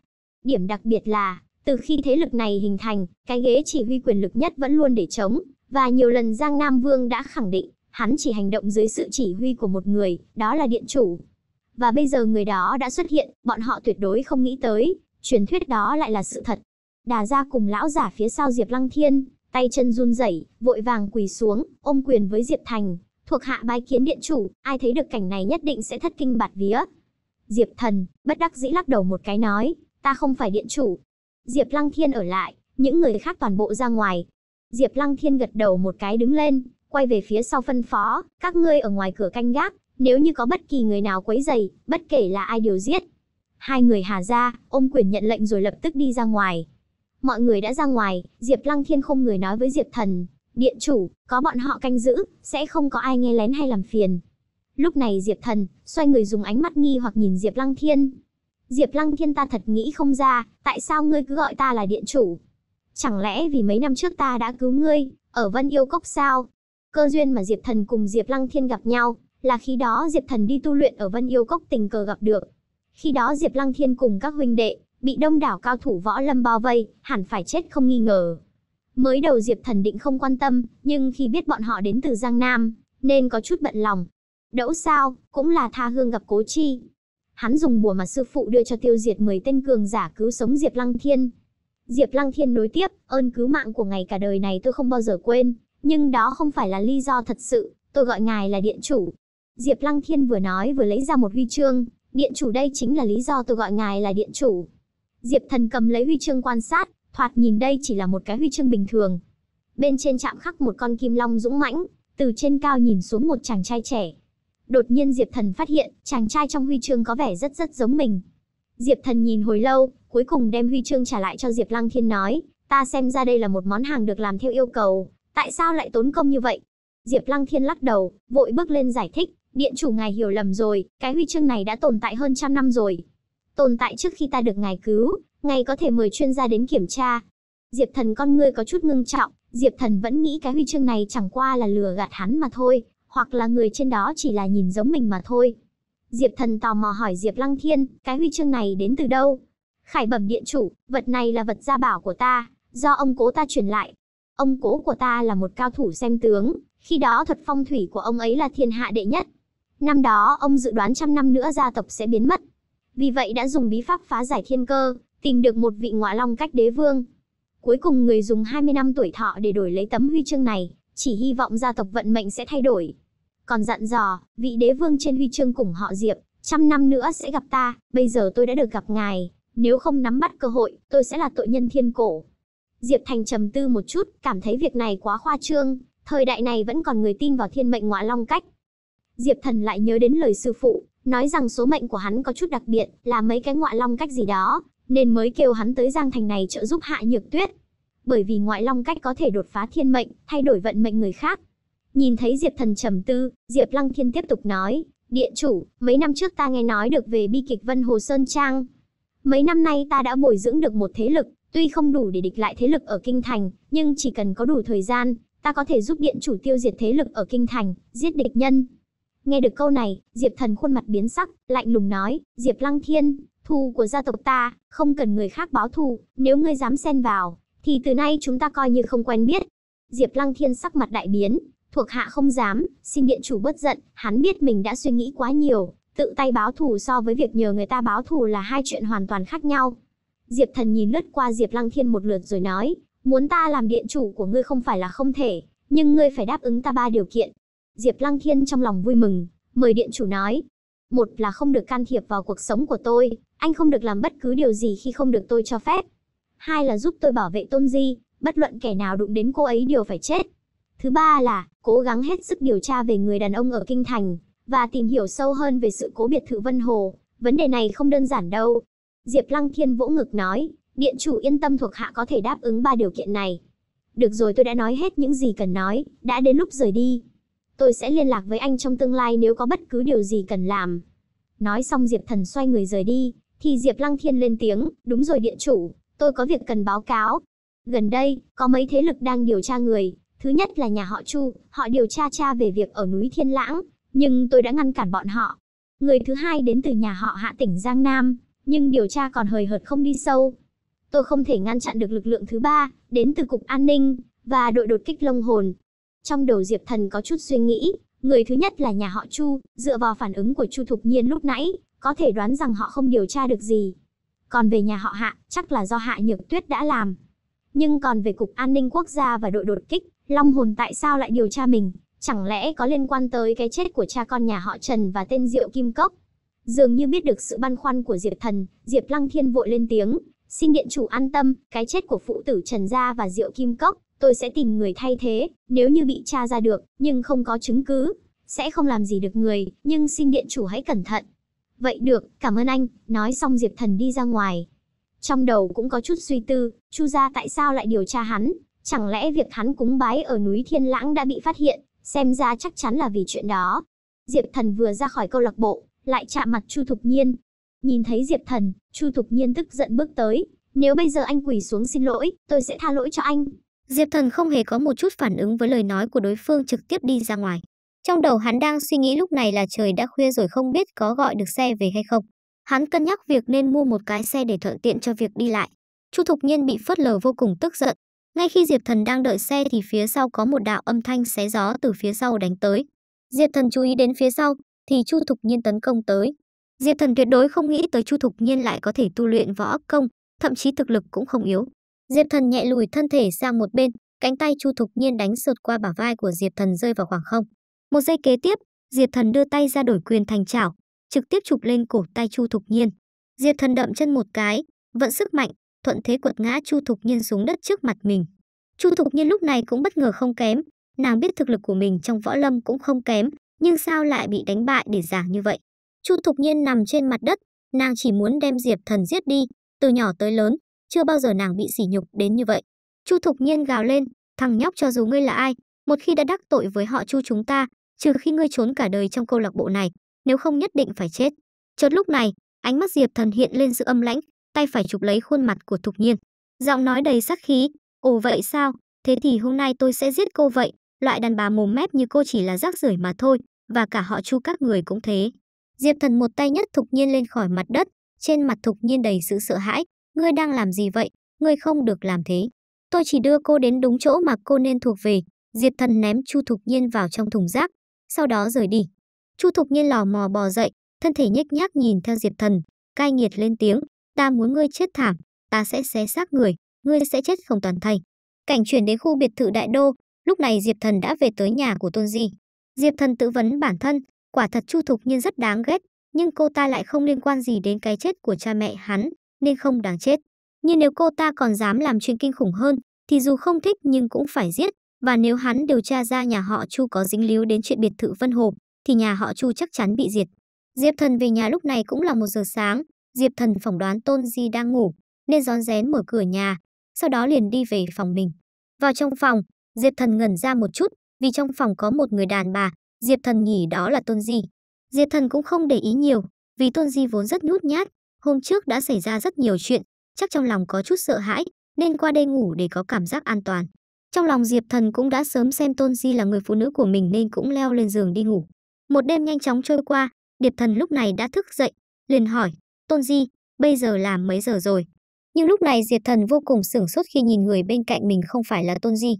Điểm đặc biệt là, từ khi thế lực này hình thành, cái ghế chỉ huy quyền lực nhất vẫn luôn để chống, và nhiều lần Giang Nam Vương đã khẳng định, hắn chỉ hành động dưới sự chỉ huy của một người, đó là điện chủ. Và bây giờ người đó đã xuất hiện, bọn họ tuyệt đối không nghĩ tới, truyền thuyết đó lại là sự thật. Đà ra cùng lão giả phía sau Diệp Lăng Thiên, tay chân run rẩy, vội vàng quỳ xuống, ôm quyền với Diệp Thành, thuộc hạ bái kiến điện chủ, ai thấy được cảnh này nhất định sẽ thất kinh bạt vía. Diệp Thần, bất đắc dĩ lắc đầu một cái nói, ta không phải điện chủ, Diệp Lăng Thiên ở lại, những người khác toàn bộ ra ngoài. Diệp Lăng Thiên gật đầu một cái đứng lên, quay về phía sau phân phó, các ngươi ở ngoài cửa canh gác, nếu như có bất kỳ người nào quấy rầy, bất kể là ai đều giết. Hai người hà ra, ôm quyền nhận lệnh rồi lập tức đi ra ngoài. Mọi người đã ra ngoài, Diệp Lăng Thiên không người nói với Diệp Thần, điện chủ, có bọn họ canh giữ, sẽ không có ai nghe lén hay làm phiền. Lúc này Diệp Thần, xoay người dùng ánh mắt nghi hoặc nhìn Diệp Lăng Thiên, Diệp Lăng Thiên ta thật nghĩ không ra, tại sao ngươi cứ gọi ta là điện chủ? Chẳng lẽ vì mấy năm trước ta đã cứu ngươi, ở Vân Yêu Cốc sao? Cơ duyên mà Diệp Thần cùng Diệp Lăng Thiên gặp nhau, là khi đó Diệp Thần đi tu luyện ở Vân Yêu Cốc tình cờ gặp được. Khi đó Diệp Lăng Thiên cùng các huynh đệ, bị đông đảo cao thủ võ lâm bao vây, hẳn phải chết không nghi ngờ. Mới đầu Diệp Thần định không quan tâm, nhưng khi biết bọn họ đến từ Giang Nam, nên có chút bận lòng. Đẫu sao, cũng là tha hương gặp cố chi, hắn dùng bùa mà sư phụ đưa cho tiêu diệt 10 tên cường giả cứu sống Diệp Lăng Thiên. Diệp Lăng Thiên nối tiếp, ơn cứu mạng của ngày cả đời này tôi không bao giờ quên, nhưng đó không phải là lý do thật sự, tôi gọi ngài là điện chủ. Diệp Lăng Thiên vừa nói vừa lấy ra một huy chương, điện chủ đây chính là lý do tôi gọi ngài là điện chủ. Diệp Thần cầm lấy huy chương quan sát, thoạt nhìn đây chỉ là một cái huy chương bình thường. Bên trên chạm khắc một con kim long dũng mãnh, từ trên cao nhìn xuống một chàng trai trẻ, Đột nhiên Diệp Thần phát hiện, chàng trai trong huy chương có vẻ rất rất giống mình. Diệp Thần nhìn hồi lâu, cuối cùng đem huy chương trả lại cho Diệp Lăng Thiên nói, ta xem ra đây là một món hàng được làm theo yêu cầu, tại sao lại tốn công như vậy? Diệp Lăng Thiên lắc đầu, vội bước lên giải thích, điện chủ ngài hiểu lầm rồi, cái huy chương này đã tồn tại hơn trăm năm rồi. Tồn tại trước khi ta được ngài cứu, ngài có thể mời chuyên gia đến kiểm tra. Diệp Thần con ngươi có chút ngưng trọng, Diệp Thần vẫn nghĩ cái huy chương này chẳng qua là lừa gạt hắn mà thôi, hoặc là người trên đó chỉ là nhìn giống mình mà thôi. Diệp Thần tò mò hỏi Diệp Lăng Thiên, cái huy chương này đến từ đâu? Khải bẩm điện chủ, vật này là vật gia bảo của ta, do ông cố ta truyền lại. Ông cố của ta là một cao thủ xem tướng, khi đó thuật phong thủy của ông ấy là thiên hạ đệ nhất. Năm đó, ông dự đoán trăm năm nữa gia tộc sẽ biến mất. Vì vậy đã dùng bí pháp phá giải thiên cơ, tìm được một vị ngọa long cách đế vương. Cuối cùng người dùng 20 năm tuổi thọ để đổi lấy tấm huy chương này, chỉ hy vọng gia tộc vận mệnh sẽ thay đổi. Còn dặn dò, vị đế vương trên huy chương cùng họ Diệp, trăm năm nữa sẽ gặp ta, bây giờ tôi đã được gặp ngài, nếu không nắm bắt cơ hội, tôi sẽ là tội nhân thiên cổ. Diệp Thành trầm tư một chút, cảm thấy việc này quá khoa trương, thời đại này vẫn còn người tin vào thiên mệnh ngọa long cách. Diệp Thần lại nhớ đến lời sư phụ, nói rằng số mệnh của hắn có chút đặc biệt, là mấy cái ngọa long cách gì đó, nên mới kêu hắn tới Giang Thành này trợ giúp Hạ Nhược Tuyết bởi vì ngoại long cách có thể đột phá thiên mệnh, thay đổi vận mệnh người khác. Nhìn thấy Diệp Thần trầm tư, Diệp Lăng Thiên tiếp tục nói, "Điện chủ, mấy năm trước ta nghe nói được về bi kịch Vân Hồ Sơn Trang. Mấy năm nay ta đã bồi dưỡng được một thế lực, tuy không đủ để địch lại thế lực ở kinh thành, nhưng chỉ cần có đủ thời gian, ta có thể giúp điện chủ tiêu diệt thế lực ở kinh thành, giết địch nhân." Nghe được câu này, Diệp Thần khuôn mặt biến sắc, lạnh lùng nói, "Diệp Lăng Thiên, thù của gia tộc ta, không cần người khác báo thù, nếu ngươi dám xen vào, thì từ nay chúng ta coi như không quen biết. Diệp Lăng Thiên sắc mặt đại biến, thuộc hạ không dám, xin điện chủ bất giận, hắn biết mình đã suy nghĩ quá nhiều, tự tay báo thù so với việc nhờ người ta báo thù là hai chuyện hoàn toàn khác nhau. Diệp Thần nhìn lướt qua Diệp Lăng Thiên một lượt rồi nói, muốn ta làm điện chủ của ngươi không phải là không thể, nhưng ngươi phải đáp ứng ta ba điều kiện. Diệp Lăng Thiên trong lòng vui mừng, mời điện chủ nói. Một là không được can thiệp vào cuộc sống của tôi, anh không được làm bất cứ điều gì khi không được tôi cho phép hai là giúp tôi bảo vệ Tôn Di, bất luận kẻ nào đụng đến cô ấy đều phải chết. Thứ ba là cố gắng hết sức điều tra về người đàn ông ở Kinh Thành và tìm hiểu sâu hơn về sự cố biệt thự Vân Hồ. Vấn đề này không đơn giản đâu. Diệp Lăng Thiên vỗ ngực nói, điện chủ yên tâm thuộc hạ có thể đáp ứng ba điều kiện này. Được rồi tôi đã nói hết những gì cần nói, đã đến lúc rời đi. Tôi sẽ liên lạc với anh trong tương lai nếu có bất cứ điều gì cần làm. Nói xong Diệp Thần xoay người rời đi, thì Diệp Lăng Thiên lên tiếng, đúng rồi điện chủ, tôi có việc cần báo cáo. Gần đây, có mấy thế lực đang điều tra người. Thứ nhất là nhà họ Chu, họ điều tra cha về việc ở núi Thiên Lãng, nhưng tôi đã ngăn cản bọn họ. Người thứ hai đến từ nhà họ Hạ tỉnh Giang Nam, nhưng điều tra còn hời hợt không đi sâu. Tôi không thể ngăn chặn được lực lượng thứ ba, đến từ Cục An ninh, và đội đột kích long hồn. Trong đầu Diệp Thần có chút suy nghĩ, người thứ nhất là nhà họ Chu, dựa vào phản ứng của Chu Thục Nhiên lúc nãy, có thể đoán rằng họ không điều tra được gì. Còn về nhà họ Hạ, chắc là do Hạ Nhược Tuyết đã làm. Nhưng còn về Cục An ninh Quốc gia và đội đột kích, Long Hồn tại sao lại điều tra mình? Chẳng lẽ có liên quan tới cái chết của cha con nhà họ Trần và tên Diệu Kim Cốc? Dường như biết được sự băn khoăn của Diệp Thần, Diệp Lăng Thiên vội lên tiếng. Xin điện chủ an tâm, cái chết của phụ tử Trần Gia và Diệu Kim Cốc, tôi sẽ tìm người thay thế, nếu như bị tra ra được, nhưng không có chứng cứ, sẽ không làm gì được người, nhưng xin điện chủ hãy cẩn thận. Vậy được, cảm ơn anh, nói xong Diệp Thần đi ra ngoài. Trong đầu cũng có chút suy tư, Chu gia tại sao lại điều tra hắn, chẳng lẽ việc hắn cúng bái ở núi Thiên Lãng đã bị phát hiện, xem ra chắc chắn là vì chuyện đó. Diệp Thần vừa ra khỏi câu lạc bộ, lại chạm mặt Chu Thục Nhiên. Nhìn thấy Diệp Thần, Chu Thục Nhiên tức giận bước tới, nếu bây giờ anh quỳ xuống xin lỗi, tôi sẽ tha lỗi cho anh. Diệp Thần không hề có một chút phản ứng với lời nói của đối phương trực tiếp đi ra ngoài. Trong đầu hắn đang suy nghĩ lúc này là trời đã khuya rồi không biết có gọi được xe về hay không. Hắn cân nhắc việc nên mua một cái xe để thuận tiện cho việc đi lại. Chu Thục Nhiên bị phớt lờ vô cùng tức giận. Ngay khi Diệp Thần đang đợi xe thì phía sau có một đạo âm thanh xé gió từ phía sau đánh tới. Diệp Thần chú ý đến phía sau thì Chu Thục Nhiên tấn công tới. Diệp Thần tuyệt đối không nghĩ tới Chu Thục Nhiên lại có thể tu luyện võ công, thậm chí thực lực cũng không yếu. Diệp Thần nhẹ lùi thân thể sang một bên, cánh tay Chu Thục Nhiên đánh sượt qua bả vai của Diệp Thần rơi vào khoảng không. Một giây kế tiếp, Diệp Thần đưa tay ra đổi quyền thành chảo, trực tiếp chụp lên cổ tay Chu Thục Nhiên. Diệp Thần đậm chân một cái, vận sức mạnh, thuận thế quật ngã Chu Thục Nhiên xuống đất trước mặt mình. Chu Thục Nhiên lúc này cũng bất ngờ không kém, nàng biết thực lực của mình trong võ lâm cũng không kém, nhưng sao lại bị đánh bại để giảng như vậy. Chu Thục Nhiên nằm trên mặt đất, nàng chỉ muốn đem Diệp Thần giết đi, từ nhỏ tới lớn, chưa bao giờ nàng bị sỉ nhục đến như vậy. Chu Thục Nhiên gào lên, thằng nhóc cho dù ngươi là ai, một khi đã đắc tội với họ Chu chúng ta, trừ khi ngươi trốn cả đời trong câu lạc bộ này, nếu không nhất định phải chết. Chợt lúc này, ánh mắt Diệp Thần hiện lên sự âm lãnh, tay phải chụp lấy khuôn mặt của Thục Nhiên. Giọng nói đầy sắc khí, "Ồ vậy sao? Thế thì hôm nay tôi sẽ giết cô vậy, loại đàn bà mồm mép như cô chỉ là rác rưởi mà thôi, và cả họ Chu các người cũng thế." Diệp Thần một tay nhất Thục Nhiên lên khỏi mặt đất, trên mặt Thục Nhiên đầy sự sợ hãi, "Ngươi đang làm gì vậy? Ngươi không được làm thế. Tôi chỉ đưa cô đến đúng chỗ mà cô nên thuộc về." Diệp Thần ném Chu Thục Nhiên vào trong thùng rác, sau đó rời đi. Chu Thục Nhiên lò mò bò dậy, thân thể nhếch nhác nhìn theo Diệp Thần, cay nghiệt lên tiếng, ta muốn ngươi chết thảm, ta sẽ xé xác người, ngươi sẽ chết không toàn thây. Cảnh chuyển đến khu biệt thự đại đô, lúc này Diệp Thần đã về tới nhà của Tôn Di. Diệp Thần tự vấn bản thân, quả thật Chu Thục Nhiên rất đáng ghét, nhưng cô ta lại không liên quan gì đến cái chết của cha mẹ hắn, nên không đáng chết. Nhưng nếu cô ta còn dám làm chuyện kinh khủng hơn, thì dù không thích nhưng cũng phải giết, và nếu hắn điều tra ra nhà họ Chu có dính líu đến chuyện biệt thự Vân Hộp, thì nhà họ Chu chắc chắn bị diệt. Diệp Thần về nhà lúc này cũng là một giờ sáng, Diệp Thần phỏng đoán Tôn Di đang ngủ, nên rón rén mở cửa nhà, sau đó liền đi về phòng mình. Vào trong phòng, Diệp Thần ngẩn ra một chút, vì trong phòng có một người đàn bà, Diệp Thần nghĩ đó là Tôn Di. Diệp Thần cũng không để ý nhiều, vì Tôn Di vốn rất nhút nhát, hôm trước đã xảy ra rất nhiều chuyện, chắc trong lòng có chút sợ hãi, nên qua đây ngủ để có cảm giác an toàn. Trong lòng Diệp Thần cũng đã sớm xem Tôn Di là người phụ nữ của mình nên cũng leo lên giường đi ngủ. Một đêm nhanh chóng trôi qua, Diệp Thần lúc này đã thức dậy, liền hỏi, Tôn Di, bây giờ là mấy giờ rồi? Nhưng lúc này Diệp Thần vô cùng sửng sốt khi nhìn người bên cạnh mình không phải là Tôn Di.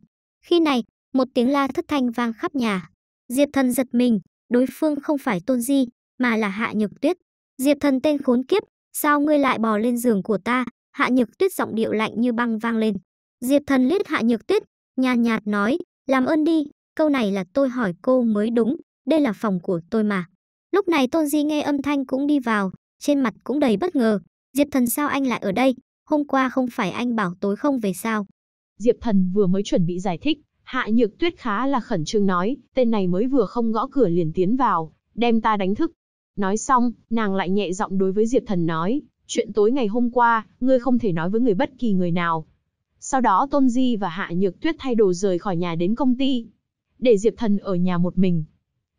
Khi này, một tiếng la thất thanh vang khắp nhà. Diệp Thần giật mình, đối phương không phải Tôn Di, mà là Hạ Nhược Tuyết. Diệp Thần tên khốn kiếp, sao ngươi lại bò lên giường của ta? Hạ Nhược Tuyết giọng điệu lạnh như băng vang lên. Diệp Thần liếc Hạ Nhược Tuyết, Nhàn nhạt nói, làm ơn đi, câu này là tôi hỏi cô mới đúng, đây là phòng của tôi mà. Lúc này Tôn Di nghe âm thanh cũng đi vào, trên mặt cũng đầy bất ngờ. Diệp thần sao anh lại ở đây, hôm qua không phải anh bảo tối không về sao. Diệp thần vừa mới chuẩn bị giải thích, Hạ Nhược Tuyết khá là khẩn trương nói, tên này mới vừa không gõ cửa liền tiến vào, đem ta đánh thức. Nói xong, nàng lại nhẹ giọng đối với Diệp Thần nói, chuyện tối ngày hôm qua, ngươi không thể nói với người bất kỳ người nào, sau đó Tôn Di và Hạ Nhược Tuyết thay đồ rời khỏi nhà đến công ty, để Diệp Thần ở nhà một mình.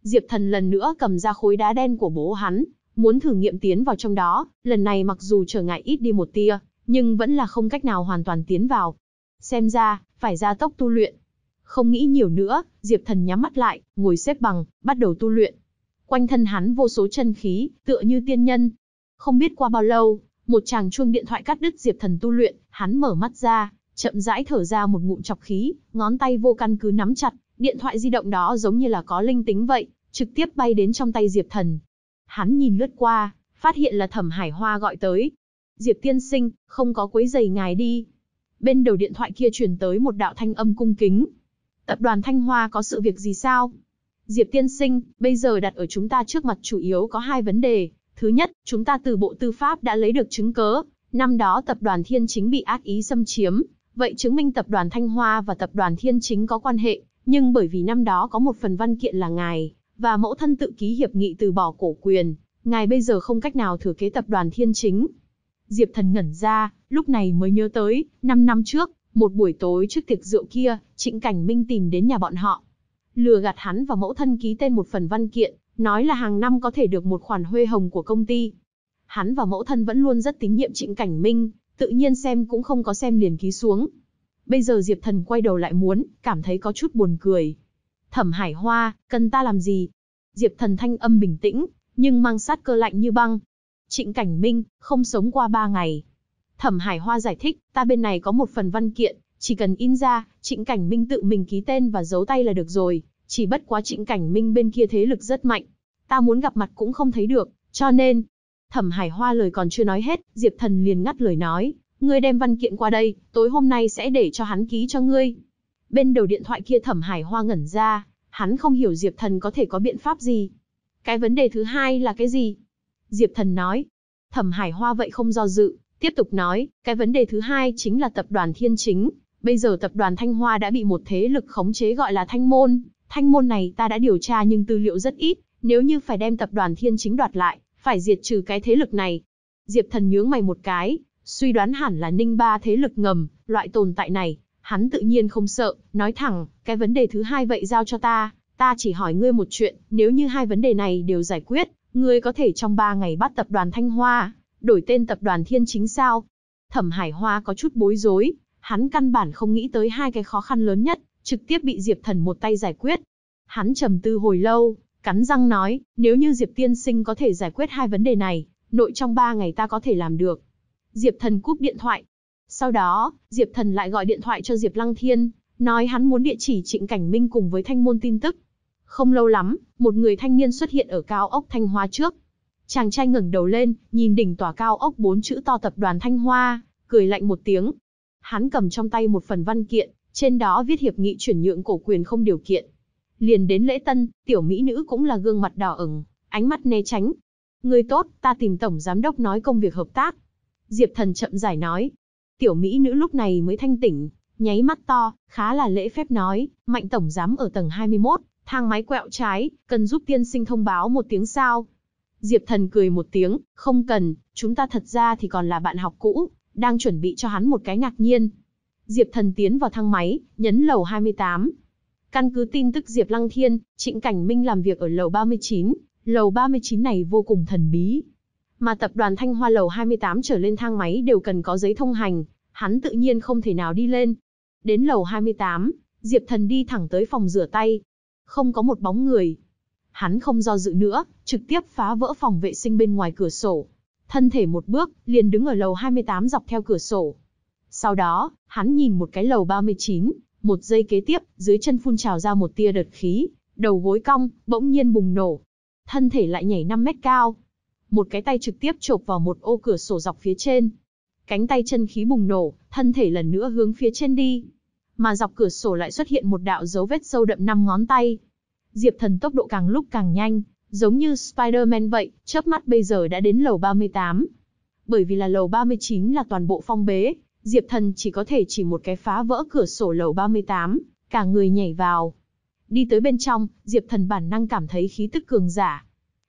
Diệp Thần lần nữa cầm ra khối đá đen của bố hắn, muốn thử nghiệm tiến vào trong đó, lần này mặc dù trở ngại ít đi một tia, nhưng vẫn là không cách nào hoàn toàn tiến vào. Xem ra, phải ra tốc tu luyện. Không nghĩ nhiều nữa, Diệp Thần nhắm mắt lại, ngồi xếp bằng, bắt đầu tu luyện. Quanh thân hắn vô số chân khí, tựa như tiên nhân. Không biết qua bao lâu, một chàng chuông điện thoại cắt đứt Diệp Thần tu luyện, hắn mở mắt ra, Chậm rãi thở ra một ngụm chọc khí, ngón tay vô căn cứ nắm chặt, điện thoại di động đó giống như là có linh tính vậy, trực tiếp bay đến trong tay Diệp Thần. Hắn nhìn lướt qua, phát hiện là Thẩm Hải Hoa gọi tới. Diệp tiên sinh, không có quấy giày ngài đi. Bên đầu điện thoại kia truyền tới một đạo thanh âm cung kính. Tập đoàn Thanh Hoa có sự việc gì sao? Diệp tiên sinh, bây giờ đặt ở chúng ta trước mặt chủ yếu có hai vấn đề. Thứ nhất, chúng ta từ Bộ Tư pháp đã lấy được chứng cớ. Năm đó tập đoàn Thiên Chính bị ác ý xâm chiếm, Vậy chứng minh tập đoàn Thanh Hoa và tập đoàn Thiên Chính có quan hệ, nhưng bởi vì năm đó có một phần văn kiện là ngài và mẫu thân tự ký hiệp nghị từ bỏ cổ quyền, ngài bây giờ không cách nào thừa kế tập đoàn Thiên Chính. Diệp Thần ngẩn ra, lúc này mới nhớ tới, 5 năm trước, một buổi tối trước tiệc rượu kia, Trịnh Cảnh Minh tìm đến nhà bọn họ. Lừa gạt hắn và mẫu thân ký tên một phần văn kiện, nói là hàng năm có thể được một khoản huê hồng của công ty. Hắn và mẫu thân vẫn luôn rất tín nhiệm Trịnh Cảnh Minh, tự nhiên xem cũng không có xem liền ký xuống. Bây giờ Diệp Thần quay đầu lại muốn, cảm thấy có chút buồn cười. Thẩm Hải Hoa, cần ta làm gì? Diệp Thần thanh âm bình tĩnh, nhưng mang sát cơ lạnh như băng. Trịnh Cảnh Minh, không sống qua ba ngày. Thẩm Hải Hoa giải thích, ta bên này có một phần văn kiện, chỉ cần in ra, Trịnh Cảnh Minh tự mình ký tên và giấu tay là được rồi. Chỉ bất quá Trịnh Cảnh Minh bên kia thế lực rất mạnh. Ta muốn gặp mặt cũng không thấy được, cho nên, Thẩm Hải Hoa lời còn chưa nói hết, Diệp Thần liền ngắt lời nói, ngươi đem văn kiện qua đây, tối hôm nay sẽ để cho hắn ký cho ngươi. Bên đầu điện thoại kia Thẩm Hải Hoa ngẩn ra, hắn không hiểu Diệp Thần có thể có biện pháp gì. Cái vấn đề thứ hai là cái gì? Diệp Thần nói. Thẩm Hải Hoa vậy không do dự, tiếp tục nói, cái vấn đề thứ hai chính là tập đoàn Thiên Chính. Bây giờ tập đoàn Thanh Hoa đã bị một thế lực khống chế gọi là Thanh Môn. Thanh Môn này ta đã điều tra nhưng tư liệu rất ít, nếu như phải đem tập đoàn Thiên Chính đoạt lại, phải diệt trừ cái thế lực này. Diệp Thần nhướng mày một cái, suy đoán hẳn là Ninh Ba thế lực ngầm, loại tồn tại này, hắn tự nhiên không sợ, nói thẳng, cái vấn đề thứ hai vậy giao cho ta, ta chỉ hỏi ngươi một chuyện, nếu như hai vấn đề này đều giải quyết, ngươi có thể trong ba ngày bắt tập đoàn Thanh Hoa, đổi tên tập đoàn Thiên Chính sao? Thẩm Hải Hoa có chút bối rối, hắn căn bản không nghĩ tới hai cái khó khăn lớn nhất, trực tiếp bị Diệp Thần một tay giải quyết. Hắn trầm tư hồi lâu, Cắn răng nói, nếu như Diệp tiên sinh có thể giải quyết hai vấn đề này, nội trong ba ngày ta có thể làm được. Diệp thần cúp điện thoại. Sau đó, Diệp thần lại gọi điện thoại cho Diệp Lăng Thiên, nói hắn muốn địa chỉ Trịnh Cảnh Minh cùng với thanh môn tin tức. Không lâu lắm, một người thanh niên xuất hiện ở cao ốc Thanh Hoa trước. Chàng trai ngẩng đầu lên, nhìn đỉnh tòa cao ốc bốn chữ to tập đoàn Thanh Hoa, cười lạnh một tiếng. Hắn cầm trong tay một phần văn kiện, trên đó viết hiệp nghị chuyển nhượng cổ quyền không điều kiện. Liền đến lễ tân, tiểu mỹ nữ cũng là gương mặt đỏ ửng, ánh mắt né tránh. Người tốt, ta tìm tổng giám đốc nói công việc hợp tác. Diệp thần chậm rãi nói. Tiểu mỹ nữ lúc này mới thanh tỉnh, nháy mắt to, khá là lễ phép nói, mạnh tổng giám ở tầng 21, thang máy quẹo trái, cần giúp tiên sinh thông báo một tiếng sao. Diệp thần cười một tiếng, không cần, chúng ta thật ra thì còn là bạn học cũ, đang chuẩn bị cho hắn một cái ngạc nhiên. Diệp thần tiến vào thang máy, nhấn lầu 28, Căn cứ tin tức Diệp Lăng Thiên, Trịnh Cảnh Minh làm việc ở lầu 39, lầu 39 này vô cùng thần bí. Mà tập đoàn Thanh Hoa lầu 28 trở lên thang máy đều cần có giấy thông hành, hắn tự nhiên không thể nào đi lên. Đến lầu 28, Diệp Thần đi thẳng tới phòng rửa tay. Không có một bóng người. Hắn không do dự nữa, trực tiếp phá vỡ phòng vệ sinh bên ngoài cửa sổ. Thân thể một bước, liền đứng ở lầu 28 dọc theo cửa sổ. Sau đó, hắn nhìn một cái lầu 39, một giây kế tiếp, dưới chân phun trào ra một tia đợt khí, đầu gối cong, bỗng nhiên bùng nổ. Thân thể lại nhảy 5 mét cao. Một cái tay trực tiếp chộp vào một ô cửa sổ dọc phía trên. Cánh tay chân khí bùng nổ, thân thể lần nữa hướng phía trên đi. Mà dọc cửa sổ lại xuất hiện một đạo dấu vết sâu đậm năm ngón tay. Diệp thần tốc độ càng lúc càng nhanh, giống như Spider-Man vậy, chớp mắt bây giờ đã đến lầu 38. Bởi vì là lầu 39 là toàn bộ phong bế, Diệp Thần chỉ có thể chỉ một cái phá vỡ cửa sổ lầu 38, cả người nhảy vào. Đi tới bên trong, Diệp Thần bản năng cảm thấy khí tức cường giả.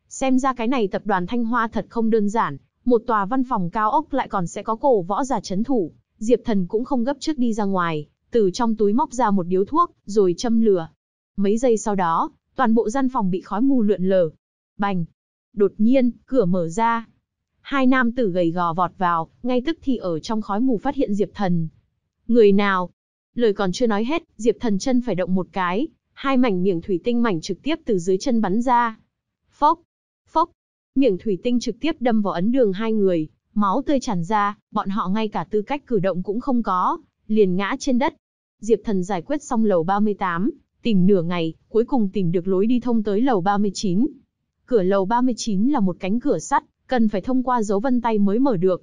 Xem ra cái này tập đoàn Thanh Hoa thật không đơn giản, một tòa văn phòng cao ốc lại còn sẽ có cổ võ giả chấn thủ. Diệp Thần cũng không gấp trước đi ra ngoài, từ trong túi móc ra một điếu thuốc, rồi châm lửa. Mấy giây sau đó, toàn bộ gian phòng bị khói mù lượn lờ. Bành! Đột nhiên, cửa mở ra, Hai nam tử gầy gò vọt vào, ngay tức thì ở trong khói mù phát hiện Diệp Thần. Người nào? Lời còn chưa nói hết, Diệp Thần chân phải động một cái, hai mảnh miệng thủy tinh mảnh trực tiếp từ dưới chân bắn ra. Phốc, phốc, miệng thủy tinh trực tiếp đâm vào ấn đường hai người, máu tươi tràn ra, bọn họ ngay cả tư cách cử động cũng không có, liền ngã trên đất. Diệp Thần giải quyết xong lầu 38, tìm nửa ngày, cuối cùng tìm được lối đi thông tới lầu 39. Cửa lầu 39 là một cánh cửa sắt, cần phải thông qua dấu vân tay mới mở được.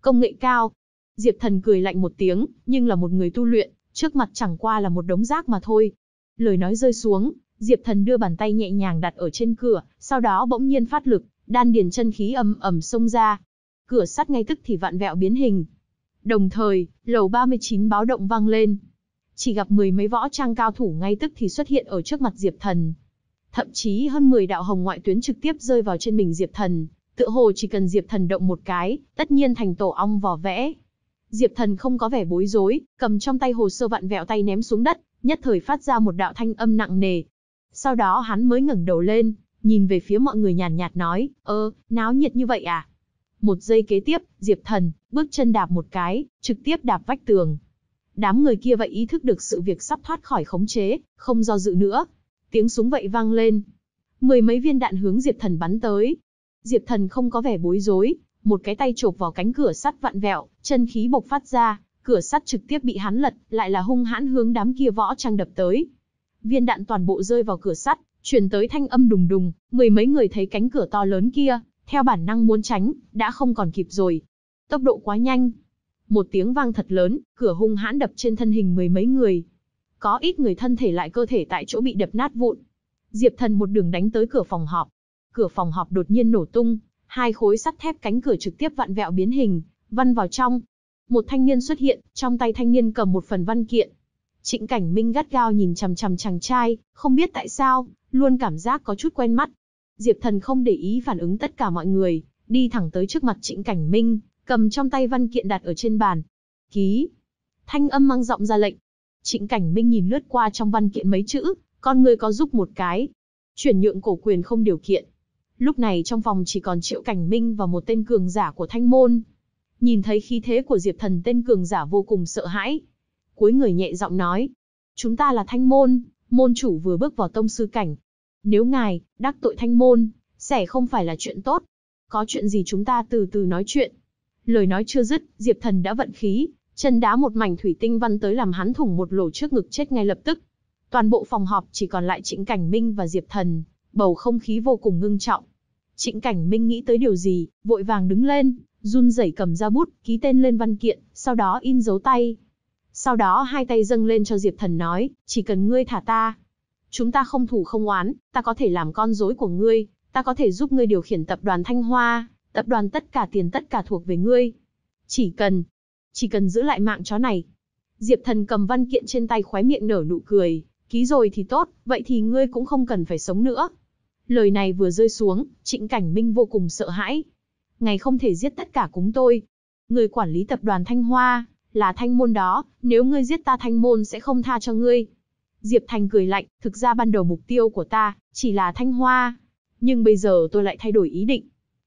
Công nghệ cao. Diệp Thần cười lạnh một tiếng, nhưng là một người tu luyện, trước mặt chẳng qua là một đống rác mà thôi. Lời nói rơi xuống, Diệp Thần đưa bàn tay nhẹ nhàng đặt ở trên cửa, sau đó bỗng nhiên phát lực, đan điền chân khí ầm ầm xông ra. Cửa sắt ngay tức thì vạn vẹo biến hình. Đồng thời, lầu 39 báo động vang lên. Chỉ gặp mười mấy võ trang cao thủ ngay tức thì xuất hiện ở trước mặt Diệp Thần. Thậm chí hơn 10 đạo hồng ngoại tuyến trực tiếp rơi vào trên mình Diệp Thần, tựa hồ chỉ cần Diệp Thần động một cái, tất nhiên thành tổ ong vỏ vẽ. Diệp Thần không có vẻ bối rối, cầm trong tay hồ sơ vặn vẹo tay ném xuống đất, nhất thời phát ra một đạo thanh âm nặng nề. Sau đó hắn mới ngẩng đầu lên, nhìn về phía mọi người nhàn nhạt nói, ơ, náo nhiệt như vậy à? Một giây kế tiếp, Diệp Thần, bước chân đạp một cái, trực tiếp đạp vách tường. Đám người kia vậy ý thức được sự việc sắp thoát khỏi khống chế, không do dự nữa. Tiếng súng vậy vang lên. Mười mấy viên đạn hướng Diệp Thần bắn tới, Diệp Thần không có vẻ bối rối, một cái tay chộp vào cánh cửa sắt vặn vẹo, chân khí bộc phát ra, cửa sắt trực tiếp bị hắn lật, lại là hung hãn hướng đám kia võ trang đập tới. Viên đạn toàn bộ rơi vào cửa sắt, truyền tới thanh âm đùng đùng, mười mấy người thấy cánh cửa to lớn kia, theo bản năng muốn tránh, đã không còn kịp rồi. Tốc độ quá nhanh. Một tiếng vang thật lớn, cửa hung hãn đập trên thân hình mười mấy người. Có ít người thân thể lại cơ thể tại chỗ bị đập nát vụn. Diệp Thần một đường đánh tới cửa phòng họp, cửa phòng họp đột nhiên nổ tung, hai khối sắt thép cánh cửa trực tiếp vặn vẹo biến hình, văn vào trong. Một thanh niên xuất hiện, trong tay thanh niên cầm một phần văn kiện. Trịnh Cảnh Minh gắt gao nhìn chằm chằm chàng trai, không biết tại sao, luôn cảm giác có chút quen mắt. Diệp Thần không để ý phản ứng tất cả mọi người, đi thẳng tới trước mặt Trịnh Cảnh Minh, cầm trong tay văn kiện đặt ở trên bàn. Ký. Thanh âm mang giọng ra lệnh. Trịnh Cảnh Minh nhìn lướt qua trong văn kiện mấy chữ, con người có giúp một cái. Chuyển nhượng cổ quyền không điều kiện. Lúc này trong phòng chỉ còn Triệu Cảnh Minh và một tên cường giả của Thanh Môn. Nhìn thấy khí thế của Diệp Thần tên cường giả vô cùng sợ hãi. Cuối người nhẹ giọng nói. Chúng ta là Thanh Môn, môn chủ vừa bước vào tông sư cảnh. Nếu ngài, đắc tội Thanh Môn, sẽ không phải là chuyện tốt. Có chuyện gì chúng ta từ từ nói chuyện. Lời nói chưa dứt, Diệp Thần đã vận khí, chân đá một mảnh thủy tinh văn tới làm hắn thủng một lỗ trước ngực chết ngay lập tức. Toàn bộ phòng họp chỉ còn lại Trịnh Cảnh Minh và Diệp Thần, bầu không khí vô cùng ngưng trọng. Trịnh Cảnh Minh nghĩ tới điều gì, vội vàng đứng lên, run rẩy cầm ra bút, ký tên lên văn kiện, sau đó in dấu tay. Sau đó hai tay dâng lên cho Diệp Thần nói, chỉ cần ngươi thả ta. Chúng ta không thủ không oán, ta có thể làm con rối của ngươi, ta có thể giúp ngươi điều khiển tập đoàn Thanh Hoa, tập đoàn tất cả tiền tất cả thuộc về ngươi. Chỉ cần, chỉ cần giữ lại mạng chó này. Diệp Thần cầm văn kiện trên tay khóe miệng nở nụ cười, ký rồi thì tốt, vậy thì ngươi cũng không cần phải sống nữa, Lời này vừa rơi xuống, Trịnh Cảnh Minh vô cùng sợ hãi. Ngày không thể giết tất cả cúng tôi. Người quản lý tập đoàn Thanh Hoa, là thanh môn đó, nếu ngươi giết ta thanh môn sẽ không tha cho ngươi. Diệp Thành cười lạnh, thực ra ban đầu mục tiêu của ta, chỉ là thanh hoa. Nhưng bây giờ tôi lại thay đổi ý định.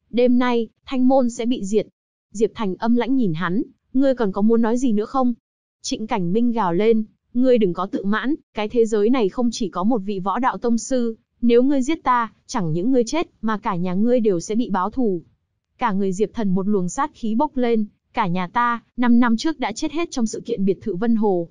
Đêm nay, thanh môn sẽ bị diệt. Diệp Thành âm lãnh nhìn hắn, ngươi còn có muốn nói gì nữa không? Trịnh Cảnh Minh gào lên, ngươi đừng có tự mãn, cái thế giới này không chỉ có một vị võ đạo tông sư, nếu ngươi giết ta, chẳng những ngươi chết, mà cả nhà ngươi đều sẽ bị báo thù. Cả người Diệp Thần một luồng sát khí bốc lên, cả nhà ta, 5 năm trước đã chết hết trong sự kiện biệt thự Vân Hồ.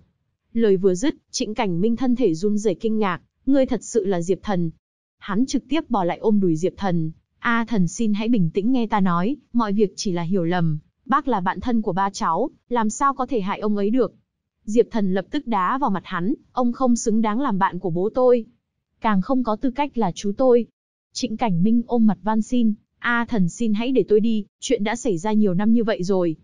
Lời vừa dứt, Trịnh Cảnh Minh thân thể run rẩy kinh ngạc, ngươi thật sự là Diệp Thần. Hắn trực tiếp bỏ lại ôm đùi Diệp Thần, "A Thần xin hãy bình tĩnh nghe ta nói, mọi việc chỉ là hiểu lầm, bác là bạn thân của ba cháu, làm sao có thể hại ông ấy được?" Diệp Thần lập tức đá vào mặt hắn, "Ông không xứng đáng làm bạn của bố tôi." càng không có tư cách là chú tôi. Trịnh Cảnh Minh ôm mặt van xin, a thần xin hãy để tôi đi, chuyện đã xảy ra nhiều năm như vậy rồi.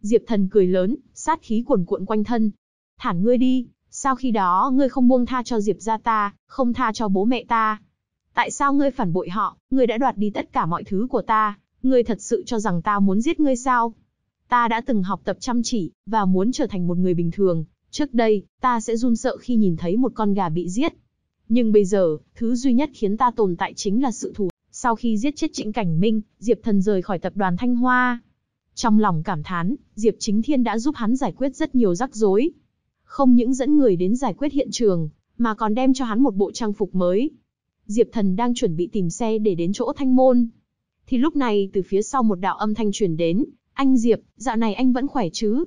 Diệp thần cười lớn, sát khí cuồn cuộn quanh thân. Thản ngươi đi, Sau khi đó ngươi không buông tha cho Diệp gia ta, không tha cho bố mẹ ta? Tại sao ngươi phản bội họ, ngươi đã đoạt đi tất cả mọi thứ của ta, ngươi thật sự cho rằng ta muốn giết ngươi sao? Ta đã từng học tập chăm chỉ, và muốn trở thành một người bình thường. Trước đây, ta sẽ run sợ khi nhìn thấy một con gà bị giết, nhưng bây giờ, thứ duy nhất khiến ta tồn tại chính là sự thù. Sau khi giết chết Trịnh Cảnh Minh, Diệp Thần rời khỏi tập đoàn Thanh Hoa. Trong lòng cảm thán, Diệp Chính Thiên đã giúp hắn giải quyết rất nhiều rắc rối. Không những dẫn người đến giải quyết hiện trường, mà còn đem cho hắn một bộ trang phục mới. Diệp Thần đang chuẩn bị tìm xe để đến chỗ Thanh Môn. Thì lúc này từ phía sau một đạo âm thanh truyền đến, anh Diệp, dạo này anh vẫn khỏe chứ?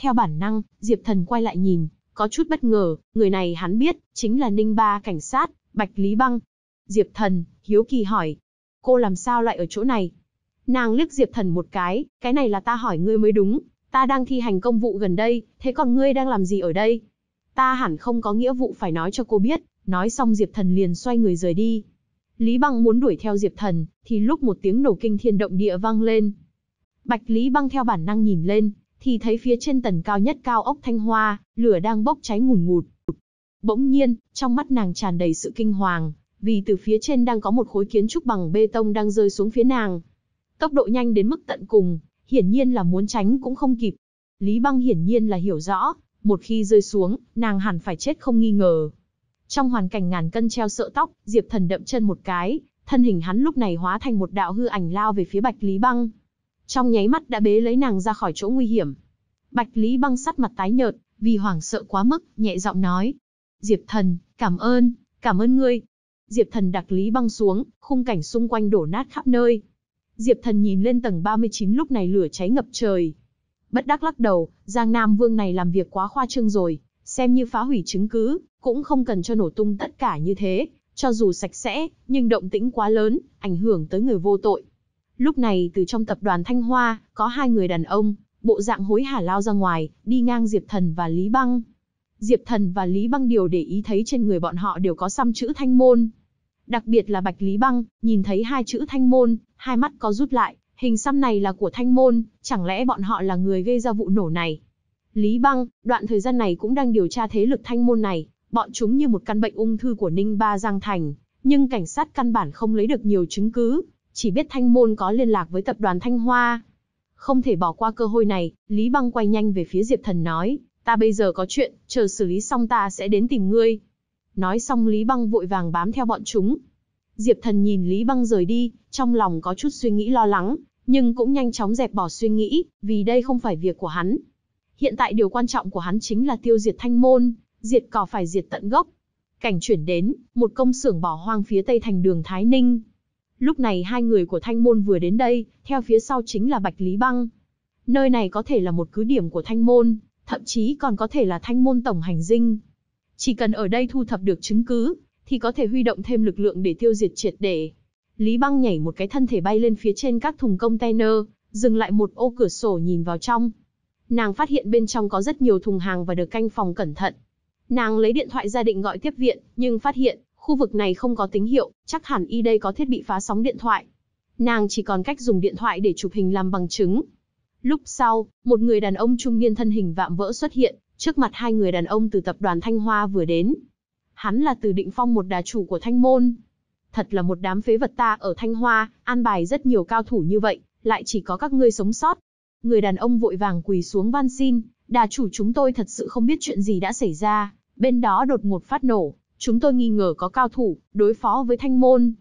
Theo bản năng, Diệp Thần quay lại nhìn, có chút bất ngờ, người này hắn biết, chính là Ninh Ba cảnh sát, Bạch Lý Băng. Diệp Thần, Hiếu Kỳ hỏi. Cô làm sao lại ở chỗ này? Nàng liếc Diệp Thần một cái, cái này là ta hỏi ngươi mới đúng. Ta đang thi hành công vụ gần đây, thế còn ngươi đang làm gì ở đây? Ta hẳn không có nghĩa vụ phải nói cho cô biết. Nói xong Diệp Thần liền xoay người rời đi. Lý Băng muốn đuổi theo Diệp Thần, thì lúc một tiếng nổ kinh thiên động địa vang lên. Bạch Lý Băng theo bản năng nhìn lên, thì thấy phía trên tầng cao nhất cao ốc Thanh Hoa, lửa đang bốc cháy ngùn ngụt. Bỗng nhiên, trong mắt nàng tràn đầy sự kinh hoàng, vì từ phía trên đang có một khối kiến trúc bằng bê tông đang rơi xuống phía nàng. Tốc độ nhanh đến mức tận cùng, hiển nhiên là muốn tránh cũng không kịp. Lý Băng hiển nhiên là hiểu rõ, một khi rơi xuống, nàng hẳn phải chết không nghi ngờ. Trong hoàn cảnh ngàn cân treo sợ tóc, Diệp Thần đậm chân một cái, thân hình hắn lúc này hóa thành một đạo hư ảnh lao về phía Bạch Lý Băng trong nháy mắt đã bế lấy nàng ra khỏi chỗ nguy hiểm. Bạch Lý băng sắt mặt tái nhợt, vì hoảng sợ quá mức, nhẹ giọng nói. Diệp thần, cảm ơn, cảm ơn ngươi. Diệp thần đặc Lý băng xuống, khung cảnh xung quanh đổ nát khắp nơi. Diệp thần nhìn lên tầng 39 lúc này lửa cháy ngập trời. Bất đắc lắc đầu, Giang Nam Vương này làm việc quá khoa trương rồi, xem như phá hủy chứng cứ, cũng không cần cho nổ tung tất cả như thế, cho dù sạch sẽ, nhưng động tĩnh quá lớn, ảnh hưởng tới người vô tội. Lúc này từ trong tập đoàn Thanh Hoa, có hai người đàn ông, bộ dạng hối hả lao ra ngoài, đi ngang Diệp Thần và Lý Băng. Diệp Thần và Lý Băng đều để ý thấy trên người bọn họ đều có xăm chữ Thanh Môn. Đặc biệt là Bạch Lý Băng, nhìn thấy hai chữ Thanh Môn, hai mắt có rút lại, hình xăm này là của Thanh Môn, chẳng lẽ bọn họ là người gây ra vụ nổ này? Lý Băng, đoạn thời gian này cũng đang điều tra thế lực Thanh Môn này, bọn chúng như một căn bệnh ung thư của Ninh Ba Giang Thành, nhưng cảnh sát căn bản không lấy được nhiều chứng cứ, chỉ biết Thanh Môn có liên lạc với tập đoàn Thanh Hoa. Không thể bỏ qua cơ hội này, Lý Băng quay nhanh về phía Diệp Thần nói, ta bây giờ có chuyện, chờ xử lý xong ta sẽ đến tìm ngươi. Nói xong Lý Băng vội vàng bám theo bọn chúng. Diệp Thần nhìn Lý Băng rời đi, trong lòng có chút suy nghĩ lo lắng, nhưng cũng nhanh chóng dẹp bỏ suy nghĩ, vì đây không phải việc của hắn. Hiện tại điều quan trọng của hắn chính là tiêu diệt thanh môn, diệt cỏ phải diệt tận gốc. Cảnh chuyển đến, một công xưởng bỏ hoang phía tây thành đường Thái Ninh, Lúc này hai người của Thanh Môn vừa đến đây, theo phía sau chính là Bạch Lý Băng. Nơi này có thể là một cứ điểm của Thanh Môn, thậm chí còn có thể là Thanh Môn tổng hành dinh. Chỉ cần ở đây thu thập được chứng cứ, thì có thể huy động thêm lực lượng để tiêu diệt triệt để. Lý Băng nhảy một cái thân thể bay lên phía trên các thùng container, dừng lại một ô cửa sổ nhìn vào trong. Nàng phát hiện bên trong có rất nhiều thùng hàng và được canh phòng cẩn thận. Nàng lấy điện thoại gia định gọi tiếp viện, nhưng phát hiện khu vực này không có tín hiệu, chắc hẳn y đây có thiết bị phá sóng điện thoại. Nàng chỉ còn cách dùng điện thoại để chụp hình làm bằng chứng. Lúc sau, một người đàn ông trung niên thân hình vạm vỡ xuất hiện, trước mặt hai người đàn ông từ tập đoàn Thanh Hoa vừa đến. Hắn là từ định phong một đà chủ của Thanh Môn. Thật là một đám phế vật ta ở Thanh Hoa, an bài rất nhiều cao thủ như vậy, lại chỉ có các ngươi sống sót. Người đàn ông vội vàng quỳ xuống van xin, đà chủ chúng tôi thật sự không biết chuyện gì đã xảy ra, bên đó đột ngột phát nổ, Chúng tôi nghi ngờ có cao thủ, đối phó với thanh môn.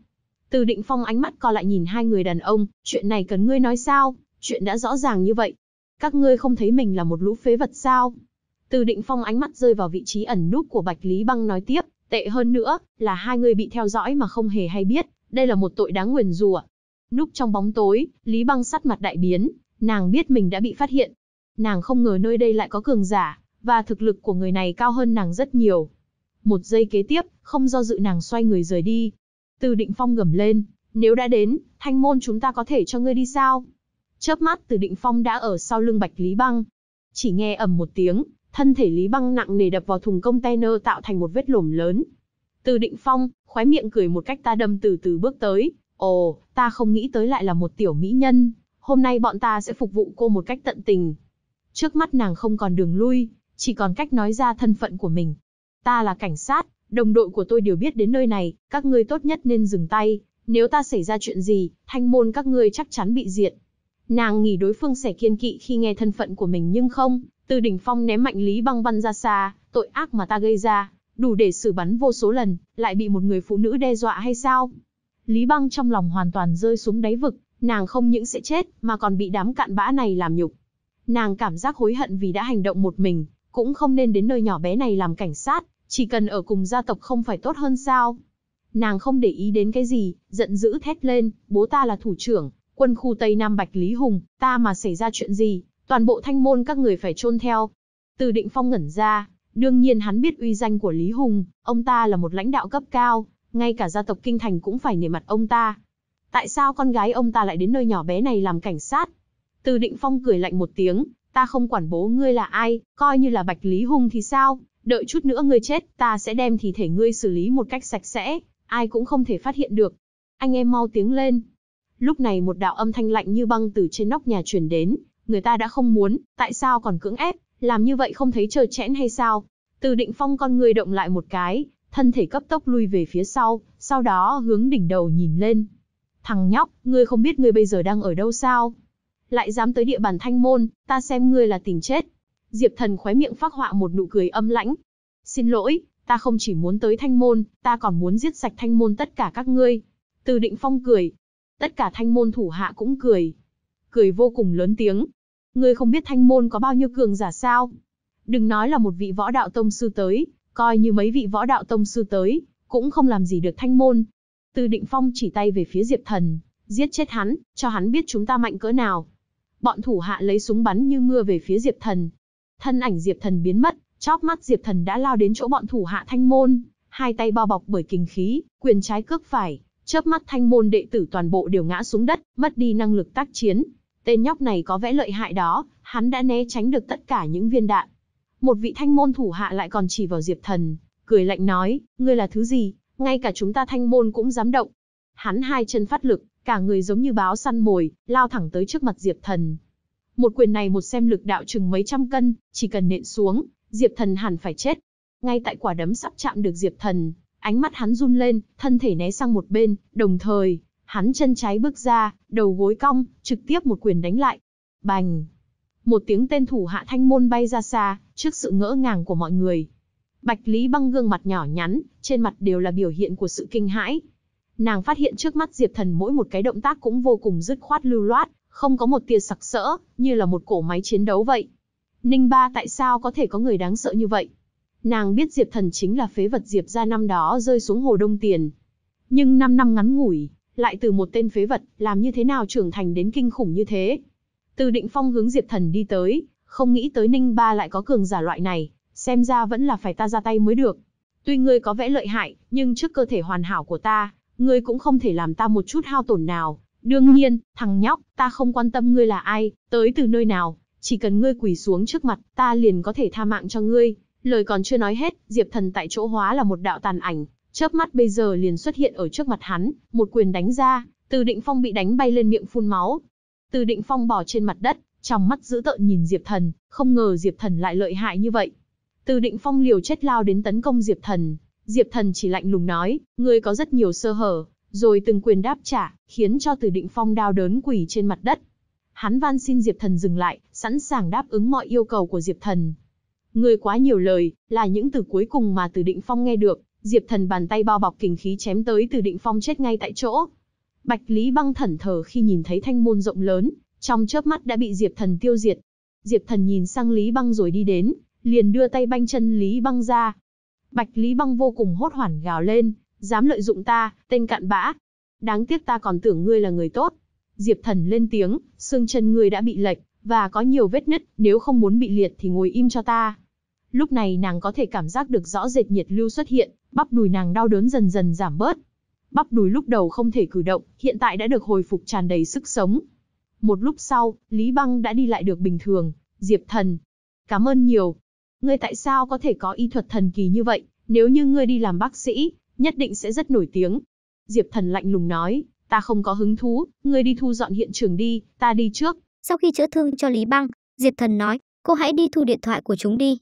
Từ định phong ánh mắt co lại nhìn hai người đàn ông, chuyện này cần ngươi nói sao, chuyện đã rõ ràng như vậy. Các ngươi không thấy mình là một lũ phế vật sao? Từ định phong ánh mắt rơi vào vị trí ẩn núp của Bạch Lý Băng nói tiếp, tệ hơn nữa, là hai người bị theo dõi mà không hề hay biết, đây là một tội đáng nguyền rủa. Núp trong bóng tối, Lý Băng sắt mặt đại biến, nàng biết mình đã bị phát hiện. Nàng không ngờ nơi đây lại có cường giả, và thực lực của người này cao hơn nàng rất nhiều. Một giây kế tiếp, không do dự nàng xoay người rời đi. Từ định phong gầm lên, nếu đã đến, thanh môn chúng ta có thể cho ngươi đi sao? Chớp mắt từ định phong đã ở sau lưng bạch Lý Băng. Chỉ nghe ầm một tiếng, thân thể Lý Băng nặng nề đập vào thùng container tạo thành một vết lổm lớn. Từ định phong, khóe miệng cười một cách ta đâm từ từ bước tới. Ồ, ta không nghĩ tới lại là một tiểu mỹ nhân. Hôm nay bọn ta sẽ phục vụ cô một cách tận tình. Trước mắt nàng không còn đường lui, chỉ còn cách nói ra thân phận của mình. Ta là cảnh sát, đồng đội của tôi đều biết đến nơi này, các ngươi tốt nhất nên dừng tay, nếu ta xảy ra chuyện gì, thanh môn các ngươi chắc chắn bị diệt. Nàng nghỉ đối phương sẽ kiên kỵ khi nghe thân phận của mình nhưng không, từ đỉnh phong ném mạnh Lý Băng Văn ra xa, tội ác mà ta gây ra, đủ để xử bắn vô số lần, lại bị một người phụ nữ đe dọa hay sao? Lý Băng trong lòng hoàn toàn rơi xuống đáy vực, nàng không những sẽ chết, mà còn bị đám cạn bã này làm nhục. Nàng cảm giác hối hận vì đã hành động một mình, cũng không nên đến nơi nhỏ bé này làm cảnh sát, chỉ cần ở cùng gia tộc không phải tốt hơn sao? Nàng không để ý đến cái gì, giận dữ thét lên, bố ta là thủ trưởng, quân khu Tây Nam Bạch Lý Hùng, ta mà xảy ra chuyện gì, toàn bộ thanh môn các người phải chôn theo. Từ định phong ngẩn ra, đương nhiên hắn biết uy danh của Lý Hùng, ông ta là một lãnh đạo cấp cao, ngay cả gia tộc Kinh Thành cũng phải nể mặt ông ta. Tại sao con gái ông ta lại đến nơi nhỏ bé này làm cảnh sát? Từ định phong cười lạnh một tiếng, ta không quản bố ngươi là ai, coi như là Bạch Lý Hùng thì sao, Đợi chút nữa ngươi chết, ta sẽ đem thi thể ngươi xử lý một cách sạch sẽ, ai cũng không thể phát hiện được. Anh em mau tiếng lên. Lúc này một đạo âm thanh lạnh như băng từ trên nóc nhà truyền đến, người ta đã không muốn, tại sao còn cưỡng ép, làm như vậy không thấy chờ chẽn hay sao? Từ định phong con người động lại một cái, thân thể cấp tốc lui về phía sau, sau đó hướng đỉnh đầu nhìn lên. Thằng nhóc, ngươi không biết ngươi bây giờ đang ở đâu sao? Lại dám tới địa bàn thanh môn, ta xem ngươi là tình chết. Diệp Thần khóe miệng phác họa một nụ cười âm lãnh. Xin lỗi, ta không chỉ muốn tới Thanh Môn, ta còn muốn giết sạch Thanh Môn tất cả các ngươi. Từ Định Phong cười. Tất cả Thanh Môn thủ hạ cũng cười. Cười vô cùng lớn tiếng. Ngươi không biết Thanh Môn có bao nhiêu cường giả sao? Đừng nói là một vị võ đạo tông sư tới, coi như mấy vị võ đạo tông sư tới, cũng không làm gì được Thanh Môn. Từ Định Phong chỉ tay về phía Diệp Thần, giết chết hắn, cho hắn biết chúng ta mạnh cỡ nào. Bọn thủ hạ lấy súng bắn như mưa về phía Diệp Thần, Thân ảnh Diệp Thần biến mất, chóp mắt Diệp Thần đã lao đến chỗ bọn thủ hạ Thanh Môn, hai tay bao bọc bởi kinh khí, quyền trái cước phải, chớp mắt Thanh Môn đệ tử toàn bộ đều ngã xuống đất, mất đi năng lực tác chiến. Tên nhóc này có vẻ lợi hại đó, hắn đã né tránh được tất cả những viên đạn. Một vị Thanh Môn thủ hạ lại còn chỉ vào Diệp Thần, cười lạnh nói, ngươi là thứ gì, ngay cả chúng ta Thanh Môn cũng dám động. Hắn hai chân phát lực, cả người giống như báo săn mồi, lao thẳng tới trước mặt Diệp Thần, một quyền này một xem lực đạo chừng mấy trăm cân, chỉ cần nện xuống, Diệp Thần hẳn phải chết. Ngay tại quả đấm sắp chạm được Diệp Thần, ánh mắt hắn run lên, thân thể né sang một bên, đồng thời, hắn chân trái bước ra, đầu gối cong, trực tiếp một quyền đánh lại. Bành! Một tiếng tên thủ hạ thanh môn bay ra xa, trước sự ngỡ ngàng của mọi người. Bạch Lý băng gương mặt nhỏ nhắn, trên mặt đều là biểu hiện của sự kinh hãi. Nàng phát hiện trước mắt Diệp Thần mỗi một cái động tác cũng vô cùng dứt khoát lưu loát, không có một tia sặc sỡ, như là một cổ máy chiến đấu vậy. Ninh Ba tại sao có thể có người đáng sợ như vậy? Nàng biết Diệp Thần chính là phế vật Diệp gia năm đó rơi xuống hồ Đông Tiền. Nhưng 5 năm ngắn ngủi, lại từ một tên phế vật, làm như thế nào trưởng thành đến kinh khủng như thế? Từ định phong hướng Diệp Thần đi tới, không nghĩ tới Ninh Ba lại có cường giả loại này, xem ra vẫn là phải ta ra tay mới được. Tuy ngươi có vẽ lợi hại, nhưng trước cơ thể hoàn hảo của ta, ngươi cũng không thể làm ta một chút hao tổn nào, Đương nhiên, thằng nhóc, ta không quan tâm ngươi là ai, tới từ nơi nào, chỉ cần ngươi quỳ xuống trước mặt, ta liền có thể tha mạng cho ngươi. Lời còn chưa nói hết, Diệp Thần tại chỗ hóa là một đạo tàn ảnh, chớp mắt bây giờ liền xuất hiện ở trước mặt hắn, một quyền đánh ra, Từ Định Phong bị đánh bay lên miệng phun máu. Từ Định Phong bò trên mặt đất, trong mắt dữ tợn nhìn Diệp Thần, không ngờ Diệp Thần lại lợi hại như vậy. Từ Định Phong liều chết lao đến tấn công Diệp Thần, Diệp Thần chỉ lạnh lùng nói, ngươi có rất nhiều sơ hở, rồi từng quyền đáp trả, khiến cho Từ Định Phong đau đớn quỳ trên mặt đất. Hắn van xin Diệp Thần dừng lại, sẵn sàng đáp ứng mọi yêu cầu của Diệp Thần. Người quá nhiều lời, là những từ cuối cùng mà Từ Định Phong nghe được, Diệp Thần bàn tay bao bọc kình khí chém tới Từ Định Phong chết ngay tại chỗ. Bạch Lý Băng thẩn thờ khi nhìn thấy thanh môn rộng lớn, trong chớp mắt đã bị Diệp Thần tiêu diệt. Diệp Thần nhìn sang Lý Băng rồi đi đến, liền đưa tay banh chân Lý Băng ra. Bạch Lý Băng vô cùng hốt hoảng gào lên, dám lợi dụng ta, tên cặn bã. Đáng tiếc ta còn tưởng ngươi là người tốt. Diệp Thần lên tiếng, xương chân ngươi đã bị lệch, và có nhiều vết nứt, nếu không muốn bị liệt thì ngồi im cho ta. Lúc này nàng có thể cảm giác được rõ rệt nhiệt lưu xuất hiện, bắp đùi nàng đau đớn dần dần giảm bớt. Bắp đùi lúc đầu không thể cử động, hiện tại đã được hồi phục tràn đầy sức sống. Một lúc sau, Lý Băng đã đi lại được bình thường, Diệp Thần. Cảm ơn nhiều. Ngươi tại sao có thể có y thuật thần kỳ như vậy, nếu như ngươi đi làm bác sĩ, nhất định sẽ rất nổi tiếng. Diệp Thần lạnh lùng nói, ta không có hứng thú, ngươi đi thu dọn hiện trường đi, ta đi trước. Sau khi chữa thương cho Lý Băng, Diệp Thần nói, cô hãy đi thu điện thoại của chúng đi.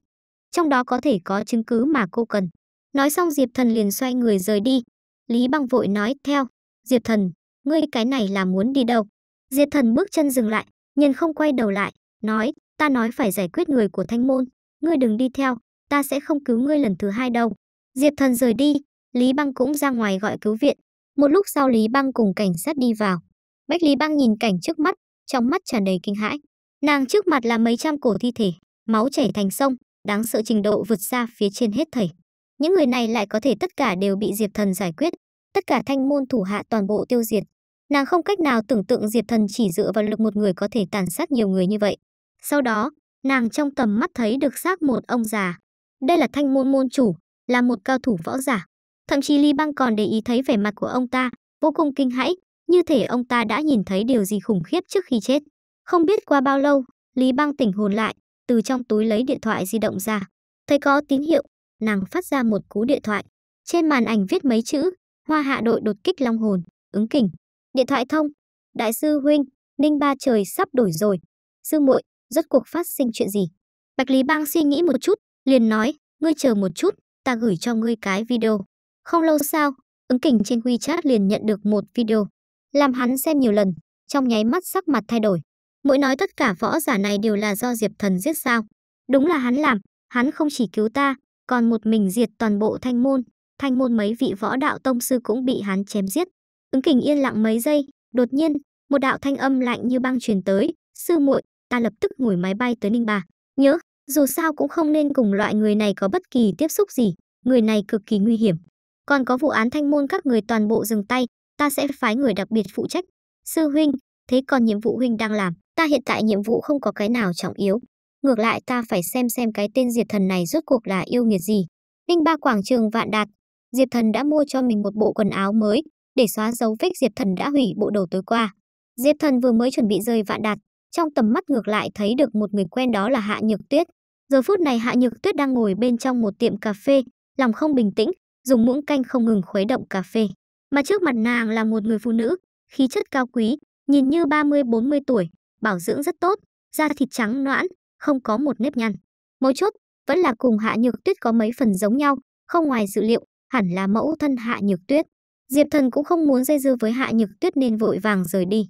Trong đó có thể có chứng cứ mà cô cần. Nói xong Diệp Thần liền xoay người rời đi. Lý Băng vội nói theo, Diệp Thần, ngươi cái này là muốn đi đâu? Diệp Thần bước chân dừng lại, nhưng không quay đầu lại, nói, ta nói phải giải quyết người của Thanh Môn, ngươi đừng đi theo, ta sẽ không cứu ngươi lần thứ hai đâu. Diệp Thần rời đi, Lý băng cũng ra ngoài gọi cứu viện. Một lúc sau Lý băng cùng cảnh sát đi vào. Bách Lý băng nhìn cảnh trước mắt, trong mắt tràn đầy kinh hãi. Nàng trước mặt là mấy trăm cổ thi thể, máu chảy thành sông, đáng sợ trình độ vượt xa phía trên hết thảy. Những người này lại có thể tất cả đều bị Diệp Thần giải quyết, tất cả thanh môn thủ hạ toàn bộ tiêu diệt. Nàng không cách nào tưởng tượng Diệp Thần chỉ dựa vào lực một người có thể tàn sát nhiều người như vậy. Sau đó, nàng trong tầm mắt thấy được xác một ông già. Đây là thanh môn môn chủ, là một cao thủ võ giả. Thậm chí Lý Bang còn để ý thấy vẻ mặt của ông ta, vô cùng kinh hãi, như thể ông ta đã nhìn thấy điều gì khủng khiếp trước khi chết. Không biết qua bao lâu, Lý Bang tỉnh hồn lại, từ trong túi lấy điện thoại di động ra. Thấy có tín hiệu, nàng phát ra một cú điện thoại. Trên màn ảnh viết mấy chữ, hoa hạ đội đột kích long hồn, ứng kỉnh. Điện thoại thông, đại sư huynh, ninh ba trời sắp đổi rồi. Sư muội, rốt cuộc phát sinh chuyện gì? Bạch Lý Bang suy nghĩ một chút, liền nói, ngươi chờ một chút, ta gửi cho ngươi cái video. Không lâu sau, ứng kình trên WeChat liền nhận được một video, làm hắn xem nhiều lần, trong nháy mắt sắc mặt thay đổi. Mỗi nói tất cả võ giả này đều là do Diệp Thần giết sao. Đúng là hắn làm, hắn không chỉ cứu ta, còn một mình diệt toàn bộ thanh môn. Thanh môn mấy vị võ đạo tông sư cũng bị hắn chém giết. Ứng kình yên lặng mấy giây, đột nhiên, một đạo thanh âm lạnh như băng truyền tới. Sư muội, ta lập tức ngồi máy bay tới Ninh Bà. Nhớ, dù sao cũng không nên cùng loại người này có bất kỳ tiếp xúc gì. Người này cực kỳ nguy hiểm, còn có vụ án thanh môn các người toàn bộ dừng tay, ta sẽ phái người đặc biệt phụ trách. Sư huynh, thế còn nhiệm vụ huynh đang làm, ta hiện tại nhiệm vụ không có cái nào trọng yếu. Ngược lại ta phải xem xem cái tên diệt Thần này rốt cuộc là yêu nghiệt gì. ninh ba quảng trường vạn đạt, Diệp Thần đã mua cho mình một bộ quần áo mới để xóa dấu vết Diệp Thần đã hủy bộ đồ tối qua. Diệp Thần vừa mới chuẩn bị rời vạn đạt, trong tầm mắt ngược lại thấy được một người quen đó là Hạ Nhược Tuyết. Giờ phút này Hạ Nhược Tuyết đang ngồi bên trong một tiệm cà phê, lòng không bình tĩnh, dùng muỗng canh không ngừng khuấy động cà phê. Mà trước mặt nàng là một người phụ nữ, khí chất cao quý, nhìn như 30-40 tuổi, bảo dưỡng rất tốt, da thịt trắng noãn, không có một nếp nhăn. Mấu chốt, vẫn là cùng Hạ Nhược Tuyết có mấy phần giống nhau, không ngoài dự liệu, hẳn là mẫu thân Hạ Nhược Tuyết. Diệp Thần cũng không muốn dây dưa với Hạ Nhược Tuyết nên vội vàng rời đi.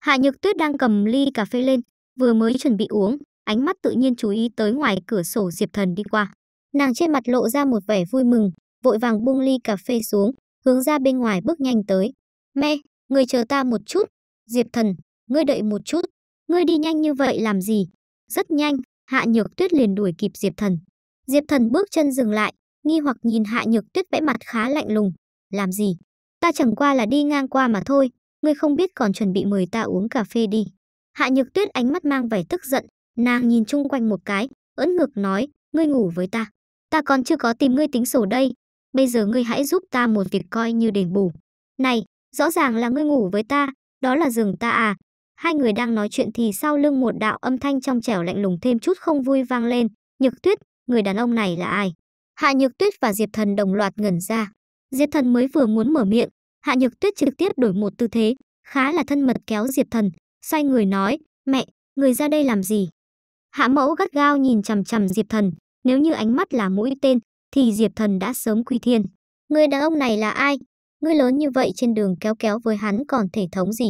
Hạ Nhược Tuyết đang cầm ly cà phê lên, vừa mới chuẩn bị uống, ánh mắt tự nhiên chú ý tới ngoài cửa sổ Diệp Thần đi qua. Nàng trên mặt lộ ra một vẻ vui mừng, vội vàng buông ly cà phê xuống, hướng ra bên ngoài bước nhanh tới. Me, người chờ ta một chút. Diệp thần, ngươi đợi một chút. Ngươi đi nhanh như vậy làm gì? Rất nhanh, Hạ Nhược Tuyết liền đuổi kịp Diệp thần. Diệp thần bước chân dừng lại, nghi hoặc nhìn Hạ Nhược Tuyết vẽ mặt khá lạnh lùng. Làm gì? Ta chẳng qua là đi ngang qua mà thôi, ngươi không biết còn chuẩn bị mời ta uống cà phê đi. Hạ Nhược Tuyết ánh mắt mang vẻ tức giận, nàng nhìn chung quanh một cái, ưỡn ngực nói, ngươi ngủ với ta. Ta còn chưa có tìm ngươi tính sổ đây, bây giờ ngươi hãy giúp ta một việc coi như đền bù. Này, rõ ràng là ngươi ngủ với ta, đó là giường ta à. Hai người đang nói chuyện thì sau lưng một đạo âm thanh trong trẻo lạnh lùng thêm chút không vui vang lên. Nhược tuyết, người đàn ông này là ai? Hạ Nhược Tuyết và Diệp Thần đồng loạt ngẩn ra. Diệp Thần mới vừa muốn mở miệng, Hạ Nhược Tuyết trực tiếp đổi một tư thế, khá là thân mật kéo Diệp Thần, xoay người nói, mẹ, người ra đây làm gì? Hạ mẫu gắt gao nhìn chằm chằm Diệp Thần, nếu như ánh mắt là mũi tên, thì Diệp Thần đã sớm quy thiên. Người đàn ông này là ai? Ngươi lớn như vậy trên đường kéo kéo với hắn còn thể thống gì?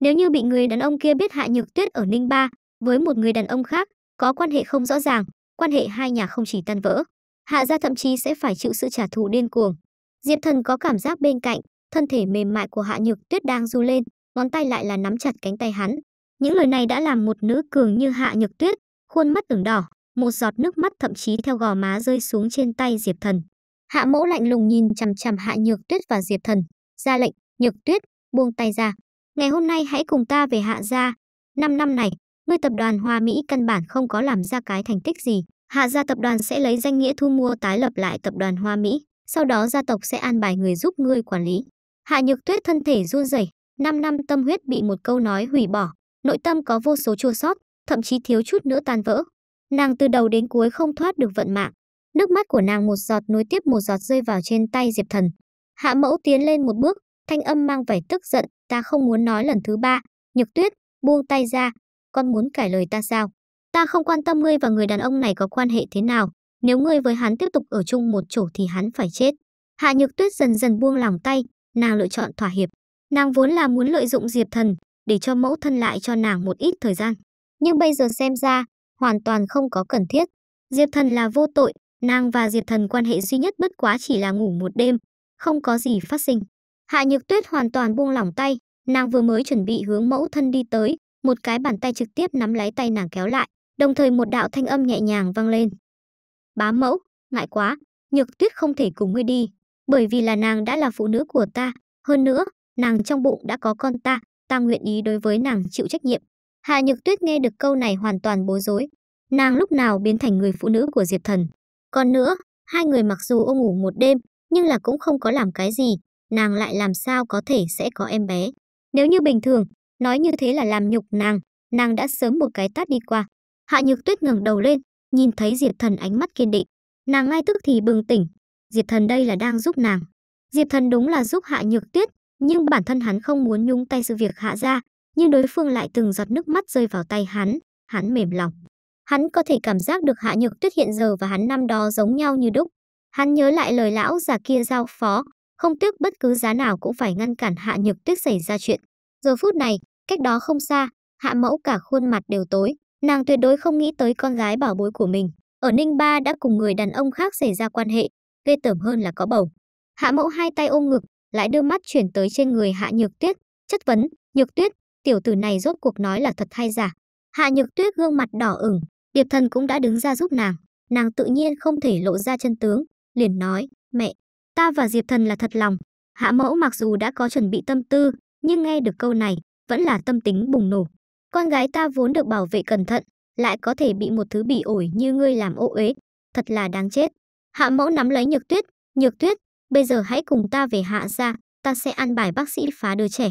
Nếu như bị người đàn ông kia biết Hạ Nhược Tuyết ở Ninh Ba với một người đàn ông khác, có quan hệ không rõ ràng, quan hệ hai nhà không chỉ tan vỡ, Hạ gia thậm chí sẽ phải chịu sự trả thù điên cuồng. Diệp Thần có cảm giác bên cạnh, thân thể mềm mại của Hạ Nhược Tuyết đang du lên, ngón tay lại là nắm chặt cánh tay hắn. Những lời này đã làm một nữ cường như Hạ Nhược Tuyết, khuôn mắt ửng đỏ, một giọt nước mắt thậm chí theo gò má rơi xuống trên tay Diệp Thần. Hạ mỗ lạnh lùng nhìn chằm chằm Hạ Nhược Tuyết và Diệp Thần, ra lệnh, Nhược Tuyết, buông tay ra. Ngày hôm nay hãy cùng ta về Hạ gia. Năm năm này, ngươi tập đoàn Hoa Mỹ căn bản không có làm ra cái thành tích gì. Hạ gia tập đoàn sẽ lấy danh nghĩa thu mua tái lập lại tập đoàn Hoa Mỹ, sau đó gia tộc sẽ an bài người giúp ngươi quản lý. Hạ Nhược Tuyết thân thể run rẩy, 5 năm tâm huyết bị một câu nói hủy bỏ, nội tâm có vô số chua xót, thậm chí thiếu chút nữa tan vỡ, Nàng từ đầu đến cuối không thoát được vận mạng. Nước mắt của nàng một giọt nối tiếp một giọt rơi vào trên tay Diệp Thần. Hạ mẫu tiến lên một bước, thanh âm mang vẻ tức giận, ta không muốn nói lần thứ ba. Nhược tuyết, buông tay ra, con muốn cải lời ta sao? Ta không quan tâm ngươi và người đàn ông này có quan hệ thế nào. Nếu ngươi với hắn tiếp tục ở chung một chỗ thì hắn phải chết. Hạ nhược tuyết dần dần buông lòng tay, nàng lựa chọn thỏa hiệp. Nàng vốn là muốn lợi dụng Diệp Thần để cho mẫu thân lại cho nàng một ít thời gian. Nhưng bây giờ xem ra, hoàn toàn không có cần thiết. Diệp Thần là vô tội, nàng và Diệp Thần quan hệ duy nhất bất quá chỉ là ngủ một đêm, không có gì phát sinh. Hạ Nhược Tuyết hoàn toàn buông lỏng tay, nàng vừa mới chuẩn bị hướng mẫu thân đi tới, một cái bàn tay trực tiếp nắm lấy tay nàng kéo lại, đồng thời một đạo thanh âm nhẹ nhàng vang lên. "Bá mẫu, ngại quá, Nhược Tuyết không thể cùng ngươi đi, bởi vì là nàng đã là phụ nữ của ta, hơn nữa, nàng trong bụng đã có con ta, ta nguyện ý đối với nàng chịu trách nhiệm, Hạ Nhược Tuyết nghe được câu này hoàn toàn bối rối. Nàng lúc nào biến thành người phụ nữ của Diệp Thần. Còn nữa, hai người mặc dù ôm ngủ một đêm, nhưng là cũng không có làm cái gì, nàng lại làm sao có thể sẽ có em bé. Nếu như bình thường, nói như thế là làm nhục nàng, nàng đã sớm một cái tát đi qua. Hạ Nhược Tuyết ngẩng đầu lên, nhìn thấy Diệp Thần ánh mắt kiên định, nàng ngay tức thì bừng tỉnh, Diệp Thần đây là đang giúp nàng. Diệp Thần đúng là giúp Hạ Nhược Tuyết, nhưng bản thân hắn không muốn nhúng tay sự việc Hạ gia, nhưng đối phương lại từng giọt nước mắt rơi vào tay hắn, hắn mềm lòng. Hắn có thể cảm giác được Hạ Nhược Tuyết hiện giờ và hắn năm đó giống nhau như đúc. Hắn nhớ lại lời lão già kia giao phó, không tiếc bất cứ giá nào cũng phải ngăn cản Hạ Nhược Tuyết xảy ra chuyện. Giờ phút này, cách đó không xa, Hạ Mẫu cả khuôn mặt đều tối, nàng tuyệt đối không nghĩ tới con gái bảo bối của mình. Ở Ninh Ba đã cùng người đàn ông khác xảy ra quan hệ, ghê tởm hơn là có bầu. Hạ Mẫu hai tay ôm ngực, lại đưa mắt chuyển tới trên người Hạ Nhược Tuyết, chất vấn, Nhược Tuyết, tiểu tử này rốt cuộc nói là thật hay giả. Hạ Nhược Tuyết gương mặt đỏ ửng, Điệp Thần cũng đã đứng ra giúp nàng, nàng tự nhiên không thể lộ ra chân tướng, liền nói, mẹ, ta và Diệp Thần là thật lòng. Hạ mẫu mặc dù đã có chuẩn bị tâm tư, nhưng nghe được câu này, vẫn là tâm tính bùng nổ. Con gái ta vốn được bảo vệ cẩn thận, lại có thể bị một thứ bị ổi như ngươi làm ô uế, thật là đáng chết. Hạ mẫu nắm lấy nhược tuyết, nhược tuyết, bây giờ hãy cùng ta về hạ gia, ta sẽ an bài bác sĩ phá đứa trẻ,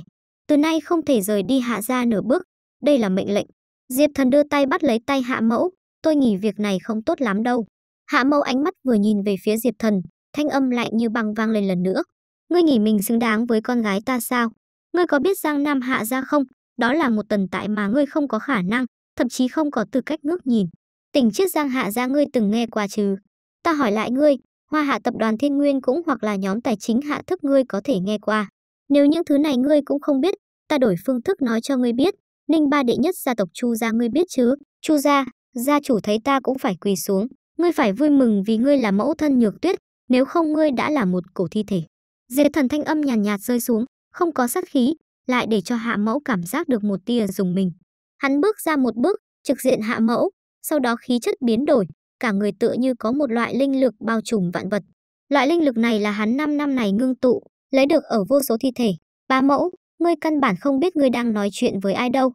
từ nay không thể rời đi hạ gia nửa bước, đây là mệnh lệnh. Diệp thần đưa tay bắt lấy tay hạ mẫu, tôi nghỉ việc này không tốt lắm đâu. Hạ mẫu ánh mắt vừa nhìn về phía Diệp thần, thanh âm lại như băng vang lên lần nữa. Ngươi nghỉ mình xứng đáng với con gái ta sao? Ngươi có biết Giang Nam Hạ gia không? Đó là một tần tại mà ngươi không có khả năng, thậm chí không có tư cách ngước nhìn. Tỉnh chiếc giang hạ gia ngươi từng nghe qua chứ? Ta hỏi lại ngươi, Hoa Hạ tập đoàn Thiên Nguyên cũng hoặc là nhóm tài chính hạ thức ngươi có thể nghe qua. Nếu những thứ này ngươi cũng không biết, ta đổi phương thức nói cho ngươi biết, Ninh Ba đệ nhất gia tộc Chu gia ngươi biết chứ? Chu gia, gia chủ thấy ta cũng phải quỳ xuống, ngươi phải vui mừng vì ngươi là mẫu thân Nhược Tuyết, nếu không ngươi đã là một cổ thi thể. Dế thần thanh âm nhàn nhạt, nhạt rơi xuống, không có sát khí, lại để cho Hạ Mẫu cảm giác được một tia dùng mình. Hắn bước ra một bước, trực diện Hạ Mẫu, sau đó khí chất biến đổi, cả người tựa như có một loại linh lực bao trùm vạn vật. Loại linh lực này là hắn 5 năm này ngưng tụ, lấy được ở vô số thi thể. Bá mẫu, ngươi căn bản không biết ngươi đang nói chuyện với ai đâu.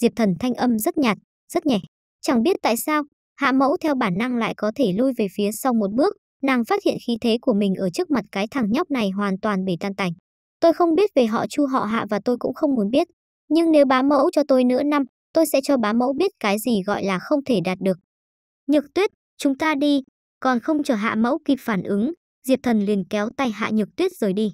Diệp thần thanh âm rất nhạt, rất nhẹ. Chẳng biết tại sao, hạ mẫu theo bản năng lại có thể lui về phía sau một bước. Nàng phát hiện khí thế của mình ở trước mặt cái thằng nhóc này hoàn toàn bị tan tành. Tôi không biết về họ chu họ hạ và tôi cũng không muốn biết. Nhưng nếu bá mẫu cho tôi nữa năm, tôi sẽ cho bá mẫu biết cái gì gọi là không thể đạt được. Nhược tuyết, chúng ta đi. Còn không chờ hạ mẫu kịp phản ứng, Diệp thần liền kéo tay hạ nhược tuyết rời đi.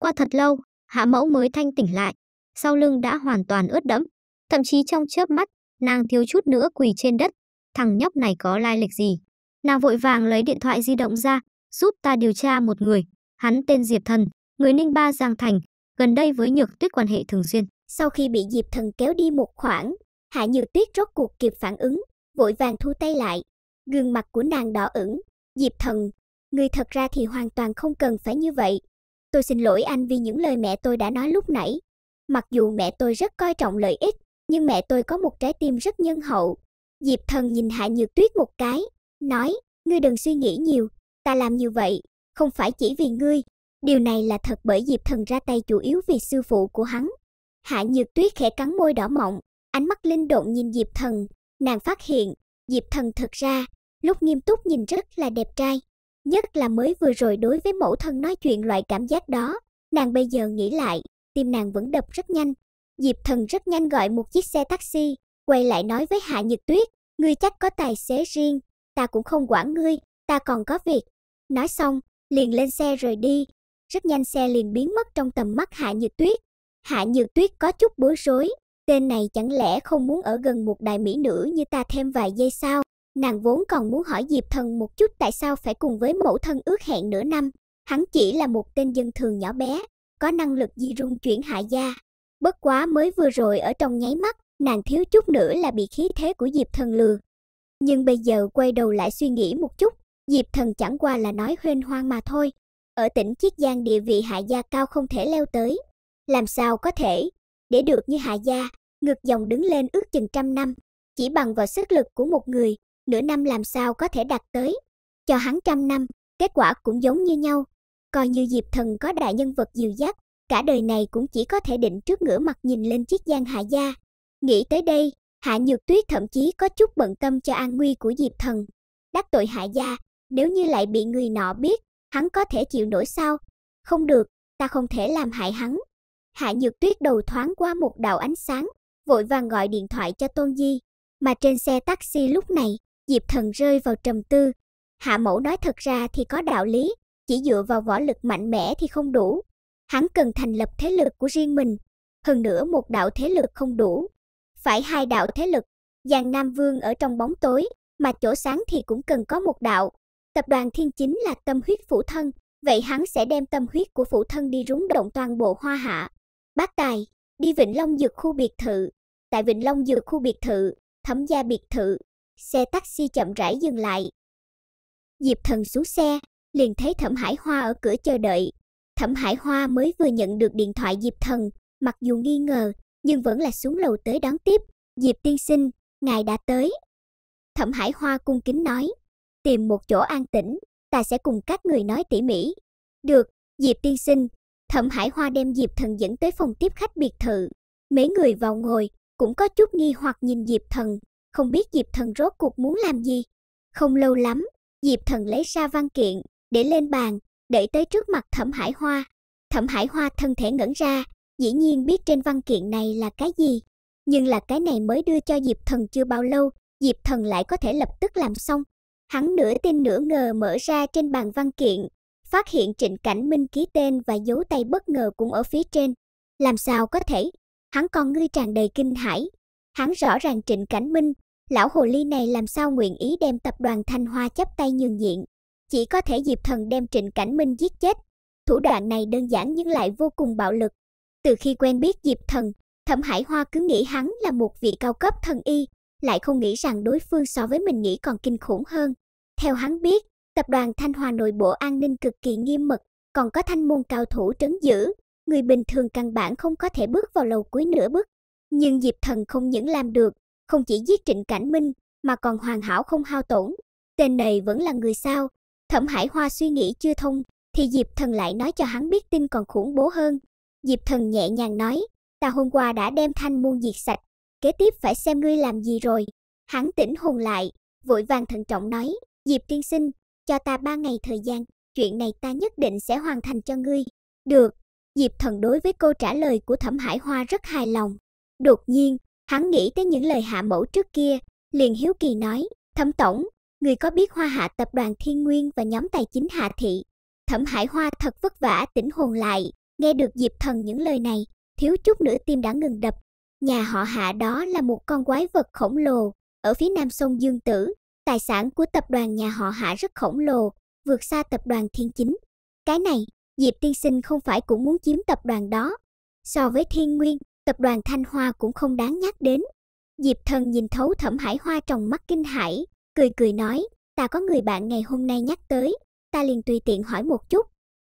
Qua thật lâu, Hạ Mẫu mới thanh tỉnh lại, sau lưng đã hoàn toàn ướt đẫm, thậm chí trong chớp mắt, nàng thiếu chút nữa quỳ trên đất, thằng nhóc này có lai lịch gì? Nàng vội vàng lấy điện thoại di động ra, giúp ta điều tra một người, hắn tên Diệp Thần, người Ninh Ba Giang Thành, gần đây với Nhược Tuyết quan hệ thường xuyên. Sau khi bị Diệp Thần kéo đi một khoảng, Hạ Nhược Tuyết rốt cuộc kịp phản ứng, vội vàng thu tay lại. Gương mặt của nàng đỏ ửng, Diệp Thần, người thật ra thì hoàn toàn không cần phải như vậy. Tôi xin lỗi anh vì những lời mẹ tôi đã nói lúc nãy. Mặc dù mẹ tôi rất coi trọng lợi ích, nhưng mẹ tôi có một trái tim rất nhân hậu. Diệp thần nhìn Hạ Nhược Tuyết một cái, nói, ngươi đừng suy nghĩ nhiều, ta làm như vậy, không phải chỉ vì ngươi. Điều này là thật bởi Diệp thần ra tay chủ yếu vì sư phụ của hắn. Hạ Nhược Tuyết khẽ cắn môi đỏ mọng, ánh mắt linh động nhìn Diệp thần, nàng phát hiện, Diệp thần thật ra, lúc nghiêm túc nhìn rất là đẹp trai, Nhất là mới vừa rồi đối với mẫu thân nói chuyện loại cảm giác đó, nàng bây giờ nghĩ lại, tim nàng vẫn đập rất nhanh. Diệp thần rất nhanh gọi một chiếc xe taxi, quay lại nói với Hạ Nhật Tuyết, ngươi chắc có tài xế riêng, ta cũng không quản ngươi, ta còn có việc. Nói xong, liền lên xe rời đi. Rất nhanh xe liền biến mất trong tầm mắt Hạ Nhược Tuyết. Hạ Nhược Tuyết có chút bối rối, tên này chẳng lẽ không muốn ở gần một đại mỹ nữ như ta thêm vài giây sao? Nàng vốn còn muốn hỏi Diệp Thần một chút tại sao phải cùng với mẫu thân ước hẹn nửa năm. Hắn chỉ là một tên dân thường nhỏ bé, có năng lực di rung chuyển hạ gia. Bất quá mới vừa rồi ở trong nháy mắt, nàng thiếu chút nữa là bị khí thế của Diệp Thần lừa. Nhưng bây giờ quay đầu lại suy nghĩ một chút, Diệp Thần chẳng qua là nói huyên hoang mà thôi. Ở tỉnh Chiết Giang địa vị hạ gia cao không thể leo tới. Làm sao có thể, để được như hạ gia, ngược dòng đứng lên ước chừng trăm năm, chỉ bằng vào sức lực của một người, nửa năm làm sao có thể đạt tới. Cho hắn trăm năm, kết quả cũng giống như nhau. Coi như Diệp Thần có đại nhân vật dìu dắt, cả đời này cũng chỉ có thể định trước ngửa mặt nhìn lên chiếc giang hạ gia. Nghĩ tới đây, Hạ Nhược Tuyết thậm chí có chút bận tâm cho an nguy của Diệp Thần. Đắc tội hạ gia, nếu như lại bị người nọ biết, hắn có thể chịu nổi sao? Không được, ta không thể làm hại hắn. Hạ Nhược Tuyết đầu thoáng qua một đạo ánh sáng, vội vàng gọi điện thoại cho Tôn Di. Mà trên xe taxi lúc này, Diệp Thần rơi vào trầm tư. Hạ Mẫu nói thật ra thì có đạo lý, chỉ dựa vào võ lực mạnh mẽ thì không đủ. Hắn cần thành lập thế lực của riêng mình, hơn nữa một đạo thế lực không đủ. Phải hai đạo thế lực, Giang Nam Vương ở trong bóng tối, mà chỗ sáng thì cũng cần có một đạo. Tập đoàn Thiên Chính là tâm huyết phủ thân, vậy hắn sẽ đem tâm huyết của phủ thân đi rúng động toàn bộ hoa hạ. Bác Tài, đi Vịnh Long Dược khu biệt thự. Tại Vịnh Long Dược khu biệt thự, thẩm gia biệt thự, xe taxi chậm rãi dừng lại. Diệp Thần xuống xe, liền thấy Thẩm Hải Hoa ở cửa chờ đợi. Thẩm Hải Hoa mới vừa nhận được điện thoại Diệp Thần, mặc dù nghi ngờ, nhưng vẫn là xuống lầu tới đón tiếp. Diệp tiên sinh, ngài đã tới. Thẩm Hải Hoa cung kính nói, tìm một chỗ an tĩnh, ta sẽ cùng các người nói tỉ mỉ. Được, Diệp tiên sinh. Thẩm Hải Hoa đem Diệp Thần dẫn tới phòng tiếp khách biệt thự. Mấy người vào ngồi, cũng có chút nghi hoặc nhìn Diệp Thần, không biết Diệp Thần rốt cuộc muốn làm gì. Không lâu lắm, Diệp Thần lấy ra văn kiện, để lên bàn, đẩy tới trước mặt Thẩm Hải Hoa. Thẩm Hải Hoa thân thể ngẩn ra, dĩ nhiên biết trên văn kiện này là cái gì. Nhưng là cái này mới đưa cho Diệp Thần chưa bao lâu, Diệp Thần lại có thể lập tức làm xong. Hắn nửa tin nửa ngờ mở ra trên bàn văn kiện, phát hiện Trịnh Cảnh Minh ký tên và dấu tay bất ngờ cũng ở phía trên. Làm sao có thể? Hắn còn ngươi tràn đầy kinh hãi, Hắn rõ ràng Trịnh Cảnh Minh, lão hồ ly này làm sao nguyện ý đem tập đoàn Thanh Hoa chấp tay nhường diện. Chỉ có thể Diệp Thần đem Trịnh Cảnh Minh giết chết. Thủ đoạn này đơn giản nhưng lại vô cùng bạo lực. Từ khi quen biết Diệp Thần, Thẩm Hải Hoa cứ nghĩ hắn là một vị cao cấp thần y, lại không nghĩ rằng đối phương so với mình nghĩ còn kinh khủng hơn. Theo hắn biết, tập đoàn Thanh Hoa nội bộ an ninh cực kỳ nghiêm mật, còn có thanh môn cao thủ trấn giữ, người bình thường căn bản không có thể bước vào lầu cuối nửa bước nhưng Diệp Thần không những làm được, không chỉ giết Trịnh Cảnh Minh mà còn hoàn hảo không hao tổn. Tên này vẫn là người sao? Thẩm Hải Hoa suy nghĩ chưa thông, thì Diệp Thần lại nói cho hắn biết tin còn khủng bố hơn. Diệp Thần nhẹ nhàng nói, ta hôm qua đã đem thanh muôn diệt sạch, kế tiếp phải xem ngươi làm gì rồi. Hắn tỉnh hồn lại, vội vàng thận trọng nói, Diệp tiên sinh, cho ta ba ngày thời gian, chuyện này ta nhất định sẽ hoàn thành cho ngươi. Được, Diệp Thần đối với câu trả lời của Thẩm Hải Hoa rất hài lòng. Đột nhiên, hắn nghĩ tới những lời hạ mẫu trước kia, liền hiếu kỳ nói, thẩm tổng, người có biết hoa hạ tập đoàn thiên nguyên và nhóm tài chính hạ thị. Thẩm hải hoa thật vất vả tỉnh hồn lại, nghe được diệp thần những lời này, thiếu chút nữa tim đã ngừng đập. Nhà họ hạ đó là một con quái vật khổng lồ, ở phía nam sông Dương Tử, tài sản của tập đoàn nhà họ hạ rất khổng lồ, vượt xa tập đoàn thiên chính. Cái này, Diệp tiên sinh không phải cũng muốn chiếm tập đoàn đó. So với thiên nguyên, tập đoàn Thanh Hoa cũng không đáng nhắc đến. Diệp Thần nhìn thấu Thẩm Hải Hoa trong mắt kinh hãi, cười cười nói, ta có người bạn ngày hôm nay nhắc tới, ta liền tùy tiện hỏi một chút.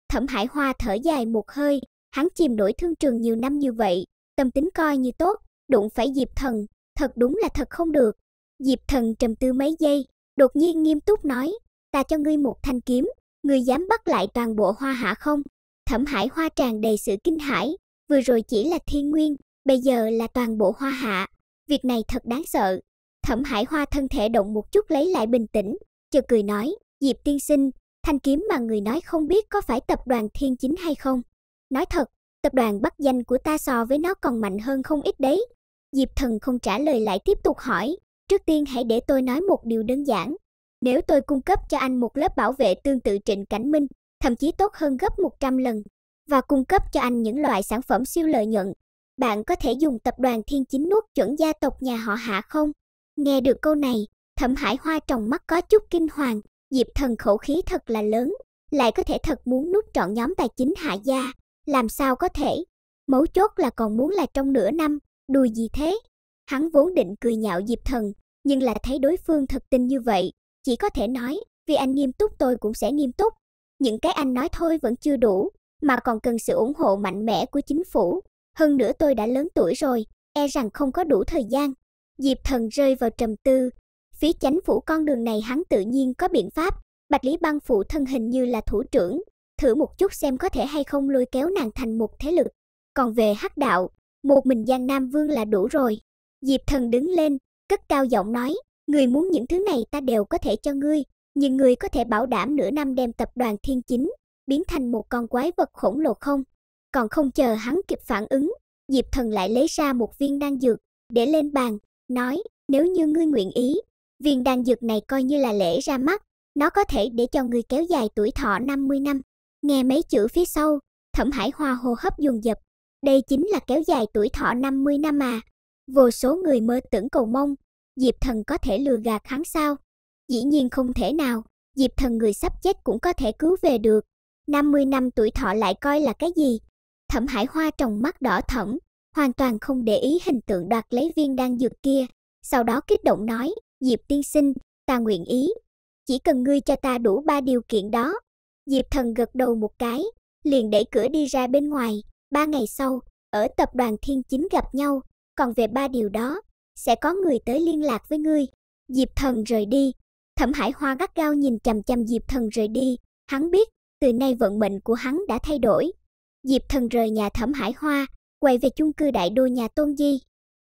Thẩm Hải Hoa thở dài một hơi, hắn chìm nổi thương trường nhiều năm như vậy, tâm tính coi như tốt, đụng phải Diệp Thần, thật đúng là thật không được. Diệp Thần trầm tư mấy giây, đột nhiên nghiêm túc nói, ta cho ngươi một thanh kiếm, ngươi dám bắt lại toàn bộ hoa hạ không? Thẩm Hải Hoa tràn đầy sự kinh hãi, vừa rồi chỉ là thiên nguyên, Bây giờ là toàn bộ hoa hạ, việc này thật đáng sợ. Thẩm Hải Hoa thân thể động một chút lấy lại bình tĩnh, chợt cười nói, Diệp tiên sinh, thanh kiếm mà người nói không biết có phải tập đoàn thiên chính hay không. Nói thật, tập đoàn bắt danh của ta so với nó còn mạnh hơn không ít đấy. Diệp thần không trả lời lại tiếp tục hỏi, trước tiên hãy để tôi nói một điều đơn giản. Nếu tôi cung cấp cho anh một lớp bảo vệ tương tự Trịnh Cảnh Minh, thậm chí tốt hơn gấp 100 lần, và cung cấp cho anh những loại sản phẩm siêu lợi nhuận, bạn có thể dùng tập đoàn thiên chính nuốt chuẩn gia tộc nhà họ hạ không? Nghe được câu này, thẩm hải hoa trong mắt có chút kinh hoàng, diệp thần khẩu khí thật là lớn, lại có thể thật muốn nuốt trọn nhóm tài chính hạ gia, làm sao có thể? Mấu chốt là còn muốn là trong nửa năm, đùi gì thế? Hắn vốn định cười nhạo diệp thần, nhưng là thấy đối phương thật tin như vậy, chỉ có thể nói, vì anh nghiêm túc tôi cũng sẽ nghiêm túc. Những cái anh nói thôi vẫn chưa đủ, mà còn cần sự ủng hộ mạnh mẽ của chính phủ, hơn nữa tôi đã lớn tuổi rồi, e rằng không có đủ thời gian. Diệp thần rơi vào trầm tư. Phía chánh phủ con đường này hắn tự nhiên có biện pháp. Bạch Lý băng phụ thân hình như là thủ trưởng. Thử một chút xem có thể hay không lôi kéo nàng thành một thế lực. Còn về hắc đạo, một mình Giang Nam Vương là đủ rồi. Diệp thần đứng lên, cất cao giọng nói, người muốn những thứ này ta đều có thể cho ngươi, nhưng ngươi có thể bảo đảm nửa năm đem tập đoàn thiên chính, biến thành một con quái vật khổng lồ không? còn không chờ hắn kịp phản ứng, Diệp Thần lại lấy ra một viên đan dược, để lên bàn, nói, nếu như ngươi nguyện ý, viên đan dược này coi như là lễ ra mắt, nó có thể để cho ngươi kéo dài tuổi thọ 50 năm. Nghe mấy chữ phía sau, Thẩm Hải Hoa hô hấp dồn dập, đây chính là kéo dài tuổi thọ 50 năm à. Vô số người mơ tưởng cầu mong, Diệp Thần có thể lừa gạt hắn sao? Dĩ nhiên không thể nào, Diệp Thần người sắp chết cũng có thể cứu về được. 50 năm tuổi thọ lại coi là cái gì? Thẩm Hải Hoa trồng mắt đỏ thẫm, hoàn toàn không để ý hình tượng đoạt lấy viên đan dược kia, sau đó kích động nói, Diệp tiên sinh, ta nguyện ý, chỉ cần ngươi cho ta đủ ba điều kiện đó. Diệp thần gật đầu một cái, liền đẩy cửa đi ra bên ngoài, ba ngày sau, ở tập đoàn thiên chính gặp nhau, còn về ba điều đó, sẽ có người tới liên lạc với ngươi. Diệp thần rời đi, thẩm hải hoa gắt gao nhìn chằm chằm Diệp thần rời đi, hắn biết, từ nay vận mệnh của hắn đã thay đổi, Diệp Thần rời nhà Thẩm Hải Hoa, quay về chung cư Đại Đô nhà Tôn Di.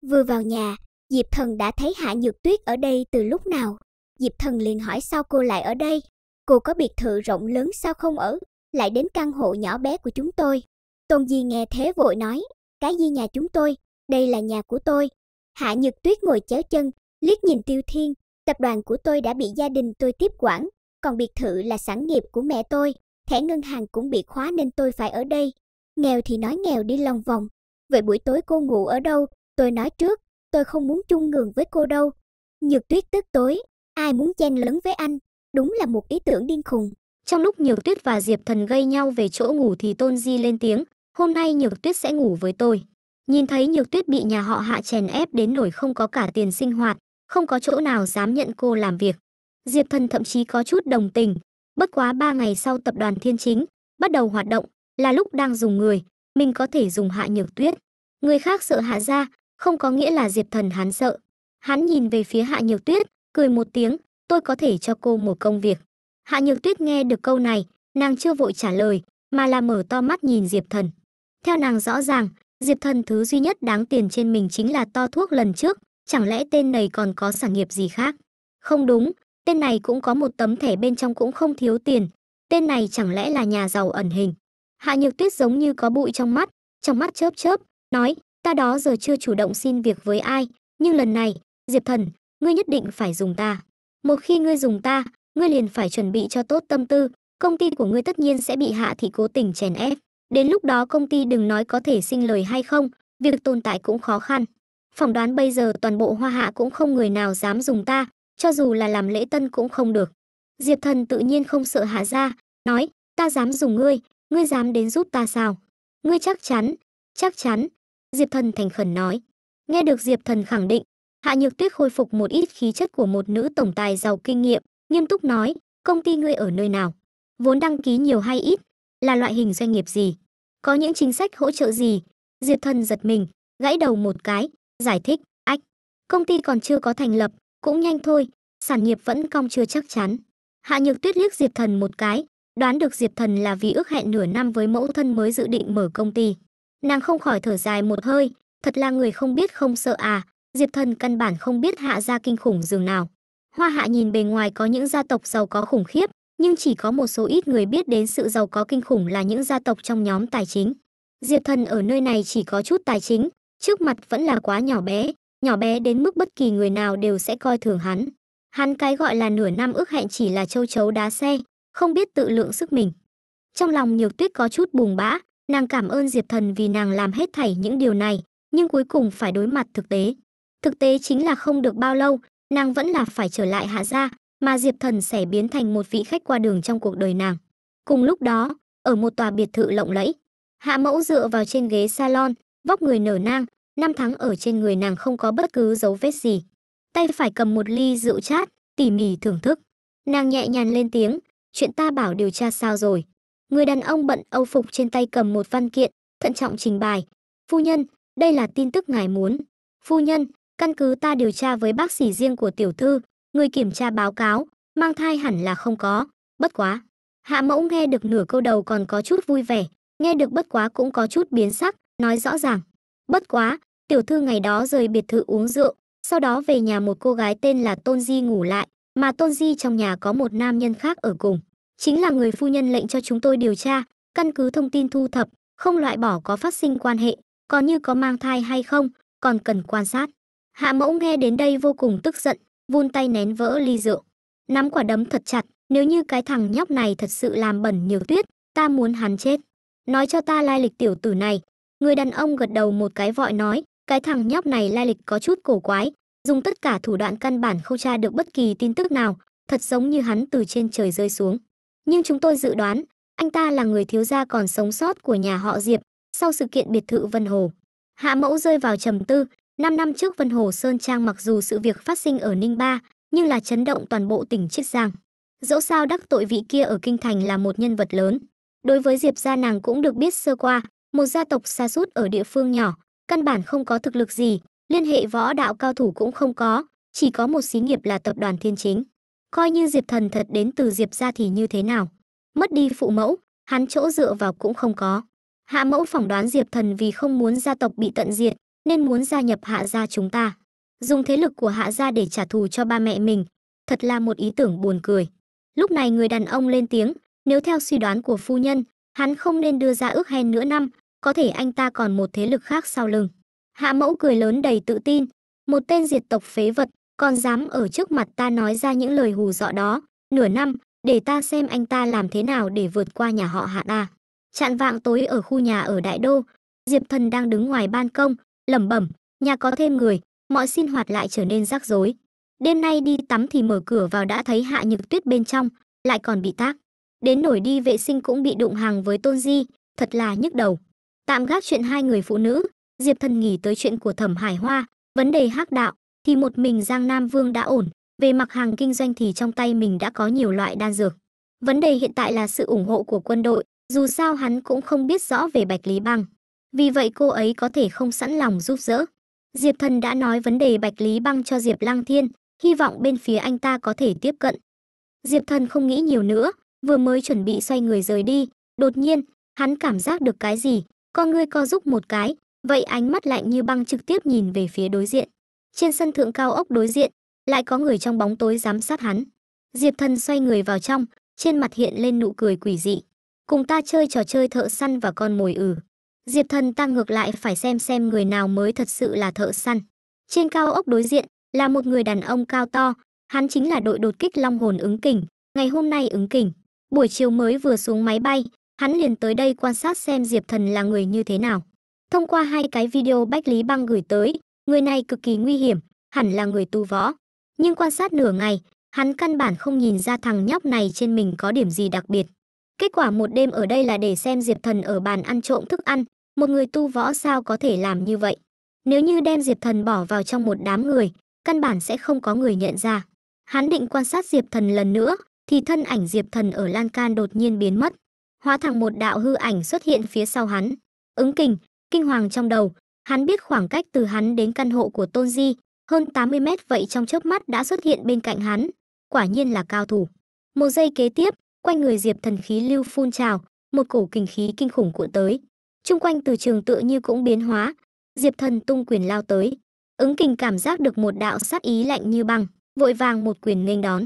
Vừa vào nhà, Diệp Thần đã thấy Hạ Nhược Tuyết ở đây từ lúc nào. Diệp Thần liền hỏi sao cô lại ở đây? Cô có biệt thự rộng lớn sao không ở, lại đến căn hộ nhỏ bé của chúng tôi? Tôn Di nghe thế vội nói, cái gì nhà chúng tôi, đây là nhà của tôi. Hạ Nhược Tuyết ngồi chéo chân, liếc nhìn Tiêu Thiên, tập đoàn của tôi đã bị gia đình tôi tiếp quản, còn biệt thự là sản nghiệp của mẹ tôi, thẻ ngân hàng cũng bị khóa nên tôi phải ở đây, nghèo thì nói nghèo đi lòng vòng. Vậy buổi tối cô ngủ ở đâu? Tôi nói trước, tôi không muốn chung ngường với cô đâu. Nhược tuyết tức tối, ai muốn chen lấn với anh, đúng là một ý tưởng điên khùng. Trong lúc Nhược Tuyết và Diệp Thần gây nhau về chỗ ngủ thì Tôn Di lên tiếng, hôm nay Nhược Tuyết sẽ ngủ với tôi. Nhìn thấy Nhược Tuyết bị nhà họ hạ chèn ép đến nổi không có cả tiền sinh hoạt, không có chỗ nào dám nhận cô làm việc. Diệp Thần thậm chí có chút đồng tình. Bất quá 3 ngày sau tập đoàn Thiên Chính bắt đầu hoạt động, là lúc đang dùng người, mình có thể dùng hạ nhược tuyết. Người khác sợ hạ ra, không có nghĩa là diệp thần hắn sợ. Hắn nhìn về phía hạ nhược tuyết, cười một tiếng, tôi có thể cho cô một công việc. Hạ nhược tuyết nghe được câu này, nàng chưa vội trả lời, mà là mở to mắt nhìn diệp thần. Theo nàng rõ ràng, diệp thần thứ duy nhất đáng tiền trên mình chính là to thuốc lần trước, chẳng lẽ tên này còn có sản nghiệp gì khác? Không đúng, tên này cũng có một tấm thẻ bên trong cũng không thiếu tiền. Tên này chẳng lẽ là nhà giàu ẩn hình. Hạ Nhược Tuyết giống như có bụi trong mắt, trong mắt chớp chớp, nói, ta đó giờ chưa chủ động xin việc với ai, nhưng lần này, Diệp Thần, ngươi nhất định phải dùng ta. Một khi ngươi dùng ta, ngươi liền phải chuẩn bị cho tốt tâm tư, công ty của ngươi tất nhiên sẽ bị hạ thị cố tình chèn ép. Đến lúc đó công ty đừng nói có thể sinh lời hay không, việc tồn tại cũng khó khăn. Phỏng đoán bây giờ toàn bộ hoa hạ cũng không người nào dám dùng ta, cho dù là làm lễ tân cũng không được. Diệp thần tự nhiên không sợ hạ ra, nói, ta dám dùng ngươi, ngươi dám đến giúp ta sao? Ngươi chắc chắn, chắc chắn, Diệp Thần thành khẩn nói. Nghe được Diệp Thần khẳng định, Hạ Nhược Tuyết khôi phục một ít khí chất của một nữ tổng tài giàu kinh nghiệm, nghiêm túc nói, công ty ngươi ở nơi nào? Vốn đăng ký nhiều hay ít? Là loại hình doanh nghiệp gì? Có những chính sách hỗ trợ gì? Diệp Thần giật mình, gãy đầu một cái, giải thích, ách. Công ty còn chưa có thành lập, cũng nhanh thôi, sản nghiệp vẫn cong chưa chắc chắn. Hạ Nhược Tuyết liếc Diệp Thần một cái, Đoán được Diệp Thần là vì ước hẹn nửa năm với mẫu thân mới dự định mở công ty. Nàng không khỏi thở dài một hơi, thật là người không biết không sợ à, Diệp Thần căn bản không biết hạ ra kinh khủng dường nào. Hoa hạ nhìn bề ngoài có những gia tộc giàu có khủng khiếp, nhưng chỉ có một số ít người biết đến sự giàu có kinh khủng là những gia tộc trong nhóm tài chính. Diệp Thần ở nơi này chỉ có chút tài chính, trước mặt vẫn là quá nhỏ bé, nhỏ bé đến mức bất kỳ người nào đều sẽ coi thường hắn. Hắn cái gọi là nửa năm ước hẹn chỉ là châu chấu đá xe, không biết tự lượng sức mình. Trong lòng Nhược Tuyết có chút buồn bã, nàng cảm ơn Diệp Thần vì nàng làm hết thảy những điều này, nhưng cuối cùng phải đối mặt thực tế. Thực tế chính là không được bao lâu, nàng vẫn là phải trở lại Hạ gia, mà Diệp Thần sẽ biến thành một vị khách qua đường trong cuộc đời nàng. Cùng lúc đó, ở một tòa biệt thự lộng lẫy, Hạ Mẫu dựa vào trên ghế salon, vóc người nở nang, năm tháng ở trên người nàng không có bất cứ dấu vết gì. Tay phải cầm một ly rượu chát, tỉ mỉ thưởng thức. Nàng nhẹ nhàng lên tiếng, chuyện ta bảo điều tra sao rồi. Người đàn ông bận âu phục trên tay cầm một văn kiện, thận trọng trình bày. Phu nhân, đây là tin tức ngài muốn. Phu nhân, căn cứ ta điều tra với bác sĩ riêng của tiểu thư, người kiểm tra báo cáo, mang thai hẳn là không có, bất quá. Hạ mẫu nghe được nửa câu đầu còn có chút vui vẻ, nghe được bất quá cũng có chút biến sắc, nói rõ ràng. Bất quá, tiểu thư ngày đó rời biệt thự uống rượu, sau đó về nhà một cô gái tên là Tôn Di ngủ lại, mà Tôn Di trong nhà có một nam nhân khác ở cùng. Chính là người phu nhân lệnh cho chúng tôi điều tra, căn cứ thông tin thu thập, không loại bỏ có phát sinh quan hệ, còn như có mang thai hay không, còn cần quan sát. Hạ mẫu nghe đến đây vô cùng tức giận, vun tay nén vỡ ly rượu. Nắm quả đấm thật chặt, nếu như cái thằng nhóc này thật sự làm bẩn nhiều tuyết, ta muốn hắn chết. Nói cho ta lai lịch tiểu tử này. Người đàn ông gật đầu một cái vội nói, cái thằng nhóc này lai lịch có chút cổ quái, dùng tất cả thủ đoạn căn bản không tra được bất kỳ tin tức nào, thật giống như hắn từ trên trời rơi xuống. Nhưng chúng tôi dự đoán, anh ta là người thiếu gia còn sống sót của nhà họ Diệp sau sự kiện biệt thự Vân Hồ. Hạ Mẫu rơi vào trầm tư, 5 năm trước Vân Hồ Sơn Trang mặc dù sự việc phát sinh ở Ninh Ba, nhưng là chấn động toàn bộ tỉnh Chiết Giang. Dẫu sao đắc tội vị kia ở Kinh Thành là một nhân vật lớn. Đối với Diệp gia nàng cũng được biết sơ qua, một gia tộc xa sút ở địa phương nhỏ, căn bản không có thực lực gì, liên hệ võ đạo cao thủ cũng không có, chỉ có một xí nghiệp là tập đoàn Thiên Chính. Coi như Diệp Thần thật đến từ Diệp ra thì như thế nào? Mất đi phụ mẫu, hắn chỗ dựa vào cũng không có. Hạ mẫu phỏng đoán Diệp Thần vì không muốn gia tộc bị tận diệt, nên muốn gia nhập hạ gia chúng ta. Dùng thế lực của hạ gia để trả thù cho ba mẹ mình, thật là một ý tưởng buồn cười. Lúc này người đàn ông lên tiếng, nếu theo suy đoán của phu nhân, hắn không nên đưa ra ước hẹn nữa năm, có thể anh ta còn một thế lực khác sau lưng. Hạ mẫu cười lớn đầy tự tin, một tên diệt tộc phế vật, còn dám ở trước mặt ta nói ra những lời hù dọ đó, nửa năm, để ta xem anh ta làm thế nào để vượt qua nhà họ hạ ta. Chạn vạng tối ở khu nhà ở Đại Đô, Diệp Thần đang đứng ngoài ban công, lẩm bẩm, nhà có thêm người, mọi sinh hoạt lại trở nên rắc rối. Đêm nay đi tắm thì mở cửa vào đã thấy Hạ Nhược Tuyết bên trong, lại còn bị tác. Đến nổi đi vệ sinh cũng bị đụng hàng với Tôn Di, thật là nhức đầu. Tạm gác chuyện hai người phụ nữ, Diệp Thần nghĩ tới chuyện của Thẩm Hải Hoa, vấn đề hắc đạo, thì một mình Giang Nam Vương đã ổn, về mặt hàng kinh doanh thì trong tay mình đã có nhiều loại đan dược. Vấn đề hiện tại là sự ủng hộ của quân đội, dù sao hắn cũng không biết rõ về Bạch Lý Băng. Vì vậy cô ấy có thể không sẵn lòng giúp đỡ. Diệp Thần đã nói vấn đề Bạch Lý Băng cho Diệp Lang Thiên, hy vọng bên phía anh ta có thể tiếp cận. Diệp Thần không nghĩ nhiều nữa, vừa mới chuẩn bị xoay người rời đi, đột nhiên, hắn cảm giác được cái gì, con người co giúp một cái, Vậy ánh mắt lạnh như băng trực tiếp nhìn về phía đối diện. Trên sân thượng cao ốc đối diện, lại có người trong bóng tối giám sát hắn. Diệp Thần xoay người vào trong, trên mặt hiện lên nụ cười quỷ dị. Cùng ta chơi trò chơi thợ săn và con mồi ử. Diệp Thần ta ngược lại phải xem xem người nào mới thật sự là thợ săn. Trên cao ốc đối diện là một người đàn ông cao to, hắn chính là đội đột kích Long Hồn ứng kình, ngày hôm nay ứng kình. Buổi chiều mới vừa xuống máy bay, hắn liền tới đây quan sát xem Diệp Thần là người như thế nào. Thông qua hai cái video Bách Lý Băng gửi tới, người này cực kỳ nguy hiểm, hẳn là người tu võ. Nhưng quan sát nửa ngày, hắn căn bản không nhìn ra thằng nhóc này trên mình có điểm gì đặc biệt. Kết quả một đêm ở đây là để xem Diệp Thần ở bàn ăn trộm thức ăn, một người tu võ sao có thể làm như vậy. Nếu như đem Diệp Thần bỏ vào trong một đám người, căn bản sẽ không có người nhận ra. Hắn định quan sát Diệp Thần lần nữa, thì thân ảnh Diệp Thần ở lan can đột nhiên biến mất. Hóa thẳng một đạo hư ảnh xuất hiện phía sau hắn. Ứng kình, kinh hoàng trong đầu. Hắn biết khoảng cách từ hắn đến căn hộ của Tôn Di, hơn 80 mét vậy trong chớp mắt đã xuất hiện bên cạnh hắn. Quả nhiên là cao thủ. Một giây kế tiếp, quanh người Diệp thần khí lưu phun trào, một cổ kình khí kinh khủng cuộn tới. Trung quanh từ trường tựa như cũng biến hóa. Diệp thần tung quyền lao tới. Ứng kình cảm giác được một đạo sát ý lạnh như băng, vội vàng một quyền nghênh đón.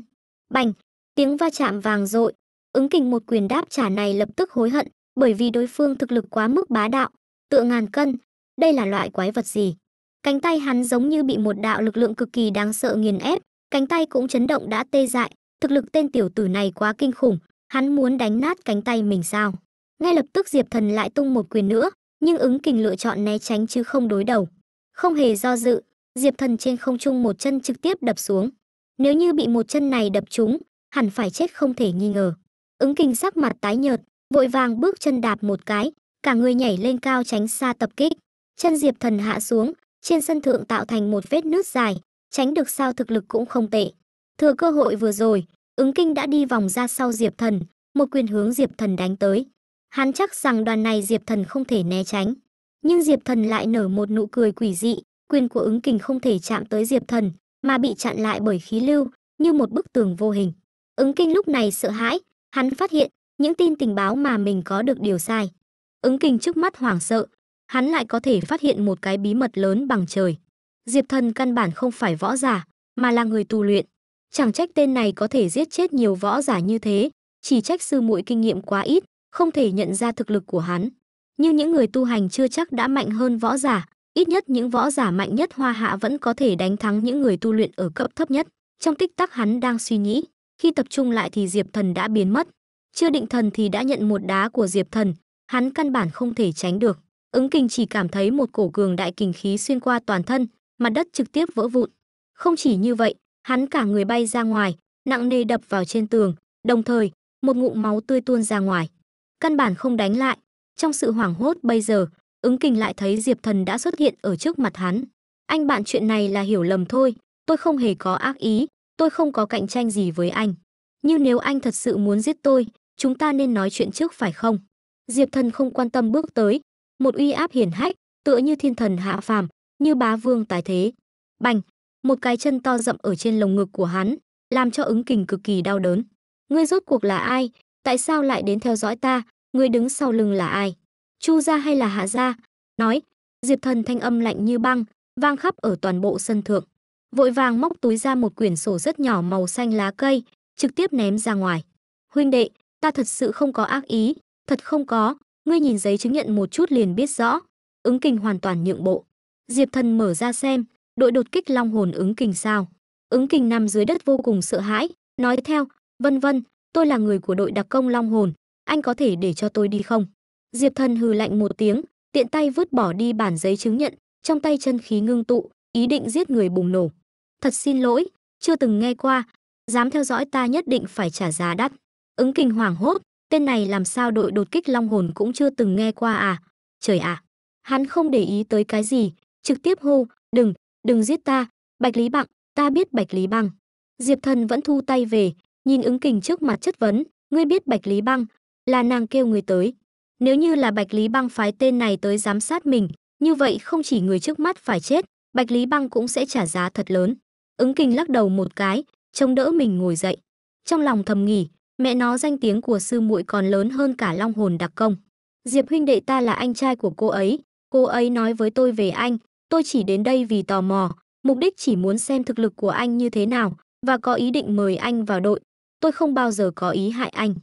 Bành, tiếng va chạm vàng rội, Ứng kình một quyền đáp trả này lập tức hối hận, bởi vì đối phương thực lực quá mức bá đạo, tựa ngàn cân. Đây là loại quái vật gì? Cánh tay hắn giống như bị một đạo lực lượng cực kỳ đáng sợ nghiền ép, cánh tay cũng chấn động đã tê dại, thực lực tên tiểu tử này quá kinh khủng, hắn muốn đánh nát cánh tay mình sao? Ngay lập tức Diệp Thần lại tung một quyền nữa, nhưng ứng kình lựa chọn né tránh chứ không đối đầu. Không hề do dự, Diệp Thần trên không trung một chân trực tiếp đập xuống. Nếu như bị một chân này đập trúng, hẳn phải chết không thể nghi ngờ. Ứng kình sắc mặt tái nhợt, vội vàng bước chân đạp một cái, cả người nhảy lên cao tránh xa tập kích. Chân Diệp Thần hạ xuống, trên sân thượng tạo thành một vết nứt dài, tránh được sao thực lực cũng không tệ. Thừa cơ hội vừa rồi, ứng kinh đã đi vòng ra sau Diệp Thần, một quyền hướng Diệp Thần đánh tới. Hắn chắc rằng đoàn này Diệp Thần không thể né tránh. Nhưng Diệp Thần lại nở một nụ cười quỷ dị, quyền của ứng kinh không thể chạm tới Diệp Thần, mà bị chặn lại bởi khí lưu, như một bức tường vô hình. Ứng kinh lúc này sợ hãi, hắn phát hiện, những tin tình báo mà mình có được điều sai. Ứng Kình trước mắt hoảng sợ, hắn lại có thể phát hiện một cái bí mật lớn bằng trời. Diệp Thần căn bản không phải võ giả, mà là người tu luyện. Chẳng trách tên này có thể giết chết nhiều võ giả như thế, chỉ trách sư muội kinh nghiệm quá ít, không thể nhận ra thực lực của hắn. Nhưng những người tu hành chưa chắc đã mạnh hơn võ giả, ít nhất những võ giả mạnh nhất Hoa Hạ vẫn có thể đánh thắng những người tu luyện ở cấp thấp nhất. Trong tích tắc hắn đang suy nghĩ, khi tập trung lại thì Diệp Thần đã biến mất. Chưa định thần thì đã nhận một đá của Diệp Thần, hắn căn bản không thể tránh được ứng kình chỉ cảm thấy một cổ cường đại kình khí xuyên qua toàn thân mặt đất trực tiếp vỡ vụn không chỉ như vậy hắn cả người bay ra ngoài nặng nề đập vào trên tường đồng thời một ngụm máu tươi tuôn ra ngoài căn bản không đánh lại trong sự hoảng hốt bây giờ ứng kình lại thấy diệp thần đã xuất hiện ở trước mặt hắn anh bạn chuyện này là hiểu lầm thôi tôi không hề có ác ý tôi không có cạnh tranh gì với anh Như nếu anh thật sự muốn giết tôi chúng ta nên nói chuyện trước phải không Diệp Thần không quan tâm bước tới, một uy áp hiển hách, tựa như thiên thần hạ phàm, như bá vương tài thế. Bành, một cái chân to rậm ở trên lồng ngực của hắn, làm cho ứng kình cực kỳ đau đớn. Ngươi rốt cuộc là ai? Tại sao lại đến theo dõi ta? Ngươi đứng sau lưng là ai? Chu gia hay là Hạ gia? Nói, Diệp Thần thanh âm lạnh như băng, vang khắp ở toàn bộ sân thượng. Vội vàng móc túi ra một quyển sổ rất nhỏ màu xanh lá cây, trực tiếp ném ra ngoài. Huynh đệ, ta thật sự không có ác ý, Thật không có, ngươi nhìn giấy chứng nhận một chút liền biết rõ. Ứng kình hoàn toàn nhượng bộ. Diệp thần mở ra xem, đội đột kích long hồn ứng kình sao. Ứng kình nằm dưới đất vô cùng sợ hãi, nói theo, vân vân, tôi là người của đội đặc công long hồn, anh có thể để cho tôi đi không? Diệp thần hừ lạnh một tiếng, tiện tay vứt bỏ đi bản giấy chứng nhận, trong tay chân khí ngưng tụ, ý định giết người bùng nổ. Thật xin lỗi, chưa từng nghe qua, dám theo dõi ta nhất định phải trả giá đắt. Ứng kình hoảng hốt, Tên này làm sao đội đột kích long hồn cũng chưa từng nghe qua à? Trời ạ! À. Hắn không để ý tới cái gì, trực tiếp hô, đừng, đừng giết ta, Bạch Lý Bặng, ta biết Bạch Lý Băng. Diệp Thần vẫn thu tay về, nhìn ứng kình trước mặt chất vấn, ngươi biết Bạch Lý Băng, là nàng kêu người tới. Nếu như là Bạch Lý Băng phái tên này tới giám sát mình, như vậy không chỉ người trước mắt phải chết, Bạch Lý Băng cũng sẽ trả giá thật lớn. Ứng kình lắc đầu một cái, chống đỡ mình ngồi dậy. Trong lòng thầm nghỉ, Mẹ nó danh tiếng của sư muội còn lớn hơn cả long hồn đặc công. Diệp huynh đệ ta là anh trai của cô ấy, cô ấy nói với tôi về anh, tôi chỉ đến đây vì tò mò, mục đích chỉ muốn xem thực lực của anh như thế nào và có ý định mời anh vào đội. Tôi không bao giờ có ý hại anh.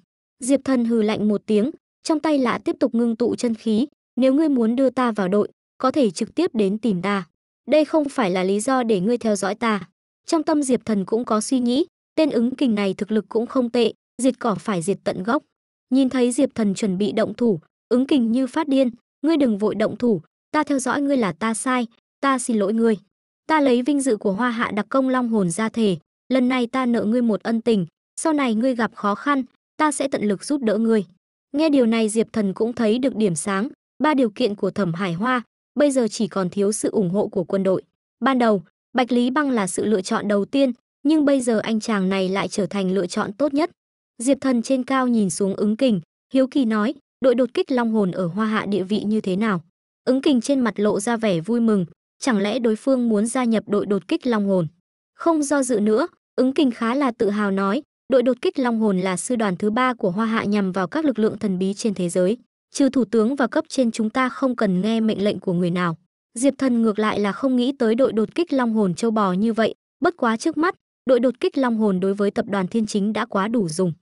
Diệp thần hừ lạnh một tiếng, trong tay lạ tiếp tục ngưng tụ chân khí, nếu ngươi muốn đưa ta vào đội, có thể trực tiếp đến tìm ta. Đây không phải là lý do để ngươi theo dõi ta. Trong tâm Diệp Thần cũng có suy nghĩ, tên ứng kình này thực lực cũng không tệ, diệt cỏ phải diệt tận gốc. Nhìn thấy Diệp Thần chuẩn bị động thủ, ứng kình như phát điên, ngươi đừng vội động thủ, ta theo dõi ngươi là ta sai, ta xin lỗi ngươi. Ta lấy vinh dự của Hoa Hạ đặc công long hồn ra thể, lần này ta nợ ngươi một ân tình, sau này ngươi gặp khó khăn, ta sẽ tận lực giúp đỡ ngươi. Nghe điều này Diệp Thần cũng thấy được điểm sáng, ba điều kiện của Thẩm Hải Hoa, bây giờ chỉ còn thiếu sự ủng hộ của quân đội. Ban đầu, Bạch Lý Băng là sự lựa chọn đầu tiên, nhưng bây giờ anh chàng này lại trở thành lựa chọn tốt nhất. Diệp Thần trên cao nhìn xuống ứng kình, hiếu kỳ nói, đội đột kích long hồn ở hoa hạ địa vị như thế nào? Ứng kình trên mặt lộ ra vẻ vui mừng, chẳng lẽ đối phương muốn gia nhập đội đột kích long hồn? Không do dự nữa, ứng kình khá là tự hào nói, đội đột kích long hồn là sư đoàn thứ ba của hoa hạ nhằm vào các lực lượng thần bí trên thế giới. Trừ thủ tướng và cấp trên chúng ta không cần nghe mệnh lệnh của người nào. Diệp Thần ngược lại là không nghĩ tới đội đột kích long hồn châu bò như vậy, bất quá trước mắt, đội đột kích long hồn đối với tập đoàn Thiên Chính đã quá đủ dùng.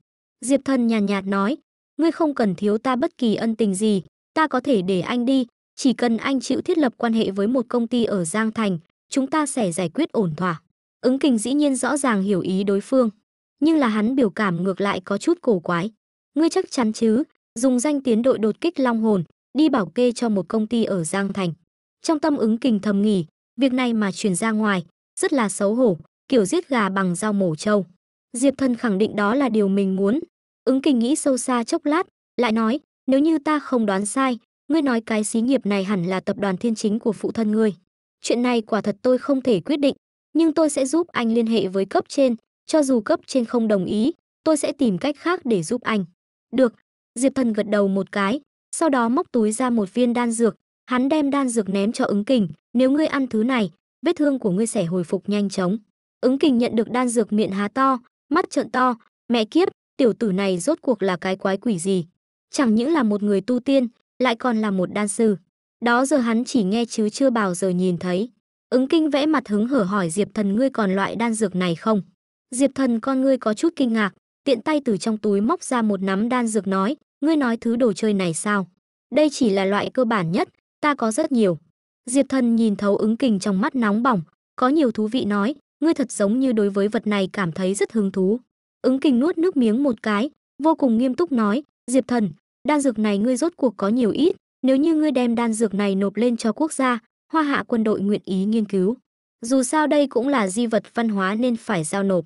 Diệp Thần nhàn nhạt, nhạt nói, ngươi không cần thiếu ta bất kỳ ân tình gì, ta có thể để anh đi, chỉ cần anh chịu thiết lập quan hệ với một công ty ở Giang Thành, chúng ta sẽ giải quyết ổn thỏa. Ứng Kình dĩ nhiên rõ ràng hiểu ý đối phương, nhưng là hắn biểu cảm ngược lại có chút cổ quái. Ngươi chắc chắn chứ, dùng danh tiến đội đột kích Long Hồn, đi bảo kê cho một công ty ở Giang Thành. Trong tâm ứng Kình thầm nghỉ, việc này mà truyền ra ngoài, rất là xấu hổ, kiểu giết gà bằng dao mổ trâu. Diệp Thần khẳng định đó là điều mình muốn. Ứng Kình nghĩ sâu xa chốc lát, lại nói, nếu như ta không đoán sai, ngươi nói cái xí nghiệp này hẳn là tập đoàn thiên chính của phụ thân ngươi. Chuyện này quả thật tôi không thể quyết định, nhưng tôi sẽ giúp anh liên hệ với cấp trên, cho dù cấp trên không đồng ý, tôi sẽ tìm cách khác để giúp anh. Được, Diệp Thần gật đầu một cái, sau đó móc túi ra một viên đan dược, hắn đem đan dược ném cho ứng kình, nếu ngươi ăn thứ này, vết thương của ngươi sẽ hồi phục nhanh chóng. Ứng kình nhận được đan dược miệng há to, mắt trợn to, mẹ kiếp, tiểu tử này rốt cuộc là cái quái quỷ gì? Chẳng những là một người tu tiên, lại còn là một đan sư. Đó giờ hắn chỉ nghe chứ chưa bao giờ nhìn thấy. Ứng kinh vẽ mặt hứng hở hỏi Diệp thần ngươi còn loại đan dược này không? Diệp thần con ngươi có chút kinh ngạc, tiện tay từ trong túi móc ra một nắm đan dược nói, ngươi nói thứ đồ chơi này sao? Đây chỉ là loại cơ bản nhất, ta có rất nhiều. Diệp thần nhìn thấu ứng kình trong mắt nóng bỏng, có nhiều thú vị nói, ngươi thật giống như đối với vật này cảm thấy rất hứng thú. Ứng kình nuốt nước miếng một cái, vô cùng nghiêm túc nói, Diệp thần, đan dược này ngươi rốt cuộc có nhiều ít, nếu như ngươi đem đan dược này nộp lên cho quốc gia, hoa hạ quân đội nguyện ý nghiên cứu. Dù sao đây cũng là di vật văn hóa nên phải giao nộp.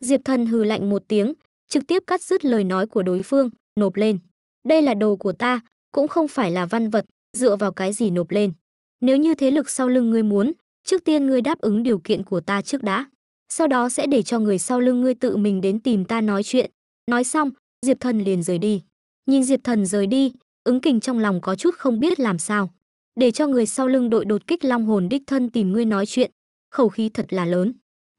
Diệp thần hừ lạnh một tiếng, trực tiếp cắt dứt lời nói của đối phương, nộp lên. Đây là đồ của ta, cũng không phải là văn vật, dựa vào cái gì nộp lên. Nếu như thế lực sau lưng ngươi muốn, Trước tiên ngươi đáp ứng điều kiện của ta trước đã. Sau đó sẽ để cho người sau lưng ngươi tự mình đến tìm ta nói chuyện. Nói xong, Diệp Thần liền rời đi. Nhìn Diệp Thần rời đi, ứng kình trong lòng có chút không biết làm sao. Để cho người sau lưng đội đột kích long hồn đích thân tìm ngươi nói chuyện. Khẩu khí thật là lớn.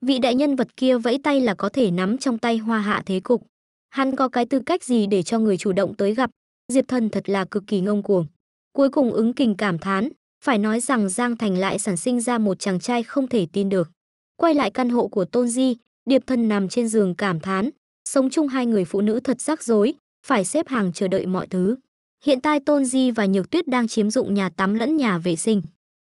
Vị đại nhân vật kia vẫy tay là có thể nắm trong tay hoa hạ thế cục. Hắn có cái tư cách gì để cho người chủ động tới gặp. Diệp Thần thật là cực kỳ ngông cuồng. Cuối cùng ứng kình cảm thán, phải nói rằng Giang Thành lại sản sinh ra một chàng trai không thể tin được. Quay lại căn hộ của Tôn Di, Điệp Thần nằm trên giường cảm thán, sống chung hai người phụ nữ thật rắc rối, phải xếp hàng chờ đợi mọi thứ. Hiện tại Tôn Di và Nhược Tuyết đang chiếm dụng nhà tắm lẫn nhà vệ sinh.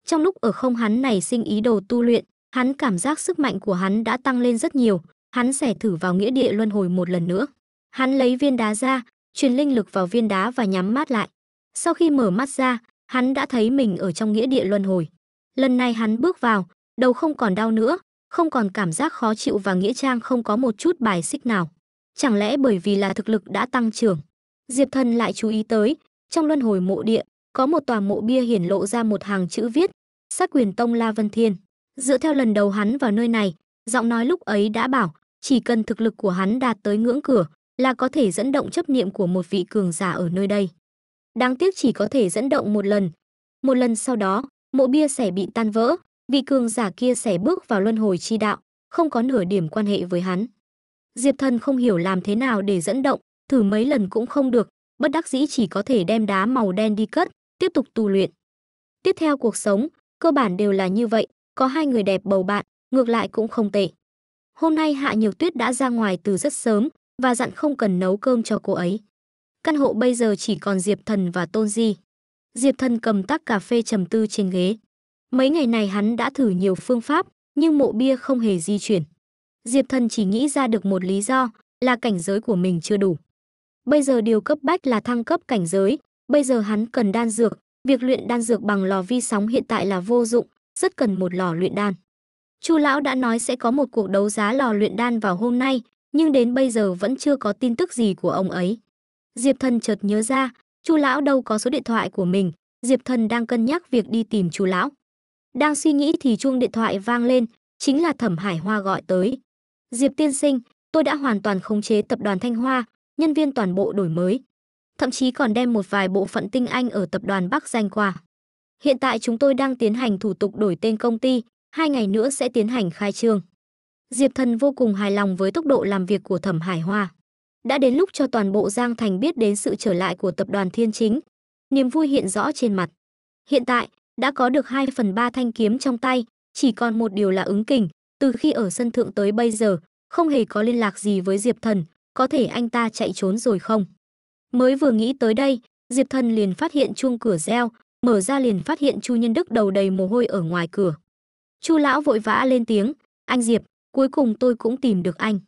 Trong lúc ở không hắn này sinh ý đồ tu luyện, hắn cảm giác sức mạnh của hắn đã tăng lên rất nhiều, hắn sẽ thử vào nghĩa địa luân hồi một lần nữa. Hắn lấy viên đá ra, truyền linh lực vào viên đá và nhắm mắt lại. Sau khi mở mắt ra, hắn đã thấy mình ở trong nghĩa địa luân hồi. Lần này hắn bước vào, đầu không còn đau nữa, không còn cảm giác khó chịu và nghĩa trang không có một chút bài xích nào. Chẳng lẽ bởi vì là thực lực đã tăng trưởng? Diệp Thần lại chú ý tới, trong luân hồi mộ địa, có một tòa mộ bia hiển lộ ra một hàng chữ viết, sát quyền tông La Vân Thiên. Dựa theo lần đầu hắn vào nơi này, giọng nói lúc ấy đã bảo, chỉ cần thực lực của hắn đạt tới ngưỡng cửa, là có thể dẫn động chấp niệm của một vị cường giả ở nơi đây. Đáng tiếc chỉ có thể dẫn động một lần. Một lần sau đó, mộ bia sẻ bị tan vỡ, vị cường giả kia sẻ bước vào luân hồi chi đạo, không có nửa điểm quan hệ với hắn. Diệp Thần không hiểu làm thế nào để dẫn động, thử mấy lần cũng không được, bất đắc dĩ chỉ có thể đem đá màu đen đi cất, tiếp tục tu luyện. Tiếp theo cuộc sống, cơ bản đều là như vậy, có hai người đẹp bầu bạn, ngược lại cũng không tệ. Hôm nay Hạ Nhược Tuyết đã ra ngoài từ rất sớm và dặn không cần nấu cơm cho cô ấy. Căn hộ bây giờ chỉ còn Diệp Thần và Tôn Di. Diệp Thần cầm tắc cà phê trầm tư trên ghế. Mấy ngày này hắn đã thử nhiều phương pháp, nhưng mộ bia không hề di chuyển. Diệp Thần chỉ nghĩ ra được một lý do, là cảnh giới của mình chưa đủ. Bây giờ điều cấp bách là thăng cấp cảnh giới, bây giờ hắn cần đan dược, việc luyện đan dược bằng lò vi sóng hiện tại là vô dụng, rất cần một lò luyện đan. Chu lão đã nói sẽ có một cuộc đấu giá lò luyện đan vào hôm nay, nhưng đến bây giờ vẫn chưa có tin tức gì của ông ấy. Diệp Thần chợt nhớ ra, Chu lão đâu có số điện thoại của mình, Diệp Thần đang cân nhắc việc đi tìm Chu lão. Đang suy nghĩ thì chuông điện thoại vang lên, chính là Thẩm Hải Hoa gọi tới. "Diệp tiên sinh, tôi đã hoàn toàn khống chế tập đoàn Thanh Hoa, nhân viên toàn bộ đổi mới, thậm chí còn đem một vài bộ phận tinh anh ở tập đoàn Bắc danh qua. Hiện tại chúng tôi đang tiến hành thủ tục đổi tên công ty, hai ngày nữa sẽ tiến hành khai trương." Diệp Thần vô cùng hài lòng với tốc độ làm việc của Thẩm Hải Hoa. Đã đến lúc cho toàn bộ Giang Thành biết đến sự trở lại của tập đoàn Thiên Chính. Niềm vui hiện rõ trên mặt. Hiện tại, đã có được 2 phần 3 thanh kiếm trong tay, chỉ còn một điều là ứng kình. Từ khi ở sân thượng tới bây giờ, không hề có liên lạc gì với Diệp Thần, có thể anh ta chạy trốn rồi không? Mới vừa nghĩ tới đây, Diệp Thần liền phát hiện chuông cửa reo, mở ra liền phát hiện Chu Nhân Đức đầu đầy mồ hôi ở ngoài cửa. Chu lão vội vã lên tiếng, "Anh Diệp, cuối cùng tôi cũng tìm được anh."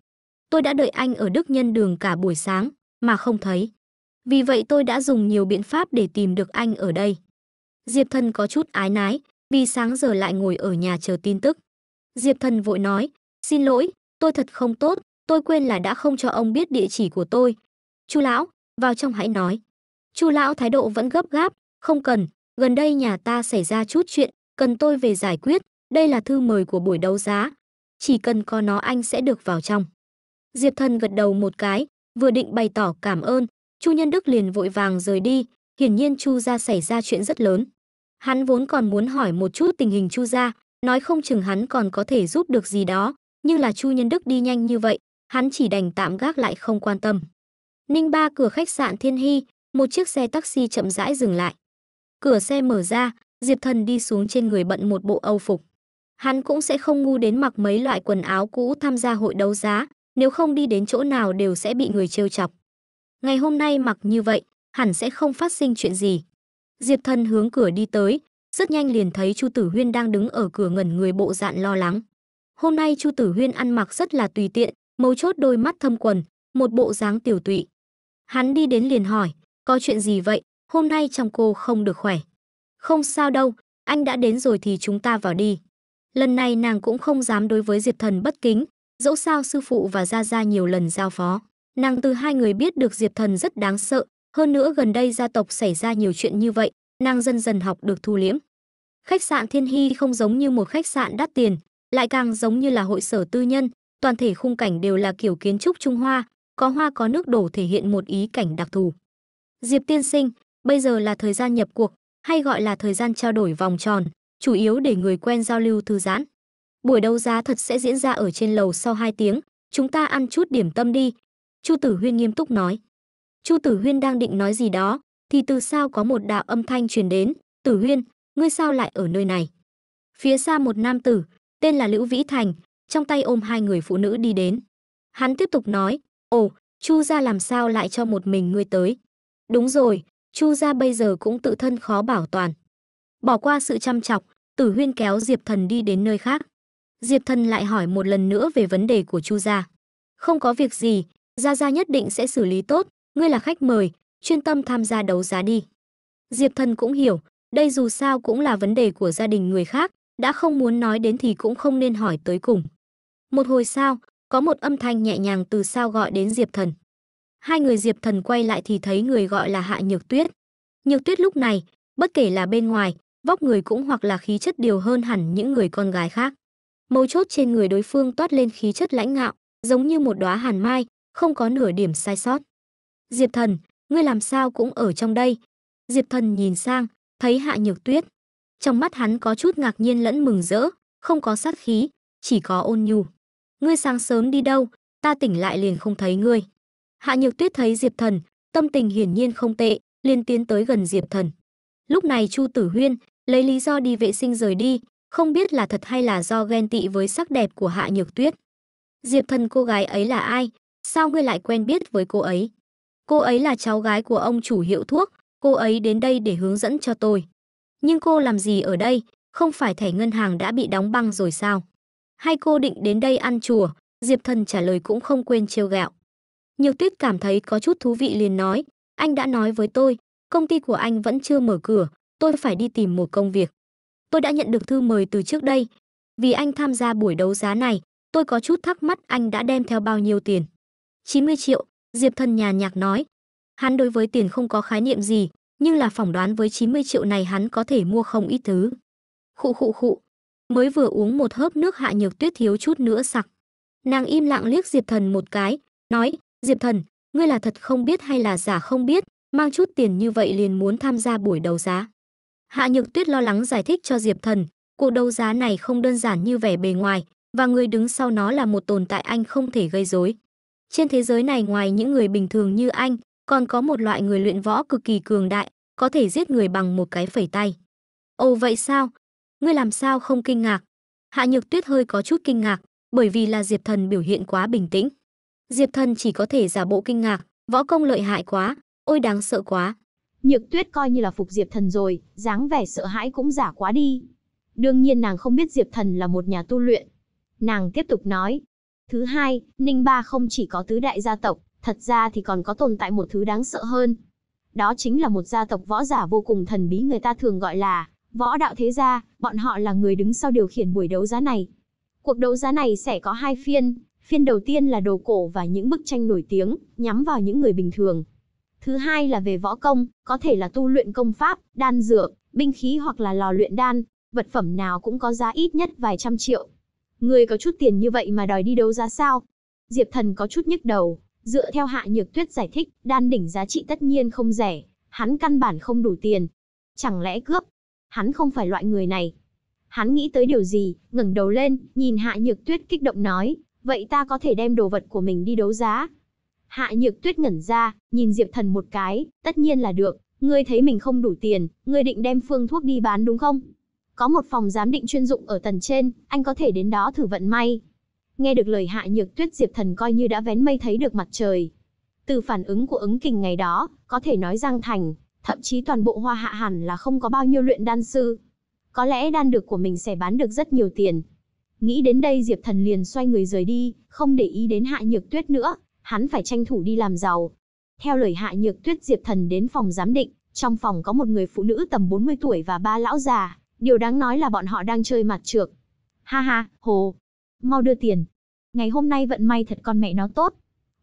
Tôi đã đợi anh ở Đức Nhân Đường cả buổi sáng, mà không thấy. Vì vậy tôi đã dùng nhiều biện pháp để tìm được anh ở đây. Diệp Thần có chút ái nái, vì sáng giờ lại ngồi ở nhà chờ tin tức. Diệp Thần vội nói, xin lỗi, tôi thật không tốt, tôi quên là đã không cho ông biết địa chỉ của tôi. Chu lão, vào trong hãy nói. Chu lão thái độ vẫn gấp gáp, không cần, gần đây nhà ta xảy ra chút chuyện, cần tôi về giải quyết, đây là thư mời của buổi đấu giá. Chỉ cần có nó anh sẽ được vào trong. Diệp Thần gật đầu một cái, vừa định bày tỏ cảm ơn, Chu Nhân Đức liền vội vàng rời đi, hiển nhiên Chu gia xảy ra chuyện rất lớn. Hắn vốn còn muốn hỏi một chút tình hình Chu gia, nói không chừng hắn còn có thể giúp được gì đó, nhưng là Chu Nhân Đức đi nhanh như vậy, hắn chỉ đành tạm gác lại không quan tâm. Ninh Ba cửa khách sạn Thiên Hy, một chiếc xe taxi chậm rãi dừng lại. Cửa xe mở ra, Diệp Thần đi xuống trên người bận một bộ âu phục. Hắn cũng sẽ không ngu đến mặc mấy loại quần áo cũ tham gia hội đấu giá, nếu không đi đến chỗ nào đều sẽ bị người trêu chọc. Ngày hôm nay mặc như vậy, hẳn sẽ không phát sinh chuyện gì. Diệp Thần hướng cửa đi tới, rất nhanh liền thấy Chu Tử Huyên đang đứng ở cửa ngẩn người bộ dạng lo lắng. Hôm nay Chu Tử Huyên ăn mặc rất là tùy tiện, mấu chốt đôi mắt thâm quần, một bộ dáng tiểu tụy. Hắn đi đến liền hỏi, có chuyện gì vậy, hôm nay chồng cô không được khỏe. Không sao đâu, anh đã đến rồi thì chúng ta vào đi. Lần này nàng cũng không dám đối với Diệp Thần bất kính, dẫu sao sư phụ và Gia Gia nhiều lần giao phó. Nàng từ hai người biết được Diệp Thần rất đáng sợ, hơn nữa gần đây gia tộc xảy ra nhiều chuyện như vậy, nàng dần dần học được thu liễm. Khách sạn Thiên Hy không giống như một khách sạn đắt tiền, lại càng giống như là hội sở tư nhân, toàn thể khung cảnh đều là kiểu kiến trúc Trung Hoa, có hoa có nước đổ thể hiện một ý cảnh đặc thù. Diệp tiên sinh, bây giờ là thời gian nhập cuộc, hay gọi là thời gian trao đổi vòng tròn, chủ yếu để người quen giao lưu thư giãn buổi đấu giá thật sẽ diễn ra ở trên lầu sau 2 tiếng, chúng ta ăn chút điểm tâm đi. Chu Tử Huyên nghiêm túc nói. Chu Tử Huyên đang định nói gì đó, thì từ sao có một đạo âm thanh truyền đến, Tử Huyên, ngươi sao lại ở nơi này? Phía xa một nam tử, tên là Lữ Vĩ Thành, trong tay ôm hai người phụ nữ đi đến. Hắn tiếp tục nói, ồ, Chu ra làm sao lại cho một mình ngươi tới? Đúng rồi, Chu ra bây giờ cũng tự thân khó bảo toàn. Bỏ qua sự chăm chọc, Tử Huyên kéo Diệp Thần đi đến nơi khác. Diệp Thần lại hỏi một lần nữa về vấn đề của Chu gia. Không có việc gì, gia gia nhất định sẽ xử lý tốt, ngươi là khách mời, chuyên tâm tham gia đấu giá đi. Diệp Thần cũng hiểu, đây dù sao cũng là vấn đề của gia đình người khác, đã không muốn nói đến thì cũng không nên hỏi tới cùng. Một hồi sau, có một âm thanh nhẹ nhàng từ sao gọi đến Diệp Thần. Hai người Diệp Thần quay lại thì thấy người gọi là Hạ Nhược Tuyết. Nhược Tuyết lúc này, bất kể là bên ngoài, vóc người cũng hoặc là khí chất đều hơn hẳn những người con gái khác mấu chốt trên người đối phương toát lên khí chất lãnh ngạo, giống như một đóa hàn mai, không có nửa điểm sai sót. Diệp Thần, ngươi làm sao cũng ở trong đây? Diệp Thần nhìn sang, thấy Hạ Nhược Tuyết. Trong mắt hắn có chút ngạc nhiên lẫn mừng rỡ, không có sát khí, chỉ có ôn nhu. Ngươi sáng sớm đi đâu, ta tỉnh lại liền không thấy ngươi. Hạ Nhược Tuyết thấy Diệp Thần, tâm tình hiển nhiên không tệ, liền tiến tới gần Diệp Thần. Lúc này Chu Tử Huyên lấy lý do đi vệ sinh rời đi, không biết là thật hay là do ghen tị với sắc đẹp của Hạ Nhược Tuyết. Diệp Thần cô gái ấy là ai? Sao ngươi lại quen biết với cô ấy? Cô ấy là cháu gái của ông chủ hiệu thuốc, cô ấy đến đây để hướng dẫn cho tôi. Nhưng cô làm gì ở đây? Không phải thẻ ngân hàng đã bị đóng băng rồi sao? Hay cô định đến đây ăn chùa? Diệp Thần trả lời cũng không quên trêu gạo. Nhược Tuyết cảm thấy có chút thú vị liền nói, anh đã nói với tôi, công ty của anh vẫn chưa mở cửa, tôi phải đi tìm một công việc tôi đã nhận được thư mời từ trước đây. Vì anh tham gia buổi đấu giá này, tôi có chút thắc mắc anh đã đem theo bao nhiêu tiền. 90 triệu, Diệp Thần nhà nhạc nói. Hắn đối với tiền không có khái niệm gì, nhưng là phỏng đoán với 90 triệu này hắn có thể mua không ít thứ. Khụ khụ khụ, mới vừa uống một hớp nước hạ nhược tuyết thiếu chút nữa sặc. Nàng im lặng liếc Diệp Thần một cái, nói, Diệp Thần, ngươi là thật không biết hay là giả không biết, mang chút tiền như vậy liền muốn tham gia buổi đấu giá. Hạ Nhược Tuyết lo lắng giải thích cho Diệp Thần, cuộc đấu giá này không đơn giản như vẻ bề ngoài, và người đứng sau nó là một tồn tại anh không thể gây rối. Trên thế giới này ngoài những người bình thường như anh, còn có một loại người luyện võ cực kỳ cường đại, có thể giết người bằng một cái phẩy tay. Ồ vậy sao? Ngươi làm sao không kinh ngạc? Hạ Nhược Tuyết hơi có chút kinh ngạc, bởi vì là Diệp Thần biểu hiện quá bình tĩnh. Diệp Thần chỉ có thể giả bộ kinh ngạc, võ công lợi hại quá, ôi đáng sợ quá. Nhược Tuyết coi như là phục Diệp Thần rồi, dáng vẻ sợ hãi cũng giả quá đi. Đương nhiên nàng không biết Diệp Thần là một nhà tu luyện. Nàng tiếp tục nói, thứ hai, Ninh Ba không chỉ có tứ đại gia tộc, thật ra thì còn có tồn tại một thứ đáng sợ hơn. Đó chính là một gia tộc võ giả vô cùng thần bí người ta thường gọi là võ đạo thế gia, bọn họ là người đứng sau điều khiển buổi đấu giá này. Cuộc đấu giá này sẽ có hai phiên, phiên đầu tiên là đồ cổ và những bức tranh nổi tiếng, nhắm vào những người bình thường, Thứ hai là về võ công, có thể là tu luyện công pháp, đan dược, binh khí hoặc là lò luyện đan, vật phẩm nào cũng có giá ít nhất vài trăm triệu. Người có chút tiền như vậy mà đòi đi đấu giá sao? Diệp Thần có chút nhức đầu, dựa theo Hạ Nhược Tuyết giải thích, đan đỉnh giá trị tất nhiên không rẻ, hắn căn bản không đủ tiền. Chẳng lẽ cướp? Hắn không phải loại người này. Hắn nghĩ tới điều gì, ngẩng đầu lên, nhìn Hạ Nhược Tuyết kích động nói, vậy ta có thể đem đồ vật của mình đi đấu giá, Hạ Nhược Tuyết ngẩn ra, nhìn Diệp Thần một cái, tất nhiên là được, ngươi thấy mình không đủ tiền, ngươi định đem phương thuốc đi bán đúng không? Có một phòng giám định chuyên dụng ở tầng trên, anh có thể đến đó thử vận may. Nghe được lời Hạ Nhược Tuyết Diệp Thần coi như đã vén mây thấy được mặt trời. Từ phản ứng của ứng kình ngày đó, có thể nói Giang Thành, thậm chí toàn bộ hoa hạ hẳn là không có bao nhiêu luyện đan sư. Có lẽ đan được của mình sẽ bán được rất nhiều tiền. Nghĩ đến đây Diệp Thần liền xoay người rời đi, không để ý đến Hạ Nhược Tuyết nữa, hắn phải tranh thủ đi làm giàu. Theo lời Hạ Nhược Tuyết Diệp Thần đến phòng giám định, trong phòng có một người phụ nữ tầm 40 tuổi và ba lão già, điều đáng nói là bọn họ đang chơi mặt trược. Ha ha, hồ, mau đưa tiền. Ngày hôm nay vận may thật con mẹ nó tốt.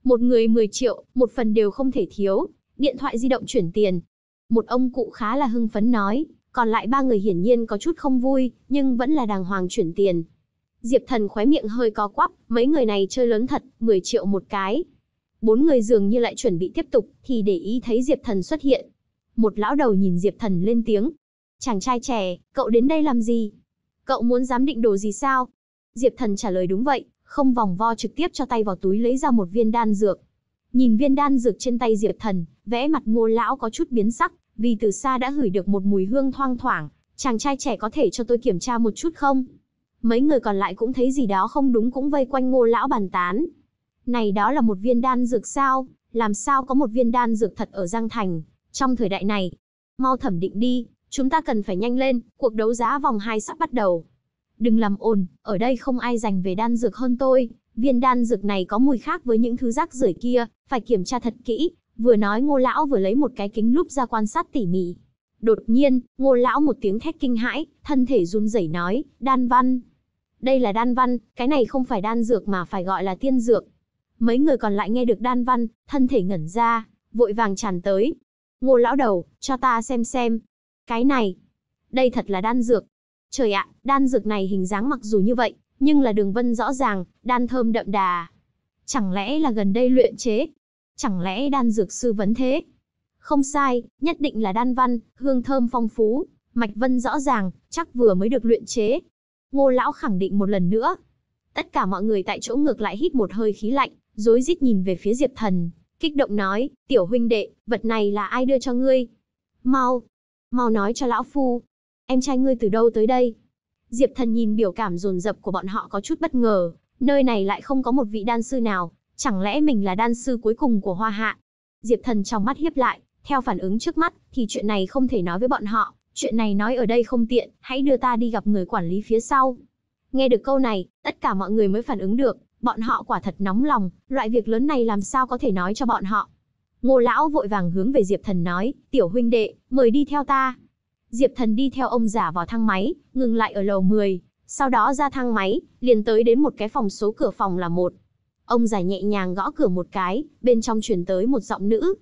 Một người 10 triệu, một phần đều không thể thiếu, điện thoại di động chuyển tiền. Một ông cụ khá là hưng phấn nói, còn lại ba người hiển nhiên có chút không vui, nhưng vẫn là đàng hoàng chuyển tiền, Diệp Thần khóe miệng hơi co quắp, mấy người này chơi lớn thật, 10 triệu một cái. Bốn người dường như lại chuẩn bị tiếp tục, thì để ý thấy Diệp Thần xuất hiện. Một lão đầu nhìn Diệp Thần lên tiếng. Chàng trai trẻ, cậu đến đây làm gì? Cậu muốn giám định đồ gì sao? Diệp Thần trả lời đúng vậy, không vòng vo trực tiếp cho tay vào túi lấy ra một viên đan dược. Nhìn viên đan dược trên tay Diệp Thần, vẽ mặt ngô lão có chút biến sắc, vì từ xa đã gửi được một mùi hương thoang thoảng. Chàng trai trẻ có thể cho tôi kiểm tra một chút không? Mấy người còn lại cũng thấy gì đó không đúng cũng vây quanh ngô lão bàn tán. Này đó là một viên đan dược sao, làm sao có một viên đan dược thật ở Giang Thành, trong thời đại này. Mau thẩm định đi, chúng ta cần phải nhanh lên, cuộc đấu giá vòng 2 sắp bắt đầu. Đừng làm ồn, ở đây không ai dành về đan dược hơn tôi, viên đan dược này có mùi khác với những thứ rác rưởi kia, phải kiểm tra thật kỹ, vừa nói ngô lão vừa lấy một cái kính lúp ra quan sát tỉ mỉ. Đột nhiên, ngô lão một tiếng thét kinh hãi, thân thể run rẩy nói, đan văn, đây là đan văn, cái này không phải đan dược mà phải gọi là tiên dược. Mấy người còn lại nghe được đan văn, thân thể ngẩn ra, vội vàng tràn tới. Ngô lão đầu, cho ta xem xem. Cái này, đây thật là đan dược. Trời ạ, đan dược này hình dáng mặc dù như vậy, nhưng là đường vân rõ ràng, đan thơm đậm đà. Chẳng lẽ là gần đây luyện chế? Chẳng lẽ đan dược sư vấn thế? Không sai, nhất định là đan văn, hương thơm phong phú, mạch vân rõ ràng, chắc vừa mới được luyện chế, Ngô lão khẳng định một lần nữa. Tất cả mọi người tại chỗ ngược lại hít một hơi khí lạnh, rối rít nhìn về phía Diệp Thần, kích động nói, "Tiểu huynh đệ, vật này là ai đưa cho ngươi? Mau, mau nói cho lão phu, em trai ngươi từ đâu tới đây?" Diệp Thần nhìn biểu cảm dồn dập của bọn họ có chút bất ngờ, nơi này lại không có một vị đan sư nào, chẳng lẽ mình là đan sư cuối cùng của Hoa Hạ? Diệp Thần trong mắt hiếp lại, theo phản ứng trước mắt thì chuyện này không thể nói với bọn họ, chuyện này nói ở đây không tiện, hãy đưa ta đi gặp người quản lý phía sau. Nghe được câu này, tất cả mọi người mới phản ứng được, bọn họ quả thật nóng lòng, loại việc lớn này làm sao có thể nói cho bọn họ. Ngô lão vội vàng hướng về Diệp Thần nói, tiểu huynh đệ, mời đi theo ta. Diệp Thần đi theo ông giả vào thang máy, ngừng lại ở lầu 10, sau đó ra thang máy, liền tới đến một cái phòng số cửa phòng là một. Ông giả nhẹ nhàng gõ cửa một cái, bên trong truyền tới một giọng nữ.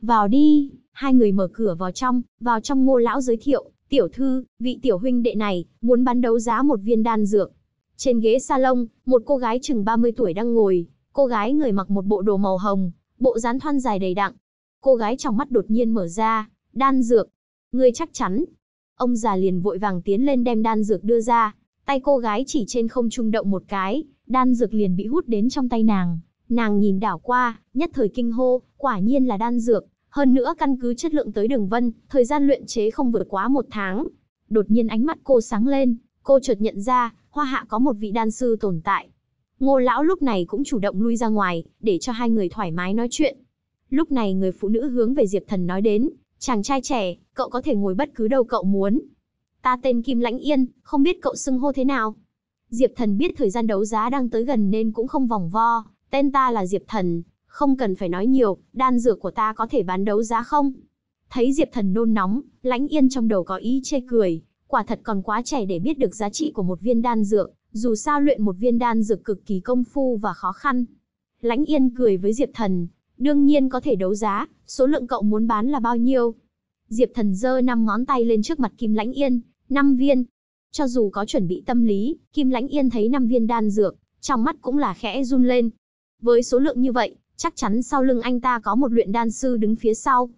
Vào đi hai người mở cửa vào trong, vào trong ngô lão giới thiệu, tiểu thư, vị tiểu huynh đệ này, muốn bán đấu giá một viên đan dược. Trên ghế salon, một cô gái chừng 30 tuổi đang ngồi, cô gái người mặc một bộ đồ màu hồng, bộ dán thoăn dài đầy đặn. Cô gái trong mắt đột nhiên mở ra, đan dược. Ngươi chắc chắn. Ông già liền vội vàng tiến lên đem đan dược đưa ra, tay cô gái chỉ trên không trung động một cái, đan dược liền bị hút đến trong tay nàng. Nàng nhìn đảo qua, nhất thời kinh hô, quả nhiên là đan dược, hơn nữa căn cứ chất lượng tới đường vân, thời gian luyện chế không vượt quá một tháng. Đột nhiên ánh mắt cô sáng lên, cô chợt nhận ra, hoa hạ có một vị đan sư tồn tại. Ngô lão lúc này cũng chủ động lui ra ngoài, để cho hai người thoải mái nói chuyện. Lúc này người phụ nữ hướng về Diệp Thần nói đến, chàng trai trẻ, cậu có thể ngồi bất cứ đâu cậu muốn. Ta tên Kim Lãnh Yên, không biết cậu xưng hô thế nào. Diệp Thần biết thời gian đấu giá đang tới gần nên cũng không vòng vo, tên ta là Diệp Thần, không cần phải nói nhiều, đan dược của ta có thể bán đấu giá không? Thấy Diệp Thần nôn nóng, Lãnh Yên trong đầu có ý chê cười, quả thật còn quá trẻ để biết được giá trị của một viên đan dược, dù sao luyện một viên đan dược cực kỳ công phu và khó khăn. Lãnh Yên cười với Diệp Thần, đương nhiên có thể đấu giá, số lượng cậu muốn bán là bao nhiêu? Diệp Thần giơ năm ngón tay lên trước mặt Kim Lãnh Yên, năm viên. Cho dù có chuẩn bị tâm lý, Kim Lãnh Yên thấy năm viên đan dược, trong mắt cũng là khẽ run lên. Với số lượng như vậy, Chắc chắn sau lưng anh ta có một luyện đan sư đứng phía sau.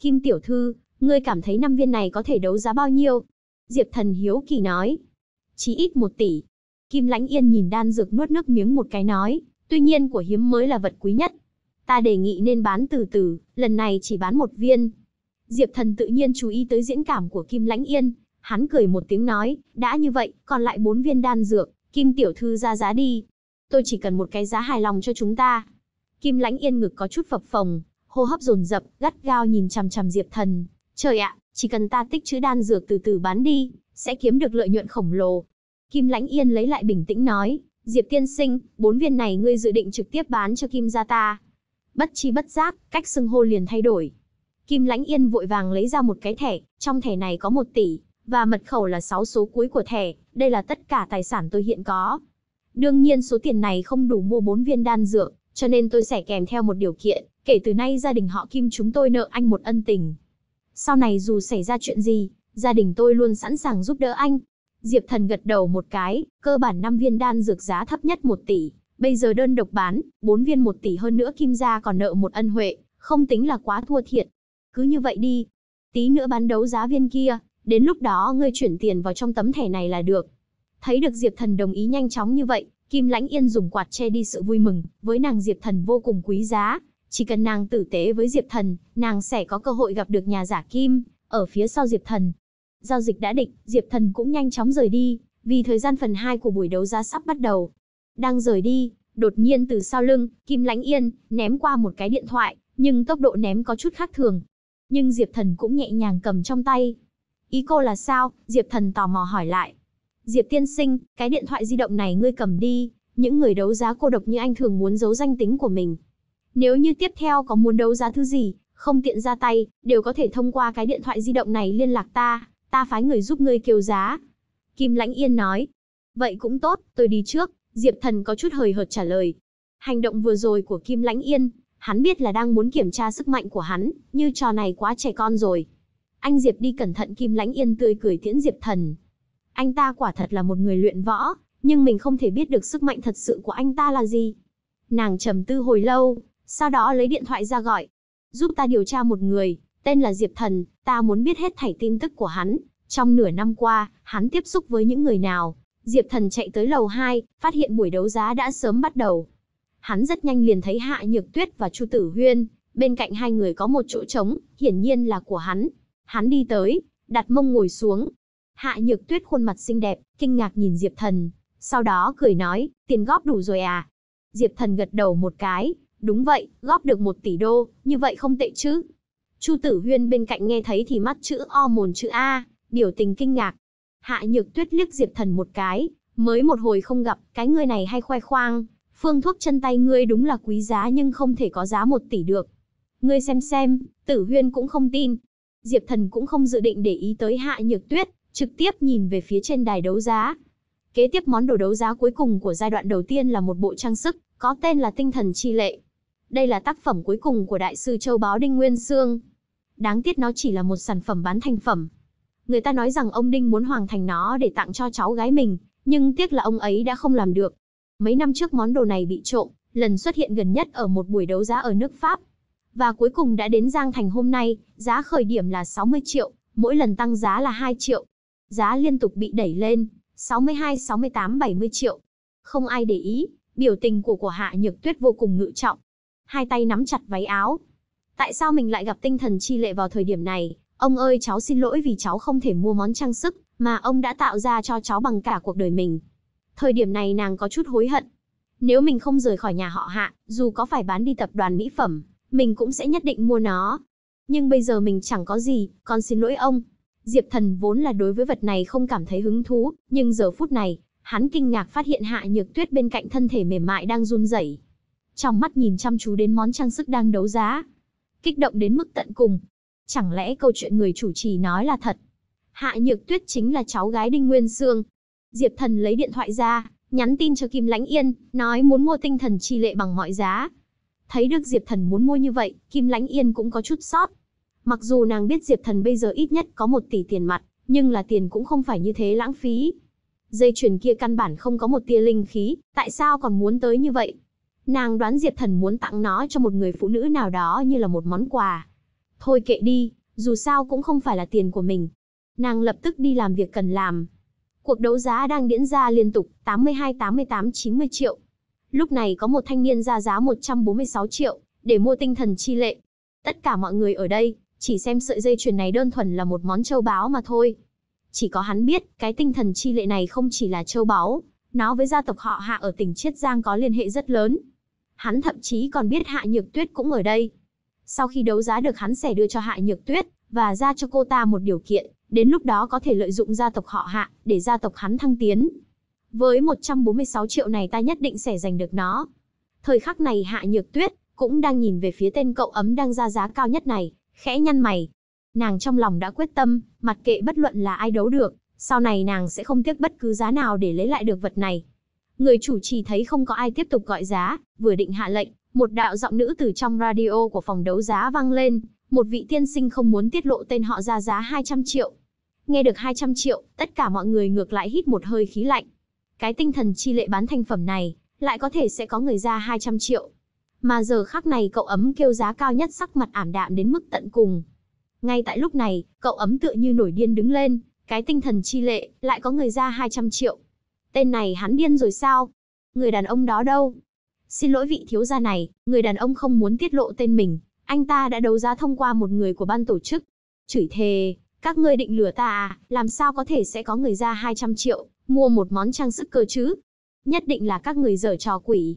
Kim tiểu thư, ngươi cảm thấy năm viên này có thể đấu giá bao nhiêu? Diệp thần hiếu kỳ nói. Chí ít một tỷ. Kim lãnh yên nhìn đan dược nuốt nước miếng một cái nói. Tuy nhiên của hiếm mới là vật quý nhất. Ta đề nghị nên bán từ từ, lần này chỉ bán một viên. Diệp thần tự nhiên chú ý tới diễn cảm của Kim lãnh yên. Hắn cười một tiếng nói, đã như vậy, còn lại bốn viên đan dược, Kim tiểu thư ra giá đi. Tôi chỉ cần một cái giá hài lòng cho chúng ta. Kim Lãnh Yên ngực có chút phập phồng, hô hấp dồn dập, gắt gao nhìn chằm chằm Diệp Thần. Trời ạ, chỉ cần ta tích trữ đan dược từ từ bán đi, sẽ kiếm được lợi nhuận khổng lồ. Kim Lãnh Yên lấy lại bình tĩnh nói, Diệp tiên sinh, bốn viên này ngươi dự định trực tiếp bán cho Kim gia ta. Bất chi bất giác, cách xưng hô liền thay đổi. Kim Lãnh Yên vội vàng lấy ra một cái thẻ, trong thẻ này có một tỷ, và mật khẩu là sáu số cuối của thẻ, đây là tất cả tài sản tôi hiện có. Đương nhiên số tiền này không đủ mua bốn viên đan dược, cho nên tôi sẽ kèm theo một điều kiện, kể từ nay gia đình họ Kim chúng tôi nợ anh một ân tình. Sau này dù xảy ra chuyện gì, gia đình tôi luôn sẵn sàng giúp đỡ anh. Diệp Thần gật đầu một cái, cơ bản 5 viên đan dược giá thấp nhất 1 tỷ, bây giờ đơn độc bán, 4 viên 1 tỷ hơn nữa Kim gia còn nợ một ân huệ, không tính là quá thua thiệt. Cứ như vậy đi, tí nữa bán đấu giá viên kia, đến lúc đó ngươi chuyển tiền vào trong tấm thẻ này là được. Thấy được Diệp Thần đồng ý nhanh chóng như vậy, Kim Lãnh Yên dùng quạt che đi sự vui mừng, với nàng Diệp Thần vô cùng quý giá, chỉ cần nàng tử tế với Diệp Thần, nàng sẽ có cơ hội gặp được nhà giả Kim ở phía sau Diệp Thần. Giao dịch đã định, Diệp Thần cũng nhanh chóng rời đi, vì thời gian phần 2 của buổi đấu giá sắp bắt đầu. Đang rời đi, đột nhiên từ sau lưng, Kim Lãnh Yên ném qua một cái điện thoại, nhưng tốc độ ném có chút khác thường. Nhưng Diệp Thần cũng nhẹ nhàng cầm trong tay. Ý cô là sao? Diệp Thần tò mò hỏi lại. Diệp tiên sinh, cái điện thoại di động này ngươi cầm đi, những người đấu giá cô độc như anh thường muốn giấu danh tính của mình. Nếu như tiếp theo có muốn đấu giá thứ gì, không tiện ra tay, đều có thể thông qua cái điện thoại di động này liên lạc ta, ta phái người giúp ngươi kêu giá. Kim Lãnh Yên nói. Vậy cũng tốt, tôi đi trước, Diệp Thần có chút hời hợt trả lời. Hành động vừa rồi của Kim Lãnh Yên, hắn biết là đang muốn kiểm tra sức mạnh của hắn, như trò này quá trẻ con rồi. Anh Diệp đi cẩn thận Kim Lãnh Yên tươi cười tiễn Diệp Thần, anh ta quả thật là một người luyện võ, nhưng mình không thể biết được sức mạnh thật sự của anh ta là gì. Nàng trầm tư hồi lâu, sau đó lấy điện thoại ra gọi. Giúp ta điều tra một người, tên là Diệp Thần, ta muốn biết hết thảy tin tức của hắn. Trong nửa năm qua, hắn tiếp xúc với những người nào? Diệp Thần chạy tới lầu 2, phát hiện buổi đấu giá đã sớm bắt đầu. Hắn rất nhanh liền thấy Hạ Nhược Tuyết và Chu Tử Huyên, bên cạnh hai người có một chỗ trống, hiển nhiên là của hắn. Hắn đi tới, đặt mông ngồi xuống, Hạ Nhược Tuyết khuôn mặt xinh đẹp, kinh ngạc nhìn Diệp Thần, sau đó cười nói, tiền góp đủ rồi à? Diệp Thần gật đầu một cái, đúng vậy, góp được một tỷ đô, như vậy không tệ chứ. Chu Tử Huyên bên cạnh nghe thấy thì mắt chữ O mồn chữ A, biểu tình kinh ngạc. Hạ Nhược Tuyết liếc Diệp Thần một cái, mới một hồi không gặp, cái người này hay khoe khoang, phương thuốc chân tay ngươi đúng là quý giá nhưng không thể có giá một tỷ được. Ngươi xem xem, Tử Huyên cũng không tin. Diệp Thần cũng không dự định để ý tới Hạ Nhược Tuyết, trực tiếp nhìn về phía trên đài đấu giá. Kế tiếp món đồ đấu giá cuối cùng của giai đoạn đầu tiên là một bộ trang sức, có tên là Tinh thần chi lệ. Đây là tác phẩm cuối cùng của đại sư châu báo Đinh Nguyên Sương. Đáng tiếc nó chỉ là một sản phẩm bán thành phẩm. Người ta nói rằng ông Đinh muốn hoàn thành nó để tặng cho cháu gái mình, nhưng tiếc là ông ấy đã không làm được. Mấy năm trước món đồ này bị trộm, lần xuất hiện gần nhất ở một buổi đấu giá ở nước Pháp. Và cuối cùng đã đến Giang Thành hôm nay, giá khởi điểm là 60 triệu, mỗi lần tăng giá là 2 triệu, Giá liên tục bị đẩy lên, 62, 68, 70 triệu. Không ai để ý, biểu tình của của Hạ Nhược Tuyết vô cùng ngự trọng. Hai tay nắm chặt váy áo. Tại sao mình lại gặp tinh thần chi lệ vào thời điểm này? Ông ơi cháu xin lỗi vì cháu không thể mua món trang sức mà ông đã tạo ra cho cháu bằng cả cuộc đời mình. Thời điểm này nàng có chút hối hận. Nếu mình không rời khỏi nhà họ Hạ, dù có phải bán đi tập đoàn mỹ phẩm, mình cũng sẽ nhất định mua nó. Nhưng bây giờ mình chẳng có gì, con xin lỗi ông, Diệp Thần vốn là đối với vật này không cảm thấy hứng thú, nhưng giờ phút này, hắn kinh ngạc phát hiện Hạ Nhược Tuyết bên cạnh thân thể mềm mại đang run rẩy. Trong mắt nhìn chăm chú đến món trang sức đang đấu giá, kích động đến mức tận cùng. Chẳng lẽ câu chuyện người chủ trì nói là thật? Hạ Nhược Tuyết chính là cháu gái Đinh Nguyên Sương. Diệp Thần lấy điện thoại ra, nhắn tin cho Kim Lãnh Yên, nói muốn mua tinh thần chi lệ bằng mọi giá. Thấy được Diệp Thần muốn mua như vậy, Kim Lãnh Yên cũng có chút sót, Mặc dù nàng biết Diệp Thần bây giờ ít nhất có một tỷ tiền mặt, nhưng là tiền cũng không phải như thế lãng phí. Dây chuyền kia căn bản không có một tia linh khí, tại sao còn muốn tới như vậy? Nàng đoán Diệp Thần muốn tặng nó cho một người phụ nữ nào đó như là một món quà. Thôi kệ đi, dù sao cũng không phải là tiền của mình. Nàng lập tức đi làm việc cần làm. Cuộc đấu giá đang diễn ra liên tục, 82, 88, 90 triệu. Lúc này có một thanh niên ra giá 146 triệu, để mua tinh thần chi lệ. Tất cả mọi người ở đây, chỉ xem sợi dây chuyền này đơn thuần là một món châu báu mà thôi. Chỉ có hắn biết, cái tinh thần chi lệ này không chỉ là châu báu, nó với gia tộc họ Hạ ở tỉnh Chiết Giang có liên hệ rất lớn. Hắn thậm chí còn biết Hạ Nhược Tuyết cũng ở đây. Sau khi đấu giá được hắn sẽ đưa cho Hạ Nhược Tuyết và ra cho cô ta một điều kiện, đến lúc đó có thể lợi dụng gia tộc họ Hạ để gia tộc hắn thăng tiến. Với 146 triệu này ta nhất định sẽ giành được nó. Thời khắc này Hạ Nhược Tuyết cũng đang nhìn về phía tên cậu ấm đang ra giá cao nhất này, khẽ nhăn mày. Nàng trong lòng đã quyết tâm, mặc kệ bất luận là ai đấu được, sau này nàng sẽ không tiếc bất cứ giá nào để lấy lại được vật này. Người chủ trì thấy không có ai tiếp tục gọi giá, vừa định hạ lệnh, một đạo giọng nữ từ trong radio của phòng đấu giá vang lên, một vị tiên sinh không muốn tiết lộ tên họ ra giá 200 triệu. Nghe được 200 triệu, tất cả mọi người ngược lại hít một hơi khí lạnh. Cái tinh thần chi lệ bán thành phẩm này, lại có thể sẽ có người ra 200 triệu, mà giờ khắc này cậu ấm kêu giá cao nhất sắc mặt ảm đạm đến mức tận cùng. Ngay tại lúc này, cậu ấm tựa như nổi điên đứng lên, cái tinh thần chi lệ, lại có người ra 200 triệu. Tên này hắn điên rồi sao? Người đàn ông đó đâu? Xin lỗi vị thiếu gia này, người đàn ông không muốn tiết lộ tên mình, anh ta đã đấu giá thông qua một người của ban tổ chức. Chửi thề, các ngươi định lừa ta à, làm sao có thể sẽ có người ra 200 triệu, mua một món trang sức cơ chứ? Nhất định là các người dở trò quỷ,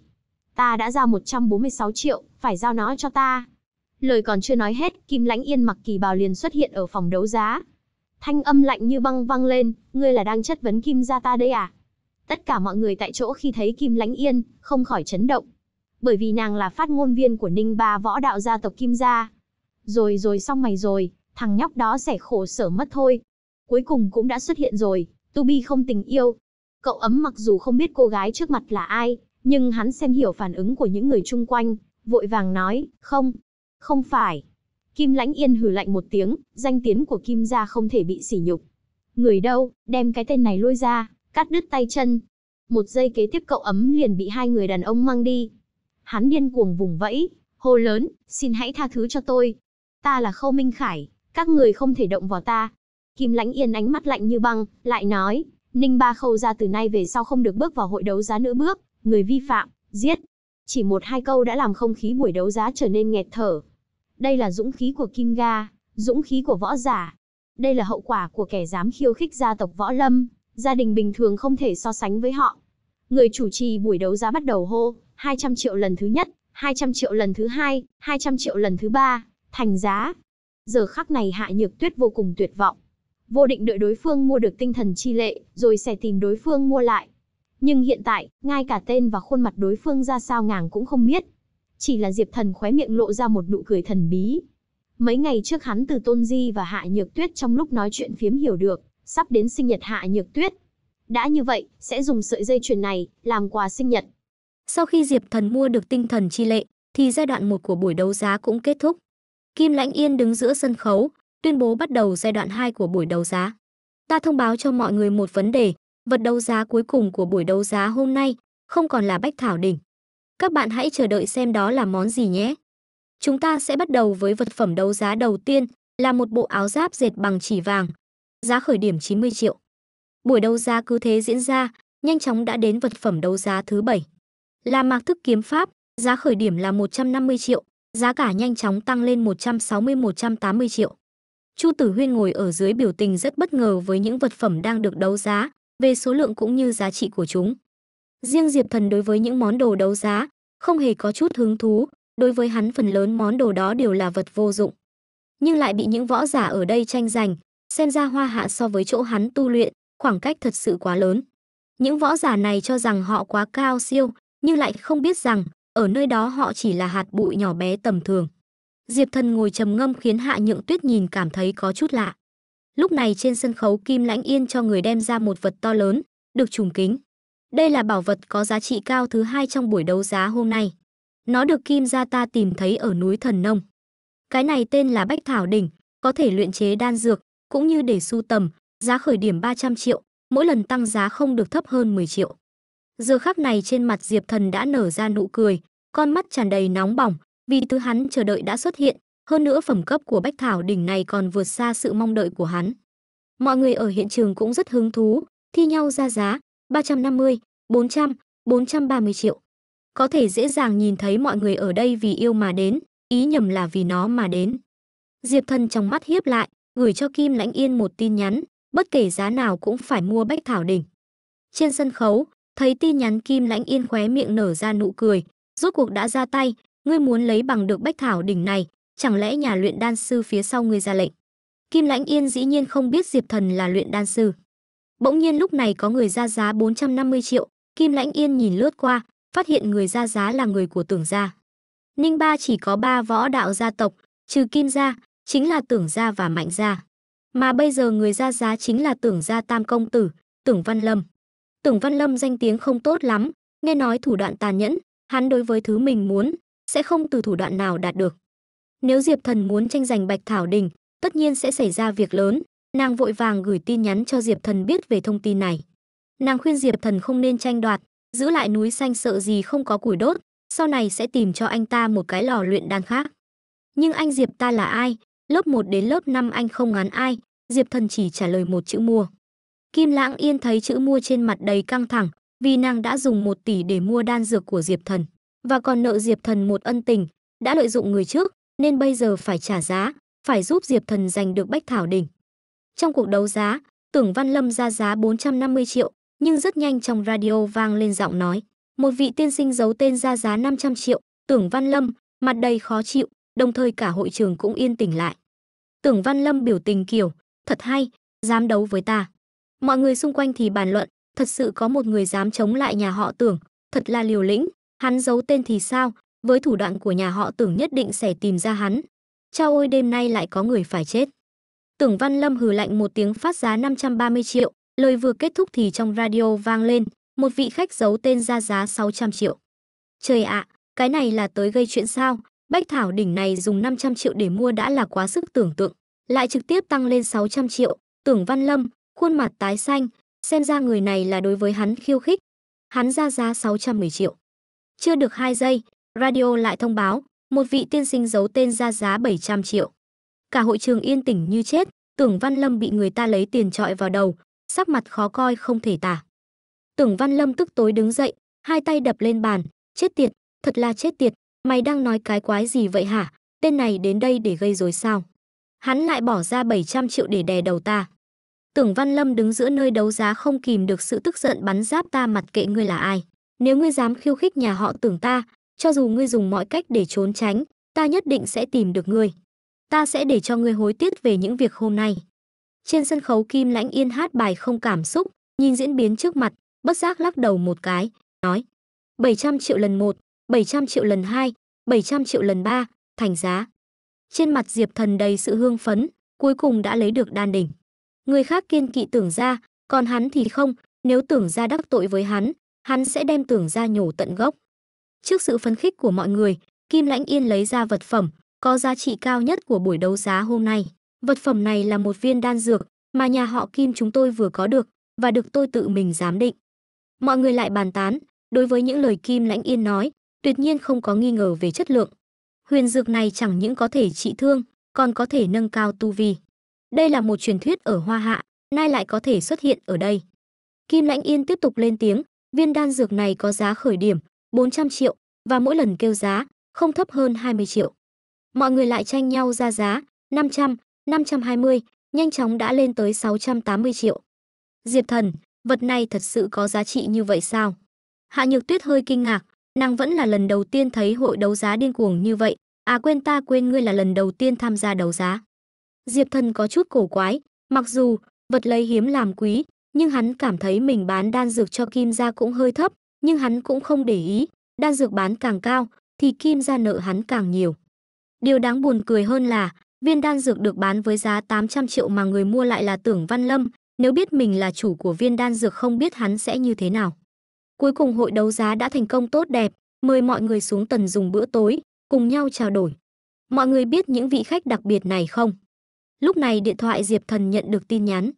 Ta đã giao 146 triệu, phải giao nó cho ta. Lời còn chưa nói hết, Kim Lãnh Yên mặc kỳ bào liền xuất hiện ở phòng đấu giá. Thanh âm lạnh như băng văng lên, ngươi là đang chất vấn Kim gia ta đây à? Tất cả mọi người tại chỗ khi thấy Kim Lãnh Yên, không khỏi chấn động. Bởi vì nàng là phát ngôn viên của Ninh Ba võ đạo gia tộc Kim gia. Rồi rồi xong mày rồi, thằng nhóc đó sẽ khổ sở mất thôi. Cuối cùng cũng đã xuất hiện rồi, Tu Bi không tình yêu. Cậu ấm mặc dù không biết cô gái trước mặt là ai, nhưng hắn xem hiểu phản ứng của những người chung quanh, vội vàng nói, không, không phải. Kim Lãnh Yên hừ lạnh một tiếng, danh tiếng của Kim gia không thể bị sỉ nhục. Người đâu, đem cái tên này lôi ra, cắt đứt tay chân. Một giây kế tiếp cậu ấm liền bị hai người đàn ông mang đi. Hắn điên cuồng vùng vẫy, hô lớn, xin hãy tha thứ cho tôi. Ta là Khâu Minh Khải, các người không thể động vào ta. Kim Lãnh Yên ánh mắt lạnh như băng, lại nói, Ninh Ba Khâu ra từ nay về sau không được bước vào hội đấu giá nữa bước, người vi phạm, giết. Chỉ một hai câu đã làm không khí buổi đấu giá trở nên nghẹt thở. Đây là dũng khí của Kim Ga, dũng khí của võ giả. Đây là hậu quả của kẻ dám khiêu khích gia tộc võ lâm, gia đình bình thường không thể so sánh với họ. Người chủ trì buổi đấu giá bắt đầu hô, 200 triệu lần thứ nhất, 200 triệu lần thứ hai, 200 triệu lần thứ ba, thành giá. Giờ khắc này Hạ Nhược Tuyết vô cùng tuyệt vọng. Vô định đợi đối phương mua được tinh thần chi lệ, rồi sẽ tìm đối phương mua lại. Nhưng hiện tại, ngay cả tên và khuôn mặt đối phương ra sao ngàng cũng không biết. Chỉ là Diệp Thần khóe miệng lộ ra một nụ cười thần bí. Mấy ngày trước hắn từ Tôn Di và Hạ Nhược Tuyết trong lúc nói chuyện phiếm hiểu được, sắp đến sinh nhật Hạ Nhược Tuyết. Đã như vậy, sẽ dùng sợi dây chuyền này làm quà sinh nhật. Sau khi Diệp Thần mua được tinh thần chi lệ, thì giai đoạn 1 của buổi đấu giá cũng kết thúc. Kim Lãnh Yên đứng giữa sân khấu, tuyên bố bắt đầu giai đoạn 2 của buổi đấu giá. Ta thông báo cho mọi người một vấn đề, Vật đấu giá cuối cùng của buổi đấu giá hôm nay không còn là bách thảo đỉnh. Các bạn hãy chờ đợi xem đó là món gì nhé. Chúng ta sẽ bắt đầu với vật phẩm đấu giá đầu tiên là một bộ áo giáp dệt bằng chỉ vàng. Giá khởi điểm 90 triệu. Buổi đấu giá cứ thế diễn ra, nhanh chóng đã đến vật phẩm đấu giá thứ bảy Là mạc thức kiếm pháp, giá khởi điểm là 150 triệu, giá cả nhanh chóng tăng lên 160-180 triệu. Chu Tử Huyên ngồi ở dưới biểu tình rất bất ngờ với những vật phẩm đang được đấu giá, về số lượng cũng như giá trị của chúng. Riêng Diệp Thần đối với những món đồ đấu giá, không hề có chút hứng thú, đối với hắn phần lớn món đồ đó đều là vật vô dụng. Nhưng lại bị những võ giả ở đây tranh giành, xem ra hoa hạ so với chỗ hắn tu luyện, khoảng cách thật sự quá lớn. Những võ giả này cho rằng họ quá cao siêu, nhưng lại không biết rằng, ở nơi đó họ chỉ là hạt bụi nhỏ bé tầm thường. Diệp Thần ngồi trầm ngâm khiến Hạ Nhượng Tuyết nhìn cảm thấy có chút lạ lúc này trên sân khấu Kim Lãnh Yên cho người đem ra một vật to lớn, được trùng kính. Đây là bảo vật có giá trị cao thứ hai trong buổi đấu giá hôm nay. Nó được Kim gia ta tìm thấy ở núi Thần Nông. Cái này tên là Bách Thảo Đỉnh, có thể luyện chế đan dược, cũng như để sưu tầm, giá khởi điểm 300 triệu, mỗi lần tăng giá không được thấp hơn 10 triệu. Giờ khắc này trên mặt Diệp Thần đã nở ra nụ cười, con mắt tràn đầy nóng bỏng, vì thứ hắn chờ đợi đã xuất hiện, hơn nữa phẩm cấp của Bách Thảo đỉnh này còn vượt xa sự mong đợi của hắn. Mọi người ở hiện trường cũng rất hứng thú, thi nhau ra giá 350, 400, 430 triệu. Có thể dễ dàng nhìn thấy mọi người ở đây vì yêu mà đến, ý nhầm là vì nó mà đến. Diệp Thần trong mắt hiếp lại, gửi cho Kim Lãnh Yên một tin nhắn, bất kể giá nào cũng phải mua Bách Thảo đỉnh. Trên sân khấu, thấy tin nhắn Kim Lãnh Yên khóe miệng nở ra nụ cười, rốt cuộc đã ra tay, ngươi muốn lấy bằng được Bách Thảo đỉnh này, chẳng lẽ nhà luyện đan sư phía sau người ra lệnh kim lãnh yên dĩ nhiên không biết diệp thần là luyện đan sư bỗng nhiên lúc này có người ra giá 450 triệu kim lãnh yên nhìn lướt qua phát hiện người ra giá là người của tưởng gia ninh ba chỉ có ba võ đạo gia tộc trừ kim gia chính là tưởng gia và mạnh gia mà bây giờ người ra giá chính là tưởng gia tam công tử tưởng văn lâm tưởng văn lâm danh tiếng không tốt lắm nghe nói thủ đoạn tàn nhẫn hắn đối với thứ mình muốn sẽ không từ thủ đoạn nào đạt được nếu Diệp Thần muốn tranh giành Bạch Thảo Đình, tất nhiên sẽ xảy ra việc lớn, nàng vội vàng gửi tin nhắn cho Diệp Thần biết về thông tin này. Nàng khuyên Diệp Thần không nên tranh đoạt, giữ lại núi xanh sợ gì không có củi đốt, sau này sẽ tìm cho anh ta một cái lò luyện đan khác. Nhưng anh Diệp ta là ai? Lớp 1 đến lớp 5 anh không ngán ai, Diệp Thần chỉ trả lời một chữ mua. Kim Lãng Yên thấy chữ mua trên mặt đầy căng thẳng, vì nàng đã dùng 1 tỷ để mua đan dược của Diệp Thần, và còn nợ Diệp Thần một ân tình, đã lợi dụng người trước, nên bây giờ phải trả giá, phải giúp Diệp Thần giành được Bách Thảo Đỉnh. Trong cuộc đấu giá, Tưởng Văn Lâm ra giá 450 triệu, nhưng rất nhanh trong radio vang lên giọng nói. Một vị tiên sinh giấu tên ra giá 500 triệu, Tưởng Văn Lâm, mặt đầy khó chịu, đồng thời cả hội trường cũng yên tĩnh lại. Tưởng Văn Lâm biểu tình kiểu, thật hay, dám đấu với ta. Mọi người xung quanh thì bàn luận, thật sự có một người dám chống lại nhà họ Tưởng, thật là liều lĩnh, hắn giấu tên thì sao, với thủ đoạn của nhà họ tưởng nhất định sẽ tìm ra hắn. Chao ôi đêm nay lại có người phải chết. Tưởng Văn Lâm hừ lạnh một tiếng phát giá 530 triệu, lời vừa kết thúc thì trong radio vang lên, một vị khách giấu tên ra giá 600 triệu. Trời ạ, cái này là tới gây chuyện sao? Bách Thảo đỉnh này dùng 500 triệu để mua đã là quá sức tưởng tượng, lại trực tiếp tăng lên 600 triệu. Tưởng Văn Lâm, khuôn mặt tái xanh, xem ra người này là đối với hắn khiêu khích. Hắn ra giá 610 triệu. Chưa được 2 giây, radio lại thông báo, một vị tiên sinh giấu tên ra giá 700 triệu. Cả hội trường yên tĩnh như chết, tưởng Văn Lâm bị người ta lấy tiền trọi vào đầu, sắc mặt khó coi không thể tả. Tưởng Văn Lâm tức tối đứng dậy, hai tay đập lên bàn, chết tiệt, thật là chết tiệt, mày đang nói cái quái gì vậy hả, tên này đến đây để gây rối sao. Hắn lại bỏ ra 700 triệu để đè đầu ta. Tưởng Văn Lâm đứng giữa nơi đấu giá không kìm được sự tức giận bắn giáp ta mặt kệ ngươi là ai. Nếu ngươi dám khiêu khích nhà họ tưởng ta, cho dù ngươi dùng mọi cách để trốn tránh, ta nhất định sẽ tìm được ngươi. Ta sẽ để cho ngươi hối tiếc về những việc hôm nay. Trên sân khấu Kim Lãnh Yên hát bài không cảm xúc, nhìn diễn biến trước mặt, bất giác lắc đầu một cái, nói: 700 triệu lần 1, 700 triệu lần 2, 700 triệu lần 3, thành giá. Trên mặt Diệp Thần đầy sự hương phấn, cuối cùng đã lấy được đan đỉnh. Người khác kiên kỵ tưởng ra, còn hắn thì không, nếu tưởng ra đắc tội với hắn, hắn sẽ đem tưởng ra nhổ tận gốc. Trước sự phấn khích của mọi người, Kim Lãnh Yên lấy ra vật phẩm có giá trị cao nhất của buổi đấu giá hôm nay. Vật phẩm này là một viên đan dược mà nhà họ Kim chúng tôi vừa có được và được tôi tự mình giám định. Mọi người lại bàn tán, đối với những lời Kim Lãnh Yên nói, tuyệt nhiên không có nghi ngờ về chất lượng. Huyền dược này chẳng những có thể trị thương, còn có thể nâng cao tu vi. Đây là một truyền thuyết ở Hoa Hạ, nay lại có thể xuất hiện ở đây. Kim Lãnh Yên tiếp tục lên tiếng, viên đan dược này có giá khởi điểm 400 triệu và mỗi lần kêu giá không thấp hơn 20 triệu. Mọi người lại tranh nhau ra giá 500, 520, nhanh chóng đã lên tới 680 triệu. Diệp Thần, vật này thật sự có giá trị như vậy sao? Hạ Nhược Tuyết hơi kinh ngạc, nàng vẫn là lần đầu tiên thấy hội đấu giá điên cuồng như vậy. À quên ta quên ngươi là lần đầu tiên tham gia đấu giá. Diệp Thần có chút cổ quái, mặc dù vật lấy hiếm làm quý, nhưng hắn cảm thấy mình bán đan dược cho Kim gia cũng hơi thấp, nhưng hắn cũng không để ý, đan dược bán càng cao thì kim ra nợ hắn càng nhiều. Điều đáng buồn cười hơn là, viên đan dược được bán với giá 800 triệu mà người mua lại là Tưởng Văn Lâm, nếu biết mình là chủ của viên đan dược không biết hắn sẽ như thế nào. Cuối cùng hội đấu giá đã thành công tốt đẹp, mời mọi người xuống tầng dùng bữa tối, cùng nhau trao đổi. Mọi người biết những vị khách đặc biệt này không? Lúc này điện thoại Diệp Thần nhận được tin nhắn.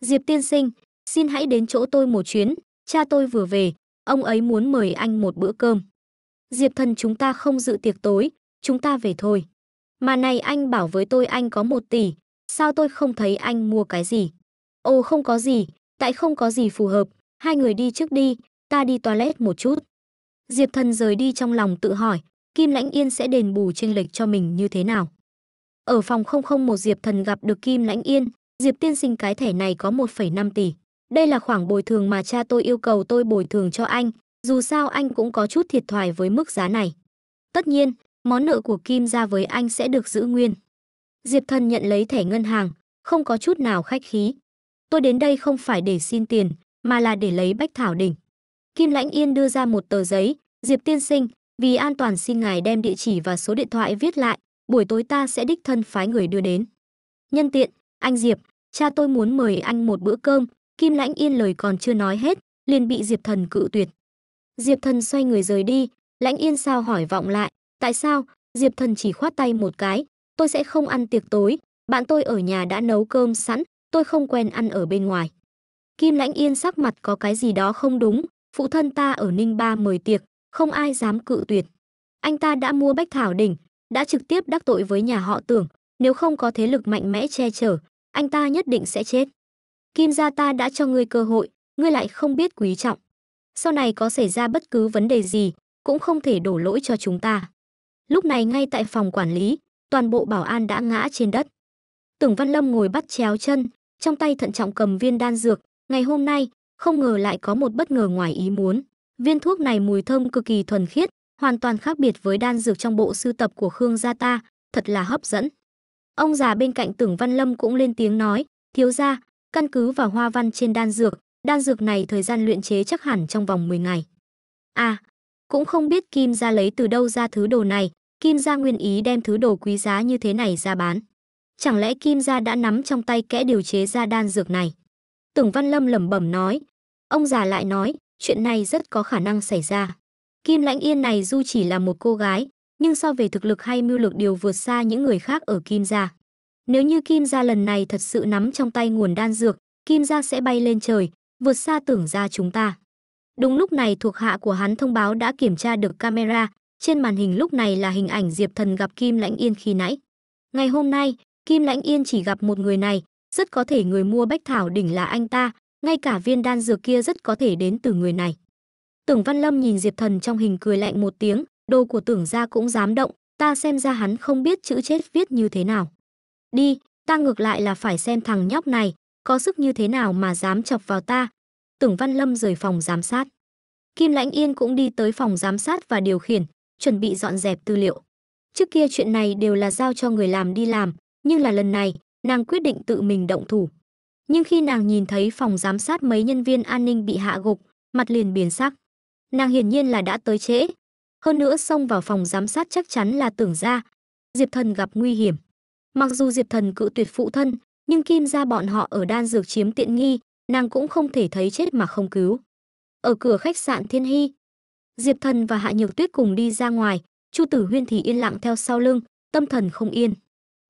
Diệp tiên sinh, xin hãy đến chỗ tôi một chuyến, cha tôi vừa về, Ông ấy muốn mời anh một bữa cơm. Diệp thần chúng ta không dự tiệc tối, chúng ta về thôi. Mà này anh bảo với tôi anh có một tỷ, sao tôi không thấy anh mua cái gì? Ồ không có gì, tại không có gì phù hợp, hai người đi trước đi, ta đi toilet một chút. Diệp thần rời đi trong lòng tự hỏi, Kim Lãnh Yên sẽ đền bù chênh lệch cho mình như thế nào? Ở phòng 001 Diệp thần gặp được Kim Lãnh Yên, Diệp tiên sinh cái thẻ này có 1,5 tỷ. Đây là khoản bồi thường mà cha tôi yêu cầu tôi bồi thường cho anh, dù sao anh cũng có chút thiệt thòi với mức giá này. Tất nhiên, món nợ của Kim ra với anh sẽ được giữ nguyên. Diệp Thần nhận lấy thẻ ngân hàng, không có chút nào khách khí. Tôi đến đây không phải để xin tiền, mà là để lấy Bách Thảo Đỉnh. Kim Lãnh Yên đưa ra một tờ giấy, Diệp Tiên Sinh, vì an toàn xin ngài đem địa chỉ và số điện thoại viết lại, buổi tối ta sẽ đích thân phái người đưa đến. Nhân tiện, anh Diệp, cha tôi muốn mời anh một bữa cơm, Kim Lãnh Yên lời còn chưa nói hết, liền bị Diệp Thần cự tuyệt. Diệp Thần xoay người rời đi, Lãnh Yên sao hỏi vọng lại, tại sao? Diệp Thần chỉ khoát tay một cái, tôi sẽ không ăn tiệc tối, bạn tôi ở nhà đã nấu cơm sẵn, tôi không quen ăn ở bên ngoài. Kim Lãnh Yên sắc mặt có cái gì đó không đúng, phụ thân ta ở Ninh Ba mời tiệc, không ai dám cự tuyệt. Anh ta đã mua Bách Thảo Đỉnh, đã trực tiếp đắc tội với nhà họ tưởng, nếu không có thế lực mạnh mẽ che chở, anh ta nhất định sẽ chết. Kim gia ta đã cho ngươi cơ hội, ngươi lại không biết quý trọng. Sau này có xảy ra bất cứ vấn đề gì, cũng không thể đổ lỗi cho chúng ta. Lúc này ngay tại phòng quản lý, toàn bộ bảo an đã ngã trên đất. Tưởng Văn Lâm ngồi bắt chéo chân, trong tay thận trọng cầm viên đan dược, ngày hôm nay, không ngờ lại có một bất ngờ ngoài ý muốn. Viên thuốc này mùi thơm cực kỳ thuần khiết, hoàn toàn khác biệt với đan dược trong bộ sưu tập của Khương gia ta, thật là hấp dẫn. Ông già bên cạnh Tưởng Văn Lâm cũng lên tiếng nói, thiếu gia, Căn cứ vào hoa văn trên đan dược, đan dược này thời gian luyện chế chắc hẳn trong vòng 10 ngày. À, cũng không biết Kim gia lấy từ đâu ra thứ đồ này, Kim gia nguyên ý đem thứ đồ quý giá như thế này ra bán. Chẳng lẽ Kim gia đã nắm trong tay kẽ điều chế ra đan dược này? Tưởng Văn Lâm lẩm bẩm nói. Ông già lại nói, chuyện này rất có khả năng xảy ra. Kim Lãnh Yên này dù chỉ là một cô gái, nhưng so về thực lực hay mưu lực đều vượt xa những người khác ở Kim gia. Nếu như Kim Gia lần này thật sự nắm trong tay nguồn đan dược, Kim Gia sẽ bay lên trời, vượt xa tưởng ra chúng ta. Đúng lúc này thuộc hạ của hắn thông báo đã kiểm tra được camera, trên màn hình lúc này là hình ảnh Diệp Thần gặp Kim Lãnh Yên khi nãy. Ngày hôm nay, Kim Lãnh Yên chỉ gặp một người này, rất có thể người mua Bách Thảo đỉnh là anh ta, ngay cả viên đan dược kia rất có thể đến từ người này. Tưởng Văn Lâm nhìn Diệp Thần trong hình cười lạnh một tiếng, đồ của tưởng gia cũng dám động, ta xem ra hắn không biết chữ chết viết như thế nào. Đi, ta ngược lại là phải xem thằng nhóc này, có sức như thế nào mà dám chọc vào ta. Tưởng Văn Lâm rời phòng giám sát. Kim Lãnh Yên cũng đi tới phòng giám sát và điều khiển, chuẩn bị dọn dẹp tư liệu. Trước kia chuyện này đều là giao cho người làm đi làm, nhưng là lần này, nàng quyết định tự mình động thủ. Nhưng khi nàng nhìn thấy phòng giám sát mấy nhân viên an ninh bị hạ gục, mặt liền biến sắc. Nàng hiển nhiên là đã tới trễ. Hơn nữa xông vào phòng giám sát chắc chắn là tưởng ra. Diệp thần gặp nguy hiểm. Mặc dù Diệp Thần cự tuyệt phụ thân, nhưng Kim gia bọn họ ở đan dược chiếm tiện nghi, nàng cũng không thể thấy chết mà không cứu. Ở cửa khách sạn Thiên Hy, Diệp Thần và Hạ Nhược Tuyết cùng đi ra ngoài, Chu Tử Huyên thì yên lặng theo sau lưng, tâm thần không yên.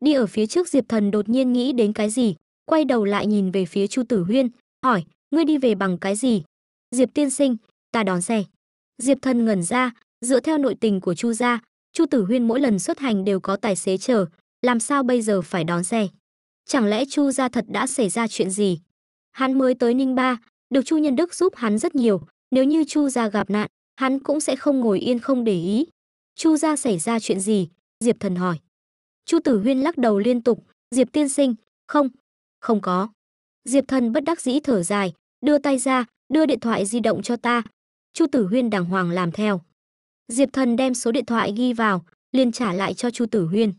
Đi ở phía trước Diệp Thần đột nhiên nghĩ đến cái gì, quay đầu lại nhìn về phía Chu Tử Huyên, hỏi, ngươi đi về bằng cái gì? Diệp tiên sinh, ta đón xe. Diệp Thần ngẩn ra, dựa theo nội tình của Chu gia, Chu Tử Huyên mỗi lần xuất hành đều có tài xế chờ, làm sao bây giờ phải đón xe? Chẳng lẽ Chu gia thật đã xảy ra chuyện gì? Hắn mới tới Ninh Ba, được Chu Nhân Đức giúp hắn rất nhiều, nếu như Chu gia gặp nạn, hắn cũng sẽ không ngồi yên không để ý. Chu gia xảy ra chuyện gì? Diệp Thần hỏi. Chu Tử Huyên lắc đầu liên tục, "Diệp tiên sinh, không, không có." Diệp Thần bất đắc dĩ thở dài, đưa tay ra, đưa điện thoại di động cho ta. Chu Tử Huyên đàng hoàng làm theo. Diệp Thần đem số điện thoại ghi vào, liền trả lại cho Chu Tử Huyên.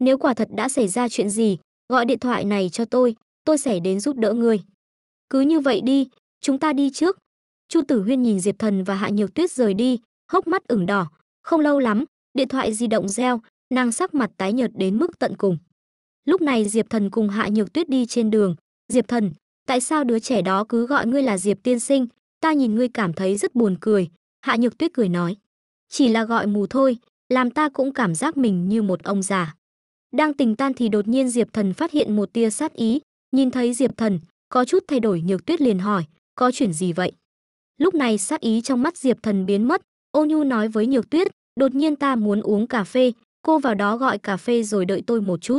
Nếu quả thật đã xảy ra chuyện gì, gọi điện thoại này cho tôi, tôi sẽ đến giúp đỡ người. Cứ như vậy đi, chúng ta đi trước. Chu Tử Huyên nhìn Diệp Thần và Hạ nhược Tuyết rời đi, hốc mắt ửng đỏ. Không lâu lắm, điện thoại di động reo, nàng sắc mặt tái nhợt đến mức tận cùng. Lúc này Diệp Thần cùng Hạ Nhược Tuyết đi trên đường. Diệp Thần, tại sao đứa trẻ đó cứ gọi ngươi là Diệp Tiên Sinh? Ta nhìn ngươi cảm thấy rất buồn cười. Hạ Nhược Tuyết cười nói. Chỉ là gọi mù thôi, làm ta cũng cảm giác mình như một ông già. Đang tình tan thì đột nhiên Diệp Thần phát hiện một tia sát ý, nhìn thấy Diệp Thần, có chút thay đổi Nhược Tuyết liền hỏi, có chuyện gì vậy? Lúc này sát ý trong mắt Diệp Thần biến mất, Ô Nhu nói với Nhược Tuyết, đột nhiên ta muốn uống cà phê, cô vào đó gọi cà phê rồi đợi tôi một chút.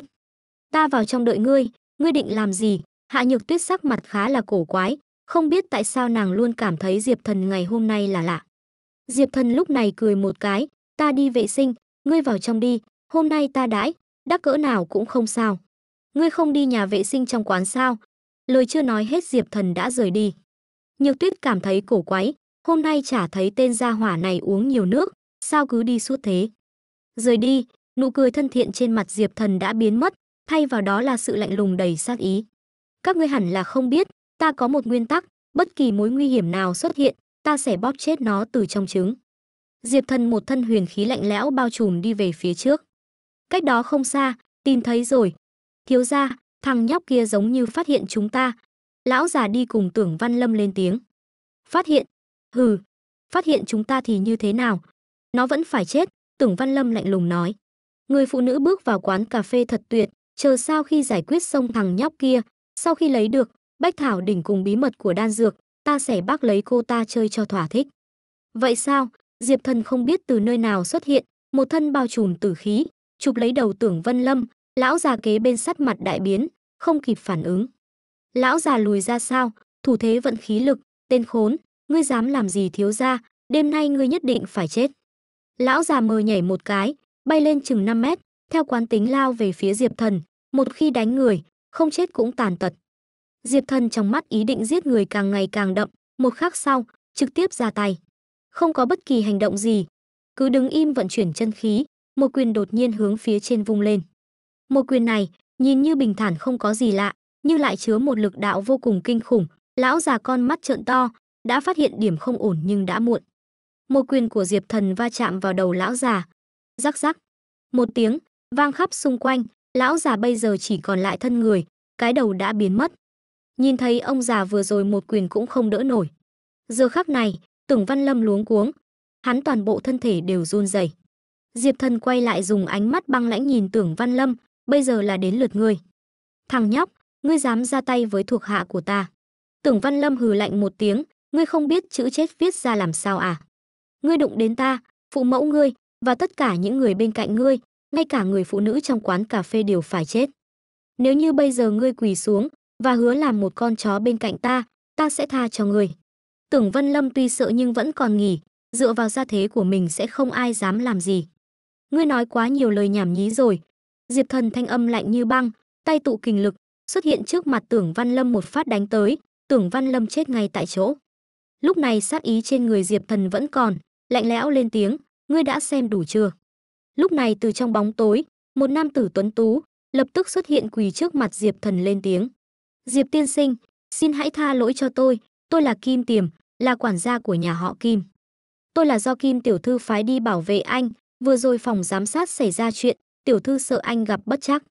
Ta vào trong đợi ngươi, ngươi định làm gì? Hạ Nhược Tuyết sắc mặt khá là cổ quái, không biết tại sao nàng luôn cảm thấy Diệp Thần ngày hôm nay là lạ. Diệp Thần lúc này cười một cái, ta đi vệ sinh, ngươi vào trong đi, hôm nay ta đãi, đắc cỡ nào cũng không sao. Ngươi không đi nhà vệ sinh trong quán sao? Lời chưa nói hết Diệp Thần đã rời đi. Nhược tuyết cảm thấy cổ quái, hôm nay chả thấy tên gia hỏa này uống nhiều nước, sao cứ đi suốt thế. Rời đi, nụ cười thân thiện trên mặt Diệp Thần đã biến mất, thay vào đó là sự lạnh lùng đầy sát ý. Các ngươi hẳn là không biết, ta có một nguyên tắc, bất kỳ mối nguy hiểm nào xuất hiện, ta sẽ bóp chết nó từ trong trứng. Diệp Thần một thân huyền khí lạnh lẽo bao trùm đi về phía trước. Cách đó không xa, tìm thấy rồi. Thiếu gia, thằng nhóc kia giống như phát hiện chúng ta. Lão già đi cùng tưởng Văn Lâm lên tiếng. Phát hiện? Hừ, phát hiện chúng ta thì như thế nào? Nó vẫn phải chết, tưởng Văn Lâm lạnh lùng nói. Người phụ nữ bước vào quán cà phê thật tuyệt, chờ sau khi giải quyết xong thằng nhóc kia, sau khi lấy được, Bách Thảo đỉnh cùng bí mật của đan dược, ta sẽ bác lấy cô ta chơi cho thỏa thích. Vậy sao? Diệp Thần không biết từ nơi nào xuất hiện, một thân bao trùm tử khí, chụp lấy đầu tưởng Vân Lâm, lão già kế bên sắt mặt đại biến, không kịp phản ứng. Lão già lùi ra sao, thủ thế vận khí lực, tên khốn, ngươi dám làm gì thiếu ra, đêm nay ngươi nhất định phải chết. Lão già mờ nhảy một cái, bay lên chừng 5 mét, theo quán tính lao về phía Diệp Thần, một khi đánh người, không chết cũng tàn tật. Diệp Thần trong mắt ý định giết người càng ngày càng đậm, một khắc sau, trực tiếp ra tay. Không có bất kỳ hành động gì, cứ đứng im vận chuyển chân khí, một quyền đột nhiên hướng phía trên vung lên. Một quyền này, nhìn như bình thản không có gì lạ, nhưng lại chứa một lực đạo vô cùng kinh khủng, lão già con mắt trợn to, đã phát hiện điểm không ổn nhưng đã muộn. Một quyền của Diệp Thần va chạm vào đầu lão già. Rắc rắc. Một tiếng, vang khắp xung quanh, lão già bây giờ chỉ còn lại thân người, cái đầu đã biến mất. Nhìn thấy ông già vừa rồi một quyền cũng không đỡ nổi. Giờ khắc này, Tưởng Văn Lâm luống cuống, hắn toàn bộ thân thể đều run rẩy. Diệp Thần quay lại dùng ánh mắt băng lãnh nhìn Tưởng Văn Lâm, bây giờ là đến lượt ngươi. Thằng nhóc, ngươi dám ra tay với thuộc hạ của ta. Tưởng Văn Lâm hừ lạnh một tiếng, ngươi không biết chữ chết viết ra làm sao à? Ngươi đụng đến ta, phụ mẫu ngươi và tất cả những người bên cạnh ngươi, ngay cả người phụ nữ trong quán cà phê đều phải chết. Nếu như bây giờ ngươi quỳ xuống và hứa làm một con chó bên cạnh ta, ta sẽ tha cho ngươi. Tưởng Văn Lâm tuy sợ nhưng vẫn còn nghỉ, dựa vào gia thế của mình sẽ không ai dám làm gì ngươi nói quá nhiều lời nhảm nhí rồi. Diệp Thần thanh âm lạnh như băng, tay tụ kình lực, xuất hiện trước mặt Tưởng Văn Lâm một phát đánh tới, Tưởng Văn Lâm chết ngay tại chỗ. Lúc này sát ý trên người Diệp Thần vẫn còn, lạnh lẽo lên tiếng, ngươi đã xem đủ chưa? Lúc này từ trong bóng tối, một nam tử tuấn tú, lập tức xuất hiện quỳ trước mặt Diệp Thần lên tiếng. Diệp tiên sinh, xin hãy tha lỗi cho tôi, tôi là Kim Tiềm, là quản gia của nhà họ Kim. Tôi là do Kim tiểu thư phái đi bảo vệ anh, Vừa rồi phòng giám sát xảy ra chuyện, tiểu thư sợ anh gặp bất chắc.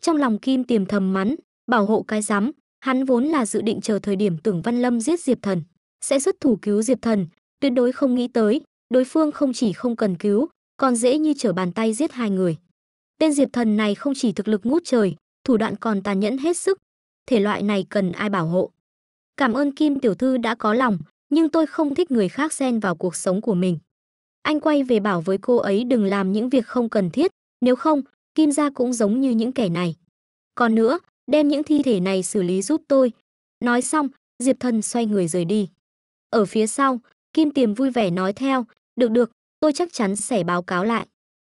Trong lòng Kim tiềm thầm mắn, bảo hộ cái giám, hắn vốn là dự định chờ thời điểm Tưởng Văn Lâm giết Diệp Thần, sẽ xuất thủ cứu Diệp Thần, tuyệt đối không nghĩ tới, đối phương không chỉ không cần cứu, còn dễ như trở bàn tay giết hai người. Tên Diệp Thần này không chỉ thực lực ngút trời, thủ đoạn còn tàn nhẫn hết sức, thể loại này cần ai bảo hộ. Cảm ơn Kim tiểu thư đã có lòng, nhưng tôi không thích người khác xen vào cuộc sống của mình. Anh quay về bảo với cô ấy đừng làm những việc không cần thiết, nếu không, Kim gia cũng giống như những kẻ này. Còn nữa, đem những thi thể này xử lý giúp tôi. Nói xong, Diệp Thần xoay người rời đi. Ở phía sau, Kim Tiềm vui vẻ nói theo, được được, tôi chắc chắn sẽ báo cáo lại.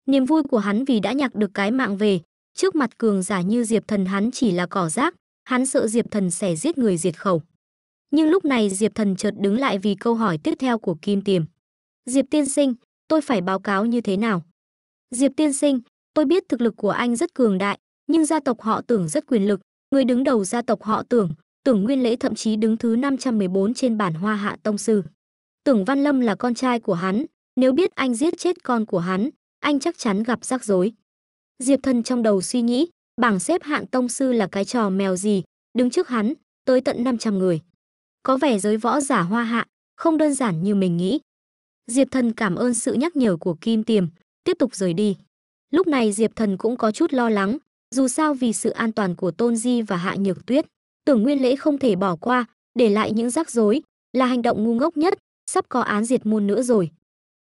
Niềm vui của hắn vì đã nhặt được cái mạng về, trước mặt cường giả như Diệp Thần hắn chỉ là cỏ rác, hắn sợ Diệp Thần sẽ giết người diệt khẩu. Nhưng lúc này Diệp Thần chợt đứng lại vì câu hỏi tiếp theo của Kim Tiềm. Diệp tiên sinh, tôi phải báo cáo như thế nào? Diệp tiên sinh, tôi biết thực lực của anh rất cường đại, nhưng gia tộc họ tưởng rất quyền lực, người đứng đầu gia tộc họ tưởng, tưởng Nguyên Lễ thậm chí đứng thứ 514 trên bản hoa hạ tông sư. Tưởng Văn Lâm là con trai của hắn, nếu biết anh giết chết con của hắn, anh chắc chắn gặp rắc rối. Diệp Thần trong đầu suy nghĩ, bảng xếp hạng tông sư là cái trò mèo gì, đứng trước hắn, tới tận 500 người. Có vẻ giới võ giả hoa hạ, không đơn giản như mình nghĩ. Diệp Thần cảm ơn sự nhắc nhở của Kim Tiềm, tiếp tục rời đi. Lúc này Diệp Thần cũng có chút lo lắng, dù sao vì sự an toàn của Tôn Di và Hạ Nhược Tuyết, Tưởng Nguyên Lễ không thể bỏ qua, để lại những rắc rối, là hành động ngu ngốc nhất, sắp có án diệt môn nữa rồi.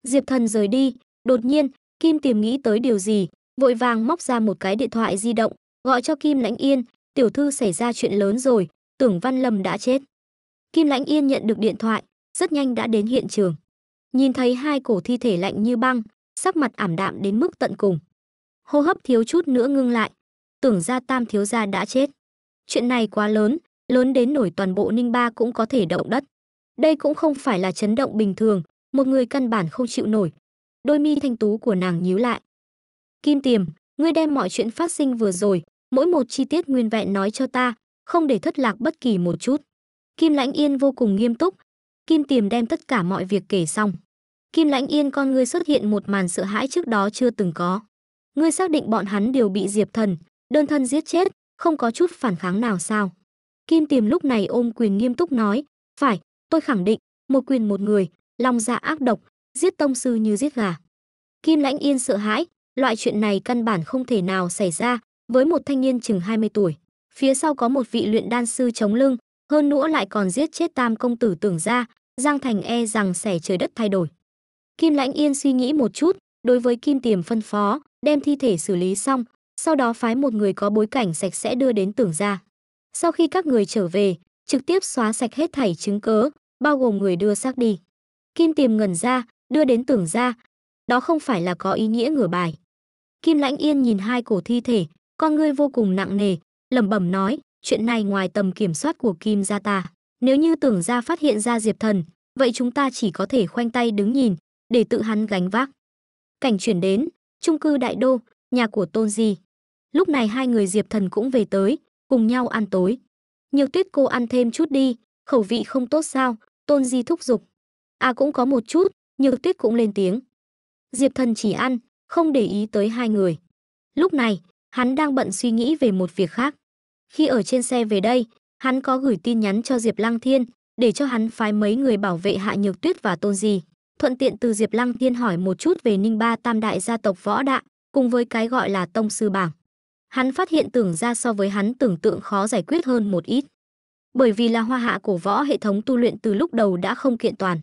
Diệp Thần rời đi, đột nhiên, Kim Tiềm nghĩ tới điều gì, vội vàng móc ra một cái điện thoại di động, gọi cho Kim Lãnh Yên, tiểu thư xảy ra chuyện lớn rồi, Tưởng Văn Lâm đã chết. Kim Lãnh Yên nhận được điện thoại, rất nhanh đã đến hiện trường. Nhìn thấy hai cổ thi thể lạnh như băng, sắc mặt ảm đạm đến mức tận cùng. Hô hấp thiếu chút nữa ngưng lại. Tưởng ra tam thiếu gia đã chết. Chuyện này quá lớn, lớn đến nổi toàn bộ Ninh Ba cũng có thể động đất. Đây cũng không phải là chấn động bình thường, một người căn bản không chịu nổi. Đôi mi thanh tú của nàng nhíu lại. Kim Tiềm, ngươi đem mọi chuyện phát sinh vừa rồi, mỗi một chi tiết nguyên vẹn nói cho ta, không để thất lạc bất kỳ một chút. Kim Lãnh Yên vô cùng nghiêm túc. Kim Tiềm đem tất cả mọi việc kể xong. Kim Lãnh Yên con ngươi xuất hiện một màn sợ hãi trước đó chưa từng có. Ngươi xác định bọn hắn đều bị Diệp Thần, đơn thân giết chết, không có chút phản kháng nào sao? Kim Tiềm lúc này ôm quyền nghiêm túc nói, phải, tôi khẳng định, một quyền một người, lòng dạ ác độc, giết tông sư như giết gà. Kim Lãnh Yên sợ hãi, loại chuyện này căn bản không thể nào xảy ra với một thanh niên chừng 20 tuổi. Phía sau có một vị luyện đan sư chống lưng, hơn nữa lại còn giết chết tam công tử tưởng ra, Giang Thành e rằng sẽ trời đất thay đổi. Kim Lãnh Yên suy nghĩ một chút, đối với Kim Tiềm phân phó, đem thi thể xử lý xong, sau đó phái một người có bối cảnh sạch sẽ đưa đến tưởng gia. Sau khi các người trở về, trực tiếp xóa sạch hết thảy chứng cớ, bao gồm người đưa xác đi. Kim Tiềm ngẩn ra, đưa đến tưởng gia, đó không phải là có ý nghĩa ngửa bài. Kim Lãnh Yên nhìn hai cổ thi thể, con ngươi vô cùng nặng nề, lẩm bẩm nói, chuyện này ngoài tầm kiểm soát của Kim gia ta, nếu như tưởng gia phát hiện ra Diệp Thần, vậy chúng ta chỉ có thể khoanh tay đứng nhìn, để tự hắn gánh vác. Cảnh chuyển đến, trung cư Đại Đô, nhà của Tôn Di. Lúc này hai người Diệp Thần cũng về tới, cùng nhau ăn tối. Nhiều tuyết cô ăn thêm chút đi, khẩu vị không tốt sao, Tôn Di thúc giục. À cũng có một chút, nhiều tuyết cũng lên tiếng. Diệp Thần chỉ ăn, không để ý tới hai người. Lúc này, hắn đang bận suy nghĩ về một việc khác. Khi ở trên xe về đây, hắn có gửi tin nhắn cho Diệp Lăng Thiên để cho hắn phái mấy người bảo vệ Hạ Nhược Tuyết và Tôn Di thuận tiện từ Diệp Lăng Thiên hỏi một chút về Ninh Ba Tam đại gia tộc võ đạo cùng với cái gọi là tông sư bảng. Hắn phát hiện tưởng ra so với hắn tưởng tượng khó giải quyết hơn một ít. Bởi vì là hoa hạ cổ võ hệ thống tu luyện từ lúc đầu đã không kiện toàn.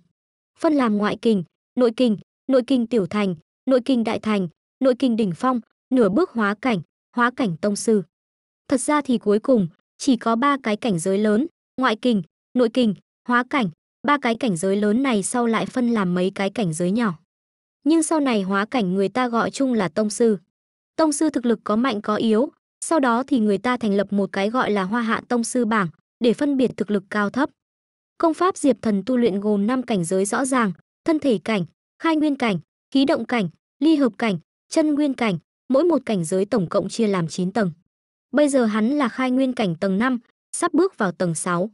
Phân làm ngoại kình, nội kình, nội kình tiểu thành, nội kình đại thành, nội kình đỉnh phong, nửa bước hóa cảnh, hóa cảnh tông sư. Thật ra thì cuối cùng, chỉ có ba cái cảnh giới lớn, ngoại kình, nội kình, hóa cảnh, ba cái cảnh giới lớn này sau lại phân làm mấy cái cảnh giới nhỏ. Nhưng sau này hóa cảnh người ta gọi chung là tông sư. Tông sư thực lực có mạnh có yếu, sau đó thì người ta thành lập một cái gọi là hoa hạ tông sư bảng, để phân biệt thực lực cao thấp. Công pháp Diệp Thần tu luyện gồm 5 cảnh giới rõ ràng, thân thể cảnh, khai nguyên cảnh, khí động cảnh, ly hợp cảnh, chân nguyên cảnh, mỗi một cảnh giới tổng cộng chia làm 9 tầng. Bây giờ hắn là khai nguyên cảnh tầng 5, sắp bước vào tầng 6.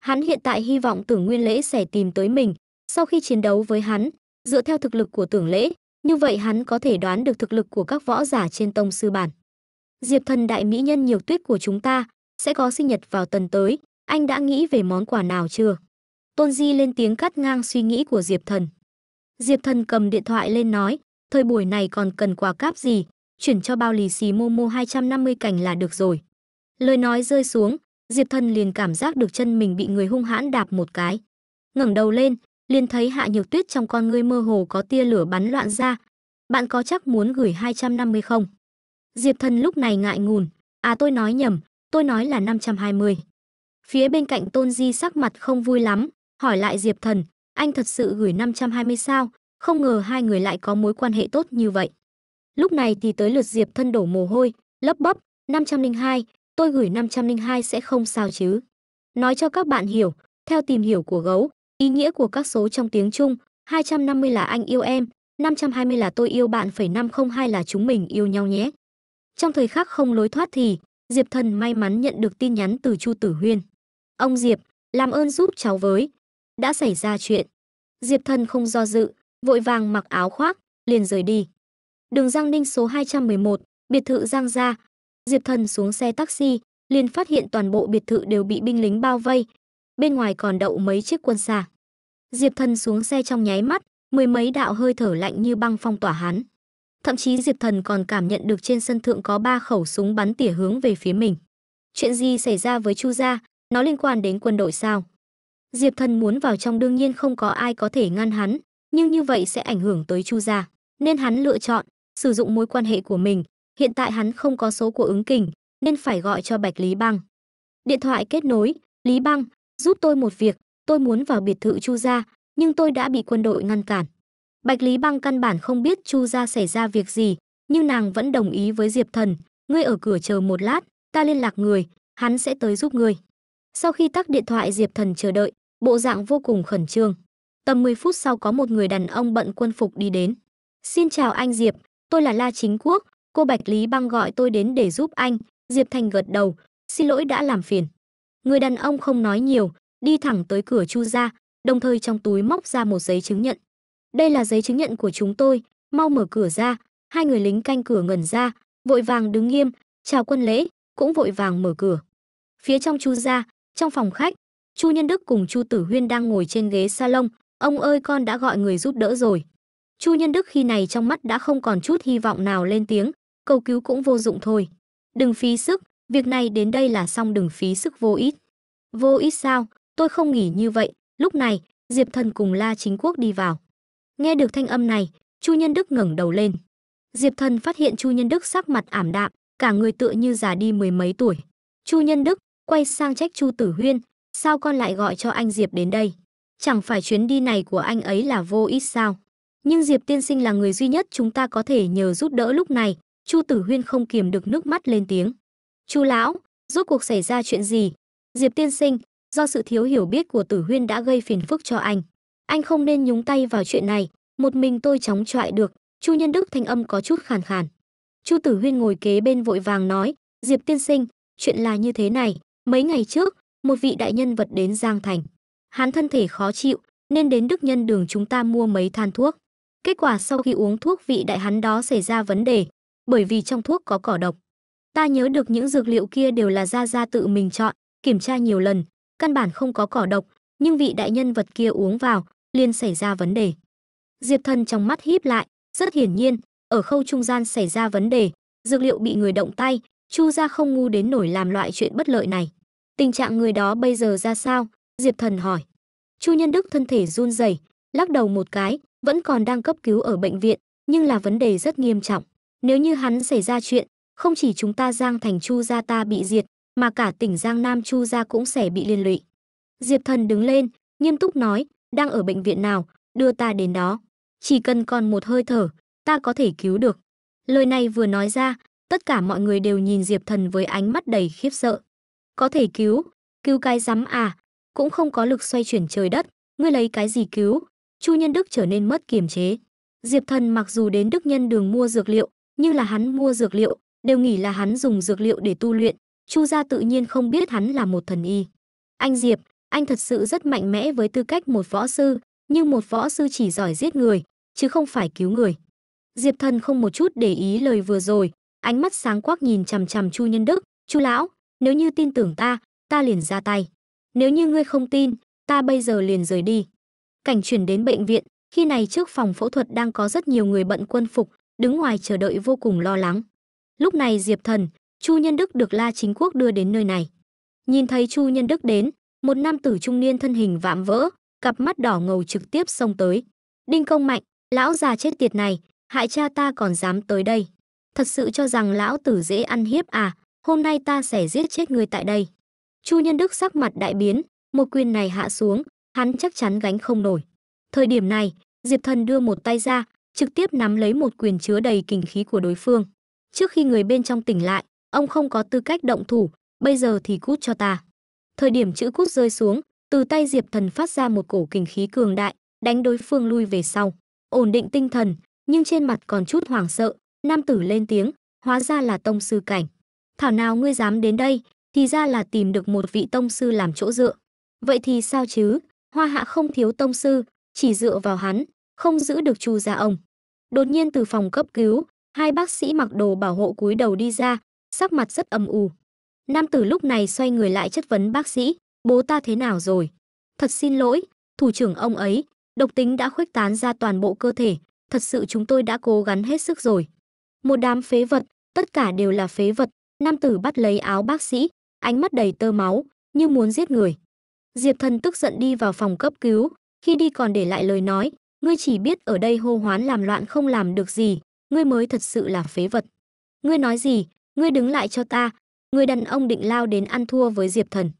Hắn hiện tại hy vọng Tưởng Nguyên Lễ sẽ tìm tới mình, sau khi chiến đấu với hắn, dựa theo thực lực của Tưởng Lễ, như vậy hắn có thể đoán được thực lực của các võ giả trên tông sư bản. Diệp thần đại mỹ nhân nhiều tuyết của chúng ta sẽ có sinh nhật vào tuần tới, anh đã nghĩ về món quà nào chưa? Tôn Di lên tiếng cắt ngang suy nghĩ của Diệp thần. Diệp thần cầm điện thoại lên nói, thời buổi này còn cần quà cáp gì, chuyển cho bao lì xì Momo mươi cành là được rồi. Lời nói rơi xuống, Diệp Thần liền cảm giác được chân mình bị người hung hãn đạp một cái. Ngẩng đầu lên, liền thấy Hạ Nhược Tuyết trong con ngươi mơ hồ có tia lửa bắn loạn ra. Bạn có chắc muốn gửi 250 không? Diệp Thần lúc này ngại ngùn, à tôi nói nhầm, tôi nói là 520. Phía bên cạnh Tôn Di sắc mặt không vui lắm, hỏi lại Diệp Thần, anh thật sự gửi 520 sao? Không ngờ hai người lại có mối quan hệ tốt như vậy. Lúc này thì tới lượt Diệp Thân đổ mồ hôi, lấp bấp, 502, tôi gửi 502 sẽ không sao chứ. Nói cho các bạn hiểu, theo tìm hiểu của gấu, ý nghĩa của các số trong tiếng Trung, 250 là anh yêu em, 520 là tôi yêu bạn, 502 là chúng mình yêu nhau nhé. Trong thời khắc không lối thoát thì, Diệp Thần may mắn nhận được tin nhắn từ Chu Tử Huyên. Ông Diệp, làm ơn giúp cháu với. Đã xảy ra chuyện. Diệp Thần không do dự, vội vàng mặc áo khoác, liền rời đi. Đường Giang Ninh số 211, biệt thự Giang Gia, Diệp Thần xuống xe taxi, liền phát hiện toàn bộ biệt thự đều bị binh lính bao vây, bên ngoài còn đậu mấy chiếc quân xa. Diệp Thần xuống xe trong nháy mắt, mười mấy đạo hơi thở lạnh như băng phong tỏa hắn. Thậm chí Diệp Thần còn cảm nhận được trên sân thượng có ba khẩu súng bắn tỉa hướng về phía mình. Chuyện gì xảy ra với Chu gia, nó liên quan đến quân đội sao? Diệp Thần muốn vào trong đương nhiên không có ai có thể ngăn hắn, nhưng như vậy sẽ ảnh hưởng tới Chu gia, nên hắn lựa chọn sử dụng mối quan hệ của mình, hiện tại hắn không có số của ứng kình, nên phải gọi cho Bạch Lý Bang. Điện thoại kết nối, Lý Bang, giúp tôi một việc, tôi muốn vào biệt thự Chu Gia, nhưng tôi đã bị quân đội ngăn cản. Bạch Lý Bang căn bản không biết Chu Gia xảy ra việc gì, nhưng nàng vẫn đồng ý với Diệp Thần, ngươi ở cửa chờ một lát, ta liên lạc người, hắn sẽ tới giúp ngươi. Sau khi tắt điện thoại Diệp Thần chờ đợi, bộ dạng vô cùng khẩn trương. Tầm 10 phút sau có một người đàn ông bận quân phục đi đến. Xin chào anh Diệp, tôi là La Chính Quốc, Cô Bạch Lý Băng gọi tôi đến để giúp anh, Diệp Thành gật đầu, xin lỗi đã làm phiền. Người đàn ông không nói nhiều, đi thẳng tới cửa Chu gia, đồng thời trong túi móc ra một giấy chứng nhận. Đây là giấy chứng nhận của chúng tôi, mau mở cửa ra, hai người lính canh cửa ngẩn ra, vội vàng đứng nghiêm, chào quân lễ, cũng vội vàng mở cửa. Phía trong Chu gia, trong phòng khách, Chu Nhân Đức cùng Chu Tử Huyên đang ngồi trên ghế salon, ông ơi con đã gọi người giúp đỡ rồi. Chu Nhân Đức khi này trong mắt đã không còn chút hy vọng nào lên tiếng, cầu cứu cũng vô dụng thôi. Đừng phí sức, việc này đến đây là xong đừng phí sức vô ít. Vô ít sao, tôi không nghĩ như vậy, lúc này, Diệp Thần cùng La Chính Quốc đi vào. Nghe được thanh âm này, Chu Nhân Đức ngẩng đầu lên. Diệp Thần phát hiện Chu Nhân Đức sắc mặt ảm đạm, cả người tựa như già đi mười mấy tuổi. Chu Nhân Đức quay sang trách Chu Tử Huyên, sao con lại gọi cho anh Diệp đến đây? Chẳng phải chuyến đi này của anh ấy là vô ít sao? Nhưng Diệp tiên sinh là người duy nhất chúng ta có thể nhờ giúp đỡ lúc này, Chu Tử Huyên không kiềm được nước mắt lên tiếng. Chu lão, rốt cuộc xảy ra chuyện gì? Diệp tiên sinh, do sự thiếu hiểu biết của Tử Huyên đã gây phiền phức cho anh. Anh không nên nhúng tay vào chuyện này, một mình tôi chóng trọi được. Chu Nhân Đức thanh âm có chút khàn khàn. Chu Tử Huyên ngồi kế bên vội vàng nói, Diệp tiên sinh, chuyện là như thế này. Mấy ngày trước, một vị đại nhân vật đến Giang Thành. Hắn thân thể khó chịu, nên đến Đức Nhân Đường chúng ta mua mấy than thuốc. Kết quả sau khi uống thuốc vị đại hắn đó xảy ra vấn đề, bởi vì trong thuốc có cỏ độc. Ta nhớ được những dược liệu kia đều là Gia Gia tự mình chọn, kiểm tra nhiều lần, căn bản không có cỏ độc, nhưng vị đại nhân vật kia uống vào, liền xảy ra vấn đề. Diệp Thần trong mắt híp lại, rất hiển nhiên, ở khâu trung gian xảy ra vấn đề, dược liệu bị người động tay, Chu gia không ngu đến nổi làm loại chuyện bất lợi này. Tình trạng người đó bây giờ ra sao? Diệp Thần hỏi. Chu Nhân Đức thân thể run rẩy, lắc đầu một cái, vẫn còn đang cấp cứu ở bệnh viện, nhưng là vấn đề rất nghiêm trọng. Nếu như hắn xảy ra chuyện, không chỉ chúng ta Giang Thành Chu gia ta bị diệt, mà cả tỉnh Giang Nam Chu gia cũng sẽ bị liên lụy. Diệp Thần đứng lên, nghiêm túc nói, đang ở bệnh viện nào, đưa ta đến đó. Chỉ cần còn một hơi thở, ta có thể cứu được. Lời này vừa nói ra, tất cả mọi người đều nhìn Diệp Thần với ánh mắt đầy khiếp sợ. Có thể cứu, cứu cái rắm à, cũng không có lực xoay chuyển trời đất, ngươi lấy cái gì cứu? Chu Nhân Đức trở nên mất kiềm chế. Diệp Thần mặc dù đến Đức Nhân Đường mua dược liệu, như là hắn mua dược liệu, đều nghĩ là hắn dùng dược liệu để tu luyện, Chu gia tự nhiên không biết hắn là một thần y. Anh Diệp, anh thật sự rất mạnh mẽ với tư cách một võ sư, nhưng một võ sư chỉ giỏi giết người, chứ không phải cứu người. Diệp Thần không một chút để ý lời vừa rồi, ánh mắt sáng quắc nhìn chằm chằm Chu Nhân Đức, "Chu lão, nếu như tin tưởng ta, ta liền ra tay. Nếu như ngươi không tin, ta bây giờ liền rời đi." Cảnh chuyển đến bệnh viện, khi này trước phòng phẫu thuật đang có rất nhiều người bận quân phục, đứng ngoài chờ đợi vô cùng lo lắng. Lúc này Diệp Thần, Chu Nhân Đức được La Chính Quốc đưa đến nơi này. Nhìn thấy Chu Nhân Đức đến, một nam tử trung niên thân hình vạm vỡ, cặp mắt đỏ ngầu trực tiếp xông tới. Đinh Công Mạnh, lão già chết tiệt này, hại cha ta còn dám tới đây. Thật sự cho rằng lão tử dễ ăn hiếp à, hôm nay ta sẽ giết chết người tại đây. Chu Nhân Đức sắc mặt đại biến, một quyền này hạ xuống, hắn chắc chắn gánh không nổi. Thời điểm này, Diệp Thần đưa một tay ra, trực tiếp nắm lấy một quyền chứa đầy kình khí của đối phương. Trước khi người bên trong tỉnh lại, ông không có tư cách động thủ, bây giờ thì cút cho ta. Thời điểm chữ cút rơi xuống, từ tay Diệp Thần phát ra một cổ kình khí cường đại, đánh đối phương lui về sau. Ổn định tinh thần, nhưng trên mặt còn chút hoảng sợ, nam tử lên tiếng, hóa ra là tông sư cảnh. Thảo nào ngươi dám đến đây, thì ra là tìm được một vị tông sư làm chỗ dựa. Vậy thì sao chứ, hoa hạ không thiếu tông sư, chỉ dựa vào hắn, không giữ được Chu gia ông. Đột nhiên từ phòng cấp cứu, hai bác sĩ mặc đồ bảo hộ cúi đầu đi ra, sắc mặt rất âm u. Nam tử lúc này xoay người lại chất vấn bác sĩ, bố ta thế nào rồi? Thật xin lỗi, thủ trưởng ông ấy, độc tính đã khuếch tán ra toàn bộ cơ thể, thật sự chúng tôi đã cố gắng hết sức rồi. Một đám phế vật, tất cả đều là phế vật, nam tử bắt lấy áo bác sĩ, ánh mắt đầy tơ máu, như muốn giết người. Diệp Thần tức giận đi vào phòng cấp cứu, khi đi còn để lại lời nói, ngươi chỉ biết ở đây hô hoán làm loạn không làm được gì, ngươi mới thật sự là phế vật. Ngươi nói gì, ngươi đứng lại cho ta, người đàn ông định lao đến ăn thua với Diệp Thần.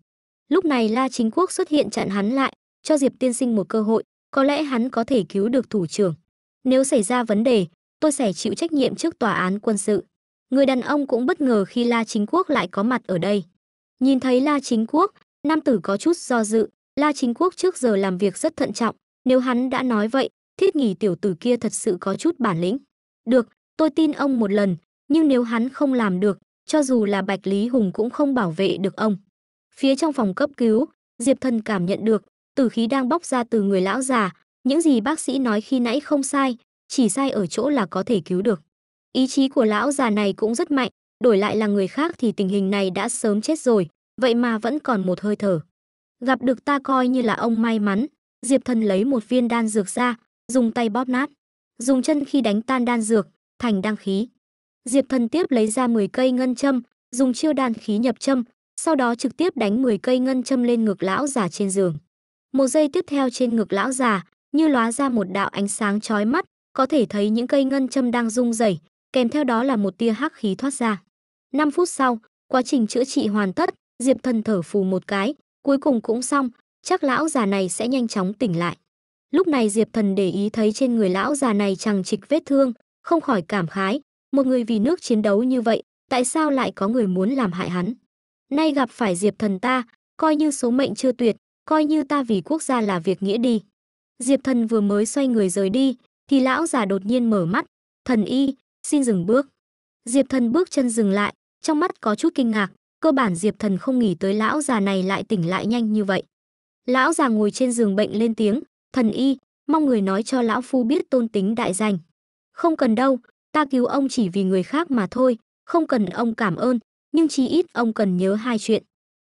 Lúc này La Chính Quốc xuất hiện chặn hắn lại, cho Diệp tiên sinh một cơ hội, có lẽ hắn có thể cứu được thủ trưởng. Nếu xảy ra vấn đề, tôi sẽ chịu trách nhiệm trước tòa án quân sự. Người đàn ông cũng bất ngờ khi La Chính Quốc lại có mặt ở đây. Nhìn thấy La Chính Quốc, nam tử có chút do dự, La Chính Quốc trước giờ làm việc rất thận trọng, nếu hắn đã nói vậy, thiết nghỉ tiểu tử kia thật sự có chút bản lĩnh. Được, tôi tin ông một lần, nhưng nếu hắn không làm được, cho dù là Bạch Lý Hùng cũng không bảo vệ được ông. Phía trong phòng cấp cứu, Diệp Thần cảm nhận được, tử khí đang bóc ra từ người lão già, những gì bác sĩ nói khi nãy không sai, chỉ sai ở chỗ là có thể cứu được. Ý chí của lão già này cũng rất mạnh, đổi lại là người khác thì tình hình này đã sớm chết rồi, vậy mà vẫn còn một hơi thở. Gặp được ta coi như là ông may mắn, Diệp Thần lấy một viên đan dược ra, dùng tay bóp nát, dùng chân khi đánh tan đan dược, thành đan khí. Diệp Thần tiếp lấy ra 10 cây ngân châm, dùng chiêu đan khí nhập châm, sau đó trực tiếp đánh 10 cây ngân châm lên ngực lão già trên giường. Một giây tiếp theo trên ngực lão già, như lóa ra một đạo ánh sáng chói mắt, có thể thấy những cây ngân châm đang rung rẩy, kèm theo đó là một tia hắc khí thoát ra. 5 phút sau, quá trình chữa trị hoàn tất, Diệp Thần thở phù một cái, cuối cùng cũng xong, chắc lão già này sẽ nhanh chóng tỉnh lại. Lúc này Diệp Thần để ý thấy trên người lão già này chẳng trịch vết thương, không khỏi cảm khái, một người vì nước chiến đấu như vậy, tại sao lại có người muốn làm hại hắn? Nay gặp phải Diệp Thần ta, coi như số mệnh chưa tuyệt, coi như ta vì quốc gia là việc nghĩa đi. Diệp Thần vừa mới xoay người rời đi, thì lão già đột nhiên mở mắt, "Thần y, xin dừng bước." Diệp Thần bước chân dừng lại, trong mắt có chút kinh ngạc, cơ bản Diệp Thần không nghĩ tới lão già này lại tỉnh lại nhanh như vậy. Lão già ngồi trên giường bệnh lên tiếng, thần y, mong người nói cho lão phu biết tôn tính đại danh. Không cần đâu, ta cứu ông chỉ vì người khác mà thôi, không cần ông cảm ơn, nhưng chí ít ông cần nhớ hai chuyện.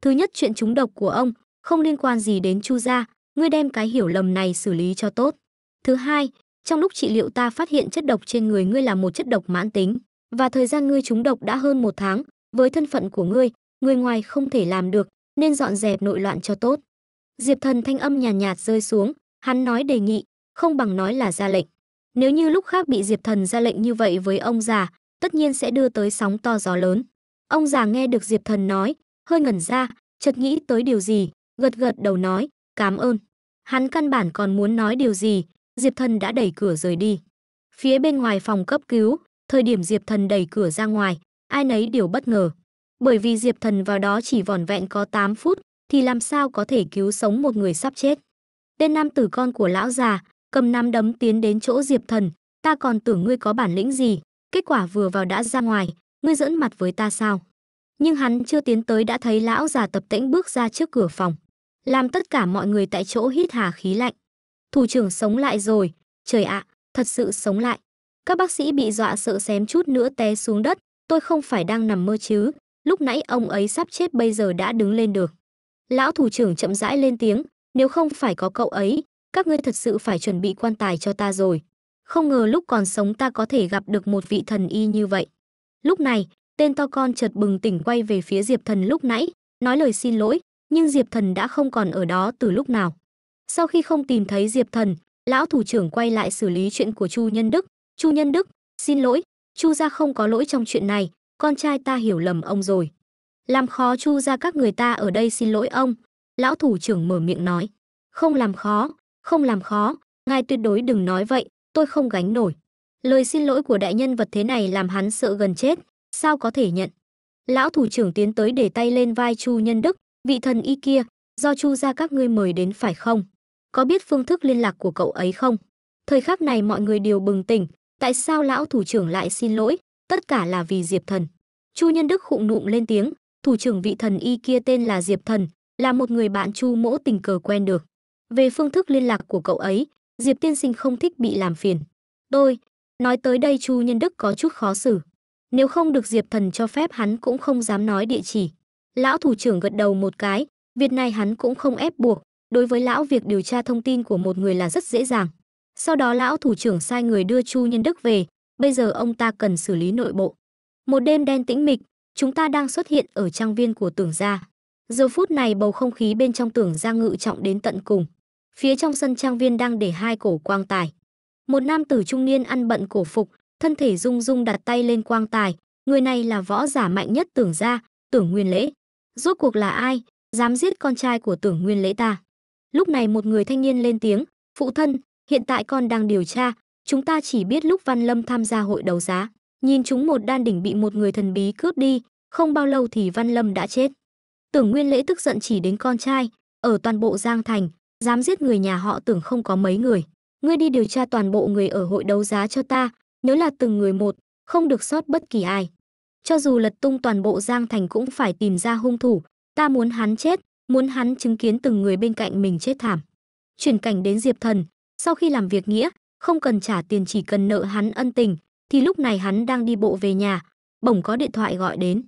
Thứ nhất chuyện trúng độc của ông, không liên quan gì đến Chu gia, ngươi đem cái hiểu lầm này xử lý cho tốt. Thứ hai, trong lúc trị liệu ta phát hiện chất độc trên người ngươi là một chất độc mãn tính, và thời gian ngươi trúng độc đã hơn một tháng, với thân phận của ngươi, người ngoài không thể làm được, nên dọn dẹp nội loạn cho tốt. Diệp Thần thanh âm nhàn nhạt, nhạt rơi xuống, hắn nói đề nghị, không bằng nói là ra lệnh. Nếu như lúc khác bị Diệp Thần ra lệnh như vậy với ông già, tất nhiên sẽ đưa tới sóng to gió lớn. Ông già nghe được Diệp Thần nói, hơi ngẩn ra, chợt nghĩ tới điều gì, gật gật đầu nói, cảm ơn. Hắn căn bản còn muốn nói điều gì, Diệp Thần đã đẩy cửa rời đi. Phía bên ngoài phòng cấp cứu, thời điểm Diệp Thần đẩy cửa ra ngoài, ai nấy đều bất ngờ. Bởi vì Diệp Thần vào đó chỉ vỏn vẹn có 8 phút, thì làm sao có thể cứu sống một người sắp chết. Tên nam tử con của lão già, cầm nắm đấm tiến đến chỗ Diệp Thần, ta còn tưởng ngươi có bản lĩnh gì, kết quả vừa vào đã ra ngoài, ngươi dẫn mặt với ta sao. Nhưng hắn chưa tiến tới đã thấy lão già tập tĩnh bước ra trước cửa phòng, làm tất cả mọi người tại chỗ hít hà khí lạnh. Thủ trưởng sống lại rồi, trời ạ, thật sự sống lại. Các bác sĩ bị dọa sợ xém chút nữa té xuống đất, tôi không phải đang nằm mơ chứ, lúc nãy ông ấy sắp chết bây giờ đã đứng lên được. Lão thủ trưởng chậm rãi lên tiếng, nếu không phải có cậu ấy, các ngươi thật sự phải chuẩn bị quan tài cho ta rồi. Không ngờ lúc còn sống ta có thể gặp được một vị thần y như vậy. Lúc này, tên to con chợt bừng tỉnh quay về phía Diệp Thần lúc nãy, nói lời xin lỗi, nhưng Diệp Thần đã không còn ở đó từ lúc nào. Sau khi không tìm thấy Diệp Thần, lão thủ trưởng quay lại xử lý chuyện của Chu Nhân Đức. Chu Nhân Đức, xin lỗi, Chu gia không có lỗi trong chuyện này, con trai ta hiểu lầm ông rồi. Làm khó chu ra các người ta ở đây xin lỗi ông. Lão thủ trưởng mở miệng nói. Không làm khó, không làm khó, ngài tuyệt đối đừng nói vậy, tôi không gánh nổi. Lời xin lỗi của đại nhân vật thế này làm hắn sợ gần chết, sao có thể nhận. Lão thủ trưởng tiến tới để tay lên vai Chu Nhân Đức, vị thần y kia, do Chu ra các ngươi mời đến phải không? Có biết phương thức liên lạc của cậu ấy không? Thời khắc này mọi người đều bừng tỉnh, tại sao lão thủ trưởng lại xin lỗi, tất cả là vì Diệp Thần. Chu Nhân Đức khụng nụm lên tiếng, thủ trưởng vị thần y kia tên là Diệp Thần, là một người bạn Chu Mỗ tình cờ quen được. Về phương thức liên lạc của cậu ấy, Diệp tiên sinh không thích bị làm phiền. Tôi, nói tới đây Chu Nhân Đức có chút khó xử. Nếu không được Diệp Thần cho phép hắn cũng không dám nói địa chỉ. Lão thủ trưởng gật đầu một cái, việc này hắn cũng không ép buộc, đối với lão việc điều tra thông tin của một người là rất dễ dàng. Sau đó lão thủ trưởng sai người đưa Chu Nhân Đức về, bây giờ ông ta cần xử lý nội bộ. Một đêm đen tĩnh mịch, chúng ta đang xuất hiện ở trang viên của tưởng gia. Giờ phút này bầu không khí bên trong tưởng gia ngự trọng đến tận cùng. Phía trong sân trang viên đang để hai cổ quang tài. Một nam tử trung niên ăn bận cổ phục, thân thể rung rung đặt tay lên quang tài. Người này là võ giả mạnh nhất tưởng gia, tưởng nguyên lễ. Rốt cuộc là ai, dám giết con trai của tưởng nguyên lễ ta? Lúc này một người thanh niên lên tiếng, phụ thân, hiện tại con đang điều tra, chúng ta chỉ biết lúc Văn Lâm tham gia hội đấu giá. Nhìn chúng một đan đỉnh bị một người thần bí cướp đi, không bao lâu thì Văn Lâm đã chết. Tưởng Nguyên Lễ tức giận chỉ đến con trai, ở toàn bộ Giang Thành, dám giết người nhà họ tưởng không có mấy người. Ngươi đi điều tra toàn bộ người ở hội đấu giá cho ta, nếu là từng người một, không được sót bất kỳ ai. Cho dù lật tung toàn bộ Giang Thành cũng phải tìm ra hung thủ, ta muốn hắn chết, muốn hắn chứng kiến từng người bên cạnh mình chết thảm. Chuyển cảnh đến Diệp Thần, sau khi làm việc nghĩa, không cần trả tiền chỉ cần nợ hắn ân tình, thì lúc này hắn đang đi bộ về nhà, bỗng có điện thoại gọi đến.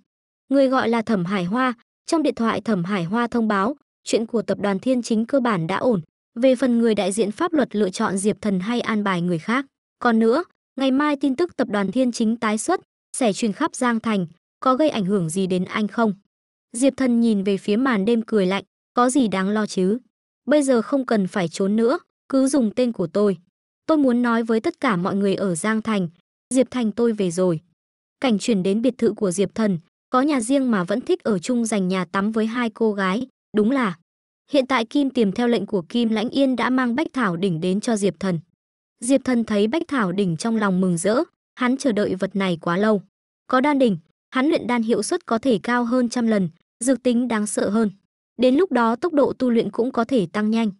Người gọi là Thẩm Hải Hoa, trong điện thoại Thẩm Hải Hoa thông báo, chuyện của tập đoàn Thiên Chính cơ bản đã ổn, về phần người đại diện pháp luật lựa chọn Diệp Thần hay an bài người khác. Còn nữa, ngày mai tin tức tập đoàn Thiên Chính tái xuất, sẽ truyền khắp Giang Thành, có gây ảnh hưởng gì đến anh không? Diệp Thần nhìn về phía màn đêm cười lạnh, có gì đáng lo chứ? Bây giờ không cần phải trốn nữa, cứ dùng tên của tôi. Tôi muốn nói với tất cả mọi người ở Giang Thành, Diệp Thành tôi về rồi. Cảnh chuyển đến biệt thự của Diệp Thần, có nhà riêng mà vẫn thích ở chung dành nhà tắm với hai cô gái, đúng là. Hiện tại Kim tìm theo lệnh của Kim Lãnh Yên đã mang Bách Thảo Đỉnh đến cho Diệp Thần. Diệp Thần thấy Bách Thảo Đỉnh trong lòng mừng rỡ, hắn chờ đợi vật này quá lâu. Có đan đỉnh, hắn luyện đan hiệu suất có thể cao hơn trăm lần, dược tính đáng sợ hơn. Đến lúc đó tốc độ tu luyện cũng có thể tăng nhanh.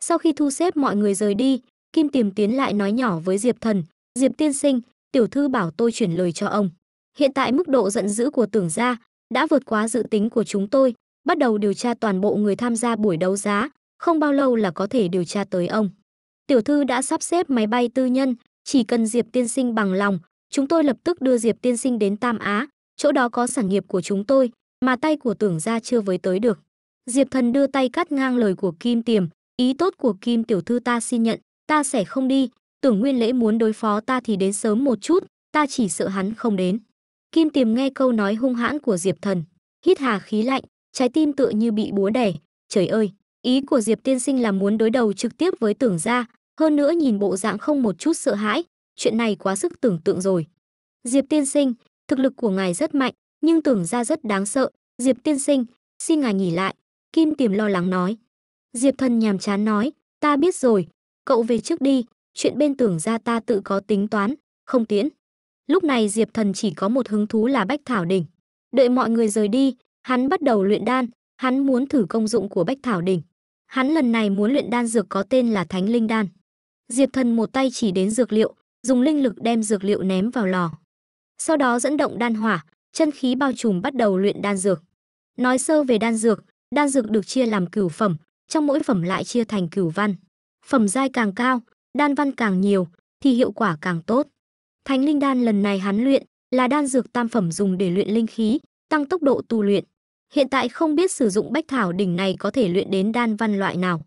Sau khi thu xếp mọi người rời đi, Kim tìm tiến lại nói nhỏ với Diệp Thần, Diệp tiên sinh, tiểu thư bảo tôi chuyển lời cho ông. Hiện tại mức độ giận dữ của tưởng gia đã vượt quá dự tính của chúng tôi, bắt đầu điều tra toàn bộ người tham gia buổi đấu giá, không bao lâu là có thể điều tra tới ông. Tiểu thư đã sắp xếp máy bay tư nhân, chỉ cần Diệp tiên sinh bằng lòng, chúng tôi lập tức đưa Diệp tiên sinh đến Tam Á, chỗ đó có sản nghiệp của chúng tôi, mà tay của tưởng gia chưa với tới được. Diệp thần đưa tay cắt ngang lời của Kim Tiềm, ý tốt của Kim tiểu thư ta xin nhận, ta sẽ không đi, tưởng nguyên lễ muốn đối phó ta thì đến sớm một chút, ta chỉ sợ hắn không đến. Kim tiềm nghe câu nói hung hãn của Diệp thần, hít hà khí lạnh, trái tim tựa như bị búa đẻ, trời ơi, ý của Diệp tiên sinh là muốn đối đầu trực tiếp với tưởng gia, hơn nữa nhìn bộ dạng không một chút sợ hãi, chuyện này quá sức tưởng tượng rồi. Diệp tiên sinh, thực lực của ngài rất mạnh, nhưng tưởng gia rất đáng sợ, Diệp tiên sinh, xin ngài nghỉ lại, Kim tiềm lo lắng nói. Diệp thần nhàm chán nói, ta biết rồi, cậu về trước đi, chuyện bên tưởng ra ta tự có tính toán, không tiễn. Lúc này Diệp Thần chỉ có một hứng thú là Bách Thảo Đỉnh. Đợi mọi người rời đi, hắn bắt đầu luyện đan, hắn muốn thử công dụng của Bách Thảo Đỉnh. Hắn lần này muốn luyện đan dược có tên là Thánh Linh Đan. Diệp Thần một tay chỉ đến dược liệu, dùng linh lực đem dược liệu ném vào lò. Sau đó dẫn động đan hỏa, chân khí bao trùm bắt đầu luyện đan dược. Nói sơ về đan dược, đan dược được chia làm cửu phẩm, trong mỗi phẩm lại chia thành cửu văn. Phẩm giai càng cao, đan văn càng nhiều thì hiệu quả càng tốt. Thánh linh đan lần này hắn luyện là đan dược tam phẩm dùng để luyện linh khí, tăng tốc độ tu luyện. Hiện tại không biết sử dụng bách thảo đỉnh này có thể luyện đến đan văn loại nào.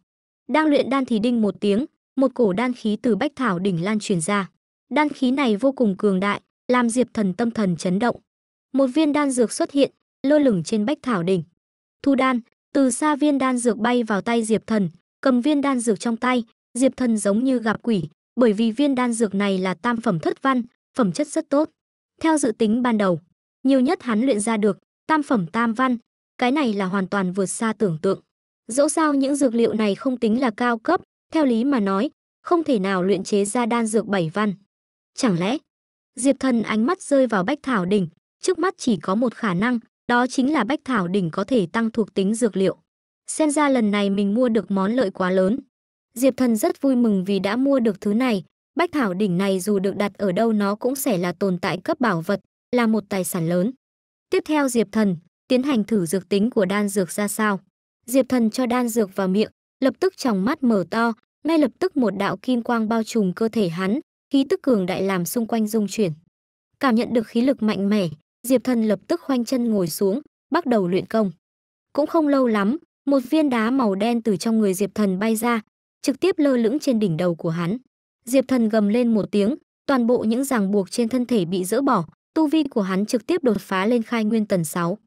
Đang luyện đan thì đinh một tiếng, một cổ đan khí từ bách thảo đỉnh lan truyền ra. Đan khí này vô cùng cường đại, làm Diệp Thần tâm thần chấn động. Một viên đan dược xuất hiện, lơ lửng trên bách thảo đỉnh. Thu đan, từ xa viên đan dược bay vào tay Diệp Thần, cầm viên đan dược trong tay, Diệp Thần giống như gặp quỷ, bởi vì viên đan dược này là tam phẩm thất văn, phẩm chất rất tốt. Theo dự tính ban đầu, nhiều nhất hắn luyện ra được tam phẩm tam văn, cái này là hoàn toàn vượt xa tưởng tượng. Dẫu sao những dược liệu này không tính là cao cấp, theo lý mà nói, không thể nào luyện chế ra đan dược bảy văn. Chẳng lẽ? Diệp Thần ánh mắt rơi vào Bách Thảo đỉnh, trước mắt chỉ có một khả năng, đó chính là Bách Thảo đỉnh có thể tăng thuộc tính dược liệu. Xem ra lần này mình mua được món lợi quá lớn. Diệp Thần rất vui mừng vì đã mua được thứ này. Bách Thảo đỉnh này dù được đặt ở đâu nó cũng sẽ là tồn tại cấp bảo vật, là một tài sản lớn. Tiếp theo Diệp Thần, tiến hành thử dược tính của đan dược ra sao. Diệp Thần cho đan dược vào miệng, lập tức tròng mắt mở to, ngay lập tức một đạo kim quang bao trùm cơ thể hắn, khí tức cường đại làm xung quanh rung chuyển. Cảm nhận được khí lực mạnh mẽ, Diệp Thần lập tức khoanh chân ngồi xuống, bắt đầu luyện công. Cũng không lâu lắm, một viên đá màu đen từ trong người Diệp Thần bay ra, trực tiếp lơ lửng trên đỉnh đầu của hắn. Diệp Thần gầm lên một tiếng, toàn bộ những ràng buộc trên thân thể bị dỡ bỏ, tu vi của hắn trực tiếp đột phá lên khai nguyên tần 6.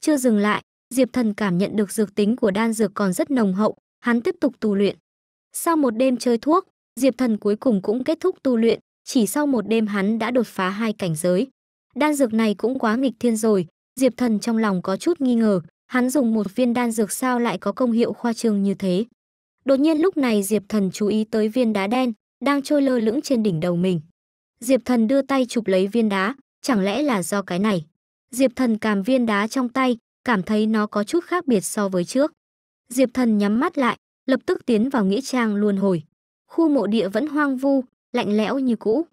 Chưa dừng lại, Diệp Thần cảm nhận được dược tính của đan dược còn rất nồng hậu, hắn tiếp tục tu luyện. Sau một đêm chơi thuốc, Diệp Thần cuối cùng cũng kết thúc tu luyện, chỉ sau một đêm hắn đã đột phá hai cảnh giới. Đan dược này cũng quá nghịch thiên rồi, Diệp Thần trong lòng có chút nghi ngờ, hắn dùng một viên đan dược sao lại có công hiệu khoa trương như thế. Đột nhiên lúc này Diệp Thần chú ý tới viên đá đen đang trôi lơ lửng trên đỉnh đầu mình. Diệp Thần đưa tay chụp lấy viên đá, chẳng lẽ là do cái này? Diệp Thần cầm viên đá trong tay, cảm thấy nó có chút khác biệt so với trước. Diệp Thần nhắm mắt lại, lập tức tiến vào nghĩa trang luôn hồi. Khu mộ địa vẫn hoang vu, lạnh lẽo như cũ.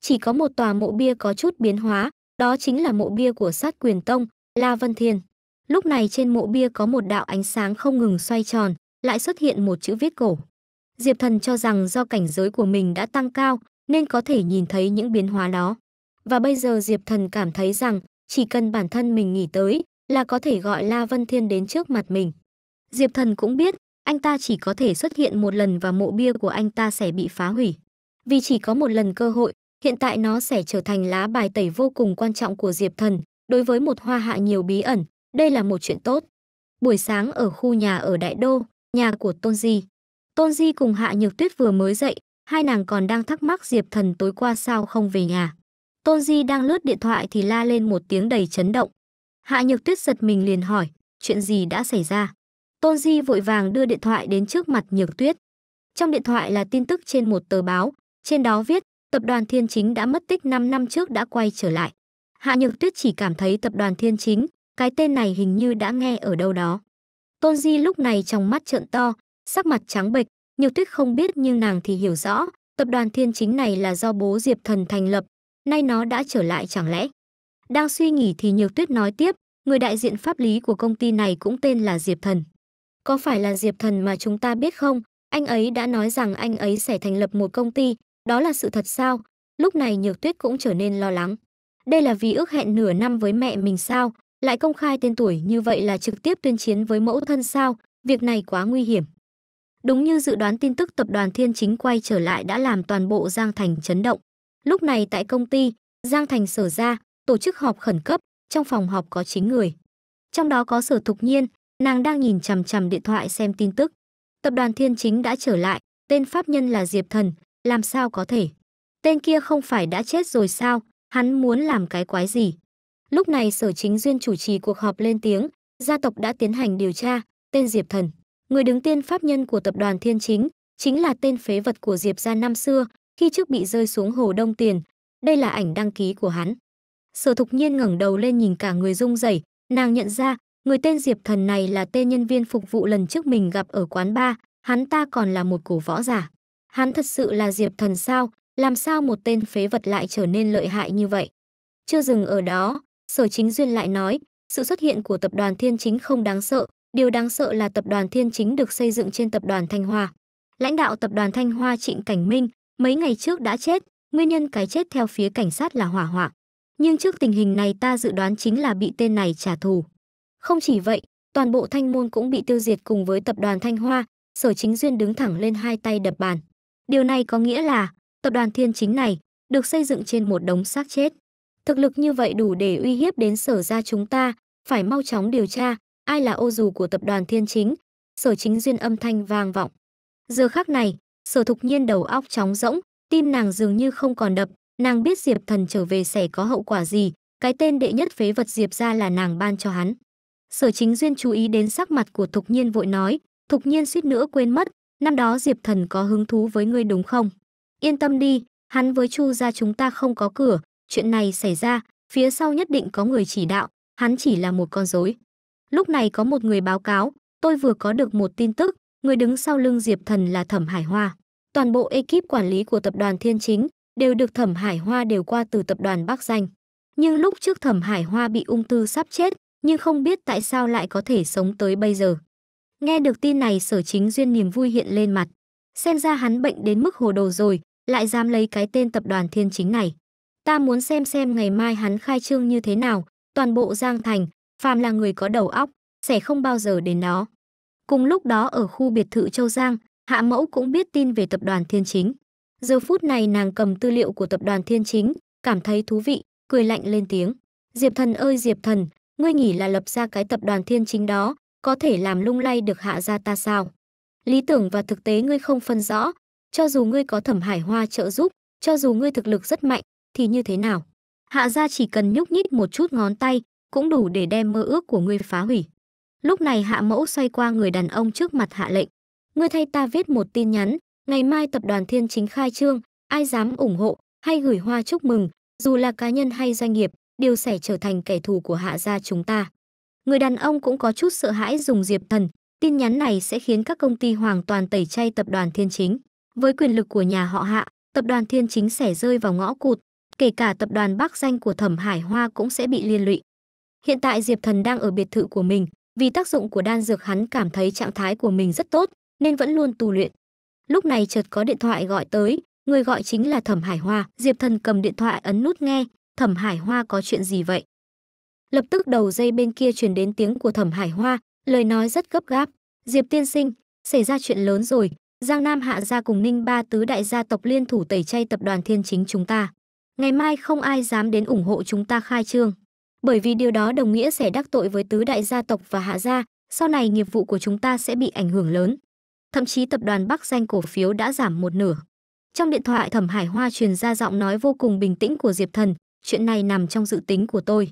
Chỉ có một tòa mộ bia có chút biến hóa, đó chính là mộ bia của sát quyền tông, La Vân Thiên. Lúc này trên mộ bia có một đạo ánh sáng không ngừng xoay tròn, lại xuất hiện một chữ viết cổ. Diệp Thần cho rằng do cảnh giới của mình đã tăng cao, nên có thể nhìn thấy những biến hóa đó. Và bây giờ Diệp Thần cảm thấy rằng chỉ cần bản thân mình nghỉ tới là có thể gọi La Vân Thiên đến trước mặt mình. Diệp Thần cũng biết anh ta chỉ có thể xuất hiện một lần và mộ bia của anh ta sẽ bị phá hủy. Vì chỉ có một lần cơ hội, hiện tại nó sẽ trở thành lá bài tẩy vô cùng quan trọng của Diệp Thần. Đối với một hoa hạ nhiều bí ẩn, đây là một chuyện tốt. Buổi sáng ở khu nhà ở Đại Đô, nhà của Tôn Di. Tôn Di cùng Hạ Nhược Tuyết vừa mới dậy, hai nàng còn đang thắc mắc Diệp Thần tối qua sao không về nhà. Tôn Di đang lướt điện thoại thì la lên một tiếng đầy chấn động. Hạ Nhược Tuyết giật mình liền hỏi, chuyện gì đã xảy ra? Tôn Di vội vàng đưa điện thoại đến trước mặt Nhược Tuyết. Trong điện thoại là tin tức trên một tờ báo, trên đó viết, tập đoàn Thiên Chính đã mất tích 5 năm trước đã quay trở lại. Hạ Nhược Tuyết chỉ cảm thấy tập đoàn Thiên Chính, cái tên này hình như đã nghe ở đâu đó. Tôn Di lúc này trong mắt trợn to, sắc mặt trắng bệch, nhiều tuyết không biết nhưng nàng thì hiểu rõ, tập đoàn thiên chính này là do bố Diệp Thần thành lập, nay nó đã trở lại chẳng lẽ. Đang suy nghĩ thì nhiều tuyết nói tiếp, người đại diện pháp lý của công ty này cũng tên là Diệp Thần. Có phải là Diệp Thần mà chúng ta biết không? Anh ấy đã nói rằng anh ấy sẽ thành lập một công ty, đó là sự thật sao? Lúc này Nhược Tuyết cũng trở nên lo lắng. Đây là vì ước hẹn nửa năm với mẹ mình sao? lại công khai tên tuổi như vậy là trực tiếp tuyên chiến với mẫu thân sao, việc này quá nguy hiểm. Đúng như dự đoán tin tức tập đoàn Thiên Chính quay trở lại đã làm toàn bộ Giang Thành chấn động. Lúc này tại công ty, Giang Thành sở ra, tổ chức họp khẩn cấp, trong phòng họp có 9 người. Trong đó có sở thục nhiên, nàng đang nhìn chằm chằm điện thoại xem tin tức. Tập đoàn Thiên Chính đã trở lại, tên pháp nhân là Diệp Thần, làm sao có thể? Tên kia không phải đã chết rồi sao, hắn muốn làm cái quái gì? Lúc này Sở Chính Duyên chủ trì cuộc họp lên tiếng, gia tộc đã tiến hành điều tra, tên Diệp Thần, người đứng tiên pháp nhân của tập đoàn Thiên Chính, chính là tên phế vật của Diệp gia năm xưa, khi trước bị rơi xuống hồ Đông Tiền. Đây là ảnh đăng ký của hắn. Sở Thục Nhiên ngẩng đầu lên nhìn cả người rung rẩy, nàng nhận ra, người tên Diệp Thần này là tên nhân viên phục vụ lần trước mình gặp ở quán bar, hắn ta còn là một cổ võ giả. Hắn thật sự là Diệp Thần sao? Làm sao một tên phế vật lại trở nên lợi hại như vậy? Chưa dừng ở đó, Sở Chính Duyên lại nói, sự xuất hiện của tập đoàn Thiên Chính không đáng sợ, điều đáng sợ là tập đoàn Thiên Chính được xây dựng trên tập đoàn Thanh Hoa. Lãnh đạo tập đoàn Thanh Hoa Trịnh Cảnh Minh mấy ngày trước đã chết, nguyên nhân cái chết theo phía cảnh sát là hỏa hoạn. Nhưng trước tình hình này ta dự đoán chính là bị tên này trả thù. Không chỉ vậy, toàn bộ Thanh Môn cũng bị tiêu diệt cùng với tập đoàn Thanh Hoa, Sở Chính Duyên đứng thẳng lên hai tay đập bàn. Điều này có nghĩa là tập đoàn Thiên Chính này được xây dựng trên một đống xác chết. Thực lực như vậy đủ để uy hiếp đến sở gia chúng ta, phải mau chóng điều tra, ai là ô dù của tập đoàn thiên chính. Sở chính duyên âm thanh vang vọng. Giờ khắc này, sở thục nhiên đầu óc chóng rỗng, tim nàng dường như không còn đập, nàng biết Diệp thần trở về sẽ có hậu quả gì, cái tên đệ nhất phế vật Diệp ra là nàng ban cho hắn. Sở chính duyên chú ý đến sắc mặt của thục nhiên vội nói, thục nhiên suýt nữa quên mất, năm đó Diệp thần có hứng thú với ngươi đúng không? Yên tâm đi, hắn với chu ra chúng ta không có cửa, Chuyện này xảy ra, phía sau nhất định có người chỉ đạo, hắn chỉ là một con rối. Lúc này có một người báo cáo, tôi vừa có được một tin tức, người đứng sau lưng Diệp Thần là Thẩm Hải Hoa. Toàn bộ ekip quản lý của tập đoàn Thiên Chính đều được Thẩm Hải Hoa đều qua từ tập đoàn Bắc Danh. Nhưng lúc trước Thẩm Hải Hoa bị ung thư sắp chết, nhưng không biết tại sao lại có thể sống tới bây giờ. Nghe được tin này sở chính duyên niềm vui hiện lên mặt. Xem ra hắn bệnh đến mức hồ đồ rồi, lại dám lấy cái tên tập đoàn thiên chính này. Ta muốn xem xem ngày mai hắn khai trương như thế nào, toàn bộ Giang Thành, phàm là người có đầu óc, sẽ không bao giờ đến nó. Cùng lúc đó ở khu biệt thự Châu Giang, Hạ Mẫu cũng biết tin về tập đoàn Thiên Chính. Giờ phút này nàng cầm tư liệu của tập đoàn Thiên Chính, cảm thấy thú vị, cười lạnh lên tiếng. Diệp thần ơi Diệp thần, ngươi nghĩ là lập ra cái tập đoàn Thiên Chính đó, có thể làm lung lay được hạ gia ta sao? Lý tưởng và thực tế ngươi không phân rõ, cho dù ngươi có thẩm hải hoa trợ giúp, cho dù ngươi thực lực rất mạnh, thì như thế nào? Hạ gia chỉ cần nhúc nhích một chút ngón tay, cũng đủ để đem mơ ước của ngươi phá hủy. Lúc này Hạ Mẫu xoay qua người đàn ông trước mặt hạ lệnh. Ngươi thay ta viết một tin nhắn, ngày mai tập đoàn Thiên Chính khai trương, ai dám ủng hộ hay gửi hoa chúc mừng, dù là cá nhân hay doanh nghiệp, đều sẽ trở thành kẻ thù của hạ gia chúng ta. Người đàn ông cũng có chút sợ hãi dùng Diệp Thần, tin nhắn này sẽ khiến các công ty hoàn toàn tẩy chay tập đoàn Thiên Chính. Với quyền lực của nhà họ Hạ, tập đoàn Thiên Chính sẽ rơi vào ngõ cụt, kể cả tập đoàn Bắc Danh của Thẩm Hải Hoa cũng sẽ bị liên lụy. Hiện tại Diệp Thần đang ở biệt thự của mình, vì tác dụng của đan dược hắn cảm thấy trạng thái của mình rất tốt, nên vẫn luôn tu luyện. Lúc này chợt có điện thoại gọi tới, người gọi chính là Thẩm Hải Hoa, Diệp Thần cầm điện thoại ấn nút nghe, Thẩm Hải Hoa có chuyện gì vậy? Lập tức đầu dây bên kia truyền đến tiếng của Thẩm Hải Hoa, lời nói rất gấp gáp, "Diệp tiên sinh, xảy ra chuyện lớn rồi, Giang Nam Hạ gia cùng Ninh Ba tứ đại gia tộc liên thủ tẩy chay tập đoàn Thiên Chính chúng ta." Ngày mai không ai dám đến ủng hộ chúng ta khai trương. Bởi vì điều đó đồng nghĩa sẽ đắc tội với tứ đại gia tộc và hạ gia, sau này nghiệp vụ của chúng ta sẽ bị ảnh hưởng lớn. Thậm chí tập đoàn Bắc danh cổ phiếu đã giảm một nửa. Trong điện thoại Thẩm Hải Hoa truyền ra giọng nói vô cùng bình tĩnh của Diệp Thần, chuyện này nằm trong dự tính của tôi.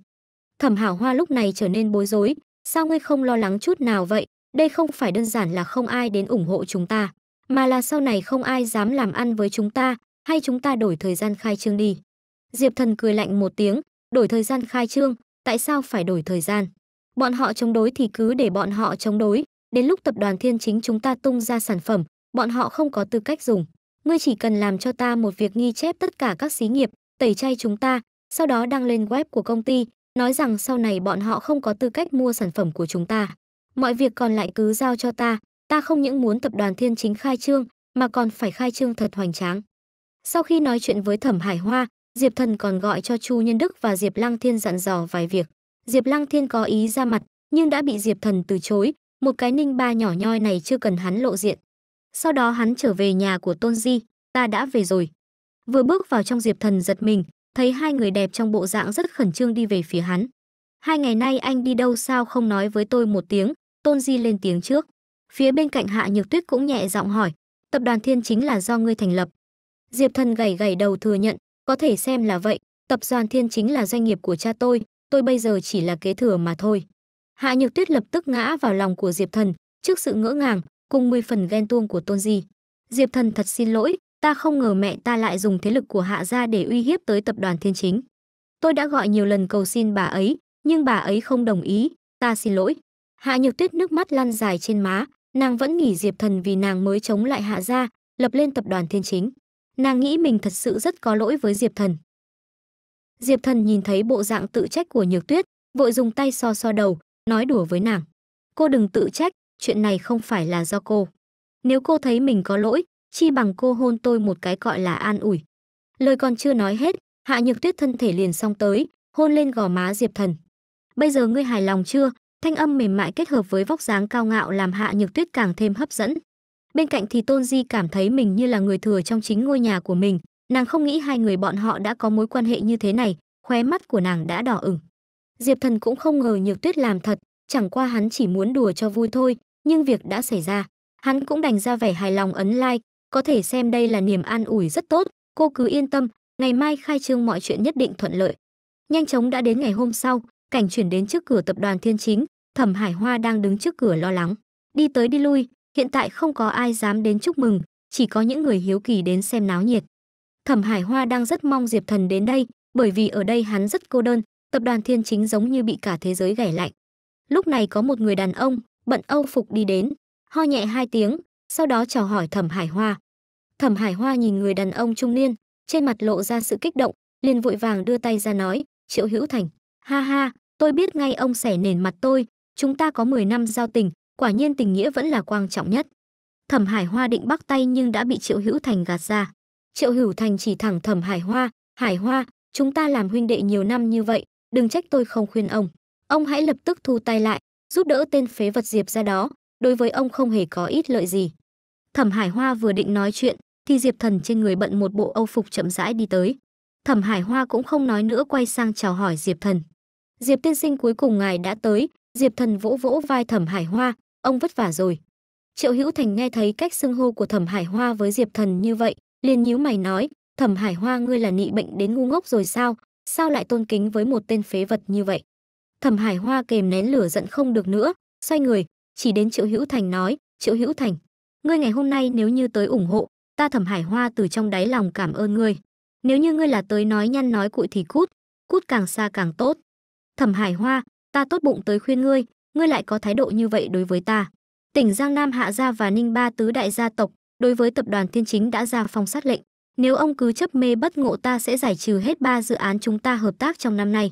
Thẩm Hảo Hoa lúc này trở nên bối rối, sao ngươi không lo lắng chút nào vậy? Đây không phải đơn giản là không ai đến ủng hộ chúng ta, mà là sau này không ai dám làm ăn với chúng ta, hay chúng ta đổi thời gian khai trương đi. Diệp Thần cười lạnh một tiếng, đổi thời gian khai trương, tại sao phải đổi thời gian? Bọn họ chống đối thì cứ để bọn họ chống đối, đến lúc tập đoàn Thiên Chính chúng ta tung ra sản phẩm, bọn họ không có tư cách dùng. Ngươi chỉ cần làm cho ta một việc ghi chép tất cả các xí nghiệp, tẩy chay chúng ta, sau đó đăng lên web của công ty, nói rằng sau này bọn họ không có tư cách mua sản phẩm của chúng ta. Mọi việc còn lại cứ giao cho ta, ta không những muốn tập đoàn Thiên Chính khai trương, mà còn phải khai trương thật hoành tráng. Sau khi nói chuyện với Thẩm Hải Hoa, Diệp Thần còn gọi cho Chu Nhân Đức và Diệp Lăng Thiên dặn dò vài việc. Diệp Lăng Thiên có ý ra mặt, nhưng đã bị Diệp Thần từ chối, một cái ninh ba nhỏ nhoi này chưa cần hắn lộ diện. Sau đó hắn trở về nhà của Tôn Di, ta đã về rồi. Vừa bước vào trong Diệp Thần giật mình, thấy hai người đẹp trong bộ dạng rất khẩn trương đi về phía hắn. Hai ngày nay anh đi đâu sao không nói với tôi một tiếng, Tôn Di lên tiếng trước. Phía bên cạnh Hạ Nhược Tuyết cũng nhẹ giọng hỏi, tập đoàn Thiên chính là do ngươi thành lập. Diệp Thần gầy gầy đầu thừa nhận, có thể xem là vậy, tập đoàn Thiên chính là doanh nghiệp của cha tôi, tôi bây giờ chỉ là kế thừa mà thôi. Hạ Nhược Tuyết lập tức ngã vào lòng của Diệp Thần, trước sự ngỡ ngàng, cùng 10 phần ghen tuông của Tôn Di. Diệp Thần thật xin lỗi, ta không ngờ mẹ ta lại dùng thế lực của Hạ gia để uy hiếp tới tập đoàn Thiên Chính. Tôi đã gọi nhiều lần cầu xin bà ấy, nhưng bà ấy không đồng ý, ta xin lỗi. Hạ Nhược Tuyết nước mắt lăn dài trên má, nàng vẫn nghĩ Diệp Thần vì nàng mới chống lại Hạ gia, lập lên tập đoàn Thiên Chính. Nàng nghĩ mình thật sự rất có lỗi với Diệp Thần. Diệp Thần nhìn thấy bộ dạng tự trách của Nhược Tuyết, vội dùng tay so so đầu, nói đùa với nàng. Cô đừng tự trách, chuyện này không phải là do cô. Nếu cô thấy mình có lỗi, chi bằng cô hôn tôi một cái gọi là an ủi. Lời còn chưa nói hết, Hạ Nhược Tuyết thân thể liền song tới, hôn lên gò má Diệp Thần. Bây giờ ngươi hài lòng chưa? Thanh âm mềm mại kết hợp với vóc dáng cao ngạo làm Hạ Nhược Tuyết càng thêm hấp dẫn. Bên cạnh thì Tôn Di cảm thấy mình như là người thừa trong chính ngôi nhà của mình, nàng không nghĩ hai người bọn họ đã có mối quan hệ như thế này, khóe mắt của nàng đã đỏ ửng. Diệp Thần cũng không ngờ Nhược Tuyết làm thật, chẳng qua hắn chỉ muốn đùa cho vui thôi, nhưng việc đã xảy ra, hắn cũng đành ra vẻ hài lòng ấn like, có thể xem đây là niềm an ủi rất tốt, cô cứ yên tâm, ngày mai khai trương mọi chuyện nhất định thuận lợi. Nhanh chóng đã đến ngày hôm sau, cảnh chuyển đến trước cửa tập đoàn Thiên Chính, Thẩm Hải Hoa đang đứng trước cửa lo lắng, đi tới đi lui, hiện tại không có ai dám đến chúc mừng, chỉ có những người hiếu kỳ đến xem náo nhiệt. Thẩm Hải Hoa đang rất mong Diệp Thần đến đây, bởi vì ở đây hắn rất cô đơn, tập đoàn Thiên Chính giống như bị cả thế giới ghẻ lạnh. Lúc này có một người đàn ông, bận âu phục đi đến, ho nhẹ hai tiếng, sau đó chào hỏi Thẩm Hải Hoa. Thẩm Hải Hoa nhìn người đàn ông trung niên, trên mặt lộ ra sự kích động, liền vội vàng đưa tay ra nói, "Triệu Hữu Thành, ha ha, tôi biết ngay ông xẻ nền mặt tôi, chúng ta có 10 năm giao tình, quả nhiên tình nghĩa vẫn là quan trọng nhất thẩm hải hoa định bắt tay nhưng đã bị triệu hữu thành gạt ra triệu hữu thành chỉ thẳng thẩm hải hoa hải hoa chúng ta làm huynh đệ nhiều năm như vậy đừng trách tôi không khuyên ông ông hãy lập tức thu tay lại giúp đỡ tên phế vật diệp ra đó đối với ông không hề có ít lợi gì thẩm hải hoa vừa định nói chuyện thì diệp thần trên người bận một bộ âu phục chậm rãi đi tới thẩm hải hoa cũng không nói nữa quay sang chào hỏi diệp thần diệp tiên sinh cuối cùng ngài đã tới diệp thần vỗ vỗ vai thẩm hải hoa ông vất vả rồi. Triệu Hữu Thành nghe thấy cách xưng hô của Thẩm Hải Hoa với Diệp Thần như vậy, liền nhíu mày nói, "Thẩm Hải Hoa ngươi là nị bệnh đến ngu ngốc rồi sao, sao lại tôn kính với một tên phế vật như vậy?" Thẩm Hải Hoa kềm nén lửa giận không được nữa, xoay người, chỉ đến Triệu Hữu Thành nói, "Triệu Hữu Thành, ngươi ngày hôm nay nếu như tới ủng hộ, ta Thẩm Hải Hoa từ trong đáy lòng cảm ơn ngươi. Nếu như ngươi là tới nói nhăn nói cụi thì cút, cút càng xa càng tốt." Thẩm Hải Hoa, ta tốt bụng tới khuyên ngươi, ngươi lại có thái độ như vậy đối với ta. Tỉnh Giang Nam Hạ Gia và Ninh Ba Tứ Đại gia tộc, đối với tập đoàn Thiên Chính đã ra phong sát lệnh. Nếu ông cứ chấp mê bất ngộ ta sẽ giải trừ hết ba dự án chúng ta hợp tác trong năm nay.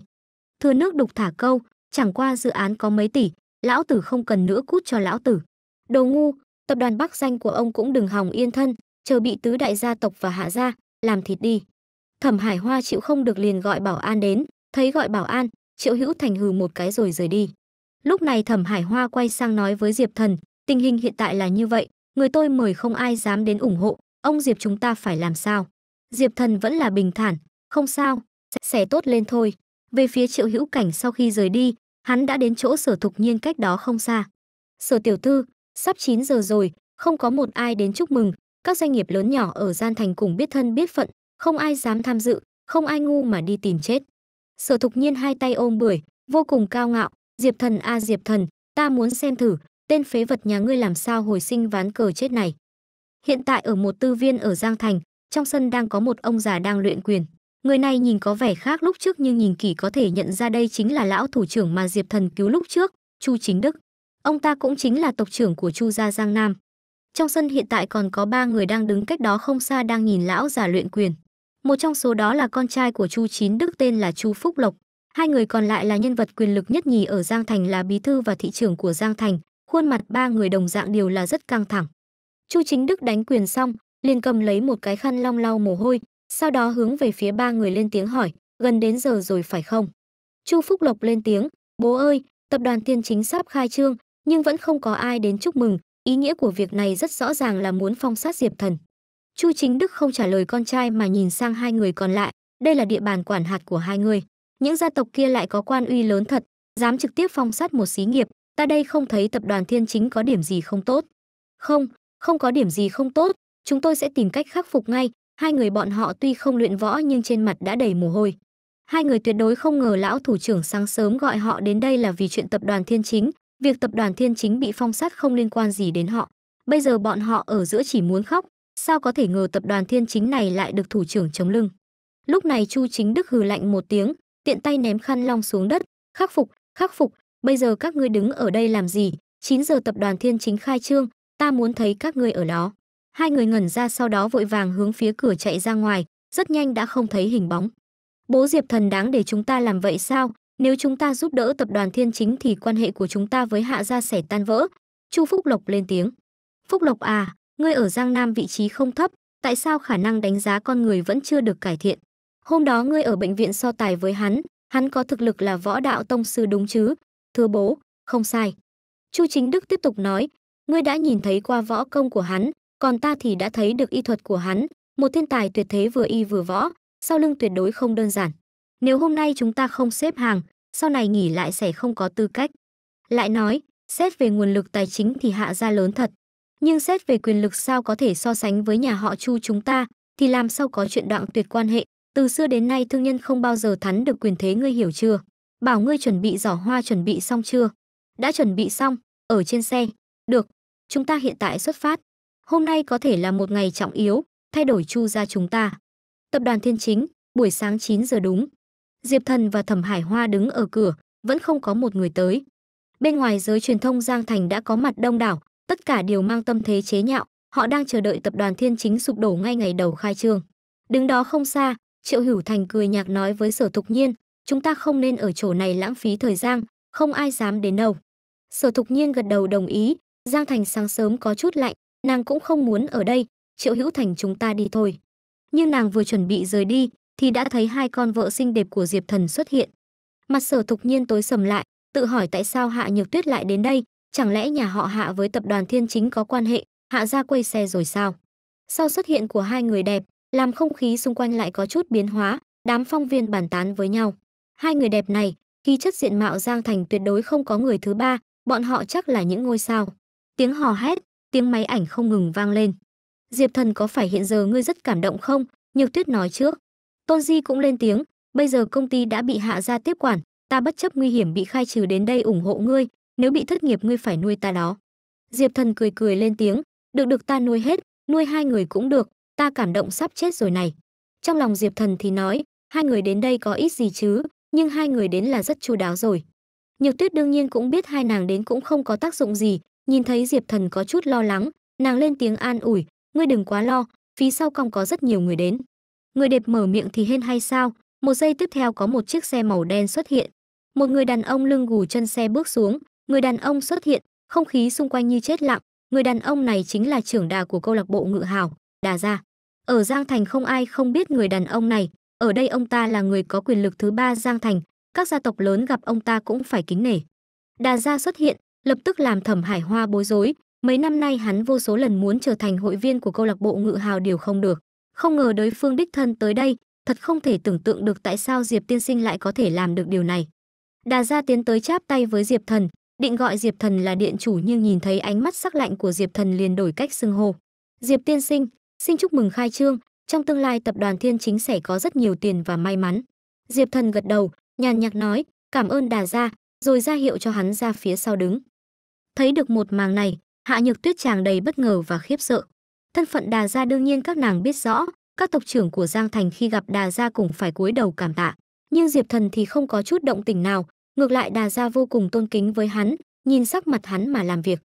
Thừa nước đục thả câu, chẳng qua dự án có mấy tỷ, lão tử không cần nữa cút cho lão tử. Đồ ngu, tập đoàn Bắc Danh của ông cũng đừng hòng yên thân, chờ bị tứ đại gia tộc và hạ gia, làm thịt đi. Thẩm Hải Hoa chịu không được liền gọi bảo an đến, thấy gọi bảo an, Triệu Hữu Thành hừ một cái rồi rời đi. Lúc này Thẩm Hải Hoa quay sang nói với Diệp Thần, tình hình hiện tại là như vậy, người tôi mời không ai dám đến ủng hộ, ông Diệp chúng ta phải làm sao? Diệp Thần vẫn là bình thản, không sao, sẽ tốt lên thôi. Về phía Triệu Hữu Cảnh sau khi rời đi, hắn đã đến chỗ Sở Thục Nhiên cách đó không xa. Sở tiểu thư, sắp 9 giờ rồi, không có một ai đến chúc mừng, các doanh nghiệp lớn nhỏ ở Gian Thành cùng biết thân biết phận, không ai dám tham dự, không ai ngu mà đi tìm chết. Sở Thục Nhiên hai tay ôm bưởi, vô cùng cao ngạo, Diệp thần a à, Diệp thần, ta muốn xem thử, tên phế vật nhà ngươi làm sao hồi sinh ván cờ chết này. Hiện tại ở một tư viên ở Giang Thành, trong sân đang có một ông già đang luyện quyền. Người này nhìn có vẻ khác lúc trước nhưng nhìn kỹ có thể nhận ra đây chính là lão thủ trưởng mà Diệp Thần cứu lúc trước, Chu Chính Đức. Ông ta cũng chính là tộc trưởng của Chu gia Giang Nam. Trong sân hiện tại còn có ba người đang đứng cách đó không xa đang nhìn lão già luyện quyền. Một trong số đó là con trai của Chu Chín Đức tên là Chu Phúc Lộc. Hai người còn lại là nhân vật quyền lực nhất nhì ở Giang Thành là bí thư và thị trưởng của Giang Thành, khuôn mặt ba người đồng dạng đều là rất căng thẳng. Chu Chính Đức đánh quyền xong, liền cầm lấy một cái khăn long lau mồ hôi, sau đó hướng về phía ba người lên tiếng hỏi, gần đến giờ rồi phải không? Chu Phúc Lộc lên tiếng, bố ơi, tập đoàn tiên chính sắp khai trương, nhưng vẫn không có ai đến chúc mừng, ý nghĩa của việc này rất rõ ràng là muốn phong sát Diệp Thần. Chu Chính Đức không trả lời con trai mà nhìn sang hai người còn lại, đây là địa bàn quản hạt của hai người những gia tộc kia lại có quan uy lớn thật dám trực tiếp phong sát một xí nghiệp ta đây không thấy tập đoàn thiên chính có điểm gì không tốt không không có điểm gì không tốt chúng tôi sẽ tìm cách khắc phục ngay hai người bọn họ tuy không luyện võ nhưng trên mặt đã đầy mồ hôi hai người tuyệt đối không ngờ lão thủ trưởng sáng sớm gọi họ đến đây là vì chuyện tập đoàn thiên chính việc tập đoàn thiên chính bị phong sát không liên quan gì đến họ bây giờ bọn họ ở giữa chỉ muốn khóc sao có thể ngờ tập đoàn thiên chính này lại được thủ trưởng chống lưng lúc này chu chính đức hừ lạnh một tiếng tiện tay ném khăn long xuống đất, khắc phục, khắc phục, bây giờ các ngươi đứng ở đây làm gì? 9 giờ tập đoàn Thiên Chính khai trương, ta muốn thấy các ngươi ở đó. Hai người ngẩn ra sau đó vội vàng hướng phía cửa chạy ra ngoài, rất nhanh đã không thấy hình bóng. Bố Diệp Thần đáng để chúng ta làm vậy sao? Nếu chúng ta giúp đỡ tập đoàn Thiên Chính thì quan hệ của chúng ta với Hạ gia sẽ tan vỡ. Chu Phúc Lộc lên tiếng. Phúc Lộc à, ngươi ở Giang Nam vị trí không thấp, tại sao khả năng đánh giá con người vẫn chưa được cải thiện? Hôm đó ngươi ở bệnh viện so tài với hắn, hắn có thực lực là võ đạo tông sư đúng chứ? Thưa bố, không sai. Chu Chính Đức tiếp tục nói, ngươi đã nhìn thấy qua võ công của hắn, còn ta thì đã thấy được y thuật của hắn, một thiên tài tuyệt thế vừa y vừa võ, sau lưng tuyệt đối không đơn giản. Nếu hôm nay chúng ta không xếp hàng, sau này nghỉ lại sẽ không có tư cách. Lại nói, xét về nguồn lực tài chính thì hạ gia lớn thật, nhưng xét về quyền lực sao có thể so sánh với nhà họ Chu chúng ta, thì làm sao có chuyện đoạn tuyệt quan hệ, từ xưa đến nay thương nhân không bao giờ thắn được quyền thế ngươi hiểu chưa bảo ngươi chuẩn bị giỏ hoa chuẩn bị xong chưa đã chuẩn bị xong ở trên xe được chúng ta hiện tại xuất phát hôm nay có thể là một ngày trọng yếu thay đổi chu ra chúng ta tập đoàn thiên chính buổi sáng 9 giờ đúng diệp thần và thẩm hải hoa đứng ở cửa vẫn không có một người tới bên ngoài giới truyền thông giang thành đã có mặt đông đảo tất cả đều mang tâm thế chế nhạo họ đang chờ đợi tập đoàn thiên chính sụp đổ ngay ngày đầu khai trương đứng đó không xa Triệu Hữu Thành cười nhạt nói với Sở Thục Nhiên, chúng ta không nên ở chỗ này lãng phí thời gian, không ai dám đến đâu. Sở Thục Nhiên gật đầu đồng ý, Giang Thành sáng sớm có chút lạnh, nàng cũng không muốn ở đây, Triệu Hữu Thành chúng ta đi thôi. Nhưng nàng vừa chuẩn bị rời đi, thì đã thấy hai con vợ xinh đẹp của Diệp Thần xuất hiện. Mặt Sở Thục Nhiên tối sầm lại, tự hỏi tại sao Hạ Nhược Tuyết lại đến đây, chẳng lẽ nhà họ Hạ với tập đoàn Thiên Chính có quan hệ, Hạ ra quay xe rồi sao? Sau xuất hiện của hai người đẹp, làm không khí xung quanh lại có chút biến hóa, đám phong viên bàn tán với nhau. Hai người đẹp này, khi chất diện mạo Giang Thành tuyệt đối không có người thứ ba, bọn họ chắc là những ngôi sao. Tiếng hò hét, tiếng máy ảnh không ngừng vang lên. Diệp Thần có phải hiện giờ ngươi rất cảm động không? Nhược Tuyết nói trước. Tôn Di cũng lên tiếng, bây giờ công ty đã bị hạ ra tiếp quản, ta bất chấp nguy hiểm bị khai trừ đến đây ủng hộ ngươi, nếu bị thất nghiệp ngươi phải nuôi ta đó. Diệp Thần cười cười lên tiếng, được được ta nuôi hết, nuôi hai người cũng được, ta cảm động sắp chết rồi này. Trong lòng Diệp Thần thì nói, hai người đến đây có ít gì chứ, nhưng hai người đến là rất chu đáo rồi. Nhược Tuyết đương nhiên cũng biết hai nàng đến cũng không có tác dụng gì, nhìn thấy Diệp Thần có chút lo lắng, nàng lên tiếng an ủi, ngươi đừng quá lo, phía sau cong có rất nhiều người đến. Người đẹp mở miệng thì hên hay sao, một giây tiếp theo có một chiếc xe màu đen xuất hiện. Một người đàn ông lưng gù chân xe bước xuống, người đàn ông xuất hiện, không khí xung quanh như chết lặng, người đàn ông này chính là trưởng đà của câu lạc bộ Ngự Hào đà ra. Ở Giang Thành không ai không biết người đàn ông này, ở đây ông ta là người có quyền lực thứ ba Giang Thành, các gia tộc lớn gặp ông ta cũng phải kính nể. Đà gia xuất hiện, lập tức làm Thẩm Hải Hoa bối rối, mấy năm nay hắn vô số lần muốn trở thành hội viên của câu lạc bộ Ngự Hào điều không được, không ngờ đối phương đích thân tới đây, thật không thể tưởng tượng được tại sao Diệp tiên sinh lại có thể làm được điều này. Đà gia tiến tới cháp tay với Diệp Thần, định gọi Diệp Thần là điện chủ nhưng nhìn thấy ánh mắt sắc lạnh của Diệp Thần liền đổi cách xưng hô. Diệp tiên sinh, Xin chúc mừng khai trương, trong tương lai tập đoàn Thiên Chính sẽ có rất nhiều tiền và may mắn. Diệp Thần gật đầu, nhàn nhạt nói, cảm ơn đà gia, rồi ra hiệu cho hắn ra phía sau đứng. Thấy được một màng này, Hạ Nhược Tuyết chàng đầy bất ngờ và khiếp sợ. Thân phận đà gia đương nhiên các nàng biết rõ, các tộc trưởng của Giang Thành khi gặp đà gia cũng phải cúi đầu cảm tạ. Nhưng Diệp Thần thì không có chút động tình nào, ngược lại đà gia vô cùng tôn kính với hắn, nhìn sắc mặt hắn mà làm việc.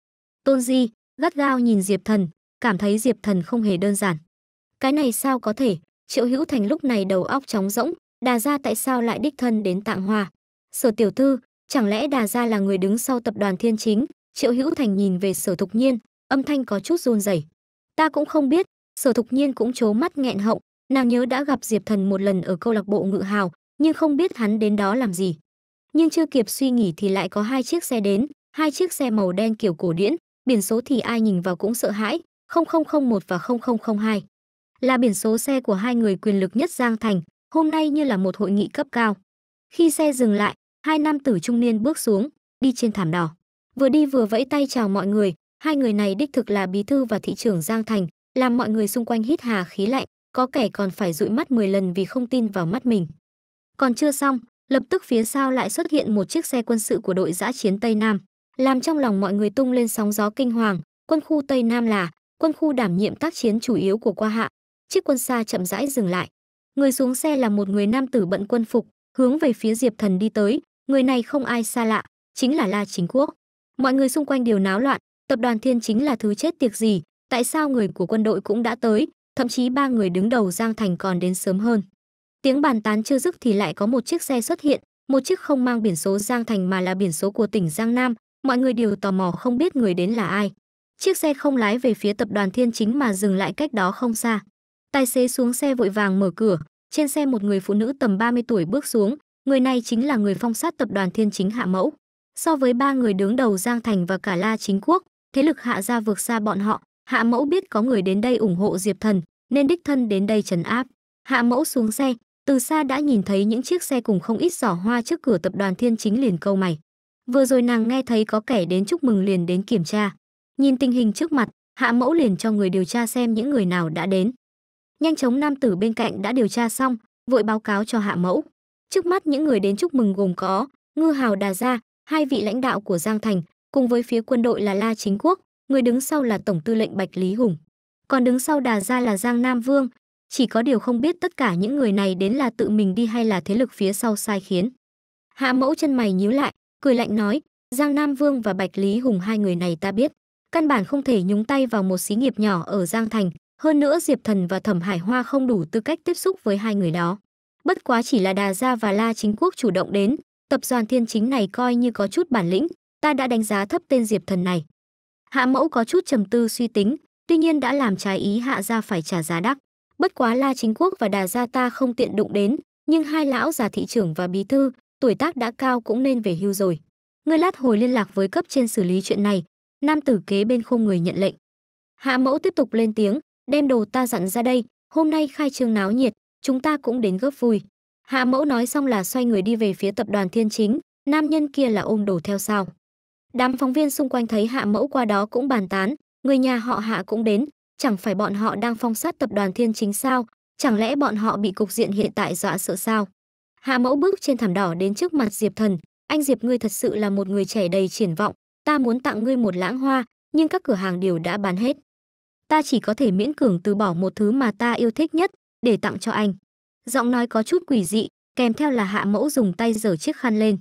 Tôn Di, gắt gao nhìn Diệp Thần, cảm thấy Diệp Thần không hề đơn giản. Cái này sao có thể? Triệu Hữu Thành lúc này đầu óc trống rỗng, Đà gia tại sao lại đích thân đến tặng Hoa? Sở tiểu thư, chẳng lẽ Đà gia là người đứng sau tập đoàn Thiên Chính? Triệu Hữu Thành nhìn về Sở Thục Nhiên, âm thanh có chút run rẩy. Ta cũng không biết, Sở Thục Nhiên cũng trố mắt nghẹn họng, nàng nhớ đã gặp Diệp Thần một lần ở câu lạc bộ Ngự Hào, nhưng không biết hắn đến đó làm gì. Nhưng chưa kịp suy nghĩ thì lại có hai chiếc xe đến, hai chiếc xe màu đen kiểu cổ điển, biển số thì ai nhìn vào cũng sợ hãi, 0001 và 0002. Là biển số xe của hai người quyền lực nhất Giang Thành, hôm nay như là một hội nghị cấp cao. Khi xe dừng lại, hai nam tử trung niên bước xuống, đi trên thảm đỏ. Vừa đi vừa vẫy tay chào mọi người, hai người này đích thực là bí thư và thị trưởng Giang Thành, làm mọi người xung quanh hít hà khí lạnh, có kẻ còn phải dụi mắt 10 lần vì không tin vào mắt mình. Còn chưa xong, lập tức phía sau lại xuất hiện một chiếc xe quân sự của đội giã chiến Tây Nam, làm trong lòng mọi người tung lên sóng gió kinh hoàng, quân khu Tây Nam là quân khu đảm nhiệm tác chiến chủ yếu của qua hạ. Chiếc quân xa chậm rãi dừng lại. Người xuống xe là một người nam tử bận quân phục, hướng về phía Diệp Thần đi tới, người này không ai xa lạ, chính là La Chính Quốc. Mọi người xung quanh đều náo loạn, tập đoàn Thiên chính là thứ chết tiệc gì, tại sao người của quân đội cũng đã tới, thậm chí ba người đứng đầu Giang Thành còn đến sớm hơn. Tiếng bàn tán chưa dứt thì lại có một chiếc xe xuất hiện, một chiếc không mang biển số Giang Thành mà là biển số của tỉnh Giang Nam, mọi người đều tò mò không biết người đến là ai. Chiếc xe không lái về phía tập đoàn Thiên Chính mà dừng lại cách đó không xa. Tài xế xuống xe vội vàng mở cửa, trên xe một người phụ nữ tầm 30 tuổi bước xuống, người này chính là người phong sát tập đoàn Thiên Chính Hạ Mẫu. So với ba người đứng đầu Giang Thành và cả La Chính Quốc, thế lực Hạ gia vượt xa bọn họ, Hạ Mẫu biết có người đến đây ủng hộ Diệp Thần, nên đích thân đến đây trấn áp. Hạ Mẫu xuống xe, từ xa đã nhìn thấy những chiếc xe cùng không ít giỏ hoa trước cửa tập đoàn Thiên Chính liền câu mày. Vừa rồi nàng nghe thấy có kẻ đến chúc mừng liền đến kiểm tra. Nhìn tình hình trước mặt, Hạ Mẫu liền cho người điều tra xem những người nào đã đến. Nhanh chóng nam tử bên cạnh đã điều tra xong, vội báo cáo cho Hạ Mẫu. Trước mắt những người đến chúc mừng gồm có Ngư Hào Đà Gia, hai vị lãnh đạo của Giang Thành, cùng với phía quân đội là La Chính Quốc, người đứng sau là Tổng tư lệnh Bạch Lý Hùng. Còn đứng sau Đà Gia là Giang Nam Vương, chỉ có điều không biết tất cả những người này đến là tự mình đi hay là thế lực phía sau sai khiến. Hạ Mẫu chân mày nhíu lại, cười lạnh nói, Giang Nam Vương và Bạch Lý Hùng hai người này ta biết căn bản không thể nhúng tay vào một xí nghiệp nhỏ ở Giang Thành, hơn nữa Diệp Thần và Thẩm Hải Hoa không đủ tư cách tiếp xúc với hai người đó. Bất quá chỉ là Đà Gia và La Chính Quốc chủ động đến, tập đoàn thiên chính này coi như có chút bản lĩnh, ta đã đánh giá thấp tên Diệp Thần này. Hạ mẫu có chút trầm tư suy tính, tuy nhiên đã làm trái ý Hạ Gia phải trả giá đắt. Bất quá La Chính Quốc và Đà Gia ta không tiện đụng đến, nhưng hai lão già thị trưởng và bí thư, tuổi tác đã cao cũng nên về hưu rồi. Ngươi lát hồi liên lạc với cấp trên xử lý chuyện này, nam tử kế bên không người nhận lệnh. Hạ mẫu tiếp tục lên tiếng, đem đồ ta dặn ra đây, hôm nay khai trương náo nhiệt, chúng ta cũng đến góp vui. Hạ mẫu nói xong là xoay người đi về phía tập đoàn thiên chính, nam nhân kia là ôm đồ theo sau. Đám phóng viên xung quanh thấy hạ mẫu qua đó cũng bàn tán, người nhà họ hạ cũng đến, chẳng phải bọn họ đang phong sát tập đoàn thiên chính sao, chẳng lẽ bọn họ bị cục diện hiện tại dọa sợ sao? Hạ mẫu bước trên thảm đỏ đến trước mặt Diệp Thần, anh Diệp ngươi thật sự là một người trẻ đầy triển vọng, ta muốn tặng ngươi một lãng hoa, nhưng các cửa hàng đều đã bán hết. Ta chỉ có thể miễn cưỡng từ bỏ một thứ mà ta yêu thích nhất để tặng cho anh. Giọng nói có chút quỷ dị, kèm theo là hạ mẫu dùng tay giở chiếc khăn lên.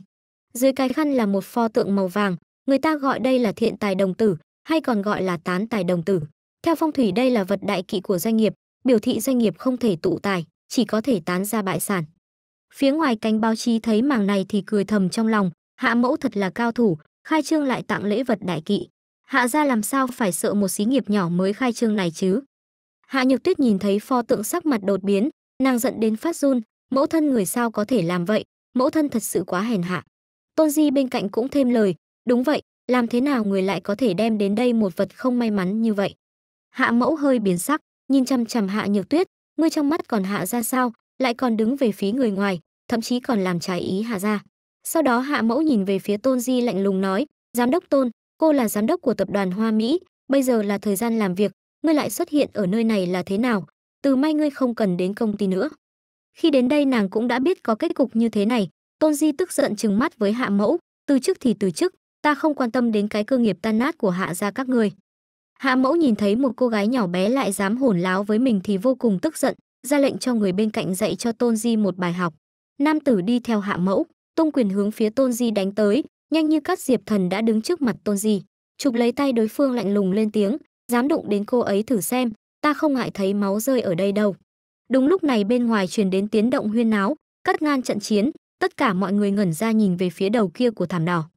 Dưới cái khăn là một pho tượng màu vàng, người ta gọi đây là thiện tài đồng tử, hay còn gọi là tán tài đồng tử. Theo phong thủy đây là vật đại kỵ của doanh nghiệp, biểu thị doanh nghiệp không thể tụ tài, chỉ có thể tán ra bại sản. Phía ngoài cánh báo chí thấy màng này thì cười thầm trong lòng, hạ mẫu thật là cao thủ, khai trương lại tặng lễ vật đại kỵ. Hạ gia làm sao phải sợ một xí nghiệp nhỏ mới khai trương này chứ? Hạ Nhược Tuyết nhìn thấy pho tượng sắc mặt đột biến, nàng giận đến phát run, mẫu thân người sao có thể làm vậy, mẫu thân thật sự quá hèn hạ. Tôn Di bên cạnh cũng thêm lời, đúng vậy, làm thế nào người lại có thể đem đến đây một vật không may mắn như vậy? Hạ mẫu hơi biến sắc, nhìn chăm chằm Hạ Nhược Tuyết, ngươi trong mắt còn hạ ra sao, lại còn đứng về phía người ngoài, thậm chí còn làm trái ý Hạ ra sau đó hạ mẫu nhìn về phía tôn di lạnh lùng nói giám đốc tôn cô là giám đốc của tập đoàn hoa mỹ bây giờ là thời gian làm việc ngươi lại xuất hiện ở nơi này là thế nào từ mai ngươi không cần đến công ty nữa khi đến đây nàng cũng đã biết có kết cục như thế này tôn di tức giận trừng mắt với hạ mẫu từ chức thì từ chức ta không quan tâm đến cái cơ nghiệp tan nát của hạ gia các ngươi hạ mẫu nhìn thấy một cô gái nhỏ bé lại dám hồn láo với mình thì vô cùng tức giận ra lệnh cho người bên cạnh dạy cho tôn di một bài học nam tử đi theo hạ mẫu tung quyền hướng phía Tôn Di đánh tới, nhanh như cắt Diệp Thần đã đứng trước mặt Tôn Di, chụp lấy tay đối phương lạnh lùng lên tiếng, dám đụng đến cô ấy thử xem, ta không ngại thấy máu rơi ở đây đâu. Đúng lúc này bên ngoài truyền đến tiếng động huyên náo, cắt ngang trận chiến, tất cả mọi người ngẩn ra nhìn về phía đầu kia của thảm đỏ.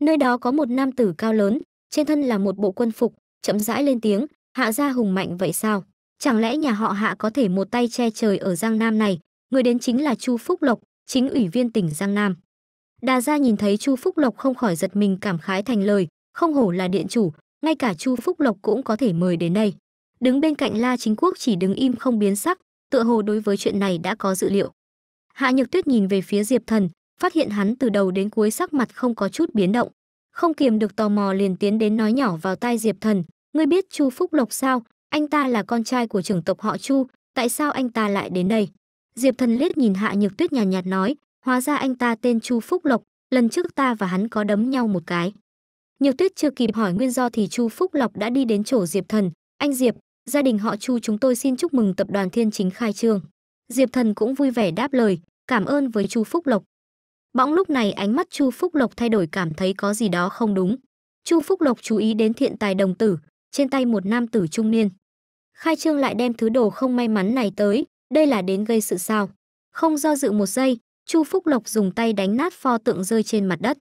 Nơi đó có một nam tử cao lớn, trên thân là một bộ quân phục, chậm rãi lên tiếng, hạ gia hùng mạnh vậy sao? Chẳng lẽ nhà họ hạ có thể một tay che trời ở Giang Nam này, người đến chính là Chu Phúc Lộc, chính ủy viên tỉnh Giang Nam. Đà gia nhìn thấy Chu Phúc Lộc không khỏi giật mình cảm khái thành lời, không hổ là điện chủ, ngay cả Chu Phúc Lộc cũng có thể mời đến đây. Đứng bên cạnh La Chính Quốc chỉ đứng im không biến sắc, tựa hồ đối với chuyện này đã có dự liệu. Hạ Nhược Tuyết nhìn về phía Diệp Thần, phát hiện hắn từ đầu đến cuối sắc mặt không có chút biến động. Không kiềm được tò mò liền tiến đến nói nhỏ vào tai Diệp Thần, "Ngươi biết Chu Phúc Lộc sao? Anh ta là con trai của trưởng tộc họ Chu, tại sao anh ta lại đến đây?" Diệp Thần liếc nhìn Hạ Nhược Tuyết nhàn nhạt, nhạt nói, hóa ra anh ta tên Chu Phúc Lộc, lần trước ta và hắn có đấm nhau một cái. Nhược Tuyết chưa kịp hỏi nguyên do thì Chu Phúc Lộc đã đi đến chỗ Diệp Thần, "Anh Diệp, gia đình họ Chu chúng tôi xin chúc mừng tập đoàn Thiên Chính khai trương." Diệp Thần cũng vui vẻ đáp lời, "Cảm ơn với Chu Phúc Lộc." Bỗng lúc này ánh mắt Chu Phúc Lộc thay đổi cảm thấy có gì đó không đúng. Chu Phúc Lộc chú ý đến thiện tài đồng tử, trên tay một nam tử trung niên. Khai Trương lại đem thứ đồ không may mắn này tới, đây là đến gây sự sao. Không do dự một giây, Chu Phúc Lộc dùng tay đánh nát pho tượng rơi trên mặt đất.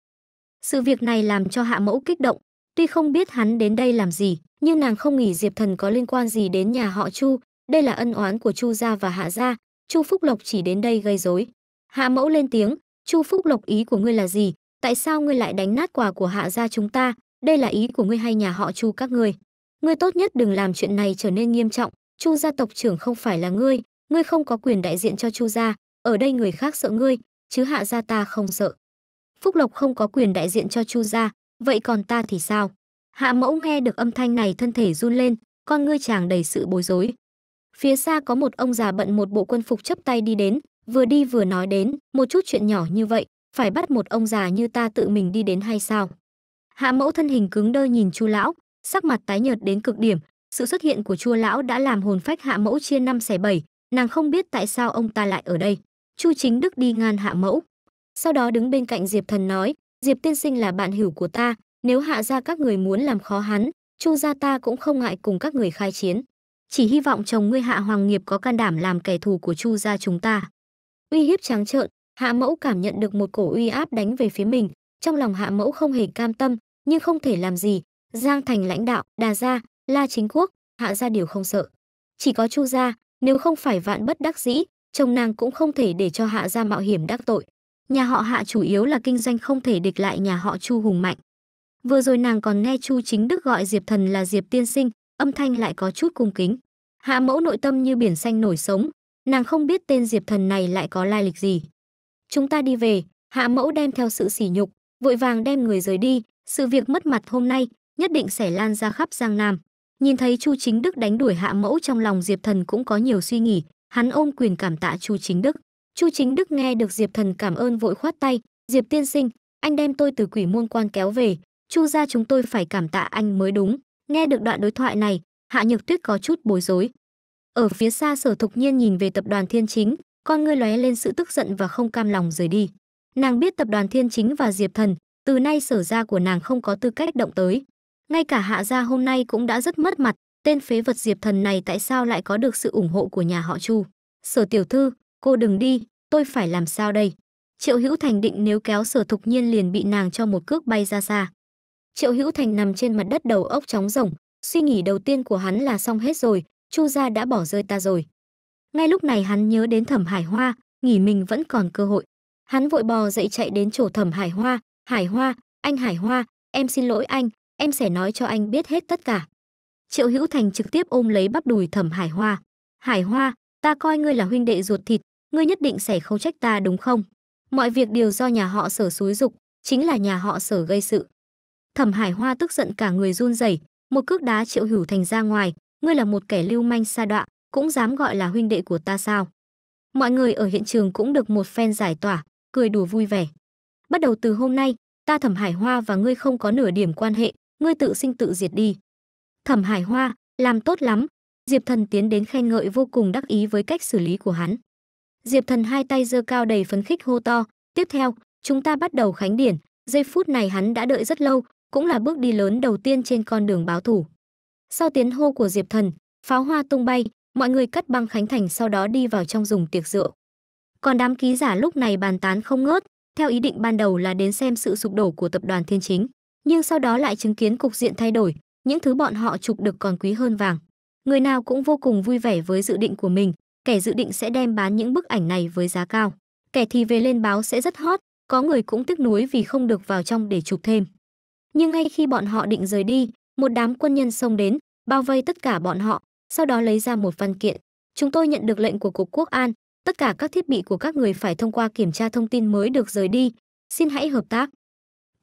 Sự việc này làm cho hạ mẫu kích động, tuy không biết hắn đến đây làm gì, nhưng nàng không nghĩ Diệp Thần có liên quan gì đến nhà họ Chu, đây là ân oán của Chu gia và Hạ gia, Chu Phúc Lộc chỉ đến đây gây rối. Hạ mẫu lên tiếng, Chu Phúc Lộc ý của ngươi là gì? Tại sao ngươi lại đánh nát quà của Hạ gia chúng ta? Đây là ý của ngươi hay nhà họ Chu các ngươi? Ngươi tốt nhất đừng làm chuyện này trở nên nghiêm trọng, Chu gia tộc trưởng không phải là ngươi, ngươi không có quyền đại diện cho Chu gia, ở đây người khác sợ ngươi, chứ hạ gia ta không sợ. Phúc Lộc không có quyền đại diện cho Chu gia, vậy còn ta thì sao? Hạ Mẫu nghe được âm thanh này thân thể run lên, con ngươi chàng đầy sự bối rối. Phía xa có một ông già bận một bộ quân phục chấp tay đi đến, vừa đi vừa nói đến, một chút chuyện nhỏ như vậy, phải bắt một ông già như ta tự mình đi đến hay sao? Hạ Mẫu thân hình cứng đơ nhìn Chu lão, sắc mặt tái nhợt đến cực điểm, sự xuất hiện của Chu lão đã làm hồn phách Hạ Mẫu chia năm xẻ bảy, nàng không biết tại sao ông ta lại ở đây. Chu Chính Đức đi ngang hạ mẫu. Sau đó đứng bên cạnh Diệp Thần nói, Diệp tiên sinh là bạn hữu của ta, nếu hạ ra các người muốn làm khó hắn, Chu gia ta cũng không ngại cùng các người khai chiến. Chỉ hy vọng chồng ngươi Hạ Hoàng Nghiệp có can đảm làm kẻ thù của Chu gia chúng ta. Uy hiếp trắng trợn, Hạ Mẫu cảm nhận được một cổ uy áp đánh về phía mình, trong lòng Hạ Mẫu không hề cam tâm, nhưng không thể làm gì, Giang Thành lãnh đạo, Đà gia, La Chính Quốc, Hạ gia đều không sợ. Chỉ có Chu gia, nếu không phải vạn bất đắc dĩ, chồng nàng cũng không thể để cho hạ ra mạo hiểm đắc tội. Nhà họ hạ chủ yếu là kinh doanh không thể địch lại nhà họ Chu hùng mạnh. Vừa rồi nàng còn nghe Chu Chính Đức gọi Diệp Thần là Diệp Tiên Sinh, âm thanh lại có chút cung kính. Hạ mẫu nội tâm như biển xanh nổi sống, nàng không biết tên Diệp Thần này lại có lai lịch gì. Chúng ta đi về, hạ mẫu đem theo sự sỉ nhục, vội vàng đem người rời đi, sự việc mất mặt hôm nay nhất định sẽ lan ra khắp Giang Nam. Nhìn thấy Chu Chính Đức đánh đuổi Hạ Mẫu trong lòng Diệp Thần cũng có nhiều suy nghĩ, hắn ôm quyền cảm tạ Chu Chính Đức. Chu Chính Đức nghe được Diệp Thần cảm ơn vội khoát tay, "Diệp tiên sinh, anh đem tôi từ Quỷ Môn Quan kéo về, Chu gia chúng tôi phải cảm tạ anh mới đúng." Nghe được đoạn đối thoại này, Hạ Nhược Tuyết có chút bối rối. Ở phía xa Sở Thục Nhiên nhìn về tập đoàn Thiên Chính, con ngươi lóe lên sự tức giận và không cam lòng rời đi. Nàng biết tập đoàn Thiên Chính và Diệp Thần, từ nay sở gia của nàng không có tư cách động tới. Ngay cả Hạ gia hôm nay cũng đã rất mất mặt, tên phế vật Diệp Thần này tại sao lại có được sự ủng hộ của nhà họ Chu? Sở tiểu thư, cô đừng đi, tôi phải làm sao đây? Triệu Hữu Thành định nếu kéo Sở Thục Nhiên liền bị nàng cho một cước bay ra xa. Triệu Hữu Thành nằm trên mặt đất đầu óc trống rỗng, suy nghĩ đầu tiên của hắn là xong hết rồi, Chu gia đã bỏ rơi ta rồi. Ngay lúc này hắn nhớ đến Thẩm Hải Hoa, nghỉ mình vẫn còn cơ hội. Hắn vội bò dậy chạy đến chỗ Thẩm Hải Hoa, "Hải Hoa, anh Hải Hoa, em xin lỗi anh, em sẽ nói cho anh biết hết tất cả. Triệu Hữu Thành trực tiếp ôm lấy bắp đùi Thẩm Hải Hoa. Hải Hoa, ta coi ngươi là huynh đệ ruột thịt, ngươi nhất định sẽ không trách ta đúng không? Mọi việc đều do nhà họ sở xúi dục, chính là nhà họ sở gây sự. Thẩm Hải Hoa tức giận cả người run rẩy, một cước đá Triệu Hữu Thành ra ngoài, ngươi là một kẻ lưu manh xa đoạn, cũng dám gọi là huynh đệ của ta sao? Mọi người ở hiện trường cũng được một phen giải tỏa, cười đùa vui vẻ. Bắt đầu từ hôm nay, ta Thẩm Hải Hoa và ngươi không có nửa điểm quan hệ, ngươi tự sinh tự diệt đi. Thẩm Hải Hoa, làm tốt lắm. Diệp Thần tiến đến khen ngợi vô cùng đắc ý với cách xử lý của hắn. Diệp Thần hai tay giơ cao đầy phấn khích hô to, tiếp theo, chúng ta bắt đầu khánh điển, giây phút này hắn đã đợi rất lâu, cũng là bước đi lớn đầu tiên trên con đường báo thủ. Sau tiếng hô của Diệp Thần, pháo hoa tung bay, mọi người cắt băng khánh thành sau đó đi vào trong dùng tiệc rượu. Còn đám ký giả lúc này bàn tán không ngớt, theo ý định ban đầu là đến xem sự sụp đổ của tập đoàn Thiên Chính nhưng sau đó lại chứng kiến cục diện thay đổi, những thứ bọn họ chụp được còn quý hơn vàng. Người nào cũng vô cùng vui vẻ với dự định của mình, kẻ dự định sẽ đem bán những bức ảnh này với giá cao. Kẻ thì về lên báo sẽ rất hot, có người cũng tức nuối vì không được vào trong để chụp thêm. Nhưng ngay khi bọn họ định rời đi, một đám quân nhân xông đến, bao vây tất cả bọn họ, sau đó lấy ra một văn kiện. Chúng tôi nhận được lệnh của Cục Quốc an, tất cả các thiết bị của các người phải thông qua kiểm tra thông tin mới được rời đi, xin hãy hợp tác.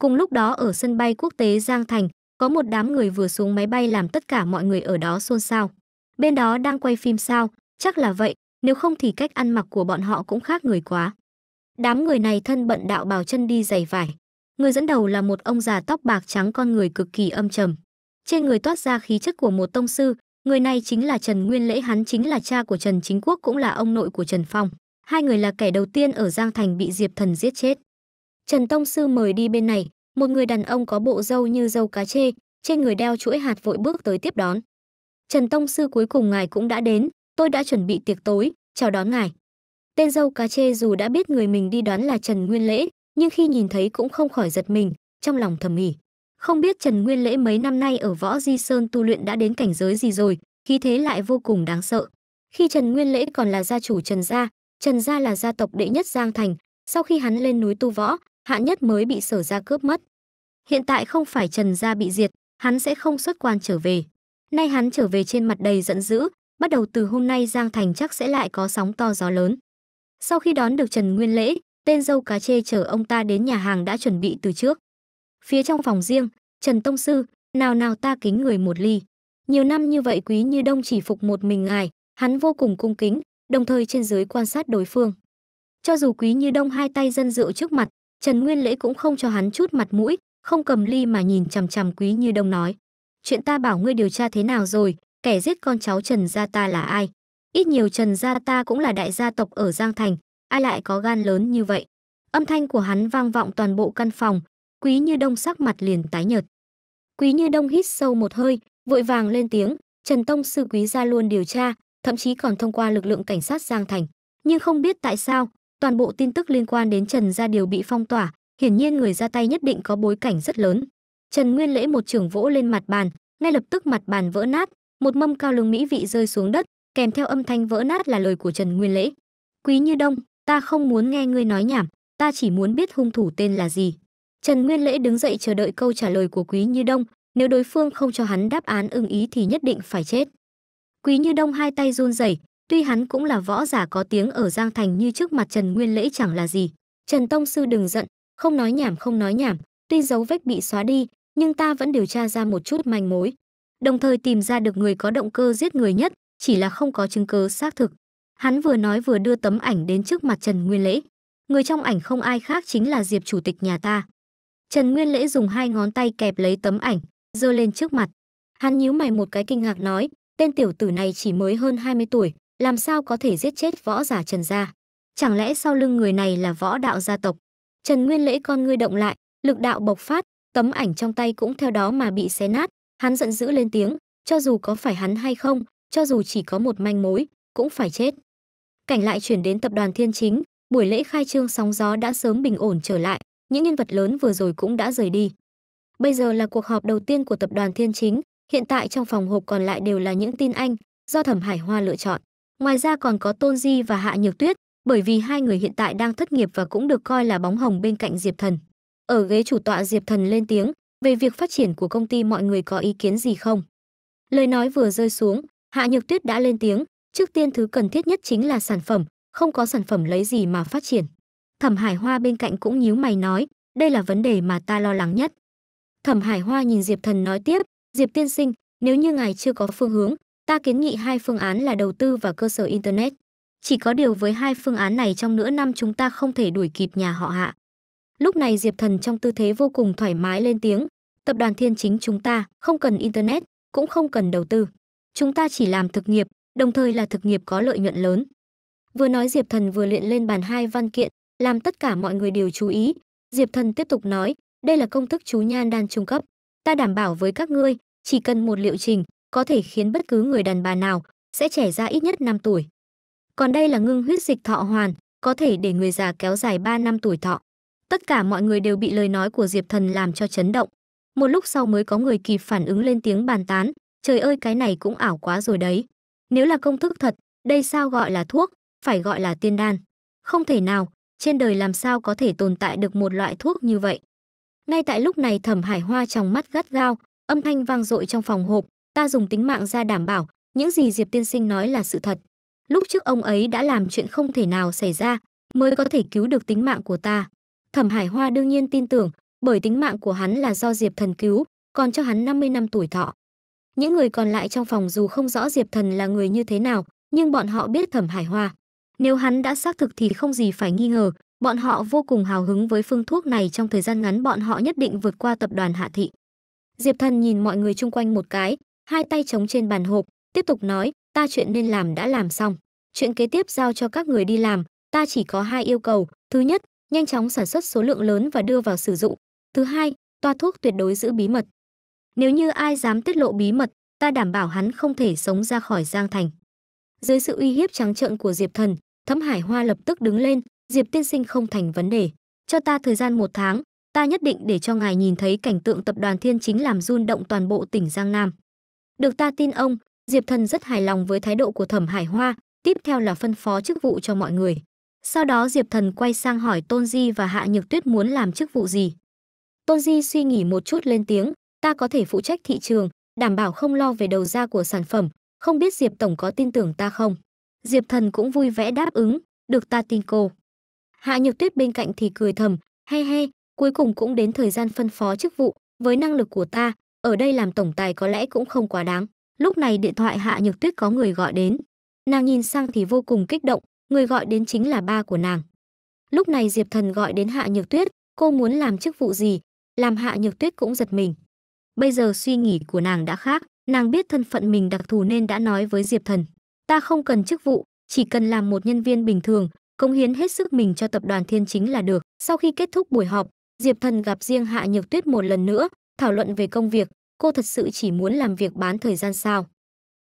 Cùng lúc đó ở sân bay quốc tế Giang Thành, có một đám người vừa xuống máy bay làm tất cả mọi người ở đó xôn xao. Bên đó đang quay phim sao, chắc là vậy, nếu không thì cách ăn mặc của bọn họ cũng khác người quá. Đám người này thân bận đạo bào chân đi giày vải. Người dẫn đầu là một ông già tóc bạc trắng con người cực kỳ âm trầm. Trên người toát ra khí chất của một tông sư, người này chính là Trần Nguyên Lễ, hắn chính là cha của Trần Chính Quốc cũng là ông nội của Trần Phong. Hai người là kẻ đầu tiên ở Giang Thành bị Diệp Thần giết chết. Trần Tông Sư mời đi bên này, một người đàn ông có bộ râu như râu cá chê, trên người đeo chuỗi hạt vội bước tới tiếp đón. Trần Tông Sư cuối cùng ngài cũng đã đến, tôi đã chuẩn bị tiệc tối, chào đón ngài. Tên dâu cá chê dù đã biết người mình đi đón là Trần Nguyên Lễ, nhưng khi nhìn thấy cũng không khỏi giật mình, trong lòng thầm ỉ. Không biết Trần Nguyên Lễ mấy năm nay ở võ di sơn tu luyện đã đến cảnh giới gì rồi, khí thế lại vô cùng đáng sợ. Khi Trần Nguyên Lễ còn là gia chủ Trần Gia, Trần Gia là gia tộc đệ nhất Giang Thành, sau khi hắn lên núi tu võ, Hạng Nhất mới bị Sở gia cướp mất. Hiện tại không phải Trần gia bị diệt, hắn sẽ không xuất quan trở về. Nay hắn trở về trên mặt đầy giận dữ, bắt đầu từ hôm nay Giang Thành chắc sẽ lại có sóng to gió lớn. Sau khi đón được Trần Nguyên Lễ, tên dâu cá chê chở ông ta đến nhà hàng đã chuẩn bị từ trước. Phía trong phòng riêng, Trần Tông Sư, nào nào ta kính người một ly. Nhiều năm như vậy quý như đông chỉ phục một mình ngài, hắn vô cùng cung kính, đồng thời trên dưới quan sát đối phương. Cho dù quý như đông hai tay dân rượu trước mặt, Trần Nguyên Lễ cũng không cho hắn chút mặt mũi, không cầm ly mà nhìn chằm chằm Quý Như Đông nói: "Chuyện ta bảo ngươi điều tra thế nào rồi, kẻ giết con cháu Trần gia ta là ai? Ít nhiều Trần gia ta cũng là đại gia tộc ở Giang Thành, ai lại có gan lớn như vậy?" Âm thanh của hắn vang vọng toàn bộ căn phòng, Quý Như Đông sắc mặt liền tái nhợt. Quý Như Đông hít sâu một hơi, vội vàng lên tiếng, Trần Tông sư quý gia luôn điều tra, thậm chí còn thông qua lực lượng cảnh sát Giang Thành. Nhưng không biết tại sao, toàn bộ tin tức liên quan đến Trần gia đều bị phong tỏa, hiển nhiên người ra tay nhất định có bối cảnh rất lớn. Trần Nguyên Lễ một trường vỗ lên mặt bàn, ngay lập tức mặt bàn vỡ nát, một mâm cao lương mỹ vị rơi xuống đất, kèm theo âm thanh vỡ nát là lời của Trần Nguyên Lễ. "Quý Như Đông, ta không muốn nghe ngươi nói nhảm, ta chỉ muốn biết hung thủ tên là gì." Trần Nguyên Lễ đứng dậy chờ đợi câu trả lời của Quý Như Đông, nếu đối phương không cho hắn đáp án ưng ý thì nhất định phải chết. Quý Như Đông hai tay run rẩy, Tuy hắn cũng là võ giả có tiếng ở Giang Thành như trước mặt Trần Nguyên Lễ chẳng là gì. Trần Tông Sư đừng giận, không nói nhảm không nói nhảm, tuy dấu vết bị xóa đi, nhưng ta vẫn điều tra ra một chút manh mối. Đồng thời tìm ra được người có động cơ giết người nhất, chỉ là không có chứng cứ xác thực. Hắn vừa nói vừa đưa tấm ảnh đến trước mặt Trần Nguyên Lễ. Người trong ảnh không ai khác chính là Diệp chủ tịch nhà ta. Trần Nguyên Lễ dùng hai ngón tay kẹp lấy tấm ảnh, giơ lên trước mặt. Hắn nhíu mày một cái kinh ngạc nói, tên tiểu tử này chỉ mới hơn 20 tuổi, làm sao có thể giết chết võ giả Trần gia? Chẳng lẽ sau lưng người này là võ đạo gia tộc? Trần Nguyên Lễ con ngươi động lại, lực đạo bộc phát, tấm ảnh trong tay cũng theo đó mà bị xé nát, hắn giận dữ lên tiếng, cho dù có phải hắn hay không, cho dù chỉ có một manh mối, cũng phải chết. Cảnh lại chuyển đến tập đoàn Thiên Chính, buổi lễ khai trương sóng gió đã sớm bình ổn trở lại, những nhân vật lớn vừa rồi cũng đã rời đi. Bây giờ là cuộc họp đầu tiên của tập đoàn Thiên Chính, hiện tại trong phòng họp còn lại đều là những tin anh do Thẩm Hải Hoa lựa chọn. Ngoài ra còn có Tôn Di và Hạ Nhược Tuyết, bởi vì hai người hiện tại đang thất nghiệp và cũng được coi là bóng hồng bên cạnh Diệp Thần. Ở ghế chủ tọa Diệp Thần lên tiếng, về việc phát triển của công ty mọi người có ý kiến gì không? Lời nói vừa rơi xuống, Hạ Nhược Tuyết đã lên tiếng, trước tiên thứ cần thiết nhất chính là sản phẩm, không có sản phẩm lấy gì mà phát triển. Thẩm Hải Hoa bên cạnh cũng nhíu mày nói, đây là vấn đề mà ta lo lắng nhất. Thẩm Hải Hoa nhìn Diệp Thần nói tiếp, Diệp tiên sinh, nếu như ngài chưa có phương hướng, Ta kiến nghị hai phương án là đầu tư và cơ sở Internet. Chỉ có điều với hai phương án này trong nửa năm chúng ta không thể đuổi kịp nhà họ hạ. Lúc này Diệp Thần trong tư thế vô cùng thoải mái lên tiếng, tập đoàn thiên chính chúng ta không cần Internet, cũng không cần đầu tư. Chúng ta chỉ làm thực nghiệp, đồng thời là thực nghiệp có lợi nhuận lớn. Vừa nói Diệp Thần vừa luyện lên bàn hai văn kiện, làm tất cả mọi người đều chú ý. Diệp Thần tiếp tục nói, đây là công thức chú nhan đan trung cấp. Ta đảm bảo với các ngươi, chỉ cần một liệu trình, có thể khiến bất cứ người đàn bà nào sẽ trẻ ra ít nhất 5 tuổi. Còn đây là ngưng huyết dịch thọ hoàn, có thể để người già kéo dài 3 năm tuổi thọ. Tất cả mọi người đều bị lời nói của Diệp Thần làm cho chấn động. Một lúc sau mới có người kịp phản ứng lên tiếng bàn tán, trời ơi cái này cũng ảo quá rồi đấy. Nếu là công thức thật, đây sao gọi là thuốc, phải gọi là tiên đan. Không thể nào, trên đời làm sao có thể tồn tại được một loại thuốc như vậy. Ngay tại lúc này Thẩm Hải Hoa trong mắt gắt gao, âm thanh vang dội trong phòng hộp, ta dùng tính mạng ra đảm bảo những gì diệp tiên sinh nói là sự thật lúc trước ông ấy đã làm chuyện không thể nào xảy ra mới có thể cứu được tính mạng của ta thẩm hải hoa đương nhiên tin tưởng bởi tính mạng của hắn là do diệp thần cứu còn cho hắn 50 năm tuổi thọ những người còn lại trong phòng dù không rõ diệp thần là người như thế nào nhưng bọn họ biết thẩm hải hoa nếu hắn đã xác thực thì không gì phải nghi ngờ bọn họ vô cùng hào hứng với phương thuốc này trong thời gian ngắn bọn họ nhất định vượt qua tập đoàn hạ thị diệp thần nhìn mọi người chung quanh một cái hai tay chống trên bàn hộp, tiếp tục nói, ta chuyện nên làm đã làm xong. Chuyện kế tiếp giao cho các người đi làm, ta chỉ có hai yêu cầu. Thứ nhất, nhanh chóng sản xuất số lượng lớn và đưa vào sử dụng. Thứ hai, toa thuốc tuyệt đối giữ bí mật. Nếu như ai dám tiết lộ bí mật, ta đảm bảo hắn không thể sống ra khỏi Giang Thành. Dưới sự uy hiếp trắng trợn của Diệp Thần, Thấm Hải Hoa lập tức đứng lên, Diệp tiên sinh không thành vấn đề. Cho ta thời gian một tháng, ta nhất định để cho ngài nhìn thấy cảnh tượng tập đoàn thiên chính làm run động toàn bộ tỉnh Giang Nam. Được ta tin ông, Diệp Thần rất hài lòng với thái độ của Thẩm Hải Hoa, tiếp theo là phân phó chức vụ cho mọi người. Sau đó Diệp Thần quay sang hỏi Tôn Di và Hạ Nhược Tuyết muốn làm chức vụ gì. Tôn Di suy nghĩ một chút lên tiếng, ta có thể phụ trách thị trường, đảm bảo không lo về đầu ra của sản phẩm, không biết Diệp Tổng có tin tưởng ta không. Diệp Thần cũng vui vẻ đáp ứng, được ta tin cô. Hạ Nhược Tuyết bên cạnh thì cười thầm, he he, cuối cùng cũng đến thời gian phân phó chức vụ, với năng lực của ta, ở đây làm tổng tài có lẽ cũng không quá đáng lúc này điện thoại hạ nhược tuyết có người gọi đến nàng nhìn sang thì vô cùng kích động người gọi đến chính là ba của nàng lúc này diệp thần gọi đến hạ nhược tuyết cô muốn làm chức vụ gì làm hạ nhược tuyết cũng giật mình bây giờ suy nghĩ của nàng đã khác nàng biết thân phận mình đặc thù nên đã nói với diệp thần ta không cần chức vụ chỉ cần làm một nhân viên bình thường cống hiến hết sức mình cho tập đoàn thiên chính là được sau khi kết thúc buổi họp diệp thần gặp riêng hạ nhược tuyết một lần nữa thảo luận về công việc, cô thật sự chỉ muốn làm việc bán thời gian sao.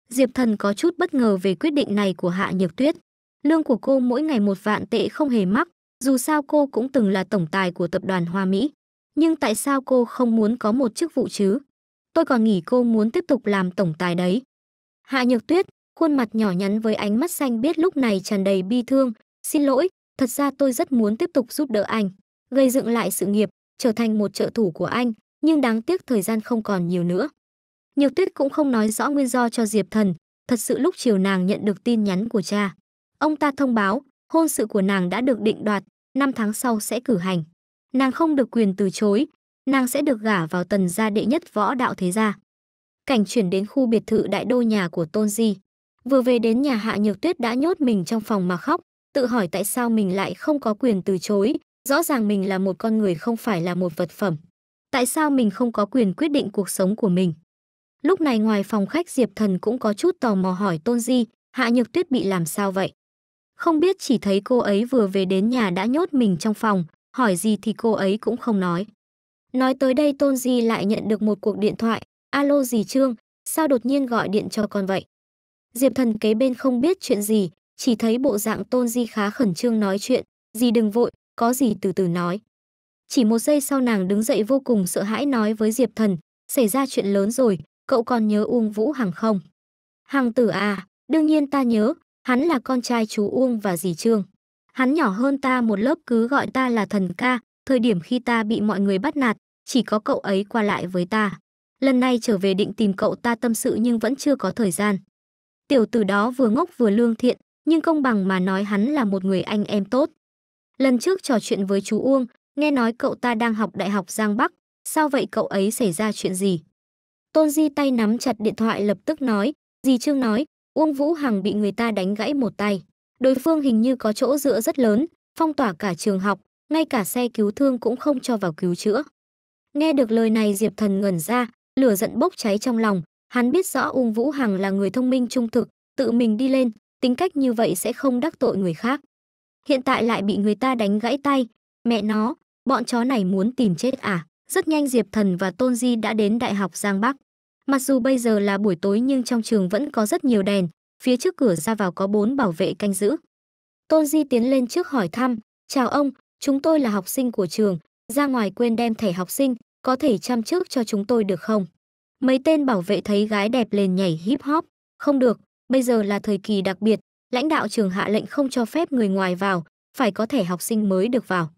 Diệp Thần có chút bất ngờ về quyết định này của Hạ Nhược Tuyết. Lương của cô mỗi ngày một vạn tệ không hề mắc, dù sao cô cũng từng là tổng tài của tập đoàn Hoa Mỹ. Nhưng tại sao cô không muốn có một chức vụ chứ? Tôi còn nghĩ cô muốn tiếp tục làm tổng tài đấy. Hạ Nhược Tuyết, khuôn mặt nhỏ nhắn với ánh mắt xanh biết lúc này tràn đầy bi thương. Xin lỗi, thật ra tôi rất muốn tiếp tục giúp đỡ anh, gây dựng lại sự nghiệp, trở thành một trợ thủ của anh, nhưng đáng tiếc thời gian không còn nhiều nữa. nhược Tuyết cũng không nói rõ nguyên do cho Diệp Thần, thật sự lúc chiều nàng nhận được tin nhắn của cha. Ông ta thông báo, hôn sự của nàng đã được định đoạt, 5 tháng sau sẽ cử hành. Nàng không được quyền từ chối, nàng sẽ được gả vào tần gia đệ nhất võ đạo thế gia. Cảnh chuyển đến khu biệt thự đại đô nhà của Tôn Di. Vừa về đến nhà Hạ Nhược Tuyết đã nhốt mình trong phòng mà khóc, tự hỏi tại sao mình lại không có quyền từ chối, rõ ràng mình là một con người không phải là một vật phẩm tại sao mình không có quyền quyết định cuộc sống của mình. Lúc này ngoài phòng khách Diệp Thần cũng có chút tò mò hỏi Tôn Di, Hạ Nhược Tuyết bị làm sao vậy? Không biết chỉ thấy cô ấy vừa về đến nhà đã nhốt mình trong phòng, hỏi gì thì cô ấy cũng không nói. Nói tới đây Tôn Di lại nhận được một cuộc điện thoại, alo gì Trương, sao đột nhiên gọi điện cho con vậy? Diệp Thần kế bên không biết chuyện gì, chỉ thấy bộ dạng Tôn Di khá khẩn trương nói chuyện, gì đừng vội, có gì từ từ nói. Chỉ một giây sau nàng đứng dậy vô cùng sợ hãi nói với Diệp Thần, xảy ra chuyện lớn rồi, cậu còn nhớ Uông Vũ Hằng không? Hằng tử à, đương nhiên ta nhớ, hắn là con trai chú Uông và dì Trương. Hắn nhỏ hơn ta một lớp cứ gọi ta là thần ca, thời điểm khi ta bị mọi người bắt nạt, chỉ có cậu ấy qua lại với ta. Lần này trở về định tìm cậu ta tâm sự nhưng vẫn chưa có thời gian. Tiểu tử đó vừa ngốc vừa lương thiện, nhưng công bằng mà nói hắn là một người anh em tốt. Lần trước trò chuyện với chú Uông, nghe nói cậu ta đang học đại học Giang Bắc, sao vậy cậu ấy xảy ra chuyện gì? Tôn Di tay nắm chặt điện thoại lập tức nói, Dì Trương nói, Uông Vũ Hằng bị người ta đánh gãy một tay. Đối phương hình như có chỗ dựa rất lớn, phong tỏa cả trường học, ngay cả xe cứu thương cũng không cho vào cứu chữa. Nghe được lời này Diệp Thần ngẩn ra, lửa giận bốc cháy trong lòng, hắn biết rõ Uông Vũ Hằng là người thông minh trung thực, tự mình đi lên, tính cách như vậy sẽ không đắc tội người khác. Hiện tại lại bị người ta đánh gãy tay, mẹ nó, bọn chó này muốn tìm chết à? Rất nhanh Diệp Thần và Tôn Di đã đến Đại học Giang Bắc. Mặc dù bây giờ là buổi tối nhưng trong trường vẫn có rất nhiều đèn, phía trước cửa ra vào có bốn bảo vệ canh giữ. Tôn Di tiến lên trước hỏi thăm, chào ông, chúng tôi là học sinh của trường, ra ngoài quên đem thẻ học sinh, có thể chăm trước cho chúng tôi được không? Mấy tên bảo vệ thấy gái đẹp lên nhảy hip hop, không được, bây giờ là thời kỳ đặc biệt, lãnh đạo trường hạ lệnh không cho phép người ngoài vào, phải có thẻ học sinh mới được vào.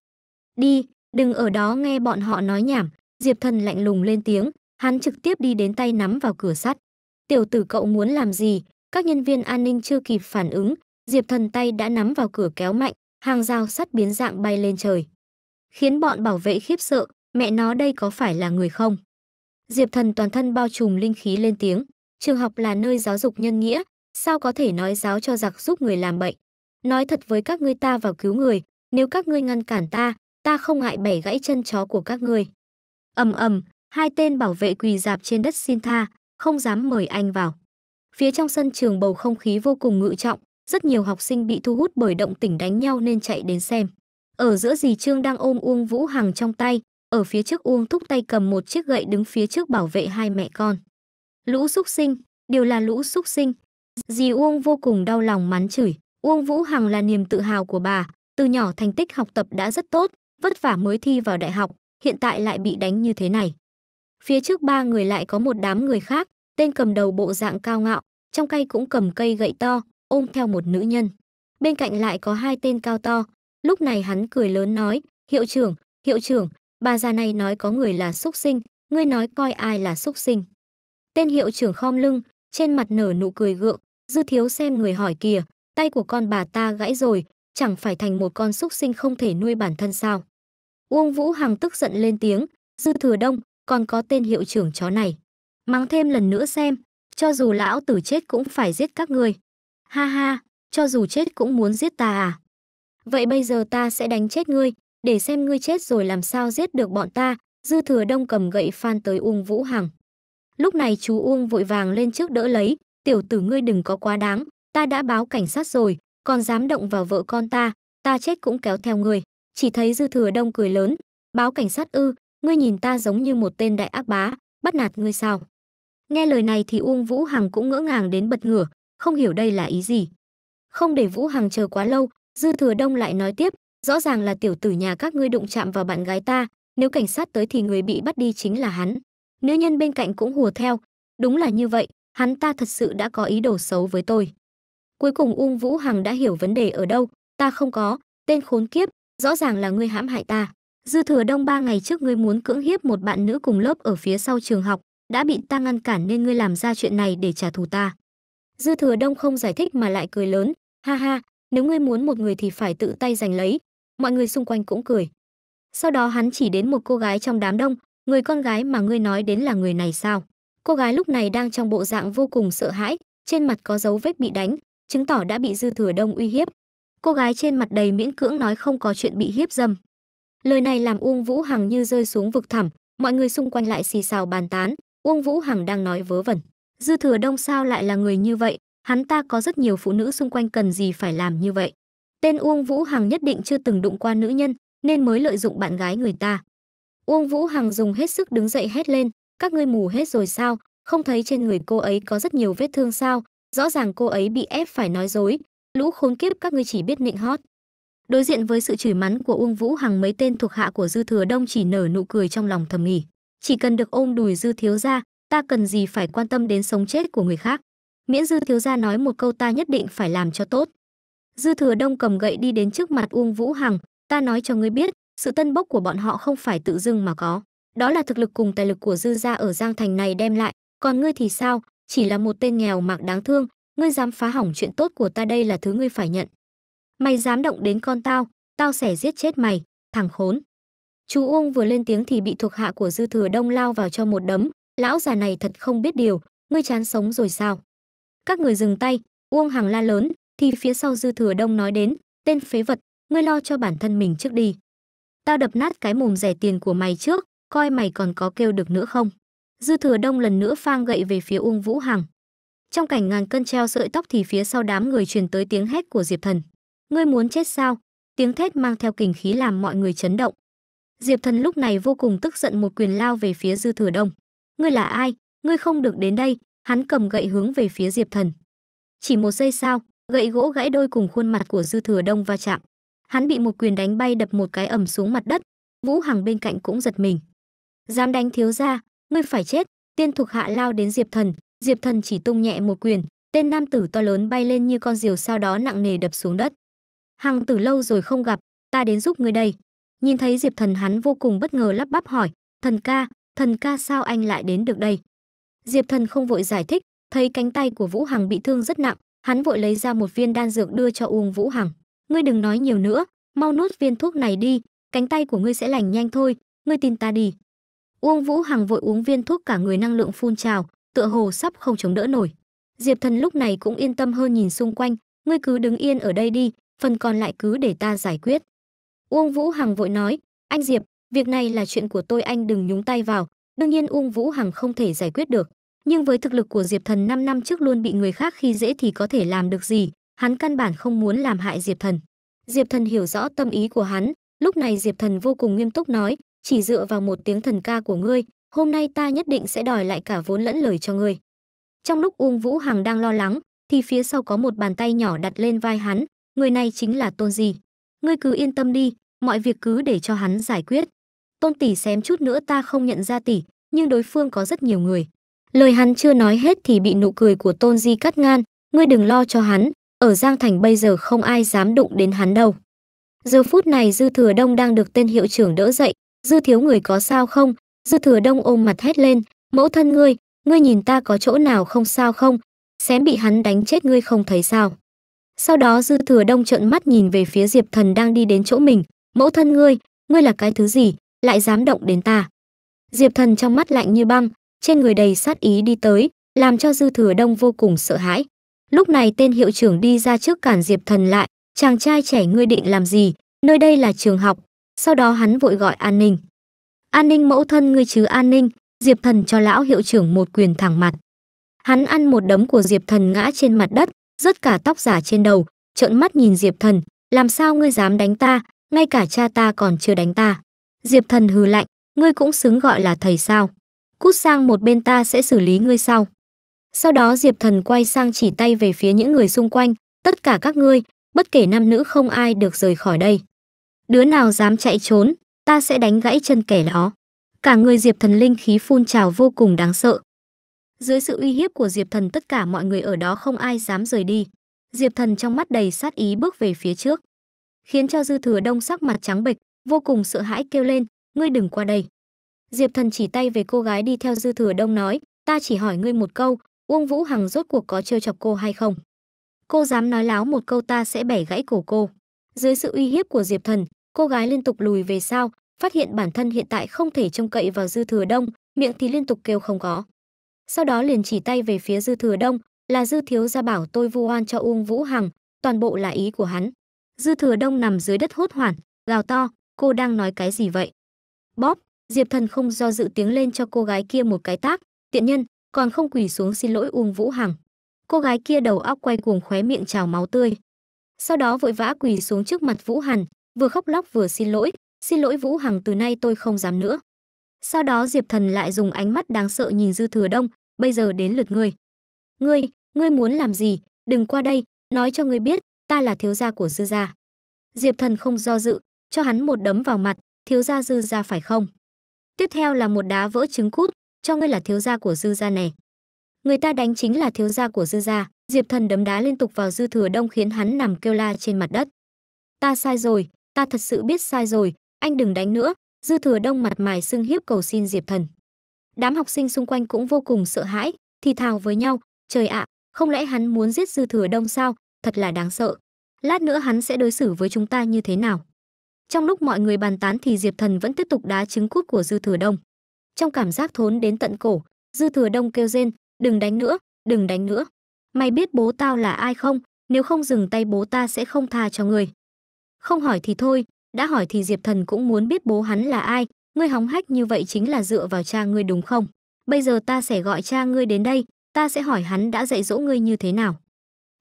Đi, Đừng ở đó nghe bọn họ nói nhảm, Diệp Thần lạnh lùng lên tiếng, hắn trực tiếp đi đến tay nắm vào cửa sắt. Tiểu tử cậu muốn làm gì? Các nhân viên an ninh chưa kịp phản ứng, Diệp Thần tay đã nắm vào cửa kéo mạnh, hàng rào sắt biến dạng bay lên trời. Khiến bọn bảo vệ khiếp sợ, mẹ nó đây có phải là người không? Diệp Thần toàn thân bao trùm linh khí lên tiếng, trường học là nơi giáo dục nhân nghĩa, sao có thể nói giáo cho giặc giúp người làm bệnh? Nói thật với các ngươi ta vào cứu người, nếu các ngươi ngăn cản ta, ta không ngại bẻ gãy chân chó của các ngươi. Ầm ầm, hai tên bảo vệ quỳ dạp trên đất xin tha, không dám mời anh vào. Phía trong sân trường bầu không khí vô cùng ngự trọng, rất nhiều học sinh bị thu hút bởi động tỉnh đánh nhau nên chạy đến xem. Ở giữa dì Trương đang ôm Uông Vũ Hằng trong tay, ở phía trước Uông thúc tay cầm một chiếc gậy đứng phía trước bảo vệ hai mẹ con. Lũ xúc sinh, đều là lũ xúc sinh. Dì Uông vô cùng đau lòng mắng chửi, Uông Vũ Hằng là niềm tự hào của bà, từ nhỏ thành tích học tập đã rất tốt, vất vả mới thi vào đại học, hiện tại lại bị đánh như thế này. Phía trước ba người lại có một đám người khác, tên cầm đầu bộ dạng cao ngạo, trong tay cũng cầm cây gậy to, ôm theo một nữ nhân. Bên cạnh lại có hai tên cao to, lúc này hắn cười lớn nói, hiệu trưởng, hiệu trưởng, bà già này nói có người là xúc sinh, ngươi nói coi ai là xúc sinh. Tên hiệu trưởng khom lưng, trên mặt nở nụ cười gượng, dư thiếu xem người hỏi kìa, tay của con bà ta gãy rồi, chẳng phải thành một con súc sinh không thể nuôi bản thân sao. Uông Vũ Hằng tức giận lên tiếng, Dư Thừa Đông, còn có tên hiệu trưởng chó này. Mắng thêm lần nữa xem, cho dù lão tử chết cũng phải giết các ngươi. Ha ha, cho dù chết cũng muốn giết ta à. Vậy bây giờ ta sẽ đánh chết ngươi, để xem ngươi chết rồi làm sao giết được bọn ta, Dư Thừa Đông cầm gậy phan tới Uông Vũ Hằng. Lúc này chú Uông vội vàng lên trước đỡ lấy, tiểu tử ngươi đừng có quá đáng, ta đã báo cảnh sát rồi, còn dám động vào vợ con ta, ta chết cũng kéo theo người. Chỉ thấy Dư Thừa Đông cười lớn, báo cảnh sát ư, ngươi nhìn ta giống như một tên đại ác bá, bắt nạt ngươi sao? Nghe lời này thì Uông Vũ Hằng cũng ngỡ ngàng đến bật ngửa, không hiểu đây là ý gì. Không để Vũ Hằng chờ quá lâu, Dư Thừa Đông lại nói tiếp, rõ ràng là tiểu tử nhà các ngươi đụng chạm vào bạn gái ta, nếu cảnh sát tới thì người bị bắt đi chính là hắn. Nữ nhân bên cạnh cũng hùa theo, đúng là như vậy, hắn ta thật sự đã có ý đồ xấu với tôi. Cuối cùng Ung Vũ Hằng đã hiểu vấn đề ở đâu, ta không có, tên khốn kiếp, rõ ràng là ngươi hãm hại ta. Dư Thừa Đông ba ngày trước ngươi muốn cưỡng hiếp một bạn nữ cùng lớp ở phía sau trường học, đã bị ta ngăn cản nên ngươi làm ra chuyện này để trả thù ta. Dư Thừa Đông không giải thích mà lại cười lớn, ha ha, nếu ngươi muốn một người thì phải tự tay giành lấy. Mọi người xung quanh cũng cười. Sau đó hắn chỉ đến một cô gái trong đám đông, người con gái mà ngươi nói đến là người này sao? Cô gái lúc này đang trong bộ dạng vô cùng sợ hãi, trên mặt có dấu vết bị đánh, chứng tỏ đã bị dư thừa đông uy hiếp. Cô gái trên mặt đầy miễn cưỡng nói không có chuyện bị hiếp dâm. Lời này làm Uông Vũ Hằng như rơi xuống vực thẳm, mọi người xung quanh lại xì xào bàn tán, Uông Vũ Hằng đang nói vớ vẩn. Dư thừa đông sao lại là người như vậy, hắn ta có rất nhiều phụ nữ xung quanh cần gì phải làm như vậy. Tên Uông Vũ Hằng nhất định chưa từng đụng qua nữ nhân, nên mới lợi dụng bạn gái người ta. Uông Vũ Hằng dùng hết sức đứng dậy hét lên, các ngươi mù hết rồi sao, không thấy trên người cô ấy có rất nhiều vết thương sao, Rõ ràng cô ấy bị ép phải nói dối, lũ khốn kiếp các ngươi chỉ biết nịnh hót. Đối diện với sự chửi mắn của Uông Vũ Hằng mấy tên thuộc hạ của Dư Thừa Đông chỉ nở nụ cười trong lòng thầm nghỉ. Chỉ cần được ôm đùi Dư Thiếu Gia, ta cần gì phải quan tâm đến sống chết của người khác. Miễn Dư Thiếu Gia nói một câu ta nhất định phải làm cho tốt. Dư Thừa Đông cầm gậy đi đến trước mặt Uông Vũ Hằng, ta nói cho ngươi biết, sự tân bốc của bọn họ không phải tự dưng mà có. Đó là thực lực cùng tài lực của Dư Gia ở Giang Thành này đem lại, còn ngươi thì sao, chỉ là một tên nghèo mạc đáng thương ngươi dám phá hỏng chuyện tốt của ta đây là thứ ngươi phải nhận mày dám động đến con tao tao sẽ giết chết mày thằng khốn chú uông vừa lên tiếng thì bị thuộc hạ của dư thừa đông lao vào cho một đấm lão già này thật không biết điều ngươi chán sống rồi sao các người dừng tay uông hằng la lớn thì phía sau dư thừa đông nói đến tên phế vật ngươi lo cho bản thân mình trước đi tao đập nát cái mồm rẻ tiền của mày trước coi mày còn có kêu được nữa không Dư Thừa Đông lần nữa phang gậy về phía Uông Vũ Hằng. Trong cảnh ngàn cân treo sợi tóc thì phía sau đám người truyền tới tiếng hét của Diệp Thần. Ngươi muốn chết sao? Tiếng thét mang theo kình khí làm mọi người chấn động. Diệp Thần lúc này vô cùng tức giận một quyền lao về phía Dư Thừa Đông. Ngươi là ai? Ngươi không được đến đây. Hắn cầm gậy hướng về phía Diệp Thần. Chỉ một giây sau, gậy gỗ gãy đôi cùng khuôn mặt của Dư Thừa Đông va chạm. Hắn bị một quyền đánh bay đập một cái ầm xuống mặt đất. Vũ Hằng bên cạnh cũng giật mình. Dám đánh thiếu gia, ngươi phải chết tiên thuộc hạ lao đến diệp thần diệp thần chỉ tung nhẹ một quyền tên nam tử to lớn bay lên như con diều sau đó nặng nề đập xuống đất hằng từ lâu rồi không gặp ta đến giúp ngươi đây nhìn thấy diệp thần hắn vô cùng bất ngờ lắp bắp hỏi thần ca thần ca sao anh lại đến được đây diệp thần không vội giải thích thấy cánh tay của vũ hằng bị thương rất nặng hắn vội lấy ra một viên đan dược đưa cho uông vũ hằng ngươi đừng nói nhiều nữa mau nuốt viên thuốc này đi cánh tay của ngươi sẽ lành nhanh thôi ngươi tin ta đi Uông Vũ Hằng vội uống viên thuốc cả người năng lượng phun trào, tựa hồ sắp không chống đỡ nổi. Diệp Thần lúc này cũng yên tâm hơn nhìn xung quanh, ngươi cứ đứng yên ở đây đi, phần còn lại cứ để ta giải quyết. Uông Vũ Hằng vội nói, anh Diệp, việc này là chuyện của tôi anh đừng nhúng tay vào, đương nhiên Uông Vũ Hằng không thể giải quyết được. Nhưng với thực lực của Diệp Thần 5 năm trước luôn bị người khác khi dễ thì có thể làm được gì, hắn căn bản không muốn làm hại Diệp Thần. Diệp Thần hiểu rõ tâm ý của hắn, lúc này Diệp Thần vô cùng nghiêm túc nói, chỉ dựa vào một tiếng thần ca của ngươi, hôm nay ta nhất định sẽ đòi lại cả vốn lẫn lời cho ngươi. Trong lúc Uông Vũ Hằng đang lo lắng, thì phía sau có một bàn tay nhỏ đặt lên vai hắn, người này chính là Tôn Di. Ngươi cứ yên tâm đi, mọi việc cứ để cho hắn giải quyết. Tôn tỷ xém chút nữa ta không nhận ra tỷ, nhưng đối phương có rất nhiều người. Lời hắn chưa nói hết thì bị nụ cười của Tôn Di cắt ngang, ngươi đừng lo cho hắn, ở Giang Thành bây giờ không ai dám đụng đến hắn đâu. Giờ phút này Dư Thừa Đông đang được tên hiệu trưởng đỡ dậy, dư thiếu người có sao không dư thừa đông ôm mặt hét lên mẫu thân ngươi ngươi nhìn ta có chỗ nào không sao không xém bị hắn đánh chết ngươi không thấy sao sau đó dư thừa đông trợn mắt nhìn về phía diệp thần đang đi đến chỗ mình mẫu thân ngươi ngươi là cái thứ gì lại dám động đến ta diệp thần trong mắt lạnh như băng trên người đầy sát ý đi tới làm cho dư thừa đông vô cùng sợ hãi lúc này tên hiệu trưởng đi ra trước cản diệp thần lại chàng trai trẻ ngươi định làm gì nơi đây là trường học sau đó hắn vội gọi an ninh an ninh mẫu thân ngươi chứ an ninh diệp thần cho lão hiệu trưởng một quyền thẳng mặt hắn ăn một đấm của diệp thần ngã trên mặt đất rớt cả tóc giả trên đầu trợn mắt nhìn diệp thần làm sao ngươi dám đánh ta ngay cả cha ta còn chưa đánh ta diệp thần hừ lạnh ngươi cũng xứng gọi là thầy sao cút sang một bên ta sẽ xử lý ngươi sau sau đó diệp thần quay sang chỉ tay về phía những người xung quanh tất cả các ngươi bất kể nam nữ không ai được rời khỏi đây đứa nào dám chạy trốn ta sẽ đánh gãy chân kẻ đó cả người diệp thần linh khí phun trào vô cùng đáng sợ dưới sự uy hiếp của diệp thần tất cả mọi người ở đó không ai dám rời đi diệp thần trong mắt đầy sát ý bước về phía trước khiến cho dư thừa đông sắc mặt trắng bệch vô cùng sợ hãi kêu lên ngươi đừng qua đây diệp thần chỉ tay về cô gái đi theo dư thừa đông nói ta chỉ hỏi ngươi một câu uông vũ hằng rốt cuộc có trêu chọc cô hay không cô dám nói láo một câu ta sẽ bẻ gãy cổ cô dưới sự uy hiếp của diệp thần cô gái liên tục lùi về sau phát hiện bản thân hiện tại không thể trông cậy vào dư thừa đông miệng thì liên tục kêu không có sau đó liền chỉ tay về phía dư thừa đông là dư thiếu gia bảo tôi vu oan cho uông vũ hằng toàn bộ là ý của hắn dư thừa đông nằm dưới đất hốt hoảng gào to cô đang nói cái gì vậy bóp diệp thần không do dự tiếng lên cho cô gái kia một cái tác tiện nhân còn không quỳ xuống xin lỗi uông vũ hằng cô gái kia đầu óc quay cuồng khóe miệng trào máu tươi sau đó vội vã quỳ xuống trước mặt vũ hằng vừa khóc lóc vừa xin lỗi, xin lỗi Vũ Hằng từ nay tôi không dám nữa. Sau đó Diệp Thần lại dùng ánh mắt đáng sợ nhìn Dư Thừa Đông, bây giờ đến lượt ngươi. Ngươi, ngươi muốn làm gì, đừng qua đây, nói cho ngươi biết, ta là thiếu gia của Dư gia. Diệp Thần không do dự, cho hắn một đấm vào mặt, thiếu gia Dư gia phải không? Tiếp theo là một đá vỡ trứng cút, cho ngươi là thiếu gia của Dư gia này. Người ta đánh chính là thiếu gia của Dư gia, Diệp Thần đấm đá liên tục vào Dư Thừa Đông khiến hắn nằm kêu la trên mặt đất. Ta sai rồi, ta thật sự biết sai rồi, anh đừng đánh nữa, dư thừa đông mặt mày sưng hiếp cầu xin Diệp Thần. Đám học sinh xung quanh cũng vô cùng sợ hãi, thì thào với nhau, trời ạ, không lẽ hắn muốn giết dư thừa đông sao, thật là đáng sợ. Lát nữa hắn sẽ đối xử với chúng ta như thế nào? Trong lúc mọi người bàn tán thì Diệp Thần vẫn tiếp tục đá trứng cút của Dư Thừa Đông. Trong cảm giác thốn đến tận cổ, Dư Thừa Đông kêu rên, đừng đánh nữa, đừng đánh nữa. Mày biết bố tao là ai không? Nếu không dừng tay bố ta sẽ không tha cho người. Không hỏi thì thôi, đã hỏi thì Diệp Thần cũng muốn biết bố hắn là ai, ngươi hóng hách như vậy chính là dựa vào cha ngươi đúng không? Bây giờ ta sẽ gọi cha ngươi đến đây, ta sẽ hỏi hắn đã dạy dỗ ngươi như thế nào.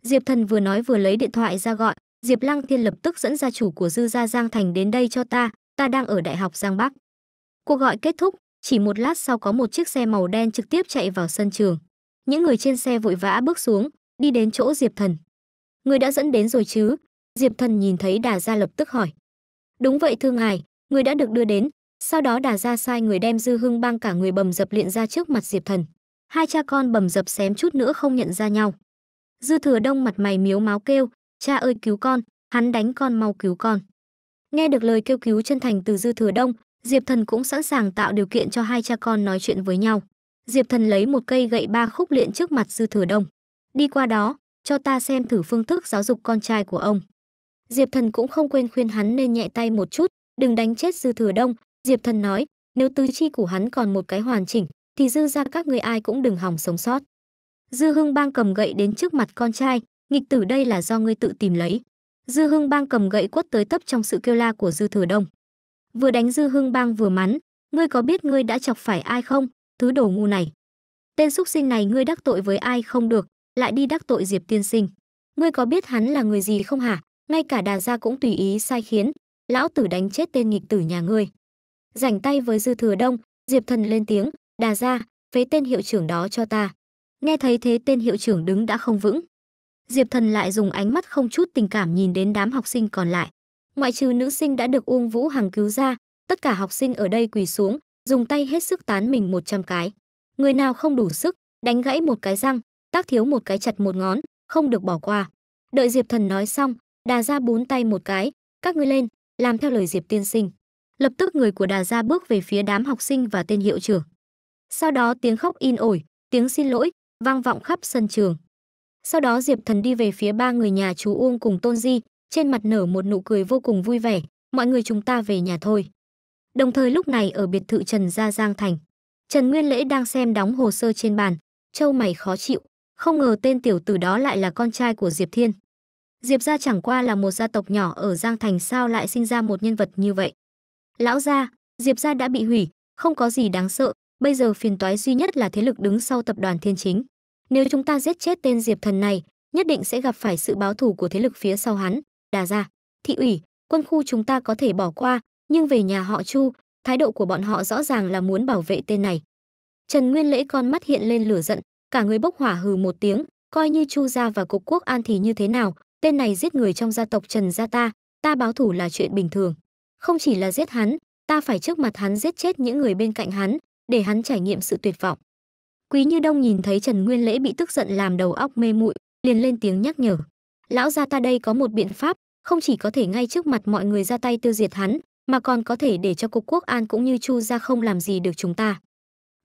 Diệp Thần vừa nói vừa lấy điện thoại ra gọi, Diệp Lăng Thiên lập tức dẫn gia chủ của Dư gia Giang Thành đến đây cho ta, ta đang ở Đại học Giang Bắc. Cuộc gọi kết thúc, chỉ một lát sau có một chiếc xe màu đen trực tiếp chạy vào sân trường. Những người trên xe vội vã bước xuống, đi đến chỗ Diệp Thần. Người đã dẫn đến rồi chứ? Diệp Thần nhìn thấy Đà Gia lập tức hỏi. Đúng vậy thương ngài, người đã được đưa đến. Sau đó Đà Gia sai người đem dư hưng bang cả người bầm dập liện ra trước mặt Diệp Thần. Hai cha con bầm dập xém chút nữa không nhận ra nhau. Dư thừa đông mặt mày miếu máu kêu, cha ơi cứu con, hắn đánh con mau cứu con. Nghe được lời kêu cứu chân thành từ dư thừa đông, Diệp Thần cũng sẵn sàng tạo điều kiện cho hai cha con nói chuyện với nhau. Diệp Thần lấy một cây gậy ba khúc luyện trước mặt dư thừa đông. Đi qua đó, cho ta xem thử phương thức giáo dục con trai của ông. Diệp Thần cũng không quên khuyên hắn nên nhẹ tay một chút, đừng đánh chết Dư Thừa Đông. Diệp Thần nói, nếu tứ chi của hắn còn một cái hoàn chỉnh, thì dư ra các người ai cũng đừng hỏng sống sót. Dư Hưng Bang cầm gậy đến trước mặt con trai, nghịch tử đây là do ngươi tự tìm lấy. Dư Hưng Bang cầm gậy quất tới tấp trong sự kêu la của Dư Thừa Đông. Vừa đánh Dư Hưng Bang vừa mắng, ngươi có biết ngươi đã chọc phải ai không, thứ đồ ngu này. Tên xúc sinh này ngươi đắc tội với ai không được, lại đi đắc tội Diệp tiên sinh. Ngươi có biết hắn là người gì không hả? ngay cả đà gia cũng tùy ý sai khiến, lão tử đánh chết tên nghịch tử nhà ngươi. Rảnh tay với dư thừa đông, Diệp Thần lên tiếng, đà gia, phế tên hiệu trưởng đó cho ta. Nghe thấy thế tên hiệu trưởng đứng đã không vững. Diệp Thần lại dùng ánh mắt không chút tình cảm nhìn đến đám học sinh còn lại. Ngoại trừ nữ sinh đã được Uông Vũ Hằng cứu ra, tất cả học sinh ở đây quỳ xuống, dùng tay hết sức tán mình một trăm cái. Người nào không đủ sức, đánh gãy một cái răng, tác thiếu một cái chặt một ngón, không được bỏ qua. Đợi Diệp Thần nói xong, đà ra bún tay một cái các ngươi lên làm theo lời diệp tiên sinh lập tức người của đà ra bước về phía đám học sinh và tên hiệu trưởng sau đó tiếng khóc in ổi tiếng xin lỗi vang vọng khắp sân trường sau đó diệp thần đi về phía ba người nhà chú uông cùng tôn di trên mặt nở một nụ cười vô cùng vui vẻ mọi người chúng ta về nhà thôi đồng thời lúc này ở biệt thự trần gia giang thành trần nguyên lễ đang xem đóng hồ sơ trên bàn châu mày khó chịu không ngờ tên tiểu tử đó lại là con trai của diệp thiên Diệp gia chẳng qua là một gia tộc nhỏ ở Giang Thành sao lại sinh ra một nhân vật như vậy. Lão gia, Diệp gia đã bị hủy, không có gì đáng sợ, bây giờ phiền toái duy nhất là thế lực đứng sau tập đoàn Thiên Chính. Nếu chúng ta giết chết tên Diệp thần này, nhất định sẽ gặp phải sự báo thù của thế lực phía sau hắn, Đà gia, thị ủy, quân khu chúng ta có thể bỏ qua, nhưng về nhà họ Chu, thái độ của bọn họ rõ ràng là muốn bảo vệ tên này. Trần Nguyên Lễ con mắt hiện lên lửa giận, cả người bốc hỏa hừ một tiếng, coi như Chu gia và cục quốc an thì như thế nào, tên này giết người trong gia tộc Trần gia ta, ta báo thủ là chuyện bình thường. Không chỉ là giết hắn, ta phải trước mặt hắn giết chết những người bên cạnh hắn, để hắn trải nghiệm sự tuyệt vọng. Quý Như Đông nhìn thấy Trần Nguyên Lễ bị tức giận làm đầu óc mê muội, liền lên tiếng nhắc nhở. Lão gia ta đây có một biện pháp, không chỉ có thể ngay trước mặt mọi người ra tay tiêu diệt hắn, mà còn có thể để cho cục quốc an cũng như Chu gia không làm gì được chúng ta.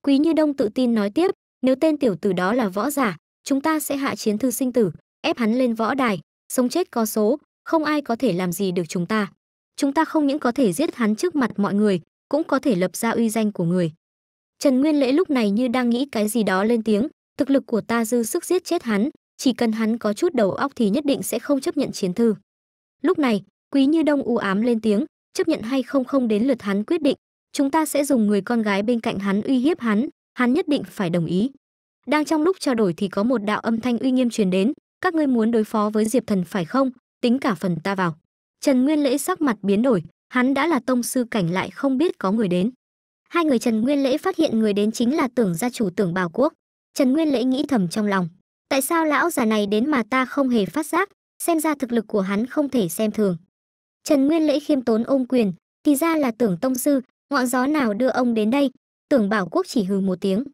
Quý Như Đông tự tin nói tiếp, nếu tên tiểu tử đó là võ giả, chúng ta sẽ hạ chiến thư sinh tử, ép hắn lên võ đài, sống chết có số, không ai có thể làm gì được chúng ta. Chúng ta không những có thể giết hắn trước mặt mọi người, cũng có thể lập ra uy danh của người. Trần Nguyên Lễ lúc này như đang nghĩ cái gì đó lên tiếng, thực lực của ta dư sức giết chết hắn, chỉ cần hắn có chút đầu óc thì nhất định sẽ không chấp nhận chiến thư. Lúc này, Quý Như Đông u ám lên tiếng, chấp nhận hay không không đến lượt hắn quyết định, chúng ta sẽ dùng người con gái bên cạnh hắn uy hiếp hắn, hắn nhất định phải đồng ý. Đang trong lúc trao đổi thì có một đạo âm thanh uy nghiêm truyền đến, các ngươi muốn đối phó với diệp thần phải không tính cả phần ta vào trần nguyên lễ sắc mặt biến đổi hắn đã là tông sư cảnh lại không biết có người đến hai người trần nguyên lễ phát hiện người đến chính là tưởng gia chủ tưởng bảo quốc trần nguyên lễ nghĩ thầm trong lòng tại sao lão già này đến mà ta không hề phát giác xem ra thực lực của hắn không thể xem thường trần nguyên lễ khiêm tốn ôm quyền thì ra là tưởng tông sư ngọn gió nào đưa ông đến đây tưởng bảo quốc chỉ hừ một tiếng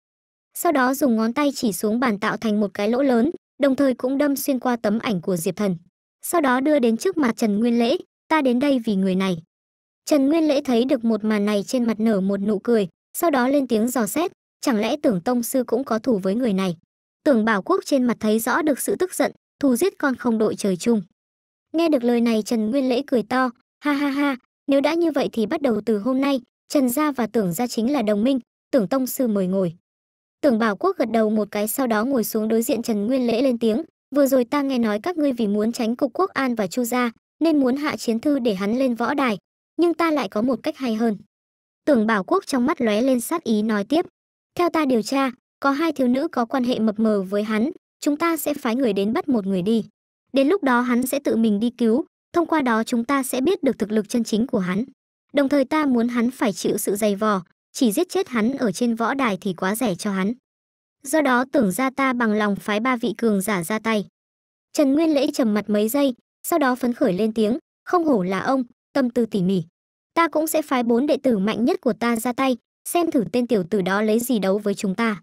sau đó dùng ngón tay chỉ xuống bàn tạo thành một cái lỗ lớn đồng thời cũng đâm xuyên qua tấm ảnh của Diệp Thần. Sau đó đưa đến trước mặt Trần Nguyên Lễ, ta đến đây vì người này. Trần Nguyên Lễ thấy được một màn này trên mặt nở một nụ cười, sau đó lên tiếng dò xét, chẳng lẽ tưởng tông sư cũng có thù với người này. Tưởng Bảo Quốc trên mặt thấy rõ được sự tức giận, thù giết con không đội trời chung. Nghe được lời này Trần Nguyên Lễ cười to, ha ha ha, nếu đã như vậy thì bắt đầu từ hôm nay, Trần gia và Tưởng gia chính là đồng minh, Tưởng tông sư mời ngồi. Tưởng Bảo Quốc gật đầu một cái sau đó ngồi xuống đối diện Trần Nguyên Lễ lên tiếng, vừa rồi ta nghe nói các ngươi vì muốn tránh cục quốc an và Chu gia, nên muốn hạ chiến thư để hắn lên võ đài, nhưng ta lại có một cách hay hơn. Tưởng Bảo Quốc trong mắt lóe lên sát ý nói tiếp, theo ta điều tra, có hai thiếu nữ có quan hệ mập mờ với hắn, chúng ta sẽ phái người đến bắt một người đi. Đến lúc đó hắn sẽ tự mình đi cứu, thông qua đó chúng ta sẽ biết được thực lực chân chính của hắn. Đồng thời ta muốn hắn phải chịu sự dày vò, chỉ giết chết hắn ở trên võ đài thì quá rẻ cho hắn. Do đó tưởng ra ta bằng lòng phái ba vị cường giả ra tay. Trần Nguyên Lễ trầm mặt mấy giây, sau đó phấn khởi lên tiếng, không hổ là ông, tâm tư tỉ mỉ. Ta cũng sẽ phái bốn đệ tử mạnh nhất của ta ra tay, xem thử tên tiểu tử đó lấy gì đấu với chúng ta.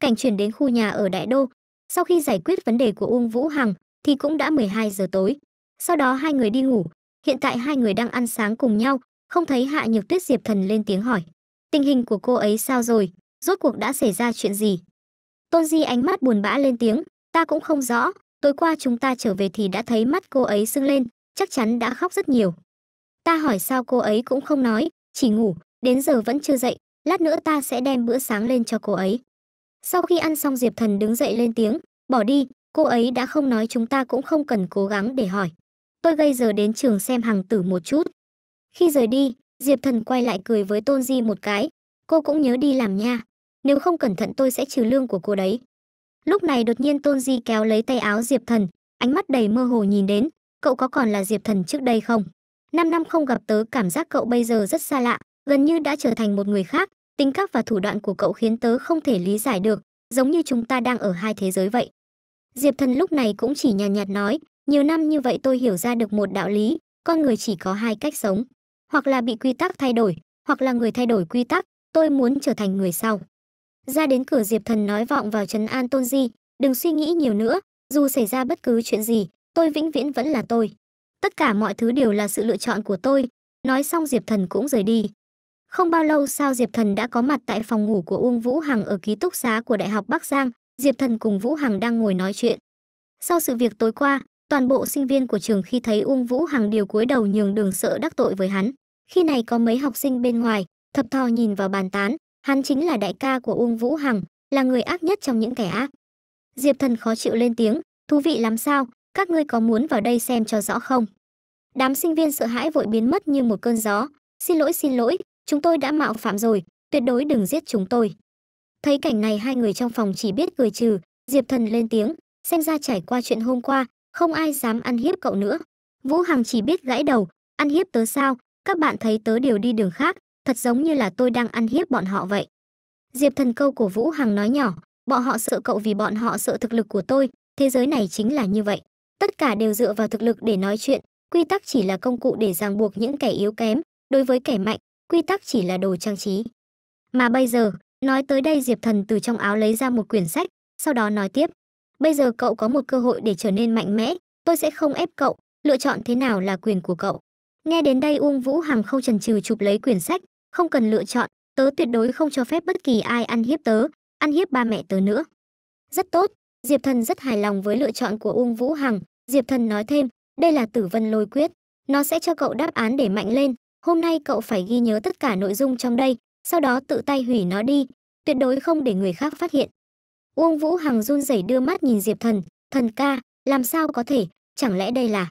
Cảnh chuyển đến khu nhà ở Đại Đô, sau khi giải quyết vấn đề của Uông Vũ Hằng thì cũng đã 12 giờ tối. Sau đó hai người đi ngủ, hiện tại hai người đang ăn sáng cùng nhau, không thấy Hạ Nhược Tuyết Diệp Thần lên tiếng hỏi tình hình của cô ấy sao rồi, rốt cuộc đã xảy ra chuyện gì? Tôn Di ánh mắt buồn bã lên tiếng, ta cũng không rõ, tối qua chúng ta trở về thì đã thấy mắt cô ấy sưng lên, chắc chắn đã khóc rất nhiều. Ta hỏi sao cô ấy cũng không nói, chỉ ngủ, đến giờ vẫn chưa dậy, lát nữa ta sẽ đem bữa sáng lên cho cô ấy. Sau khi ăn xong Diệp Thần đứng dậy lên tiếng, bỏ đi, cô ấy đã không nói chúng ta cũng không cần cố gắng để hỏi. Tôi gây giờ đến trường xem hàng tử một chút. Khi rời đi, Diệp Thần quay lại cười với Tôn Di một cái, cô cũng nhớ đi làm nha, nếu không cẩn thận tôi sẽ trừ lương của cô đấy. Lúc này đột nhiên Tôn Di kéo lấy tay áo Diệp Thần, ánh mắt đầy mơ hồ nhìn đến, cậu có còn là Diệp Thần trước đây không? Năm năm không gặp tớ cảm giác cậu bây giờ rất xa lạ, gần như đã trở thành một người khác, tính cách và thủ đoạn của cậu khiến tớ không thể lý giải được, giống như chúng ta đang ở hai thế giới vậy. Diệp Thần lúc này cũng chỉ nhàn nhạt, nhạt nói, nhiều năm như vậy tôi hiểu ra được một đạo lý, con người chỉ có hai cách sống hoặc là bị quy tắc thay đổi hoặc là người thay đổi quy tắc tôi muốn trở thành người sau ra đến cửa diệp thần nói vọng vào trấn an tôn di đừng suy nghĩ nhiều nữa dù xảy ra bất cứ chuyện gì tôi vĩnh viễn vẫn là tôi tất cả mọi thứ đều là sự lựa chọn của tôi nói xong diệp thần cũng rời đi không bao lâu sau diệp thần đã có mặt tại phòng ngủ của uông vũ hằng ở ký túc xá của đại học bắc giang diệp thần cùng vũ hằng đang ngồi nói chuyện sau sự việc tối qua toàn bộ sinh viên của trường khi thấy uông vũ hằng điều cúi đầu nhường đường sợ đắc tội với hắn khi này có mấy học sinh bên ngoài, thập thò nhìn vào bàn tán, hắn chính là đại ca của Uông Vũ Hằng, là người ác nhất trong những kẻ ác. Diệp Thần khó chịu lên tiếng, thú vị lắm sao, các ngươi có muốn vào đây xem cho rõ không? Đám sinh viên sợ hãi vội biến mất như một cơn gió, xin lỗi xin lỗi, chúng tôi đã mạo phạm rồi, tuyệt đối đừng giết chúng tôi. Thấy cảnh này hai người trong phòng chỉ biết cười trừ, Diệp Thần lên tiếng, xem ra trải qua chuyện hôm qua, không ai dám ăn hiếp cậu nữa. Vũ Hằng chỉ biết gãi đầu, ăn hiếp tớ sao, các bạn thấy tớ đều đi đường khác, thật giống như là tôi đang ăn hiếp bọn họ vậy. Diệp thần câu của Vũ Hằng nói nhỏ, bọn họ sợ cậu vì bọn họ sợ thực lực của tôi, thế giới này chính là như vậy. Tất cả đều dựa vào thực lực để nói chuyện, quy tắc chỉ là công cụ để ràng buộc những kẻ yếu kém, đối với kẻ mạnh, quy tắc chỉ là đồ trang trí. Mà bây giờ, nói tới đây Diệp thần từ trong áo lấy ra một quyển sách, sau đó nói tiếp. Bây giờ cậu có một cơ hội để trở nên mạnh mẽ, tôi sẽ không ép cậu, lựa chọn thế nào là quyền của cậu nghe đến đây uông vũ hằng không chần chừ chụp lấy quyển sách không cần lựa chọn tớ tuyệt đối không cho phép bất kỳ ai ăn hiếp tớ ăn hiếp ba mẹ tớ nữa rất tốt diệp thần rất hài lòng với lựa chọn của uông vũ hằng diệp thần nói thêm đây là tử vân lôi quyết nó sẽ cho cậu đáp án để mạnh lên hôm nay cậu phải ghi nhớ tất cả nội dung trong đây sau đó tự tay hủy nó đi tuyệt đối không để người khác phát hiện uông vũ hằng run rẩy đưa mắt nhìn diệp thần thần ca làm sao có thể chẳng lẽ đây là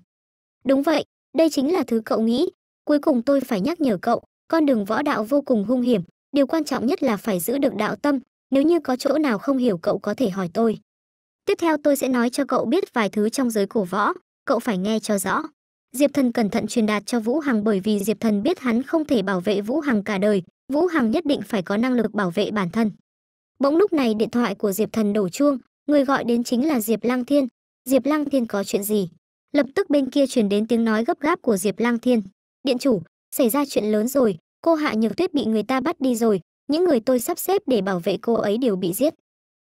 đúng vậy đây chính là thứ cậu nghĩ, cuối cùng tôi phải nhắc nhở cậu, con đường võ đạo vô cùng hung hiểm, điều quan trọng nhất là phải giữ được đạo tâm, nếu như có chỗ nào không hiểu cậu có thể hỏi tôi. Tiếp theo tôi sẽ nói cho cậu biết vài thứ trong giới cổ võ, cậu phải nghe cho rõ. Diệp Thần cẩn thận truyền đạt cho Vũ Hằng bởi vì Diệp Thần biết hắn không thể bảo vệ Vũ Hằng cả đời, Vũ Hằng nhất định phải có năng lực bảo vệ bản thân. Bỗng lúc này điện thoại của Diệp Thần đổ chuông, người gọi đến chính là Diệp Lăng Thiên. Diệp Lăng Thiên có chuyện gì? lập tức bên kia truyền đến tiếng nói gấp gáp của diệp lang thiên điện chủ xảy ra chuyện lớn rồi cô hạ nhược tuyết bị người ta bắt đi rồi những người tôi sắp xếp để bảo vệ cô ấy đều bị giết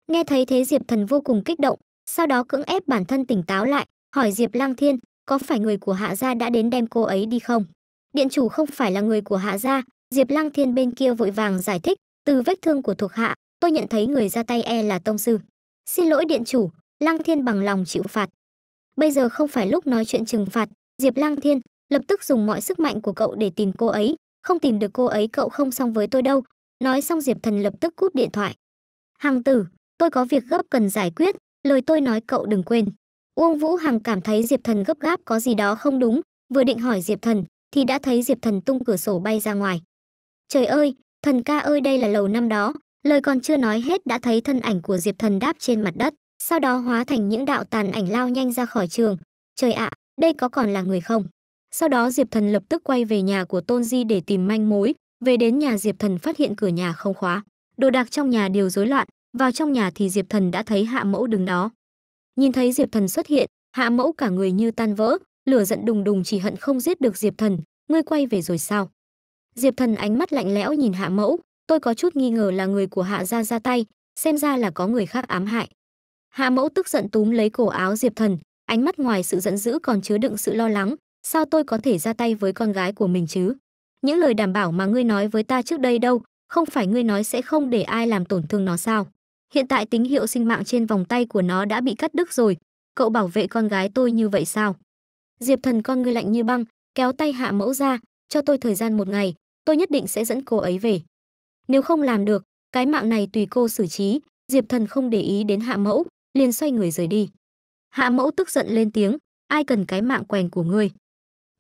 nghe thấy thế diệp thần vô cùng kích động sau đó cưỡng ép bản thân tỉnh táo lại hỏi diệp lang thiên có phải người của hạ gia đã đến đem cô ấy đi không điện chủ không phải là người của hạ gia diệp lang thiên bên kia vội vàng giải thích từ vết thương của thuộc hạ tôi nhận thấy người ra tay e là tông sư xin lỗi điện chủ lang thiên bằng lòng chịu phạt bây giờ không phải lúc nói chuyện trừng phạt diệp lang thiên lập tức dùng mọi sức mạnh của cậu để tìm cô ấy không tìm được cô ấy cậu không xong với tôi đâu nói xong diệp thần lập tức cúp điện thoại Hằng tử tôi có việc gấp cần giải quyết lời tôi nói cậu đừng quên uông vũ hằng cảm thấy diệp thần gấp gáp có gì đó không đúng vừa định hỏi diệp thần thì đã thấy diệp thần tung cửa sổ bay ra ngoài trời ơi thần ca ơi đây là lầu năm đó lời còn chưa nói hết đã thấy thân ảnh của diệp thần đáp trên mặt đất sau đó hóa thành những đạo tàn ảnh lao nhanh ra khỏi trường. Trời ạ, đây có còn là người không? Sau đó Diệp Thần lập tức quay về nhà của Tôn Di để tìm manh mối, về đến nhà Diệp Thần phát hiện cửa nhà không khóa, đồ đạc trong nhà đều rối loạn, vào trong nhà thì Diệp Thần đã thấy Hạ Mẫu đứng đó. Nhìn thấy Diệp Thần xuất hiện, Hạ Mẫu cả người như tan vỡ, lửa giận đùng đùng chỉ hận không giết được Diệp Thần, ngươi quay về rồi sao? Diệp Thần ánh mắt lạnh lẽo nhìn Hạ Mẫu, tôi có chút nghi ngờ là người của Hạ gia ra tay, xem ra là có người khác ám hại. Hạ Mẫu tức giận túm lấy cổ áo Diệp Thần, ánh mắt ngoài sự giận dữ còn chứa đựng sự lo lắng, sao tôi có thể ra tay với con gái của mình chứ? Những lời đảm bảo mà ngươi nói với ta trước đây đâu, không phải ngươi nói sẽ không để ai làm tổn thương nó sao? Hiện tại tín hiệu sinh mạng trên vòng tay của nó đã bị cắt đứt rồi, cậu bảo vệ con gái tôi như vậy sao? Diệp Thần con ngươi lạnh như băng, kéo tay Hạ Mẫu ra, cho tôi thời gian một ngày, tôi nhất định sẽ dẫn cô ấy về. Nếu không làm được, cái mạng này tùy cô xử trí, Diệp Thần không để ý đến Hạ Mẫu, liền xoay người rời đi. Hạ mẫu tức giận lên tiếng, ai cần cái mạng quèn của ngươi.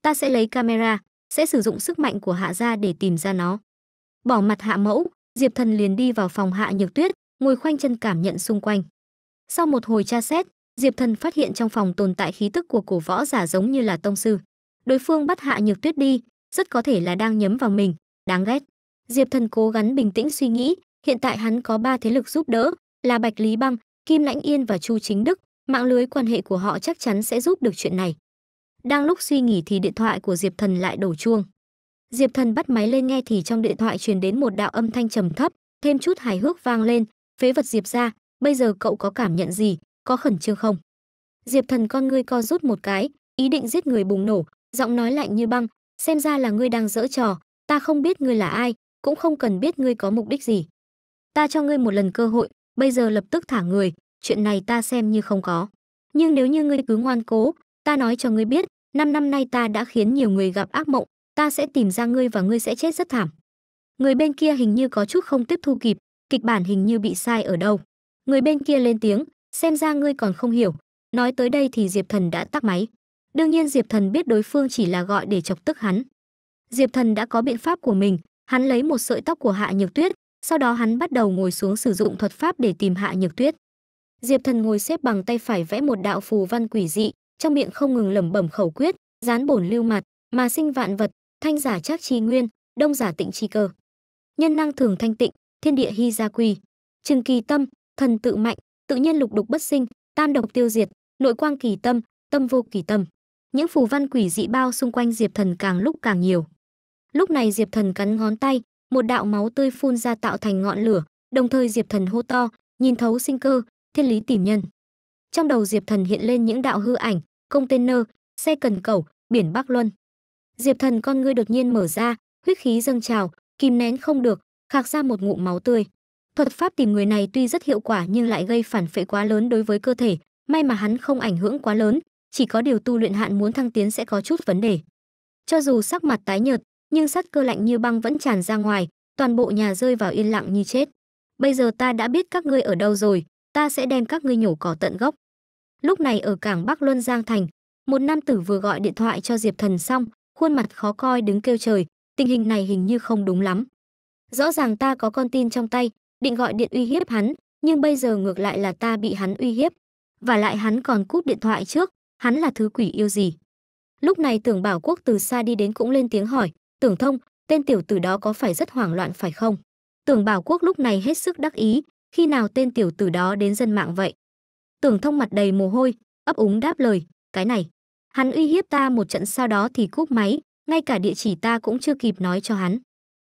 Ta sẽ lấy camera, sẽ sử dụng sức mạnh của hạ gia để tìm ra nó. Bỏ mặt hạ mẫu, Diệp Thần liền đi vào phòng hạ nhược tuyết, ngồi khoanh chân cảm nhận xung quanh. Sau một hồi tra xét, Diệp Thần phát hiện trong phòng tồn tại khí tức của cổ võ giả giống như là tông sư. Đối phương bắt hạ nhược tuyết đi, rất có thể là đang nhấm vào mình, đáng ghét. Diệp Thần cố gắng bình tĩnh suy nghĩ, hiện tại hắn có ba thế lực giúp đỡ, là Bạch Lý Băng, Kim Lãnh Yên và Chu Chính Đức, mạng lưới quan hệ của họ chắc chắn sẽ giúp được chuyện này. Đang lúc suy nghĩ thì điện thoại của Diệp Thần lại đổ chuông. Diệp Thần bắt máy lên nghe thì trong điện thoại truyền đến một đạo âm thanh trầm thấp, thêm chút hài hước vang lên, phế vật Diệp gia, bây giờ cậu có cảm nhận gì, có khẩn trương không? Diệp Thần con ngươi co rút một cái, ý định giết người bùng nổ, giọng nói lạnh như băng, xem ra là ngươi đang dỡ trò, ta không biết ngươi là ai, cũng không cần biết ngươi có mục đích gì. Ta cho ngươi một lần cơ hội, bây giờ lập tức thả người, chuyện này ta xem như không có. Nhưng nếu như ngươi cứ ngoan cố, ta nói cho ngươi biết, năm năm nay ta đã khiến nhiều người gặp ác mộng, ta sẽ tìm ra ngươi và ngươi sẽ chết rất thảm. Người bên kia hình như có chút không tiếp thu kịp, kịch bản hình như bị sai ở đâu. Người bên kia lên tiếng, xem ra ngươi còn không hiểu. Nói tới đây thì Diệp Thần đã tắt máy. Đương nhiên Diệp Thần biết đối phương chỉ là gọi để chọc tức hắn. Diệp Thần đã có biện pháp của mình, hắn lấy một sợi tóc của Hạ Nhược Tuyết, sau đó hắn bắt đầu ngồi xuống sử dụng thuật pháp để tìm Hạ Nhược Tuyết. Diệp Thần ngồi xếp bằng tay phải vẽ một đạo phù văn quỷ dị, trong miệng không ngừng lẩm bẩm khẩu quyết, dán bổn lưu mặt, mà sinh vạn vật, thanh giả trác chi nguyên, đông giả tịnh chi cơ. Nhân năng thường thanh tịnh, thiên địa hy gia quy. Trừng kỳ tâm, thần tự mạnh, tự nhiên lục đục bất sinh, tam độc tiêu diệt, nội quang kỳ tâm, tâm vô kỳ tâm. Những phù văn quỷ dị bao xung quanh Diệp Thần càng lúc càng nhiều. Lúc này Diệp Thần cắn ngón tay, một đạo máu tươi phun ra tạo thành ngọn lửa, đồng thời Diệp Thần hô to, nhìn thấu sinh cơ, thiên lý tìm nhân. Trong đầu Diệp Thần hiện lên những đạo hư ảnh, container, xe cần cẩu, biển Bắc Luân. Diệp Thần con ngươi đột nhiên mở ra, huyết khí dâng trào, kìm nén không được, khạc ra một ngụm máu tươi. Thuật pháp tìm người này tuy rất hiệu quả nhưng lại gây phản phệ quá lớn đối với cơ thể, may mà hắn không ảnh hưởng quá lớn, chỉ có điều tu luyện hạn muốn thăng tiến sẽ có chút vấn đề. Cho dù sắc mặt tái nhợt, nhưng sát cơ lạnh như băng vẫn tràn ra ngoài, toàn bộ nhà rơi vào yên lặng như chết. Bây giờ ta đã biết các ngươi ở đâu rồi, ta sẽ đem các ngươi nhổ cỏ tận gốc. Lúc này ở cảng Bắc Luân Giang Thành, một nam tử vừa gọi điện thoại cho Diệp Thần xong, khuôn mặt khó coi đứng kêu trời, tình hình này hình như không đúng lắm. Rõ ràng ta có con tin trong tay, định gọi điện uy hiếp hắn, nhưng bây giờ ngược lại là ta bị hắn uy hiếp. Và lại hắn còn cúp điện thoại trước, hắn là thứ quỷ yêu gì. Lúc này tưởng bảo quốc từ xa đi đến cũng lên tiếng hỏi, Tưởng thông, tên tiểu tử đó có phải rất hoảng loạn phải không? Tưởng Bảo Quốc lúc này hết sức đắc ý, khi nào tên tiểu tử đó đến dân mạng vậy? Tưởng thông mặt đầy mồ hôi, ấp úng đáp lời, cái này. Hắn uy hiếp ta một trận sau đó thì cúp máy, ngay cả địa chỉ ta cũng chưa kịp nói cho hắn.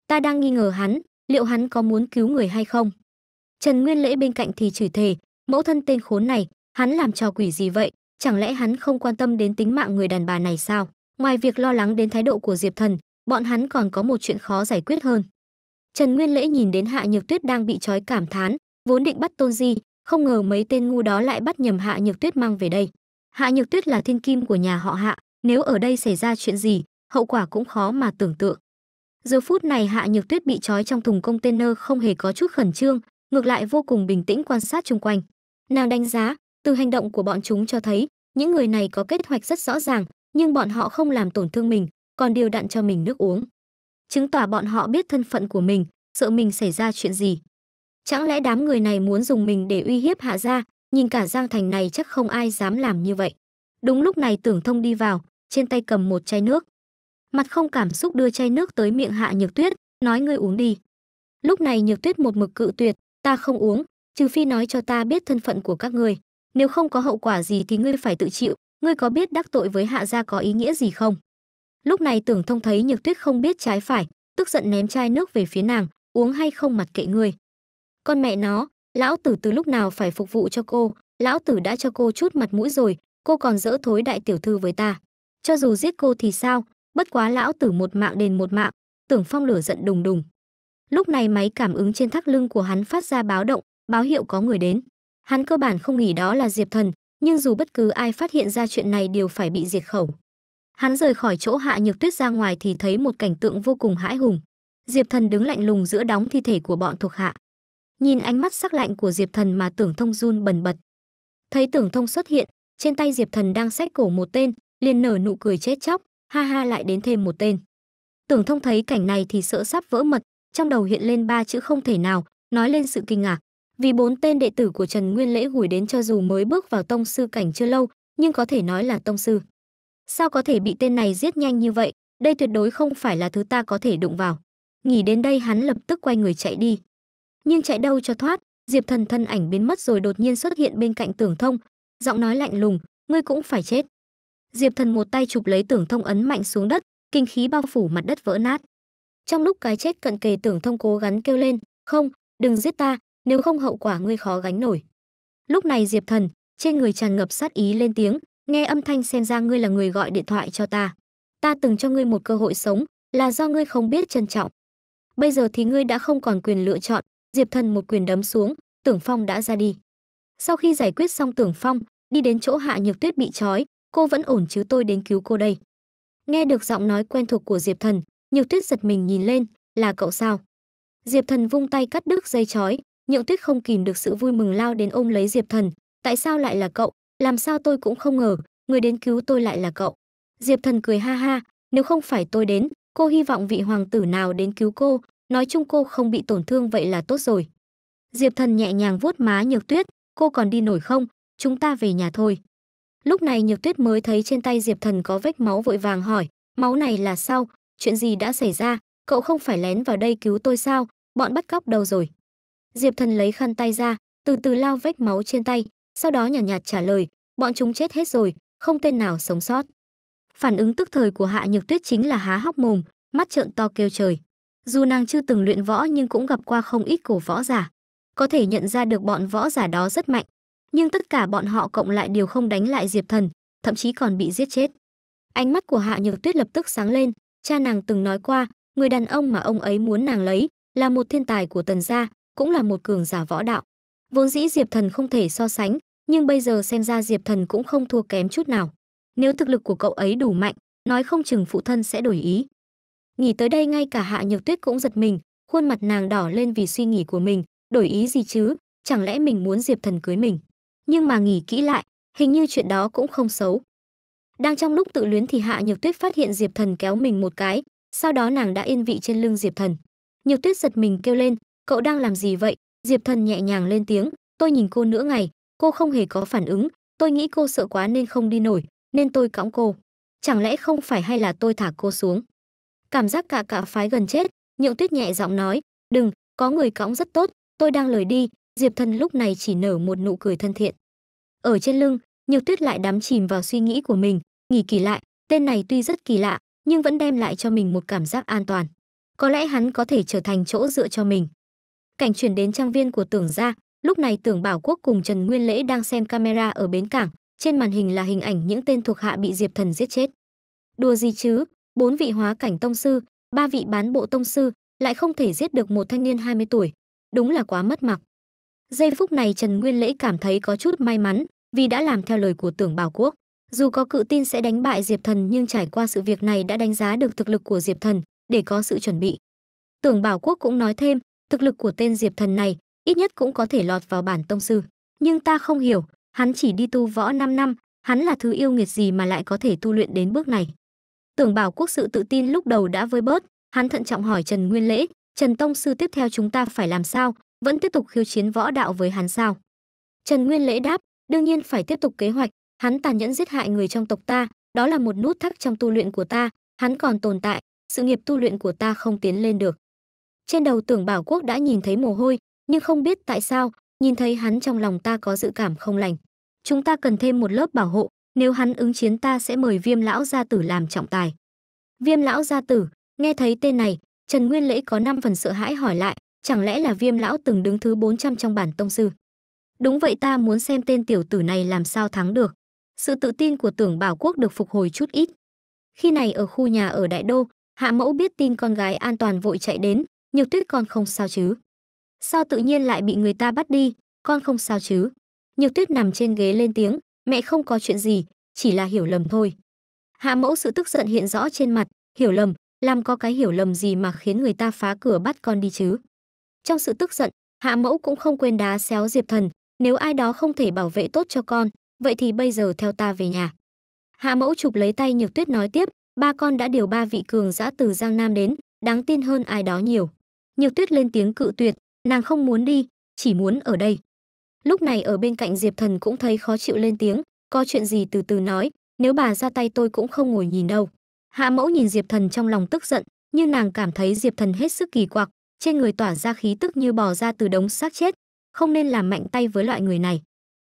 Ta đang nghi ngờ hắn, liệu hắn có muốn cứu người hay không? Trần Nguyên Lễ bên cạnh thì chửi thề, mẫu thân tên khốn này, hắn làm trò quỷ gì vậy, chẳng lẽ hắn không quan tâm đến tính mạng người đàn bà này sao? Ngoài việc lo lắng đến thái độ của Diệp Thần, bọn hắn còn có một chuyện khó giải quyết hơn. Trần Nguyên Lễ nhìn đến Hạ Nhược Tuyết đang bị trói cảm thán, vốn định bắt Tôn Di, không ngờ mấy tên ngu đó lại bắt nhầm Hạ Nhược Tuyết mang về đây. Hạ Nhược Tuyết là thiên kim của nhà họ Hạ, nếu ở đây xảy ra chuyện gì, hậu quả cũng khó mà tưởng tượng. Giờ phút này Hạ Nhược Tuyết bị trói trong thùng container không hề có chút khẩn trương, ngược lại vô cùng bình tĩnh quan sát xung quanh. Nàng đánh giá, từ hành động của bọn chúng cho thấy, những người này có kế hoạch rất rõ ràng, nhưng bọn họ không làm tổn thương mình, còn điều đặn cho mình nước uống. Chứng tỏ bọn họ biết thân phận của mình, sợ mình xảy ra chuyện gì. Chẳng lẽ đám người này muốn dùng mình để uy hiếp Hạ Gia, nhìn cả Giang Thành này chắc không ai dám làm như vậy. Đúng lúc này tưởng thông đi vào, trên tay cầm một chai nước. Mặt không cảm xúc đưa chai nước tới miệng Hạ Nhược Tuyết, nói ngươi uống đi. Lúc này Nhược Tuyết một mực cự tuyệt, ta không uống, trừ phi nói cho ta biết thân phận của các ngươi. Nếu không có hậu quả gì thì ngươi phải tự chịu, ngươi có biết đắc tội với Hạ Gia có ý nghĩa gì không? lúc này tưởng thông thấy nhược tuyết không biết trái phải tức giận ném chai nước về phía nàng uống hay không mặt kệ ngươi con mẹ nó lão tử từ lúc nào phải phục vụ cho cô lão tử đã cho cô chút mặt mũi rồi cô còn dỡ thối đại tiểu thư với ta cho dù giết cô thì sao bất quá lão tử một mạng đền một mạng tưởng phong lửa giận đùng đùng lúc này máy cảm ứng trên thắt lưng của hắn phát ra báo động báo hiệu có người đến hắn cơ bản không nghĩ đó là diệp thần nhưng dù bất cứ ai phát hiện ra chuyện này đều phải bị diệt khẩu Hắn rời khỏi chỗ Hạ Nhược Tuyết ra ngoài thì thấy một cảnh tượng vô cùng hãi hùng. Diệp Thần đứng lạnh lùng giữa đóng thi thể của bọn thuộc hạ. Nhìn ánh mắt sắc lạnh của Diệp Thần mà Tưởng Thông run bần bật. Thấy Tưởng Thông xuất hiện, trên tay Diệp Thần đang xách cổ một tên, liền nở nụ cười chết chóc, ha ha lại đến thêm một tên. Tưởng Thông thấy cảnh này thì sợ sắp vỡ mật, trong đầu hiện lên ba chữ không thể nào, nói lên sự kinh ngạc. Vì bốn tên đệ tử của Trần Nguyên Lễ gửi đến cho dù mới bước vào tông sư cảnh chưa lâu, nhưng có thể nói là tông sư. Sao có thể bị tên này giết nhanh như vậy, đây tuyệt đối không phải là thứ ta có thể đụng vào. nghỉ đến đây hắn lập tức quay người chạy đi. Nhưng chạy đâu cho thoát, Diệp Thần thân ảnh biến mất rồi đột nhiên xuất hiện bên cạnh Tưởng Thông, giọng nói lạnh lùng, ngươi cũng phải chết. Diệp Thần một tay chụp lấy Tưởng Thông ấn mạnh xuống đất, kinh khí bao phủ mặt đất vỡ nát. Trong lúc cái chết cận kề Tưởng Thông cố gắng kêu lên, "Không, đừng giết ta, nếu không hậu quả ngươi khó gánh nổi." Lúc này Diệp Thần, trên người tràn ngập sát ý lên tiếng, nghe âm thanh xem ra ngươi là người gọi điện thoại cho ta ta từng cho ngươi một cơ hội sống là do ngươi không biết trân trọng bây giờ thì ngươi đã không còn quyền lựa chọn diệp thần một quyền đấm xuống tưởng phong đã ra đi sau khi giải quyết xong tưởng phong đi đến chỗ hạ nhược tuyết bị trói cô vẫn ổn chứ tôi đến cứu cô đây nghe được giọng nói quen thuộc của diệp thần nhược tuyết giật mình nhìn lên là cậu sao diệp thần vung tay cắt đứt dây trói Nhược tuyết không kìm được sự vui mừng lao đến ôm lấy diệp thần tại sao lại là cậu làm sao tôi cũng không ngờ, người đến cứu tôi lại là cậu. Diệp Thần cười ha ha, nếu không phải tôi đến, cô hy vọng vị hoàng tử nào đến cứu cô, nói chung cô không bị tổn thương vậy là tốt rồi. Diệp Thần nhẹ nhàng vuốt má Nhược Tuyết, cô còn đi nổi không, chúng ta về nhà thôi. Lúc này Nhược Tuyết mới thấy trên tay Diệp Thần có vết máu vội vàng hỏi, máu này là sao, chuyện gì đã xảy ra, cậu không phải lén vào đây cứu tôi sao, bọn bắt cóc đâu rồi. Diệp Thần lấy khăn tay ra, từ từ lao vết máu trên tay, sau đó nhàn nhạt, nhạt trả lời bọn chúng chết hết rồi không tên nào sống sót phản ứng tức thời của hạ nhược tuyết chính là há hóc mồm mắt trợn to kêu trời dù nàng chưa từng luyện võ nhưng cũng gặp qua không ít cổ võ giả có thể nhận ra được bọn võ giả đó rất mạnh nhưng tất cả bọn họ cộng lại đều không đánh lại diệp thần thậm chí còn bị giết chết ánh mắt của hạ nhược tuyết lập tức sáng lên cha nàng từng nói qua người đàn ông mà ông ấy muốn nàng lấy là một thiên tài của tần gia cũng là một cường giả võ đạo vốn dĩ diệp thần không thể so sánh nhưng bây giờ xem ra diệp thần cũng không thua kém chút nào nếu thực lực của cậu ấy đủ mạnh nói không chừng phụ thân sẽ đổi ý nghĩ tới đây ngay cả hạ nhược tuyết cũng giật mình khuôn mặt nàng đỏ lên vì suy nghĩ của mình đổi ý gì chứ chẳng lẽ mình muốn diệp thần cưới mình nhưng mà nghỉ kỹ lại hình như chuyện đó cũng không xấu đang trong lúc tự luyến thì hạ nhược tuyết phát hiện diệp thần kéo mình một cái sau đó nàng đã yên vị trên lưng diệp thần nhược tuyết giật mình kêu lên cậu đang làm gì vậy Diệp Thần nhẹ nhàng lên tiếng, tôi nhìn cô nửa ngày, cô không hề có phản ứng, tôi nghĩ cô sợ quá nên không đi nổi, nên tôi cõng cô. Chẳng lẽ không phải hay là tôi thả cô xuống? Cảm giác cả cả phái gần chết, Nhượng Tuyết nhẹ giọng nói, "Đừng, có người cõng rất tốt, tôi đang lời đi." Diệp Thần lúc này chỉ nở một nụ cười thân thiện. Ở trên lưng, Nhược Tuyết lại đắm chìm vào suy nghĩ của mình, nghỉ kỳ lại, tên này tuy rất kỳ lạ, nhưng vẫn đem lại cho mình một cảm giác an toàn. Có lẽ hắn có thể trở thành chỗ dựa cho mình. Cảnh chuyển đến trang viên của tưởng gia, lúc này tưởng Bảo Quốc cùng Trần Nguyên Lễ đang xem camera ở bến cảng, trên màn hình là hình ảnh những tên thuộc hạ bị Diệp Thần giết chết. Đùa gì chứ, bốn vị hóa cảnh tông sư, ba vị bán bộ tông sư, lại không thể giết được một thanh niên 20 tuổi, đúng là quá mất mặt. Giây phút này Trần Nguyên Lễ cảm thấy có chút may mắn, vì đã làm theo lời của tưởng Bảo Quốc. Dù có cự tin sẽ đánh bại Diệp Thần nhưng trải qua sự việc này đã đánh giá được thực lực của Diệp Thần để có sự chuẩn bị. Tưởng Bảo Quốc cũng nói thêm, thực lực của tên diệp thần này ít nhất cũng có thể lọt vào bản tông sư nhưng ta không hiểu hắn chỉ đi tu võ 5 năm hắn là thứ yêu nghiệt gì mà lại có thể tu luyện đến bước này tưởng bảo quốc sự tự tin lúc đầu đã vơi bớt hắn thận trọng hỏi trần nguyên lễ trần tông sư tiếp theo chúng ta phải làm sao vẫn tiếp tục khiêu chiến võ đạo với hắn sao trần nguyên lễ đáp đương nhiên phải tiếp tục kế hoạch hắn tàn nhẫn giết hại người trong tộc ta đó là một nút thắt trong tu luyện của ta hắn còn tồn tại sự nghiệp tu luyện của ta không tiến lên được trên đầu tưởng bảo quốc đã nhìn thấy mồ hôi nhưng không biết tại sao nhìn thấy hắn trong lòng ta có dự cảm không lành chúng ta cần thêm một lớp bảo hộ nếu hắn ứng chiến ta sẽ mời viêm lão gia tử làm trọng tài viêm lão gia tử nghe thấy tên này trần nguyên lễ có 5 phần sợ hãi hỏi lại chẳng lẽ là viêm lão từng đứng thứ 400 trong bản tông sư đúng vậy ta muốn xem tên tiểu tử này làm sao thắng được sự tự tin của tưởng bảo quốc được phục hồi chút ít khi này ở khu nhà ở đại đô hạ mẫu biết tin con gái an toàn vội chạy đến nhược tuyết con không sao chứ sao tự nhiên lại bị người ta bắt đi con không sao chứ nhược tuyết nằm trên ghế lên tiếng mẹ không có chuyện gì chỉ là hiểu lầm thôi hạ mẫu sự tức giận hiện rõ trên mặt hiểu lầm làm có cái hiểu lầm gì mà khiến người ta phá cửa bắt con đi chứ trong sự tức giận hạ mẫu cũng không quên đá xéo diệp thần nếu ai đó không thể bảo vệ tốt cho con vậy thì bây giờ theo ta về nhà hạ mẫu chụp lấy tay nhược tuyết nói tiếp ba con đã điều ba vị cường giã từ giang nam đến đáng tin hơn ai đó nhiều Nhiêu Tuyết lên tiếng cự tuyệt, nàng không muốn đi, chỉ muốn ở đây. Lúc này ở bên cạnh Diệp Thần cũng thấy khó chịu lên tiếng, có chuyện gì từ từ nói, nếu bà ra tay tôi cũng không ngồi nhìn đâu. Hạ Mẫu nhìn Diệp Thần trong lòng tức giận, nhưng nàng cảm thấy Diệp Thần hết sức kỳ quặc, trên người tỏa ra khí tức như bò ra từ đống xác chết, không nên làm mạnh tay với loại người này.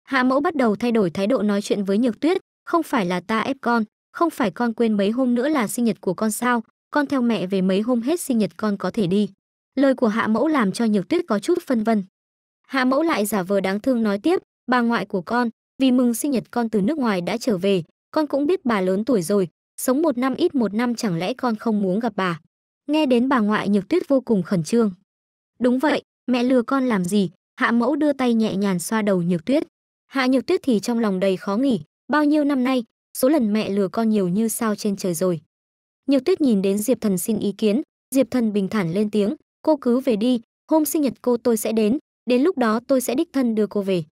Hạ Mẫu bắt đầu thay đổi thái độ nói chuyện với Nhược Tuyết, không phải là ta ép con, không phải con quên mấy hôm nữa là sinh nhật của con sao, con theo mẹ về mấy hôm hết sinh nhật con có thể đi. Lời của Hạ Mẫu làm cho Nhược Tuyết có chút phân vân. Hạ Mẫu lại giả vờ đáng thương nói tiếp, bà ngoại của con, vì mừng sinh nhật con từ nước ngoài đã trở về, con cũng biết bà lớn tuổi rồi, sống một năm ít một năm chẳng lẽ con không muốn gặp bà. Nghe đến bà ngoại Nhược Tuyết vô cùng khẩn trương. Đúng vậy, mẹ lừa con làm gì? Hạ Mẫu đưa tay nhẹ nhàng xoa đầu Nhược Tuyết. Hạ Nhược Tuyết thì trong lòng đầy khó nghỉ, bao nhiêu năm nay, số lần mẹ lừa con nhiều như sao trên trời rồi. Nhược Tuyết nhìn đến Diệp Thần xin ý kiến, Diệp Thần bình thản lên tiếng, cô cứ về đi, hôm sinh nhật cô tôi sẽ đến, đến lúc đó tôi sẽ đích thân đưa cô về.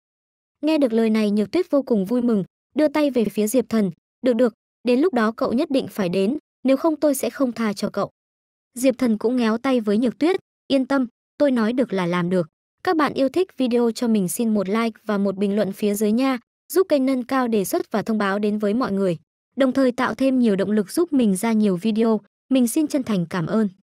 Nghe được lời này Nhược Tuyết vô cùng vui mừng, đưa tay về phía Diệp Thần, được được, đến lúc đó cậu nhất định phải đến, nếu không tôi sẽ không tha cho cậu. Diệp Thần cũng ngéo tay với Nhược Tuyết, yên tâm, tôi nói được là làm được. Các bạn yêu thích video cho mình xin một like và một bình luận phía dưới nha, giúp kênh nâng cao đề xuất và thông báo đến với mọi người. Đồng thời tạo thêm nhiều động lực giúp mình ra nhiều video, mình xin chân thành cảm ơn.